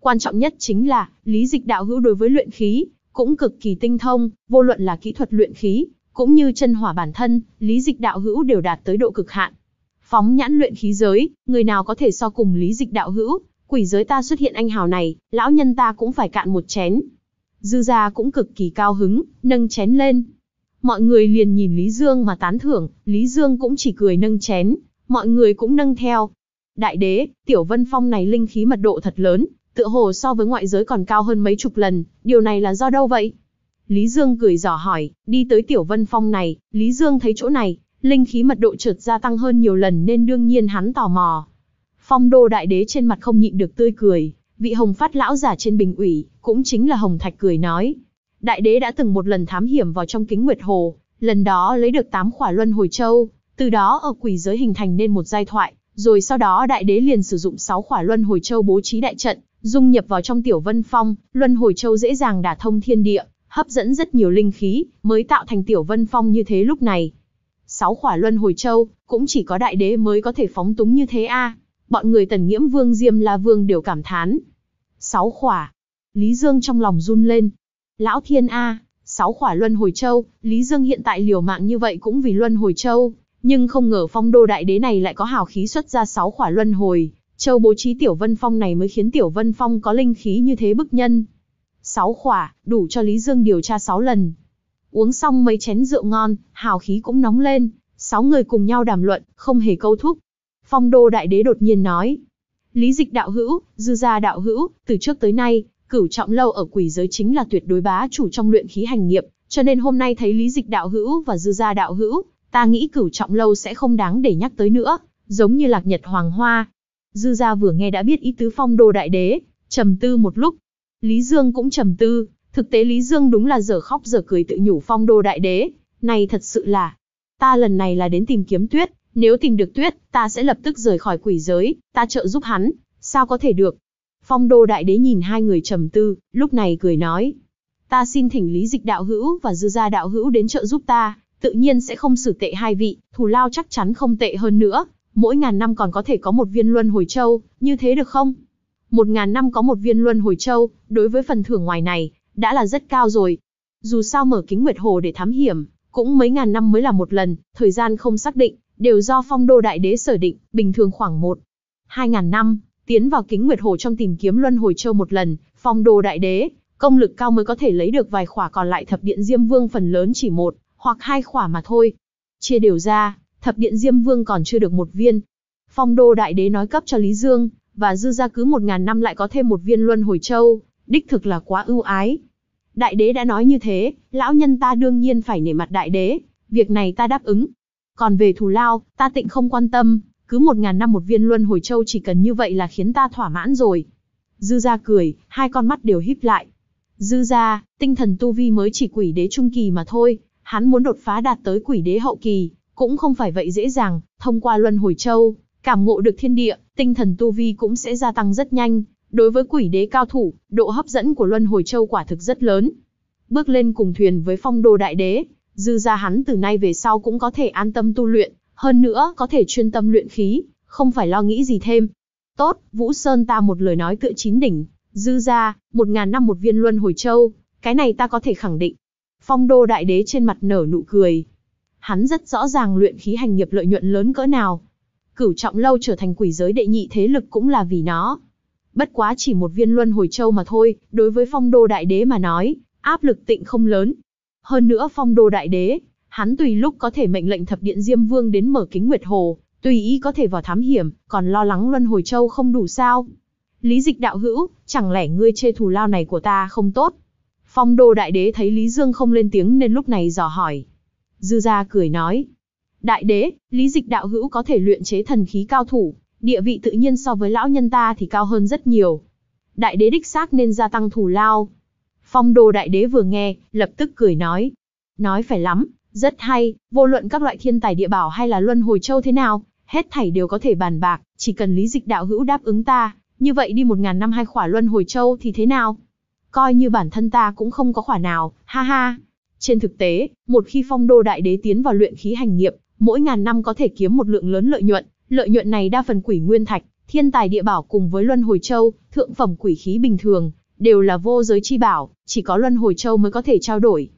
Quan trọng nhất chính là, lý dịch đạo hữu đối với luyện khí, cũng cực kỳ tinh thông, vô luận là kỹ thuật luyện khí, cũng như chân hỏa bản thân, lý dịch đạo hữu đều đạt tới độ cực hạn. Phóng nhãn luyện khí giới, người nào có thể so cùng lý dịch đạo hữu, quỷ giới ta xuất hiện anh hào này, lão nhân ta cũng phải cạn một chén. Dư gia cũng cực kỳ cao hứng, nâng chén lên. Mọi người liền nhìn Lý Dương mà tán thưởng, Lý Dương cũng chỉ cười nâng chén, mọi người cũng nâng theo. Đại đế, tiểu vân phong này linh khí mật độ thật lớn, tựa hồ so với ngoại giới còn cao hơn mấy chục lần, điều này là do đâu vậy? Lý Dương cười dò hỏi, đi tới tiểu vân phong này, Lý Dương thấy chỗ này, linh khí mật độ trượt gia tăng hơn nhiều lần nên đương nhiên hắn tò mò, Phong đô đại đế trên mặt không nhịn được tươi cười, vị hồng phát lão giả trên bình ủy, cũng chính là hồng thạch cười nói. Đại đế đã từng một lần thám hiểm vào trong kính nguyệt hồ, lần đó lấy được tám khỏa luân hồi châu, từ đó ở quỷ giới hình thành nên một giai thoại, rồi sau đó đại đế liền sử dụng sáu khỏa luân hồi châu bố trí đại trận, dung nhập vào trong tiểu vân phong, luân hồi châu dễ dàng đả thông thiên địa, hấp dẫn rất nhiều linh khí, mới tạo thành tiểu vân phong như thế lúc này. Sáu khỏa luân hồi châu, cũng chỉ có đại đế mới có thể phóng túng như thế a. À bọn người tần nghiễm vương Diêm La Vương đều cảm thán. Sáu khỏa. Lý Dương trong lòng run lên. Lão Thiên A, sáu khỏa Luân Hồi Châu, Lý Dương hiện tại liều mạng như vậy cũng vì Luân Hồi Châu. Nhưng không ngờ phong đô đại đế này lại có hào khí xuất ra sáu khỏa Luân Hồi. Châu bố trí Tiểu Vân Phong này mới khiến Tiểu Vân Phong có linh khí như thế bức nhân. Sáu khỏa, đủ cho Lý Dương điều tra sáu lần. Uống xong mấy chén rượu ngon, hào khí cũng nóng lên, sáu người cùng nhau đàm luận, không hề câu thúc, Phong Đô Đại Đế đột nhiên nói. Lý dịch đạo hữu, dư gia đạo hữu, từ trước tới nay, cửu trọng lâu ở quỷ giới chính là tuyệt đối bá chủ trong luyện khí hành nghiệp, cho nên hôm nay thấy lý dịch đạo hữu và dư gia đạo hữu, ta nghĩ cửu trọng lâu sẽ không đáng để nhắc tới nữa, giống như lạc nhật hoàng hoa. Dư gia vừa nghe đã biết ý tứ phong đô đại đế, trầm tư một lúc. Lý Dương cũng trầm tư, thực tế Lý Dương đúng là giờ khóc giờ cười tự nhủ phong đô đại đế, này thật sự là, ta lần này là đến tìm kiếm tuyết, nếu tìm được tuyết, ta sẽ lập tức rời khỏi quỷ giới, ta trợ giúp hắn, sao có thể được? Phong đô đại đế nhìn hai người trầm tư, lúc này cười nói. Ta xin thỉnh lý dịch đạo hữu và dư gia đạo hữu đến trợ giúp ta, tự nhiên sẽ không xử tệ hai vị, thù lao chắc chắn không tệ hơn nữa. Mỗi ngàn năm còn có thể có một viên luân hồi châu, như thế được không? Một ngàn năm có một viên luân hồi châu, đối với phần thưởng ngoài này, đã là rất cao rồi. Dù sao mở kính nguyệt hồ để thám hiểm, cũng mấy ngàn năm mới là một lần, thời gian không xác định, đều do phong đô đại đế sở định, bình thường khoảng 1, 2.000 năm, tiến vào kính nguyệt hồ trong tìm kiếm luân hồi châu một lần, phong đô đại đế, công lực cao mới có thể lấy được vài khỏa còn lại thập điện diêm vương phần lớn chỉ một, hoặc hai khỏa mà thôi. Chia đều ra, thập điện diêm vương còn chưa được một viên. Phong đô đại đế nói cấp cho Lý Dương, và dư ra cứ một ngàn năm lại có thêm một viên luân hồi châu, đích thực là quá ưu ái. Đại đế đã nói như thế, lão nhân ta đương nhiên phải nể mặt đại đế, việc này ta đáp ứng, còn về thù lao, ta tịnh không quan tâm, cứ một ngàn năm một viên luân hồi châu chỉ cần như vậy là khiến ta thỏa mãn rồi. Dư gia cười, hai con mắt đều híp lại. Dư gia, tinh thần tu vi mới chỉ quỷ đế trung kỳ mà thôi, hắn muốn đột phá đạt tới quỷ đế hậu kỳ, cũng không phải vậy dễ dàng, thông qua luân hồi châu, cảm ngộ được thiên địa, tinh thần tu vi cũng sẽ gia tăng rất nhanh. Đối với quỷ đế cao thủ, độ hấp dẫn của luân hồi châu quả thực rất lớn. Bước lên cùng thuyền với phong đô đại đế, dư ra hắn từ nay về sau cũng có thể an tâm tu luyện, hơn nữa có thể chuyên tâm luyện khí, không phải lo nghĩ gì thêm. Tốt, Vũ Sơn ta một lời nói tựa chín đỉnh, dư ra, một ngàn năm một viên luân hồi châu, cái này ta có thể khẳng định. Phong đô đại đế trên mặt nở nụ cười. Hắn rất rõ ràng luyện khí hành nghiệp lợi nhuận lớn cỡ nào. Cửu trọng lâu trở thành quỷ giới đệ nhị thế lực cũng là vì nó. Bất quá chỉ một viên luân hồi châu mà thôi, đối với phong đô đại đế mà nói, áp lực tịnh không lớn, hơn nữa phong đô đại đế, hắn tùy lúc có thể mệnh lệnh thập điện Diêm Vương đến mở kính Nguyệt Hồ, tùy ý có thể vào thám hiểm, còn lo lắng Luân Hồi Châu không đủ sao. Lý dịch đạo hữu, chẳng lẽ ngươi chê thù lao này của ta không tốt? Phong đô đại đế thấy Lý Dương không lên tiếng nên lúc này dò hỏi. Dư gia cười nói. Đại đế, Lý dịch đạo hữu có thể luyện chế thần khí cao thủ, địa vị tự nhiên so với lão nhân ta thì cao hơn rất nhiều. Đại đế đích xác nên gia tăng thù lao. Phong đồ đại đế vừa nghe, lập tức cười nói. Nói phải lắm, rất hay, vô luận các loại thiên tài địa bảo hay là luân hồi châu thế nào, hết thảy đều có thể bàn bạc, chỉ cần lý dịch đạo hữu đáp ứng ta, như vậy đi một ngàn năm hai khỏa luân hồi châu thì thế nào? Coi như bản thân ta cũng không có khỏa nào, ha ha. Trên thực tế, một khi phong đô đại đế tiến vào luyện khí hành nghiệp, mỗi ngàn năm có thể kiếm một lượng lớn lợi nhuận, lợi nhuận này đa phần quỷ nguyên thạch, thiên tài địa bảo cùng với luân hồi châu, thượng phẩm quỷ khí bình thường, đều là vô giới chi bảo, chỉ có Luân Hồi Châu mới có thể trao đổi.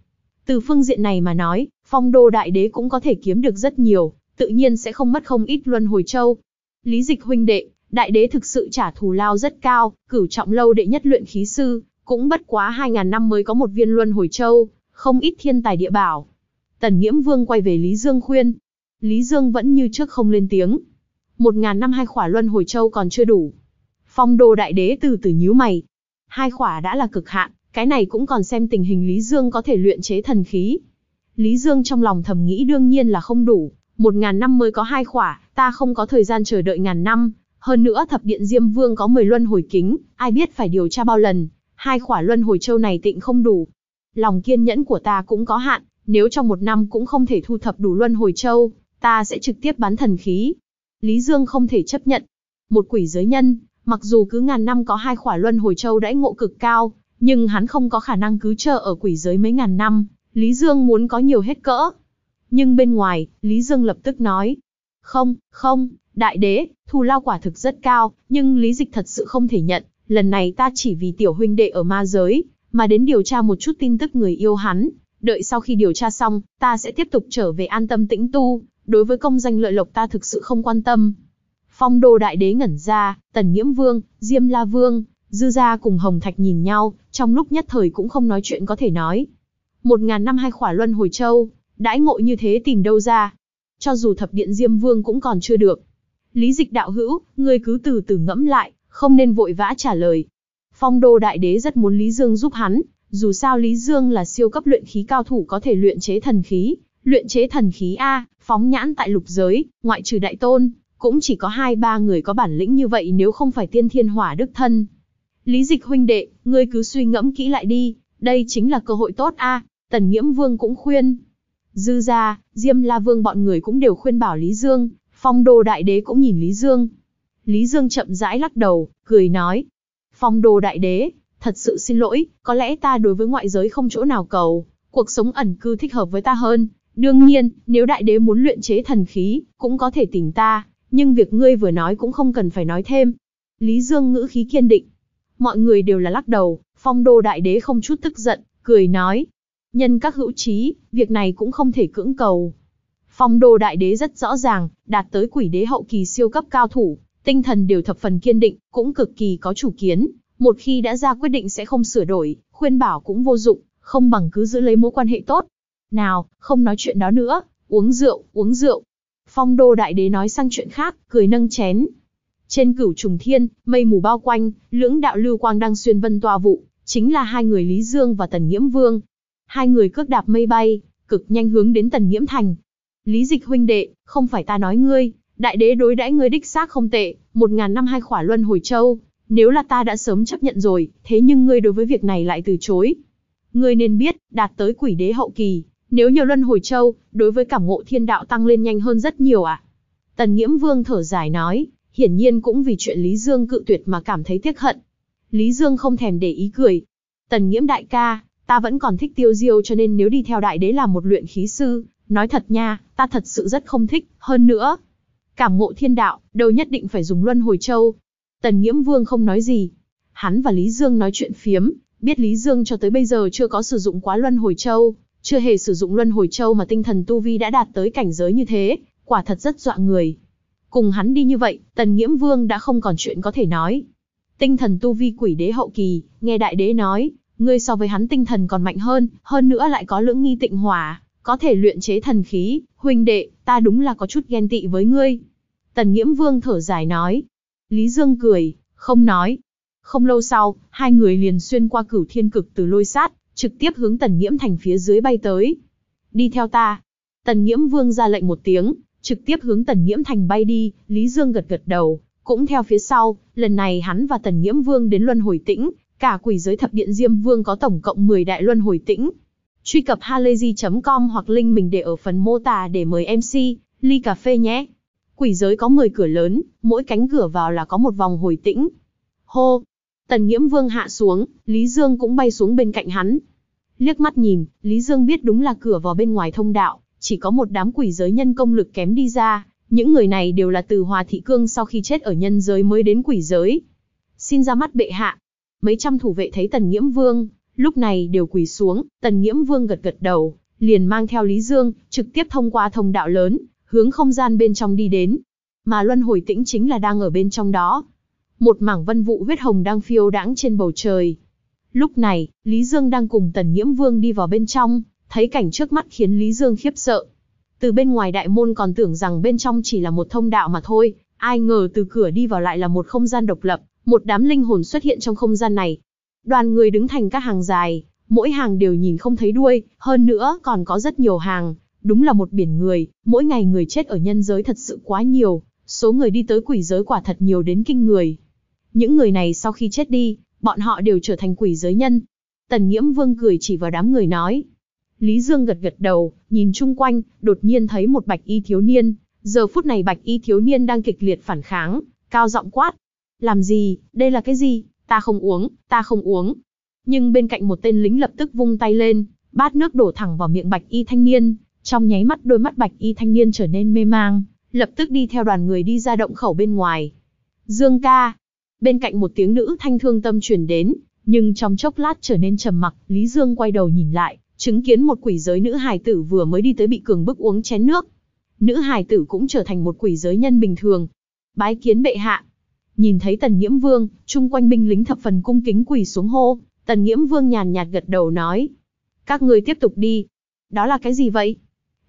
Từ phương diện này mà nói, phong đô đại đế cũng có thể kiếm được rất nhiều, tự nhiên sẽ không mất không ít Luân Hồi Châu. Lý dịch huynh đệ, đại đế thực sự trả thù lao rất cao, cửu trọng lâu đệ nhất luyện khí sư, cũng bất quá 2.000 năm mới có một viên Luân Hồi Châu, không ít thiên tài địa bảo. Tần Nghiễm Vương quay về Lý Dương khuyên. Lý Dương vẫn như trước không lên tiếng. Một ngàn năm hai khỏa Luân Hồi Châu còn chưa đủ. Phong đô đại đế từ từ nhíu mày, hai khỏa đã là cực hạn, cái này cũng còn xem tình hình Lý Dương có thể luyện chế thần khí. Lý Dương trong lòng thầm nghĩ đương nhiên là không đủ, một ngàn năm mới có hai khỏa, ta không có thời gian chờ đợi ngàn năm, hơn nữa thập điện Diêm Vương có 10 luân hồi kính, ai biết phải điều tra bao lần, hai khỏa luân hồi châu này tịnh không đủ. Lòng kiên nhẫn của ta cũng có hạn, nếu trong một năm cũng không thể thu thập đủ luân hồi châu, ta sẽ trực tiếp bán thần khí. Lý Dương không thể chấp nhận. Một quỷ giới nhân, Mặc dù cứ ngàn năm có hai khỏa luân hồi châu đãi ngộ cực cao, nhưng hắn không có khả năng cứ chờ ở quỷ giới mấy ngàn năm, Lý Dương muốn có nhiều hết cỡ. Nhưng bên ngoài, Lý Dương lập tức nói, không, không, đại đế, thù lao quả thực rất cao, nhưng Lý Dịch thật sự không thể nhận, lần này ta chỉ vì tiểu huynh đệ ở ma giới, mà đến điều tra một chút tin tức người yêu hắn, đợi sau khi điều tra xong, ta sẽ tiếp tục trở về an tâm tĩnh tu, đối với công danh lợi lộc ta thực sự không quan tâm, Phong đô đại đế ngẩn ra, tần nghiễm vương, diêm la vương, dư gia cùng hồng thạch nhìn nhau, trong lúc nhất thời cũng không nói chuyện có thể nói. Một ngàn năm hai khỏa luân hồi châu, đãi ngộ như thế tìm đâu ra. Cho dù thập điện diêm vương cũng còn chưa được. Lý dịch đạo hữu, người cứ từ từ ngẫm lại, không nên vội vã trả lời. Phong đô đại đế rất muốn Lý Dương giúp hắn, dù sao Lý Dương là siêu cấp luyện khí cao thủ có thể luyện chế thần khí. Luyện chế thần khí A, phóng nhãn tại lục giới, ngoại trừ đại tôn, cũng chỉ có hai ba người có bản lĩnh như vậy nếu không phải tiên thiên hỏa đức thân. Lý dịch huynh đệ, ngươi cứ suy ngẫm kỹ lại đi, đây chính là cơ hội tốt a. Tần Nghiễm Vương cũng khuyên. Dư gia, Diêm La Vương bọn người cũng đều khuyên bảo Lý Dương, Phong Đô Đại Đế cũng nhìn Lý Dương. Lý Dương chậm rãi lắc đầu, cười nói. Phong Đô Đại Đế, thật sự xin lỗi, có lẽ ta đối với ngoại giới không chỗ nào cầu, cuộc sống ẩn cư thích hợp với ta hơn. Đương nhiên, nếu Đại Đế muốn luyện chế thần khí, cũng có thể tỉnh ta, nhưng việc ngươi vừa nói cũng không cần phải nói thêm. Lý Dương ngữ khí kiên định. Mọi người đều là lắc đầu, phong đô đại đế không chút tức giận, cười nói. Nhân các hữu trí, việc này cũng không thể cưỡng cầu. Phong đô đại đế rất rõ ràng, đạt tới quỷ đế hậu kỳ siêu cấp cao thủ, tinh thần đều thập phần kiên định, cũng cực kỳ có chủ kiến. Một khi đã ra quyết định sẽ không sửa đổi, khuyên bảo cũng vô dụng, không bằng cứ giữ lấy mối quan hệ tốt. Nào, không nói chuyện đó nữa, uống rượu, uống rượu. Phong Đô Đại Đế nói sang chuyện khác, cười nâng chén. Trên cửu trùng thiên, mây mù bao quanh, lưỡng đạo lưu quang đang xuyên vân tòa vụ, chính là hai người Lý Dương và Tần Nhiễm Vương. Hai người cước đạp mây bay, cực nhanh hướng đến Tần Nhiễm Thành. Lý Dịch huynh đệ, không phải ta nói ngươi, đại đế đối đãi ngươi đích xác không tệ, một ngàn năm hai khỏa luân hồi châu, nếu là ta đã sớm chấp nhận rồi, thế nhưng ngươi đối với việc này lại từ chối. Ngươi nên biết, đạt tới quỷ đế hậu kỳ, nếu nhờ luân hồi châu, đối với cảm ngộ thiên đạo tăng lên nhanh hơn rất nhiều à? Tần Nghiễm Vương thở dài nói, hiển nhiên cũng vì chuyện Lý Dương cự tuyệt mà cảm thấy tiếc hận. Lý Dương không thèm để ý cười. Tần Nghiễm đại ca, ta vẫn còn thích tiêu diêu cho nên nếu đi theo đại đế là một luyện khí sư, nói thật nha, ta thật sự rất không thích, hơn nữa. Cảm ngộ thiên đạo, đâu nhất định phải dùng luân hồi châu. Tần Nghiễm Vương không nói gì. Hắn và Lý Dương nói chuyện phiếm, biết Lý Dương cho tới bây giờ chưa có sử dụng quá luân hồi châu, chưa hề sử dụng luân hồi châu mà tinh thần tu vi đã đạt tới cảnh giới như thế, quả thật rất dọa người. Cùng hắn đi như vậy, Tần Nghiễm Vương đã không còn chuyện có thể nói. Tinh thần tu vi quỷ đế hậu kỳ, nghe đại đế nói, ngươi so với hắn tinh thần còn mạnh hơn, hơn nữa lại có lưỡng nghi tịnh hỏa, có thể luyện chế thần khí, huynh đệ, ta đúng là có chút ghen tị với ngươi. Tần Nghiễm Vương thở dài nói. Lý Dương cười, không nói. Không lâu sau, hai người liền xuyên qua cửu thiên cực từ lôi sát, trực tiếp hướng tần nhiễm thành phía dưới bay tới. Đi theo ta. Tần nhiễm vương ra lệnh một tiếng, trực tiếp hướng tần nhiễm thành bay đi, Lý Dương gật gật đầu, cũng theo phía sau, lần này hắn và tần nhiễm vương đến luân hồi tĩnh, cả quỷ giới thập điện diêm vương có tổng cộng mười đại luân hồi tĩnh. Truy cập halayzi.com hoặc link mình để ở phần mô tả để mời MC, ly cà phê nhé. Quỷ giới có mười cửa lớn, mỗi cánh cửa vào là có một vòng hồi tĩnh. Hô, Tần Nghiễm Vương hạ xuống, Lý Dương cũng bay xuống bên cạnh hắn. Liếc mắt nhìn, Lý Dương biết đúng là cửa vào bên ngoài thông đạo, chỉ có một đám quỷ giới nhân công lực kém đi ra, những người này đều là từ Hòa Thị Cương sau khi chết ở nhân giới mới đến quỷ giới. Xin ra mắt bệ hạ. Mấy trăm thủ vệ thấy Tần Nghiễm Vương, lúc này đều quỳ xuống, Tần Nghiễm Vương gật gật đầu, liền mang theo Lý Dương, trực tiếp thông qua thông đạo lớn, hướng không gian bên trong đi đến. Mà Luân Hồi Tĩnh chính là đang ở bên trong đó, một mảng vân vụ huyết hồng đang phiêu đãng trên bầu trời. Lúc này, Lý Dương đang cùng Tần Nhiễm Vương đi vào bên trong, thấy cảnh trước mắt khiến Lý Dương khiếp sợ. Từ bên ngoài đại môn còn tưởng rằng bên trong chỉ là một thông đạo mà thôi, ai ngờ từ cửa đi vào lại là một không gian độc lập, một đám linh hồn xuất hiện trong không gian này. Đoàn người đứng thành các hàng dài, mỗi hàng đều nhìn không thấy đuôi, hơn nữa còn có rất nhiều hàng, đúng là một biển người, mỗi ngày người chết ở nhân giới thật sự quá nhiều, số người đi tới quỷ giới quả thật nhiều đến kinh người. Những người này sau khi chết đi, bọn họ đều trở thành quỷ giới nhân. Tần Nghiễm Vương cười chỉ vào đám người nói. Lý Dương gật gật đầu, nhìn chung quanh, đột nhiên thấy một bạch y thiếu niên. Giờ phút này bạch y thiếu niên đang kịch liệt phản kháng, cao giọng quát. Làm gì, đây là cái gì, ta không uống, ta không uống. Nhưng bên cạnh một tên lính lập tức vung tay lên, bát nước đổ thẳng vào miệng bạch y thanh niên. Trong nháy mắt đôi mắt bạch y thanh niên trở nên mê mang, lập tức đi theo đoàn người đi ra động khẩu bên ngoài. Dương ca, bên cạnh một tiếng nữ thanh thương tâm truyền đến, nhưng trong chốc lát trở nên trầm mặc, Lý Dương quay đầu nhìn lại, chứng kiến một quỷ giới nữ hài tử vừa mới đi tới bị cường bức uống chén nước. Nữ hài tử cũng trở thành một quỷ giới nhân bình thường. Bái kiến bệ hạ. Nhìn thấy Tần Nghiễm Vương, chung quanh binh lính thập phần cung kính quỳ xuống hô, Tần Nghiễm Vương nhàn nhạt gật đầu nói: "Các người tiếp tục đi." "Đó là cái gì vậy?"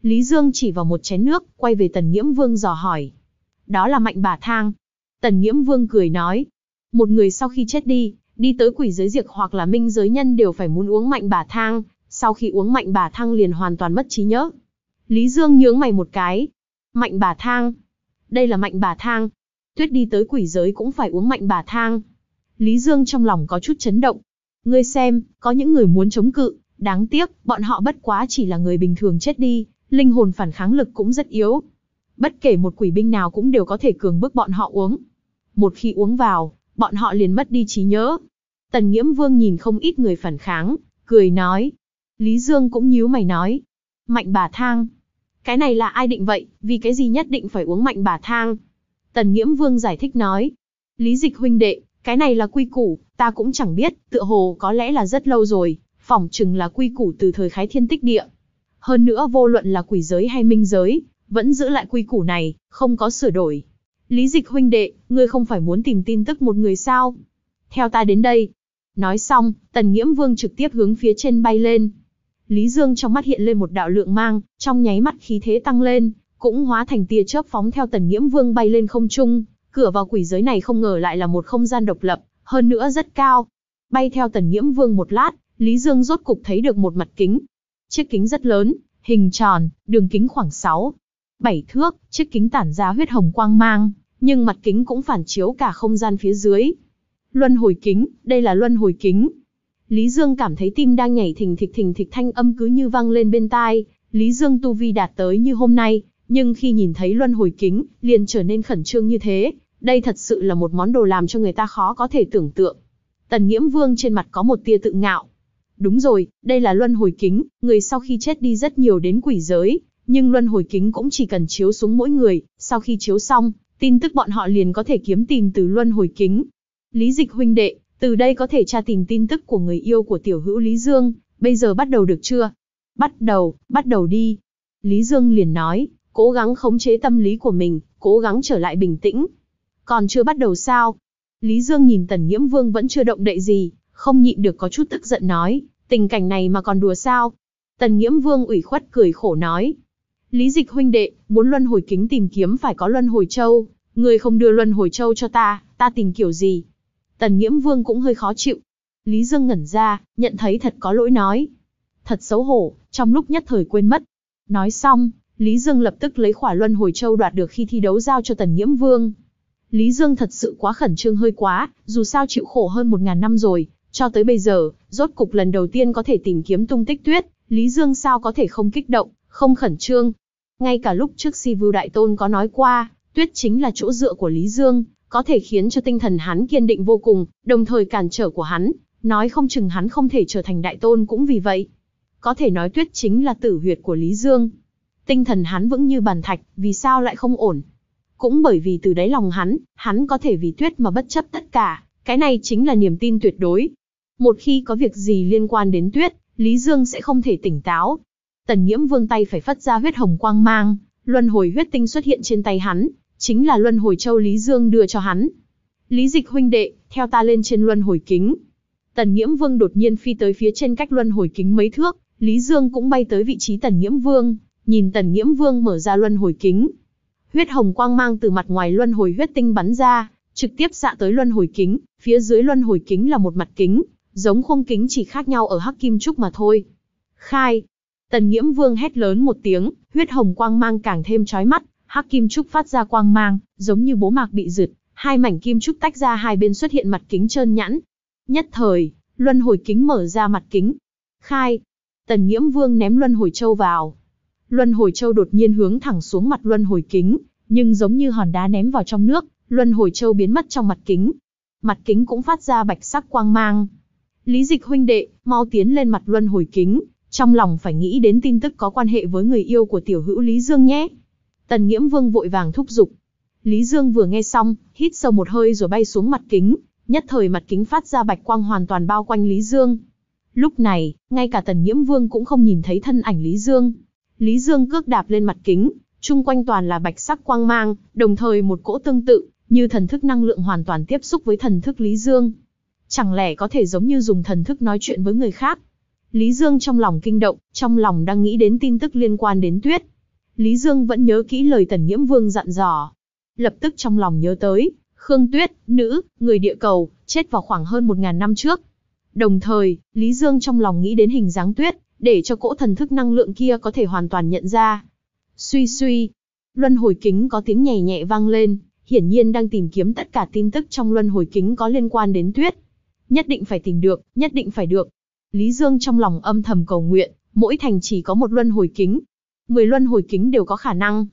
Lý Dương chỉ vào một chén nước, quay về Tần Nghiễm Vương dò hỏi. "Đó là mạnh bà thang." Tần Nghiễm Vương cười nói: một người sau khi chết đi, đi tới quỷ giới diệt hoặc là minh giới nhân đều phải muốn uống mạnh bà thang, sau khi uống mạnh bà thang liền hoàn toàn mất trí nhớ. Lý Dương nhướng mày một cái. Mạnh bà thang. Đây là mạnh bà thang. Tuyết đi tới quỷ giới cũng phải uống mạnh bà thang. Lý Dương trong lòng có chút chấn động. Ngươi xem, có những người muốn chống cự, đáng tiếc, bọn họ bất quá chỉ là người bình thường chết đi, linh hồn phản kháng lực cũng rất yếu. Bất kể một quỷ binh nào cũng đều có thể cường bức bọn họ uống. Một khi uống vào, bọn họ liền mất đi trí nhớ. Tần Nghiễm Vương nhìn không ít người phản kháng, cười nói. Lý Dương cũng nhíu mày nói. Mạnh bà thang. Cái này là ai định vậy, vì cái gì nhất định phải uống mạnh bà thang. Tần Nghiễm Vương giải thích nói. Lý dịch huynh đệ, cái này là quy củ, ta cũng chẳng biết, tựa hồ có lẽ là rất lâu rồi, phỏng chừng là quy củ từ thời khái thiên tích địa. Hơn nữa vô luận là quỷ giới hay minh giới, vẫn giữ lại quy củ này, không có sửa đổi. Lý dịch huynh đệ, ngươi không phải muốn tìm tin tức một người sao? Theo ta đến đây. Nói xong, tần nghiễm vương trực tiếp hướng phía trên bay lên. Lý Dương trong mắt hiện lên một đạo lượng mang, trong nháy mắt khí thế tăng lên, cũng hóa thành tia chớp phóng theo tần nghiễm vương bay lên không trung. Cửa vào quỷ giới này không ngờ lại là một không gian độc lập, hơn nữa rất cao. Bay theo tần nghiễm vương một lát, Lý Dương rốt cục thấy được một mặt kính. Chiếc kính rất lớn, hình tròn, đường kính khoảng 6, bảy thước, chiếc kính tản ra huyết hồng quang mang, nhưng mặt kính cũng phản chiếu cả không gian phía dưới. Luân hồi kính, đây là luân hồi kính. Lý Dương cảm thấy tim đang nhảy thình thịch thình thịch thanh âm cứ như vang lên bên tai, Lý Dương tu vi đạt tới như hôm nay, nhưng khi nhìn thấy luân hồi kính, liền trở nên khẩn trương như thế, đây thật sự là một món đồ làm cho người ta khó có thể tưởng tượng. Tần Nghiễm Vương trên mặt có một tia tự ngạo. Đúng rồi, đây là luân hồi kính, người sau khi chết đi rất nhiều đến quỷ giới, nhưng luân hồi kính cũng chỉ cần chiếu xuống mỗi người, sau khi chiếu xong, tin tức bọn họ liền có thể kiếm tìm từ luân hồi kính. Lý Dịch huynh đệ, từ đây có thể tra tìm tin tức của người yêu của tiểu hữu Lý Dương, bây giờ bắt đầu được chưa? Bắt đầu, bắt đầu đi. Lý Dương liền nói, cố gắng khống chế tâm lý của mình, cố gắng trở lại bình tĩnh. Còn chưa bắt đầu sao? Lý Dương nhìn Tần Nhiễm Vương vẫn chưa động đậy gì, không nhịn được có chút tức giận nói, tình cảnh này mà còn đùa sao? Tần Nhiễm Vương ủy khuất cười khổ nói, Lý Dịch huynh đệ, muốn luân hồi kính tìm kiếm phải có luân hồi châu, người không đưa luân hồi châu cho ta, ta tìm kiểu gì? Tần Nghiễm Vương cũng hơi khó chịu. Lý Dương ngẩn ra, nhận thấy thật có lỗi nói. Thật xấu hổ, trong lúc nhất thời quên mất. Nói xong, Lý Dương lập tức lấy khỏa luân hồi châu đoạt được khi thi đấu giao cho Tần Nghiễm Vương. Lý Dương thật sự quá khẩn trương hơi quá, dù sao chịu khổ hơn 1.000 năm rồi, cho tới bây giờ, rốt cục lần đầu tiên có thể tìm kiếm tung tích tuyết, Lý Dương sao có thể không kích động không khẩn trương. Ngay cả lúc trước Si Vưu Đại Tôn có nói qua, tuyết chính là chỗ dựa của Lý Dương, có thể khiến cho tinh thần hắn kiên định vô cùng, đồng thời cản trở của hắn, nói không chừng hắn không thể trở thành Đại Tôn cũng vì vậy. Có thể nói tuyết chính là tử huyệt của Lý Dương. Tinh thần hắn vững như bàn thạch, vì sao lại không ổn? Cũng bởi vì từ đáy lòng hắn, hắn có thể vì tuyết mà bất chấp tất cả, cái này chính là niềm tin tuyệt đối. Một khi có việc gì liên quan đến tuyết, Lý Dương sẽ không thể tỉnh táo, Tần Nghiễm Vương tay phải phát ra huyết hồng quang mang, luân hồi huyết tinh xuất hiện trên tay hắn, chính là luân hồi châu Lý Dương đưa cho hắn. Lý Dịch huynh đệ, theo ta lên trên luân hồi kính. Tần Nghiễm Vương đột nhiên phi tới phía trên cách luân hồi kính mấy thước, Lý Dương cũng bay tới vị trí Tần Nghiễm Vương, nhìn Tần Nghiễm Vương mở ra luân hồi kính. Huyết hồng quang mang từ mặt ngoài luân hồi huyết tinh bắn ra, trực tiếp xạ tới luân hồi kính, phía dưới luân hồi kính là một mặt kính, giống khung kính chỉ khác nhau ở hắc kim trúc mà thôi. Khai, Tần Nghiễm Vương hét lớn một tiếng, huyết hồng quang mang càng thêm chói mắt, hắc kim trúc phát ra quang mang, giống như bố mạc bị giựt, hai mảnh kim trúc tách ra hai bên xuất hiện mặt kính trơn nhẵn. Nhất thời, luân hồi kính mở ra mặt kính. Khai, Tần Nghiễm Vương ném luân hồi châu vào. Luân hồi châu đột nhiên hướng thẳng xuống mặt luân hồi kính, nhưng giống như hòn đá ném vào trong nước, luân hồi châu biến mất trong mặt kính. Mặt kính cũng phát ra bạch sắc quang mang. Lý Dịch huynh đệ, mau tiến lên mặt luân hồi kính, trong lòng phải nghĩ đến tin tức có quan hệ với người yêu của tiểu hữu Lý Dương nhé. Tần Nghiễm Vương vội vàng thúc giục. Lý Dương vừa nghe xong, hít sâu một hơi rồi bay xuống mặt kính, nhất thời mặt kính phát ra bạch quang hoàn toàn bao quanh Lý Dương. Lúc này, ngay cả Tần Nghiễm Vương cũng không nhìn thấy thân ảnh Lý Dương. Lý Dương cước đạp lên mặt kính, chung quanh toàn là bạch sắc quang mang, đồng thời một cỗ tương tự, như thần thức năng lượng hoàn toàn tiếp xúc với thần thức Lý Dương. Chẳng lẽ có thể giống như dùng thần thức nói chuyện với người khác? Lý Dương trong lòng kinh động, trong lòng đang nghĩ đến tin tức liên quan đến tuyết. Lý Dương vẫn nhớ kỹ lời Tần Nhiễm Vương dặn dò. Lập tức trong lòng nhớ tới, Khương Tuyết, nữ, người địa cầu, chết vào khoảng hơn 1.000 năm trước. Đồng thời, Lý Dương trong lòng nghĩ đến hình dáng tuyết, để cho cỗ thần thức năng lượng kia có thể hoàn toàn nhận ra. Suy suy, luân hồi kính có tiếng nhẹ nhẹ vang lên, hiển nhiên đang tìm kiếm tất cả tin tức trong luân hồi kính có liên quan đến tuyết. Nhất định phải tìm được, nhất định phải được, Lý Dương trong lòng âm thầm cầu nguyện, mỗi thành chỉ có một luân hồi kính. Mười luân hồi kính đều có khả năng.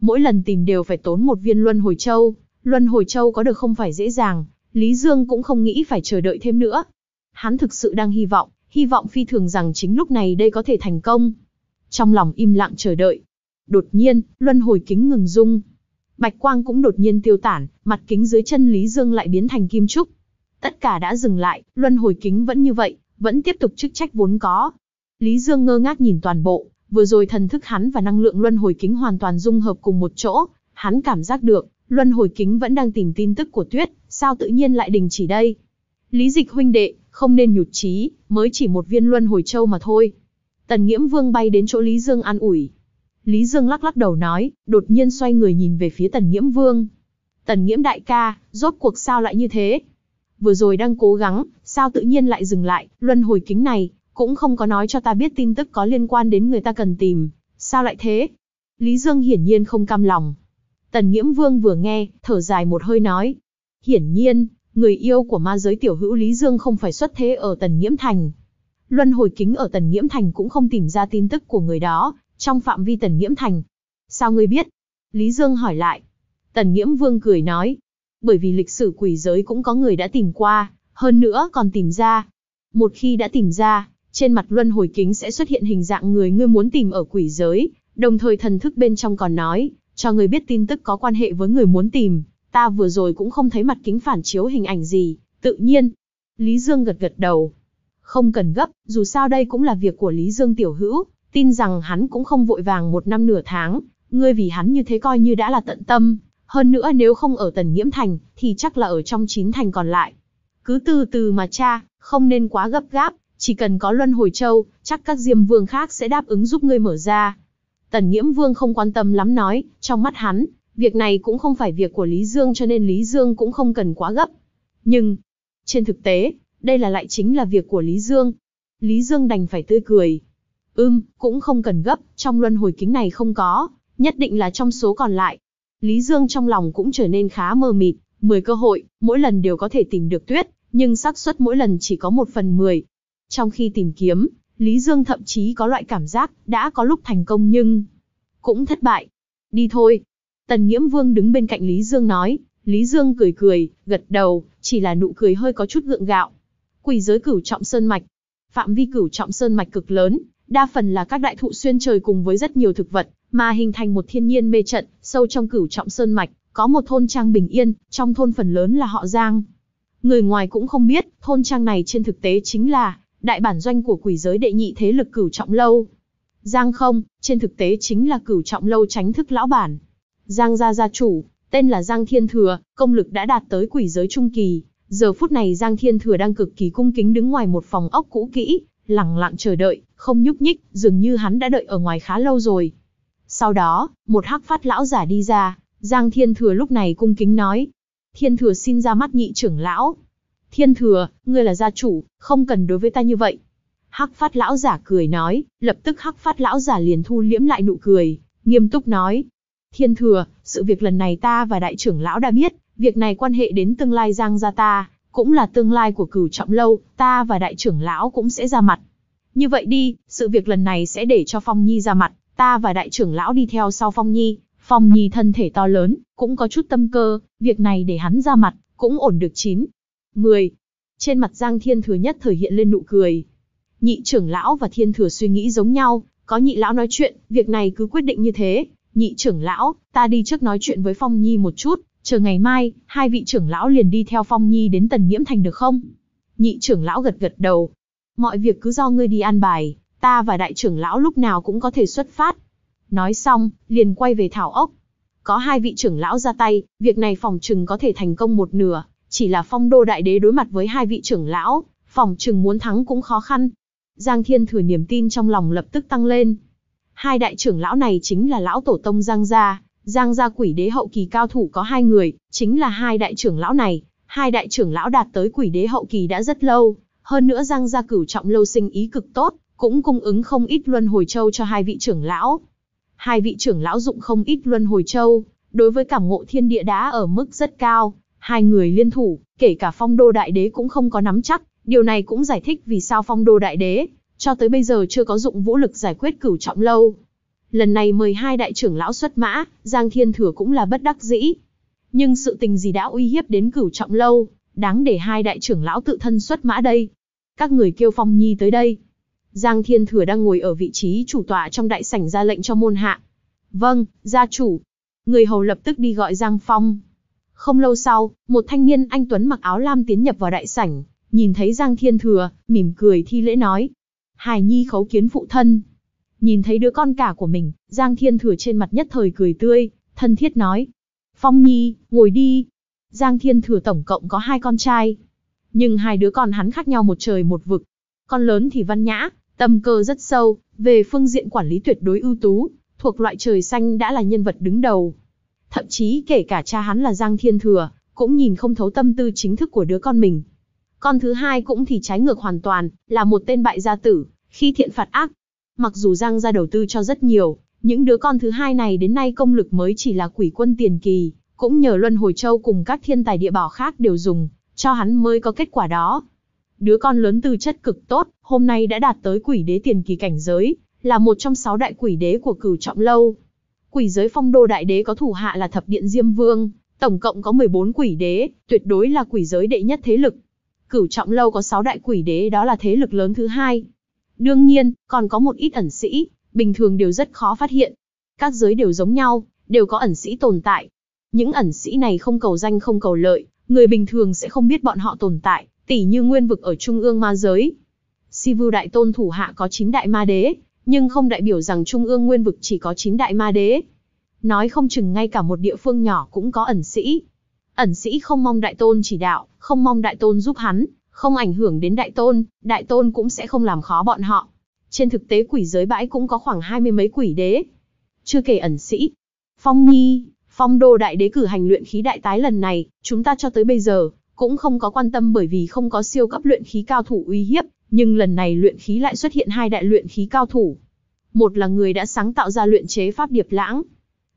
Mỗi lần tìm đều phải tốn một viên luân hồi châu. Luân hồi châu có được không phải dễ dàng, Lý Dương cũng không nghĩ phải chờ đợi thêm nữa. Hắn thực sự đang hy vọng, hy vọng phi thường rằng chính lúc này đây có thể thành công. Trong lòng im lặng chờ đợi. Đột nhiên, luân hồi kính ngừng rung. Bạch quang cũng đột nhiên tiêu tản, mặt kính dưới chân Lý Dương lại biến thành kim trúc. Tất cả đã dừng lại, luân hồi kính vẫn như vậy, vẫn tiếp tục chức trách vốn có. Lý Dương ngơ ngác nhìn toàn bộ, vừa rồi thần thức hắn và năng lượng luân hồi kính hoàn toàn dung hợp cùng một chỗ, hắn cảm giác được, luân hồi kính vẫn đang tìm tin tức của tuyết, sao tự nhiên lại đình chỉ đây. Lý dịch huynh đệ, không nên nhụt chí, mới chỉ một viên luân hồi châu mà thôi. Tần nghiễm vương bay đến chỗ Lý Dương an ủi. Lý Dương lắc lắc đầu nói, đột nhiên xoay người nhìn về phía tần nghiễm vương. Tần nghiễm đại ca, rốt cuộc sao lại như thế? Vừa rồi đang cố gắng, sao tự nhiên lại dừng lại, luân hồi kính này, cũng không có nói cho ta biết tin tức có liên quan đến người ta cần tìm, sao lại thế? Lý Dương hiển nhiên không cam lòng. Tần Nghiễm Vương vừa nghe, thở dài một hơi nói. Hiển nhiên, người yêu của ma giới tiểu hữu Lý Dương không phải xuất thế ở Tần Nghiễm Thành. Luân hồi kính ở Tần Nghiễm Thành cũng không tìm ra tin tức của người đó, trong phạm vi Tần Nghiễm Thành. Sao ngươi biết? Lý Dương hỏi lại. Tần Nghiễm Vương cười nói. Bởi vì lịch sử quỷ giới cũng có người đã tìm qua, hơn nữa còn tìm ra. Một khi đã tìm ra, trên mặt luân hồi kính sẽ xuất hiện hình dạng người ngươi muốn tìm ở quỷ giới, đồng thời thần thức bên trong còn nói, cho người biết tin tức có quan hệ với người muốn tìm, ta vừa rồi cũng không thấy mặt kính phản chiếu hình ảnh gì, tự nhiên. Lý Dương gật gật đầu. Không cần gấp, dù sao đây cũng là việc của Lý Dương tiểu hữu, tin rằng hắn cũng không vội vàng một năm nửa tháng, ngươi vì hắn như thế coi như đã là tận tâm, hơn nữa nếu không ở tần nghiễm thành, thì chắc là ở trong chín thành còn lại. Cứ từ từ mà cha, không nên quá gấp gáp, chỉ cần có luân hồi châu, chắc các diêm vương khác sẽ đáp ứng giúp ngươi mở ra. Tần Nghiễm Vương không quan tâm lắm nói, trong mắt hắn, việc này cũng không phải việc của Lý Dương cho nên Lý Dương cũng không cần quá gấp. Nhưng, trên thực tế, đây là lại chính là việc của Lý Dương. Lý Dương đành phải tươi cười. ưm, cũng không cần gấp, trong luân hồi kính này không có, nhất định là trong số còn lại. Lý Dương trong lòng cũng trở nên khá mơ mịt, 10 cơ hội, mỗi lần đều có thể tìm được tuyết, nhưng xác suất mỗi lần chỉ có 1 phần 10. Trong khi tìm kiếm, Lý Dương thậm chí có loại cảm giác đã có lúc thành công nhưng cũng thất bại. Đi thôi. Tần Nghiễm Vương đứng bên cạnh Lý Dương nói, Lý Dương cười cười, gật đầu, chỉ là nụ cười hơi có chút gượng gạo. Quỷ giới cửu trọng sơn mạch. Phạm vi cửu trọng sơn mạch cực lớn, đa phần là các đại thụ xuyên trời cùng với rất nhiều thực vật, mà hình thành một thiên nhiên mê trận, sâu trong cửu trọng sơn mạch, có một thôn trang bình yên, trong thôn phần lớn là họ Giang. Người ngoài cũng không biết, thôn trang này trên thực tế chính là đại bản doanh của quỷ giới đệ nhị thế lực cửu trọng lâu. Giang không, trên thực tế chính là cửu trọng lâu tránh thức lão bản. Giang gia gia chủ, tên là Giang Thiên Thừa, công lực đã đạt tới quỷ giới trung kỳ. Giờ phút này Giang Thiên Thừa đang cực kỳ cung kính đứng ngoài một phòng ốc cũ kỹ, lặng lặng chờ đợi, không nhúc nhích, dường như hắn đã đợi ở ngoài khá lâu rồi. Sau đó, một hắc phát lão giả đi ra, Giang Thiên Thừa lúc này cung kính nói. Thiên Thừa xin ra mắt nhị trưởng lão. Thiên Thừa, ngươi là gia chủ, không cần đối với ta như vậy. Hắc phát lão giả cười nói, lập tức hắc phát lão giả liền thu liễm lại nụ cười, nghiêm túc nói. Thiên Thừa, sự việc lần này ta và đại trưởng lão đã biết, việc này quan hệ đến tương lai Giang gia ta, cũng là tương lai của cửu trọng lâu, ta và đại trưởng lão cũng sẽ ra mặt. Như vậy đi, sự việc lần này sẽ để cho Phong Nhi ra mặt, ta và đại trưởng lão đi theo sau Phong Nhi, Phong Nhi thân thể to lớn, cũng có chút tâm cơ, việc này để hắn ra mặt, cũng ổn được chín. 10. Trên mặt Giang Thiên Thừa nhất thời hiện lên nụ cười. Nhị trưởng lão và Thiên Thừa suy nghĩ giống nhau, có nhị lão nói chuyện, việc này cứ quyết định như thế. Nhị trưởng lão, ta đi trước nói chuyện với Phong Nhi một chút, chờ ngày mai, hai vị trưởng lão liền đi theo Phong Nhi đến Tần Nghiễm Thành được không? Nhị trưởng lão gật gật đầu. Mọi việc cứ do ngươi đi an bài, ta và đại trưởng lão lúc nào cũng có thể xuất phát. Nói xong, liền quay về thảo ốc. Có hai vị trưởng lão ra tay, việc này phòng trừng có thể thành công một nửa, chỉ là phong đô đại đế đối mặt với hai vị trưởng lão, phòng trừng muốn thắng cũng khó khăn. Giang Thiên Thừa niềm tin trong lòng lập tức tăng lên. Hai đại trưởng lão này chính là lão tổ tông Giang Gia, Giang Gia quỷ đế hậu kỳ cao thủ có hai người, chính là hai đại trưởng lão này. Hai đại trưởng lão đạt tới quỷ đế hậu kỳ đã rất lâu, hơn nữa Giang Gia cửu trọng lâu sinh ý cực tốt, cũng cung ứng không ít luân hồi châu cho hai vị trưởng lão hai vị trưởng lão dụng không ít luân hồi châu, đối với cảm ngộ thiên địa đã ở mức rất cao, hai người liên thủ, kể cả phong đô đại đế cũng không có nắm chắc, điều này cũng giải thích vì sao phong đô đại đế, cho tới bây giờ chưa có dụng vũ lực giải quyết cửu trọng lâu. Lần này mời hai đại trưởng lão xuất mã, Giang Thiên Thừa cũng là bất đắc dĩ. Nhưng sự tình gì đã uy hiếp đến cửu trọng lâu, đáng để hai đại trưởng lão tự thân xuất mã đây. Các người kêu Phong Nhi tới đây, Giang Thiên Thừa đang ngồi ở vị trí chủ tọa trong đại sảnh ra lệnh cho môn hạ. Vâng, gia chủ. Người hầu lập tức đi gọi Giang Phong. Không lâu sau, một thanh niên anh Tuấn mặc áo lam tiến nhập vào đại sảnh, nhìn thấy Giang Thiên Thừa, mỉm cười thi lễ nói. Hải Nhi khấu kiến phụ thân. Nhìn thấy đứa con cả của mình, Giang Thiên Thừa trên mặt nhất thời cười tươi, thân thiết nói. Phong Nhi, ngồi đi. Giang Thiên Thừa tổng cộng có hai con trai. Nhưng hai đứa con hắn khác nhau một trời một vực. Con lớn thì văn nhã, Tâm cơ rất sâu, về phương diện quản lý tuyệt đối ưu tú, thuộc loại trời xanh đã là nhân vật đứng đầu. Thậm chí kể cả cha hắn là Giang Thiên Thừa, cũng nhìn không thấu tâm tư chính thức của đứa con mình. Con thứ hai cũng thì trái ngược hoàn toàn, là một tên bại gia tử, khi thiện phạt ác. Mặc dù Giang gia đầu tư cho rất nhiều, những đứa con thứ hai này đến nay công lực mới chỉ là quỷ quân tiền kỳ, cũng nhờ Luân Hồi Châu cùng các thiên tài địa bảo khác đều dùng, cho hắn mới có kết quả đó đứa con lớn tư chất cực tốt, hôm nay đã đạt tới quỷ đế tiền kỳ cảnh giới, là một trong sáu đại quỷ đế của cửu trọng lâu. Quỷ giới phong đô đại đế có thủ hạ là thập điện Diêm Vương, tổng cộng có 14 quỷ đế, tuyệt đối là quỷ giới đệ nhất thế lực. Cửu trọng lâu có sáu đại quỷ đế đó là thế lực lớn thứ hai. Đương nhiên, còn có một ít ẩn sĩ, bình thường đều rất khó phát hiện. Các giới đều giống nhau, đều có ẩn sĩ tồn tại. Những ẩn sĩ này không cầu danh không cầu lợi, người bình thường sẽ không biết bọn họ tồn tại tỷ như nguyên vực ở trung ương ma giới. Si Vưu Đại Tôn thủ hạ có 9 đại ma đế, nhưng không đại biểu rằng trung ương nguyên vực chỉ có 9 đại ma đế. Nói không chừng ngay cả một địa phương nhỏ cũng có ẩn sĩ. Ẩn sĩ không mong Đại Tôn chỉ đạo, không mong Đại Tôn giúp hắn, không ảnh hưởng đến Đại Tôn, Đại Tôn cũng sẽ không làm khó bọn họ. Trên thực tế quỷ giới bãi cũng có khoảng hai mươi mấy quỷ đế. Chưa kể ẩn sĩ. Phong Nhi, Phong Đô Đại Đế cử hành luyện khí đại tái lần này, chúng ta cho tới bây giờ, cũng không có quan tâm bởi vì không có siêu cấp luyện khí cao thủ uy hiếp, nhưng lần này luyện khí lại xuất hiện hai đại luyện khí cao thủ. Một là người đã sáng tạo ra luyện chế pháp điệp lãng.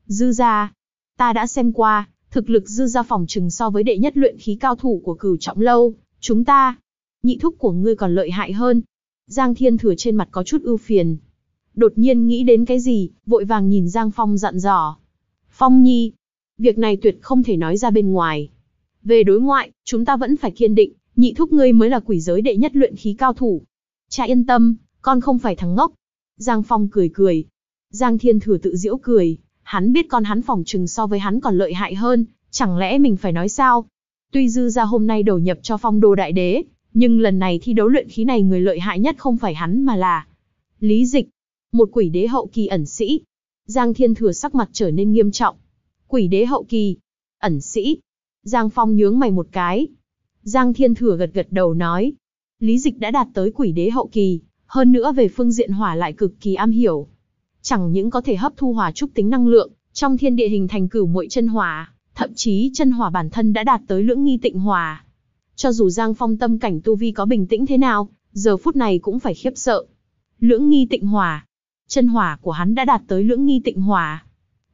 Dư gia, ta đã xem qua, thực lực dư gia phòng trừng so với đệ nhất luyện khí cao thủ của cửu trọng lâu, chúng ta, nhị thúc của ngươi còn lợi hại hơn. Giang Thiên Thừa trên mặt có chút ưu phiền. Đột nhiên nghĩ đến cái gì, vội vàng nhìn Giang Phong dặn dò. Phong Nhi, việc này tuyệt không thể nói ra bên ngoài, về đối ngoại, chúng ta vẫn phải kiên định, nhị thúc ngươi mới là quỷ giới đệ nhất luyện khí cao thủ. Cha yên tâm, con không phải thằng ngốc. Giang Phong cười cười. Giang Thiên Thừa tự giễu cười, hắn biết con hắn phòng trừng so với hắn còn lợi hại hơn, chẳng lẽ mình phải nói sao? Tuy dư ra hôm nay đầu nhập cho phong đồ đại đế, nhưng lần này thi đấu luyện khí này người lợi hại nhất không phải hắn mà là Lý Dịch, một quỷ đế hậu kỳ ẩn sĩ. Giang Thiên Thừa sắc mặt trở nên nghiêm trọng. Quỷ đế hậu kỳ, ẩn sĩ, Giang Phong nhướng mày một cái. Giang Thiên Thừa gật gật đầu nói. Lý dịch đã đạt tới quỷ đế hậu kỳ, hơn nữa về phương diện hỏa lại cực kỳ am hiểu. Chẳng những có thể hấp thu hỏa trúc tính năng lượng, trong thiên địa hình thành cửu muội chân hỏa, thậm chí chân hỏa bản thân đã đạt tới lưỡng nghi tịnh hỏa. Cho dù Giang Phong tâm cảnh tu vi có bình tĩnh thế nào, giờ phút này cũng phải khiếp sợ. Lưỡng nghi tịnh hỏa, chân hỏa của hắn đã đạt tới lưỡng nghi tịnh hỏa.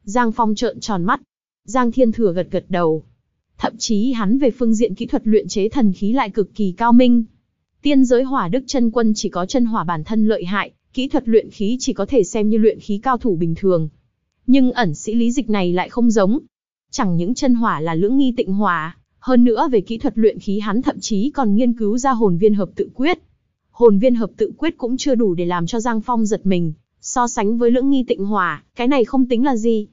Giang Phong trợn tròn mắt, Giang Thiên Thừa gật gật đầu, Thậm chí hắn về phương diện kỹ thuật luyện chế thần khí lại cực kỳ cao minh. Tiên giới hỏa đức chân quân chỉ có chân hỏa bản thân lợi hại, kỹ thuật luyện khí chỉ có thể xem như luyện khí cao thủ bình thường. Nhưng ẩn sĩ lý dịch này lại không giống. Chẳng những chân hỏa là lưỡng nghi tịnh hỏa, hơn nữa về kỹ thuật luyện khí hắn thậm chí còn nghiên cứu ra hồn viên hợp tự quyết. Hồn viên hợp tự quyết cũng chưa đủ để làm cho Giang Phong giật mình, so sánh với lưỡng nghi tịnh hỏa, cái này không tính là gì.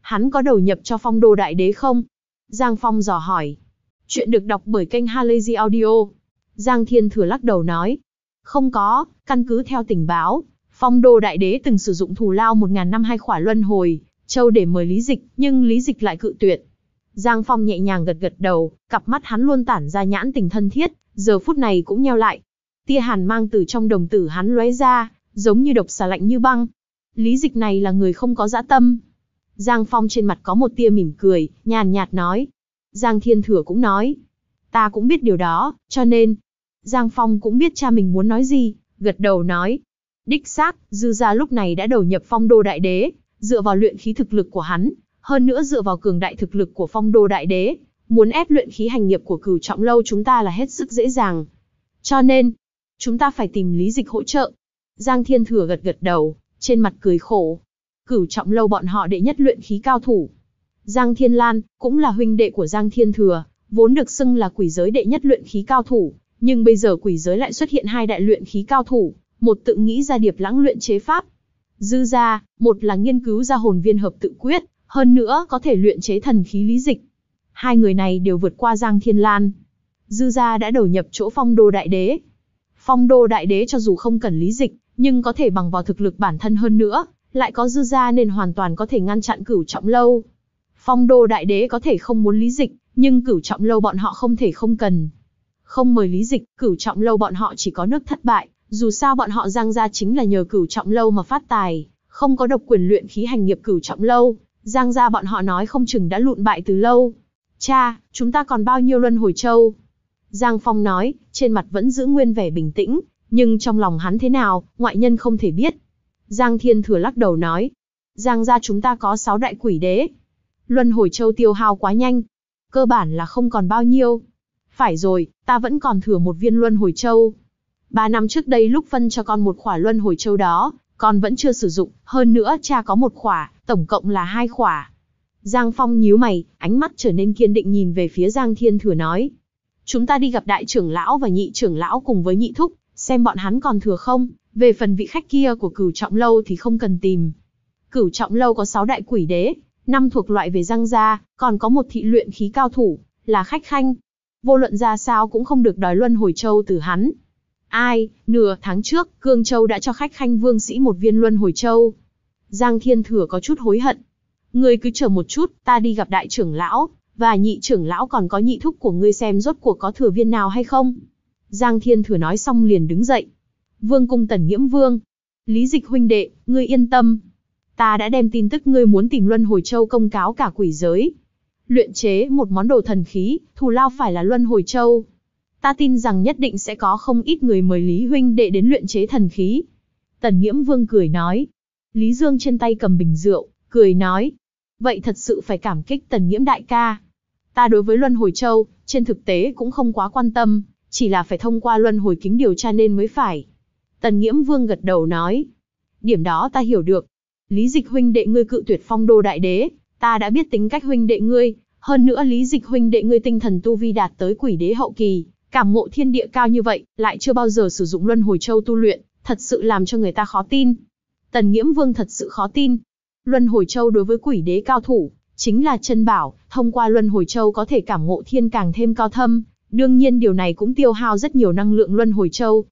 Hắn có đầu nhập cho phong đồ đại đế không? Giang Phong dò hỏi. Chuyện được đọc bởi kênh Halazy Audio. Giang Thiên Thừa lắc đầu nói. Không có, căn cứ theo tình báo, Phong Đô Đại Đế từng sử dụng thù lao 1.000 năm hai khỏa luân hồi, châu để mời Lý Dịch, nhưng Lý Dịch lại cự tuyệt. Giang Phong nhẹ nhàng gật gật đầu, cặp mắt hắn luôn tản ra nhãn tình thân thiết, giờ phút này cũng nheo lại. Tia hàn mang từ trong đồng tử hắn lóe ra, giống như độc xà lạnh như băng. Lý Dịch này là người không có dã tâm, Giang Phong trên mặt có một tia mỉm cười, nhàn nhạt nói. Giang Thiên Thừa cũng nói. Ta cũng biết điều đó, cho nên. Giang Phong cũng biết cha mình muốn nói gì, gật đầu nói. Đích xác, dư gia lúc này đã đầu nhập phong đô đại đế, dựa vào luyện khí thực lực của hắn, hơn nữa dựa vào cường đại thực lực của phong đô đại đế, muốn ép luyện khí hành nghiệp của cửu trọng lâu chúng ta là hết sức dễ dàng. Cho nên, chúng ta phải tìm lý dịch hỗ trợ. Giang Thiên Thừa gật gật đầu, trên mặt cười khổ, cửu trọng lâu bọn họ đệ nhất luyện khí cao thủ. Giang Thiên Lan, cũng là huynh đệ của Giang Thiên Thừa, vốn được xưng là quỷ giới đệ nhất luyện khí cao thủ, nhưng bây giờ quỷ giới lại xuất hiện hai đại luyện khí cao thủ, một tự nghĩ ra điệp lãng luyện chế pháp. Dư ra, một là nghiên cứu ra hồn viên hợp tự quyết, hơn nữa có thể luyện chế thần khí lý dịch. Hai người này đều vượt qua Giang Thiên Lan. Dư ra đã đầu nhập chỗ phong đô đại đế. Phong đô đại đế cho dù không cần lý dịch, nhưng có thể bằng vào thực lực bản thân hơn nữa, lại có dư gia nên hoàn toàn có thể ngăn chặn cửu trọng lâu. Phong đô đại đế có thể không muốn lý dịch, nhưng cửu trọng lâu bọn họ không thể không cần. Không mời lý dịch, cửu trọng lâu bọn họ chỉ có nước thất bại, dù sao bọn họ giang gia chính là nhờ cửu trọng lâu mà phát tài, không có độc quyền luyện khí hành nghiệp cửu trọng lâu, giang gia bọn họ nói không chừng đã lụn bại từ lâu. Cha, chúng ta còn bao nhiêu luân hồi châu? Giang Phong nói, trên mặt vẫn giữ nguyên vẻ bình tĩnh, nhưng trong lòng hắn thế nào, ngoại nhân không thể biết. Giang Thiên Thừa lắc đầu nói. Giang gia chúng ta có sáu đại quỷ đế. Luân hồi châu tiêu hao quá nhanh. Cơ bản là không còn bao nhiêu. Phải rồi, ta vẫn còn thừa một viên luân hồi châu. Ba năm trước đây lúc phân cho con một khỏa luân hồi châu đó, con vẫn chưa sử dụng, hơn nữa cha có một khỏa, tổng cộng là hai khỏa. Giang Phong nhíu mày, ánh mắt trở nên kiên định nhìn về phía Giang Thiên Thừa nói. Chúng ta đi gặp đại trưởng lão và nhị trưởng lão cùng với nhị thúc, xem bọn hắn còn thừa không, về phần vị khách kia của cửu trọng lâu thì không cần tìm. Cửu trọng lâu có 6 đại quỷ đế, năm thuộc loại về răng gia, còn có một thị luyện khí cao thủ, là khách khanh. Vô luận ra sao cũng không được đòi luân hồi châu từ hắn. Ai, nửa tháng trước, Cương Châu đã cho khách khanh vương sĩ một viên luân hồi châu. Giang Thiên Thừa có chút hối hận. người cứ chờ một chút, ta đi gặp đại trưởng lão, và nhị trưởng lão còn có nhị thúc của ngươi xem rốt cuộc có thừa viên nào hay không. Giang Thiên Thừa nói xong liền đứng dậy, Vương cung Tần Nghiễm Vương. Lý Dịch huynh đệ, ngươi yên tâm. Ta đã đem tin tức ngươi muốn tìm Luân Hồi Châu công cáo cả quỷ giới. Luyện chế một món đồ thần khí, thù lao phải là Luân Hồi Châu. Ta tin rằng nhất định sẽ có không ít người mời Lý huynh đệ đến luyện chế thần khí. Tần Nghiễm Vương cười nói. Lý Dương trên tay cầm bình rượu, cười nói. Vậy thật sự phải cảm kích Tần Nghiễm đại ca. Ta đối với Luân Hồi Châu, trên thực tế cũng không quá quan tâm, chỉ là phải thông qua Luân Hồi Kính điều tra nên mới phải. Tần Nghiễm Vương gật đầu nói. Điểm đó ta hiểu được. Lý dịch huynh đệ ngươi cự tuyệt phong đô đại đế, ta đã biết tính cách huynh đệ ngươi, hơn nữa lý dịch huynh đệ ngươi tinh thần tu vi đạt tới quỷ đế hậu kỳ, cảm ngộ thiên địa cao như vậy, lại chưa bao giờ sử dụng luân hồi châu tu luyện, thật sự làm cho người ta khó tin. Tần Nghiễm Vương thật sự khó tin. Luân hồi châu đối với quỷ đế cao thủ, chính là chân bảo, thông qua luân hồi châu có thể cảm ngộ thiên càng thêm cao thâm, đương nhiên điều này cũng tiêu hao rất nhiều năng lượng luân hồi châu,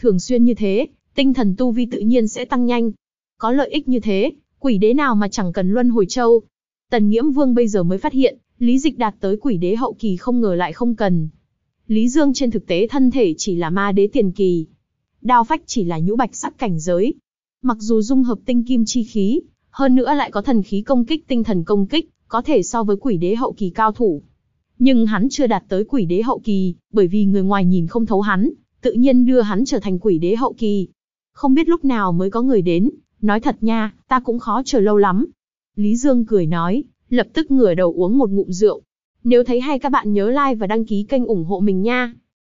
Thường xuyên như thế, tinh thần tu vi tự nhiên sẽ tăng nhanh. Có lợi ích như thế, quỷ đế nào mà chẳng cần luân hồi châu. Tần Nghiễm Vương bây giờ mới phát hiện, Lý Dịch đạt tới quỷ đế hậu kỳ không ngờ lại không cần. Lý Dương trên thực tế thân thể chỉ là ma đế tiền kỳ. Đao phách chỉ là nhũ bạch sắc cảnh giới. Mặc dù dung hợp tinh kim chi khí, hơn nữa lại có thần khí công kích tinh thần công kích, có thể so với quỷ đế hậu kỳ cao thủ. Nhưng hắn chưa đạt tới quỷ đế hậu kỳ, bởi vì người ngoài nhìn không thấu hắn, tự nhiên đưa hắn trở thành quỷ đế hậu kỳ. Không biết lúc nào mới có người đến, nói thật nha, ta cũng khó chờ lâu lắm. Lý Dương cười nói, lập tức ngửa đầu uống một ngụm rượu. Nếu thấy hay các bạn nhớ like và đăng ký kênh ủng hộ mình nha.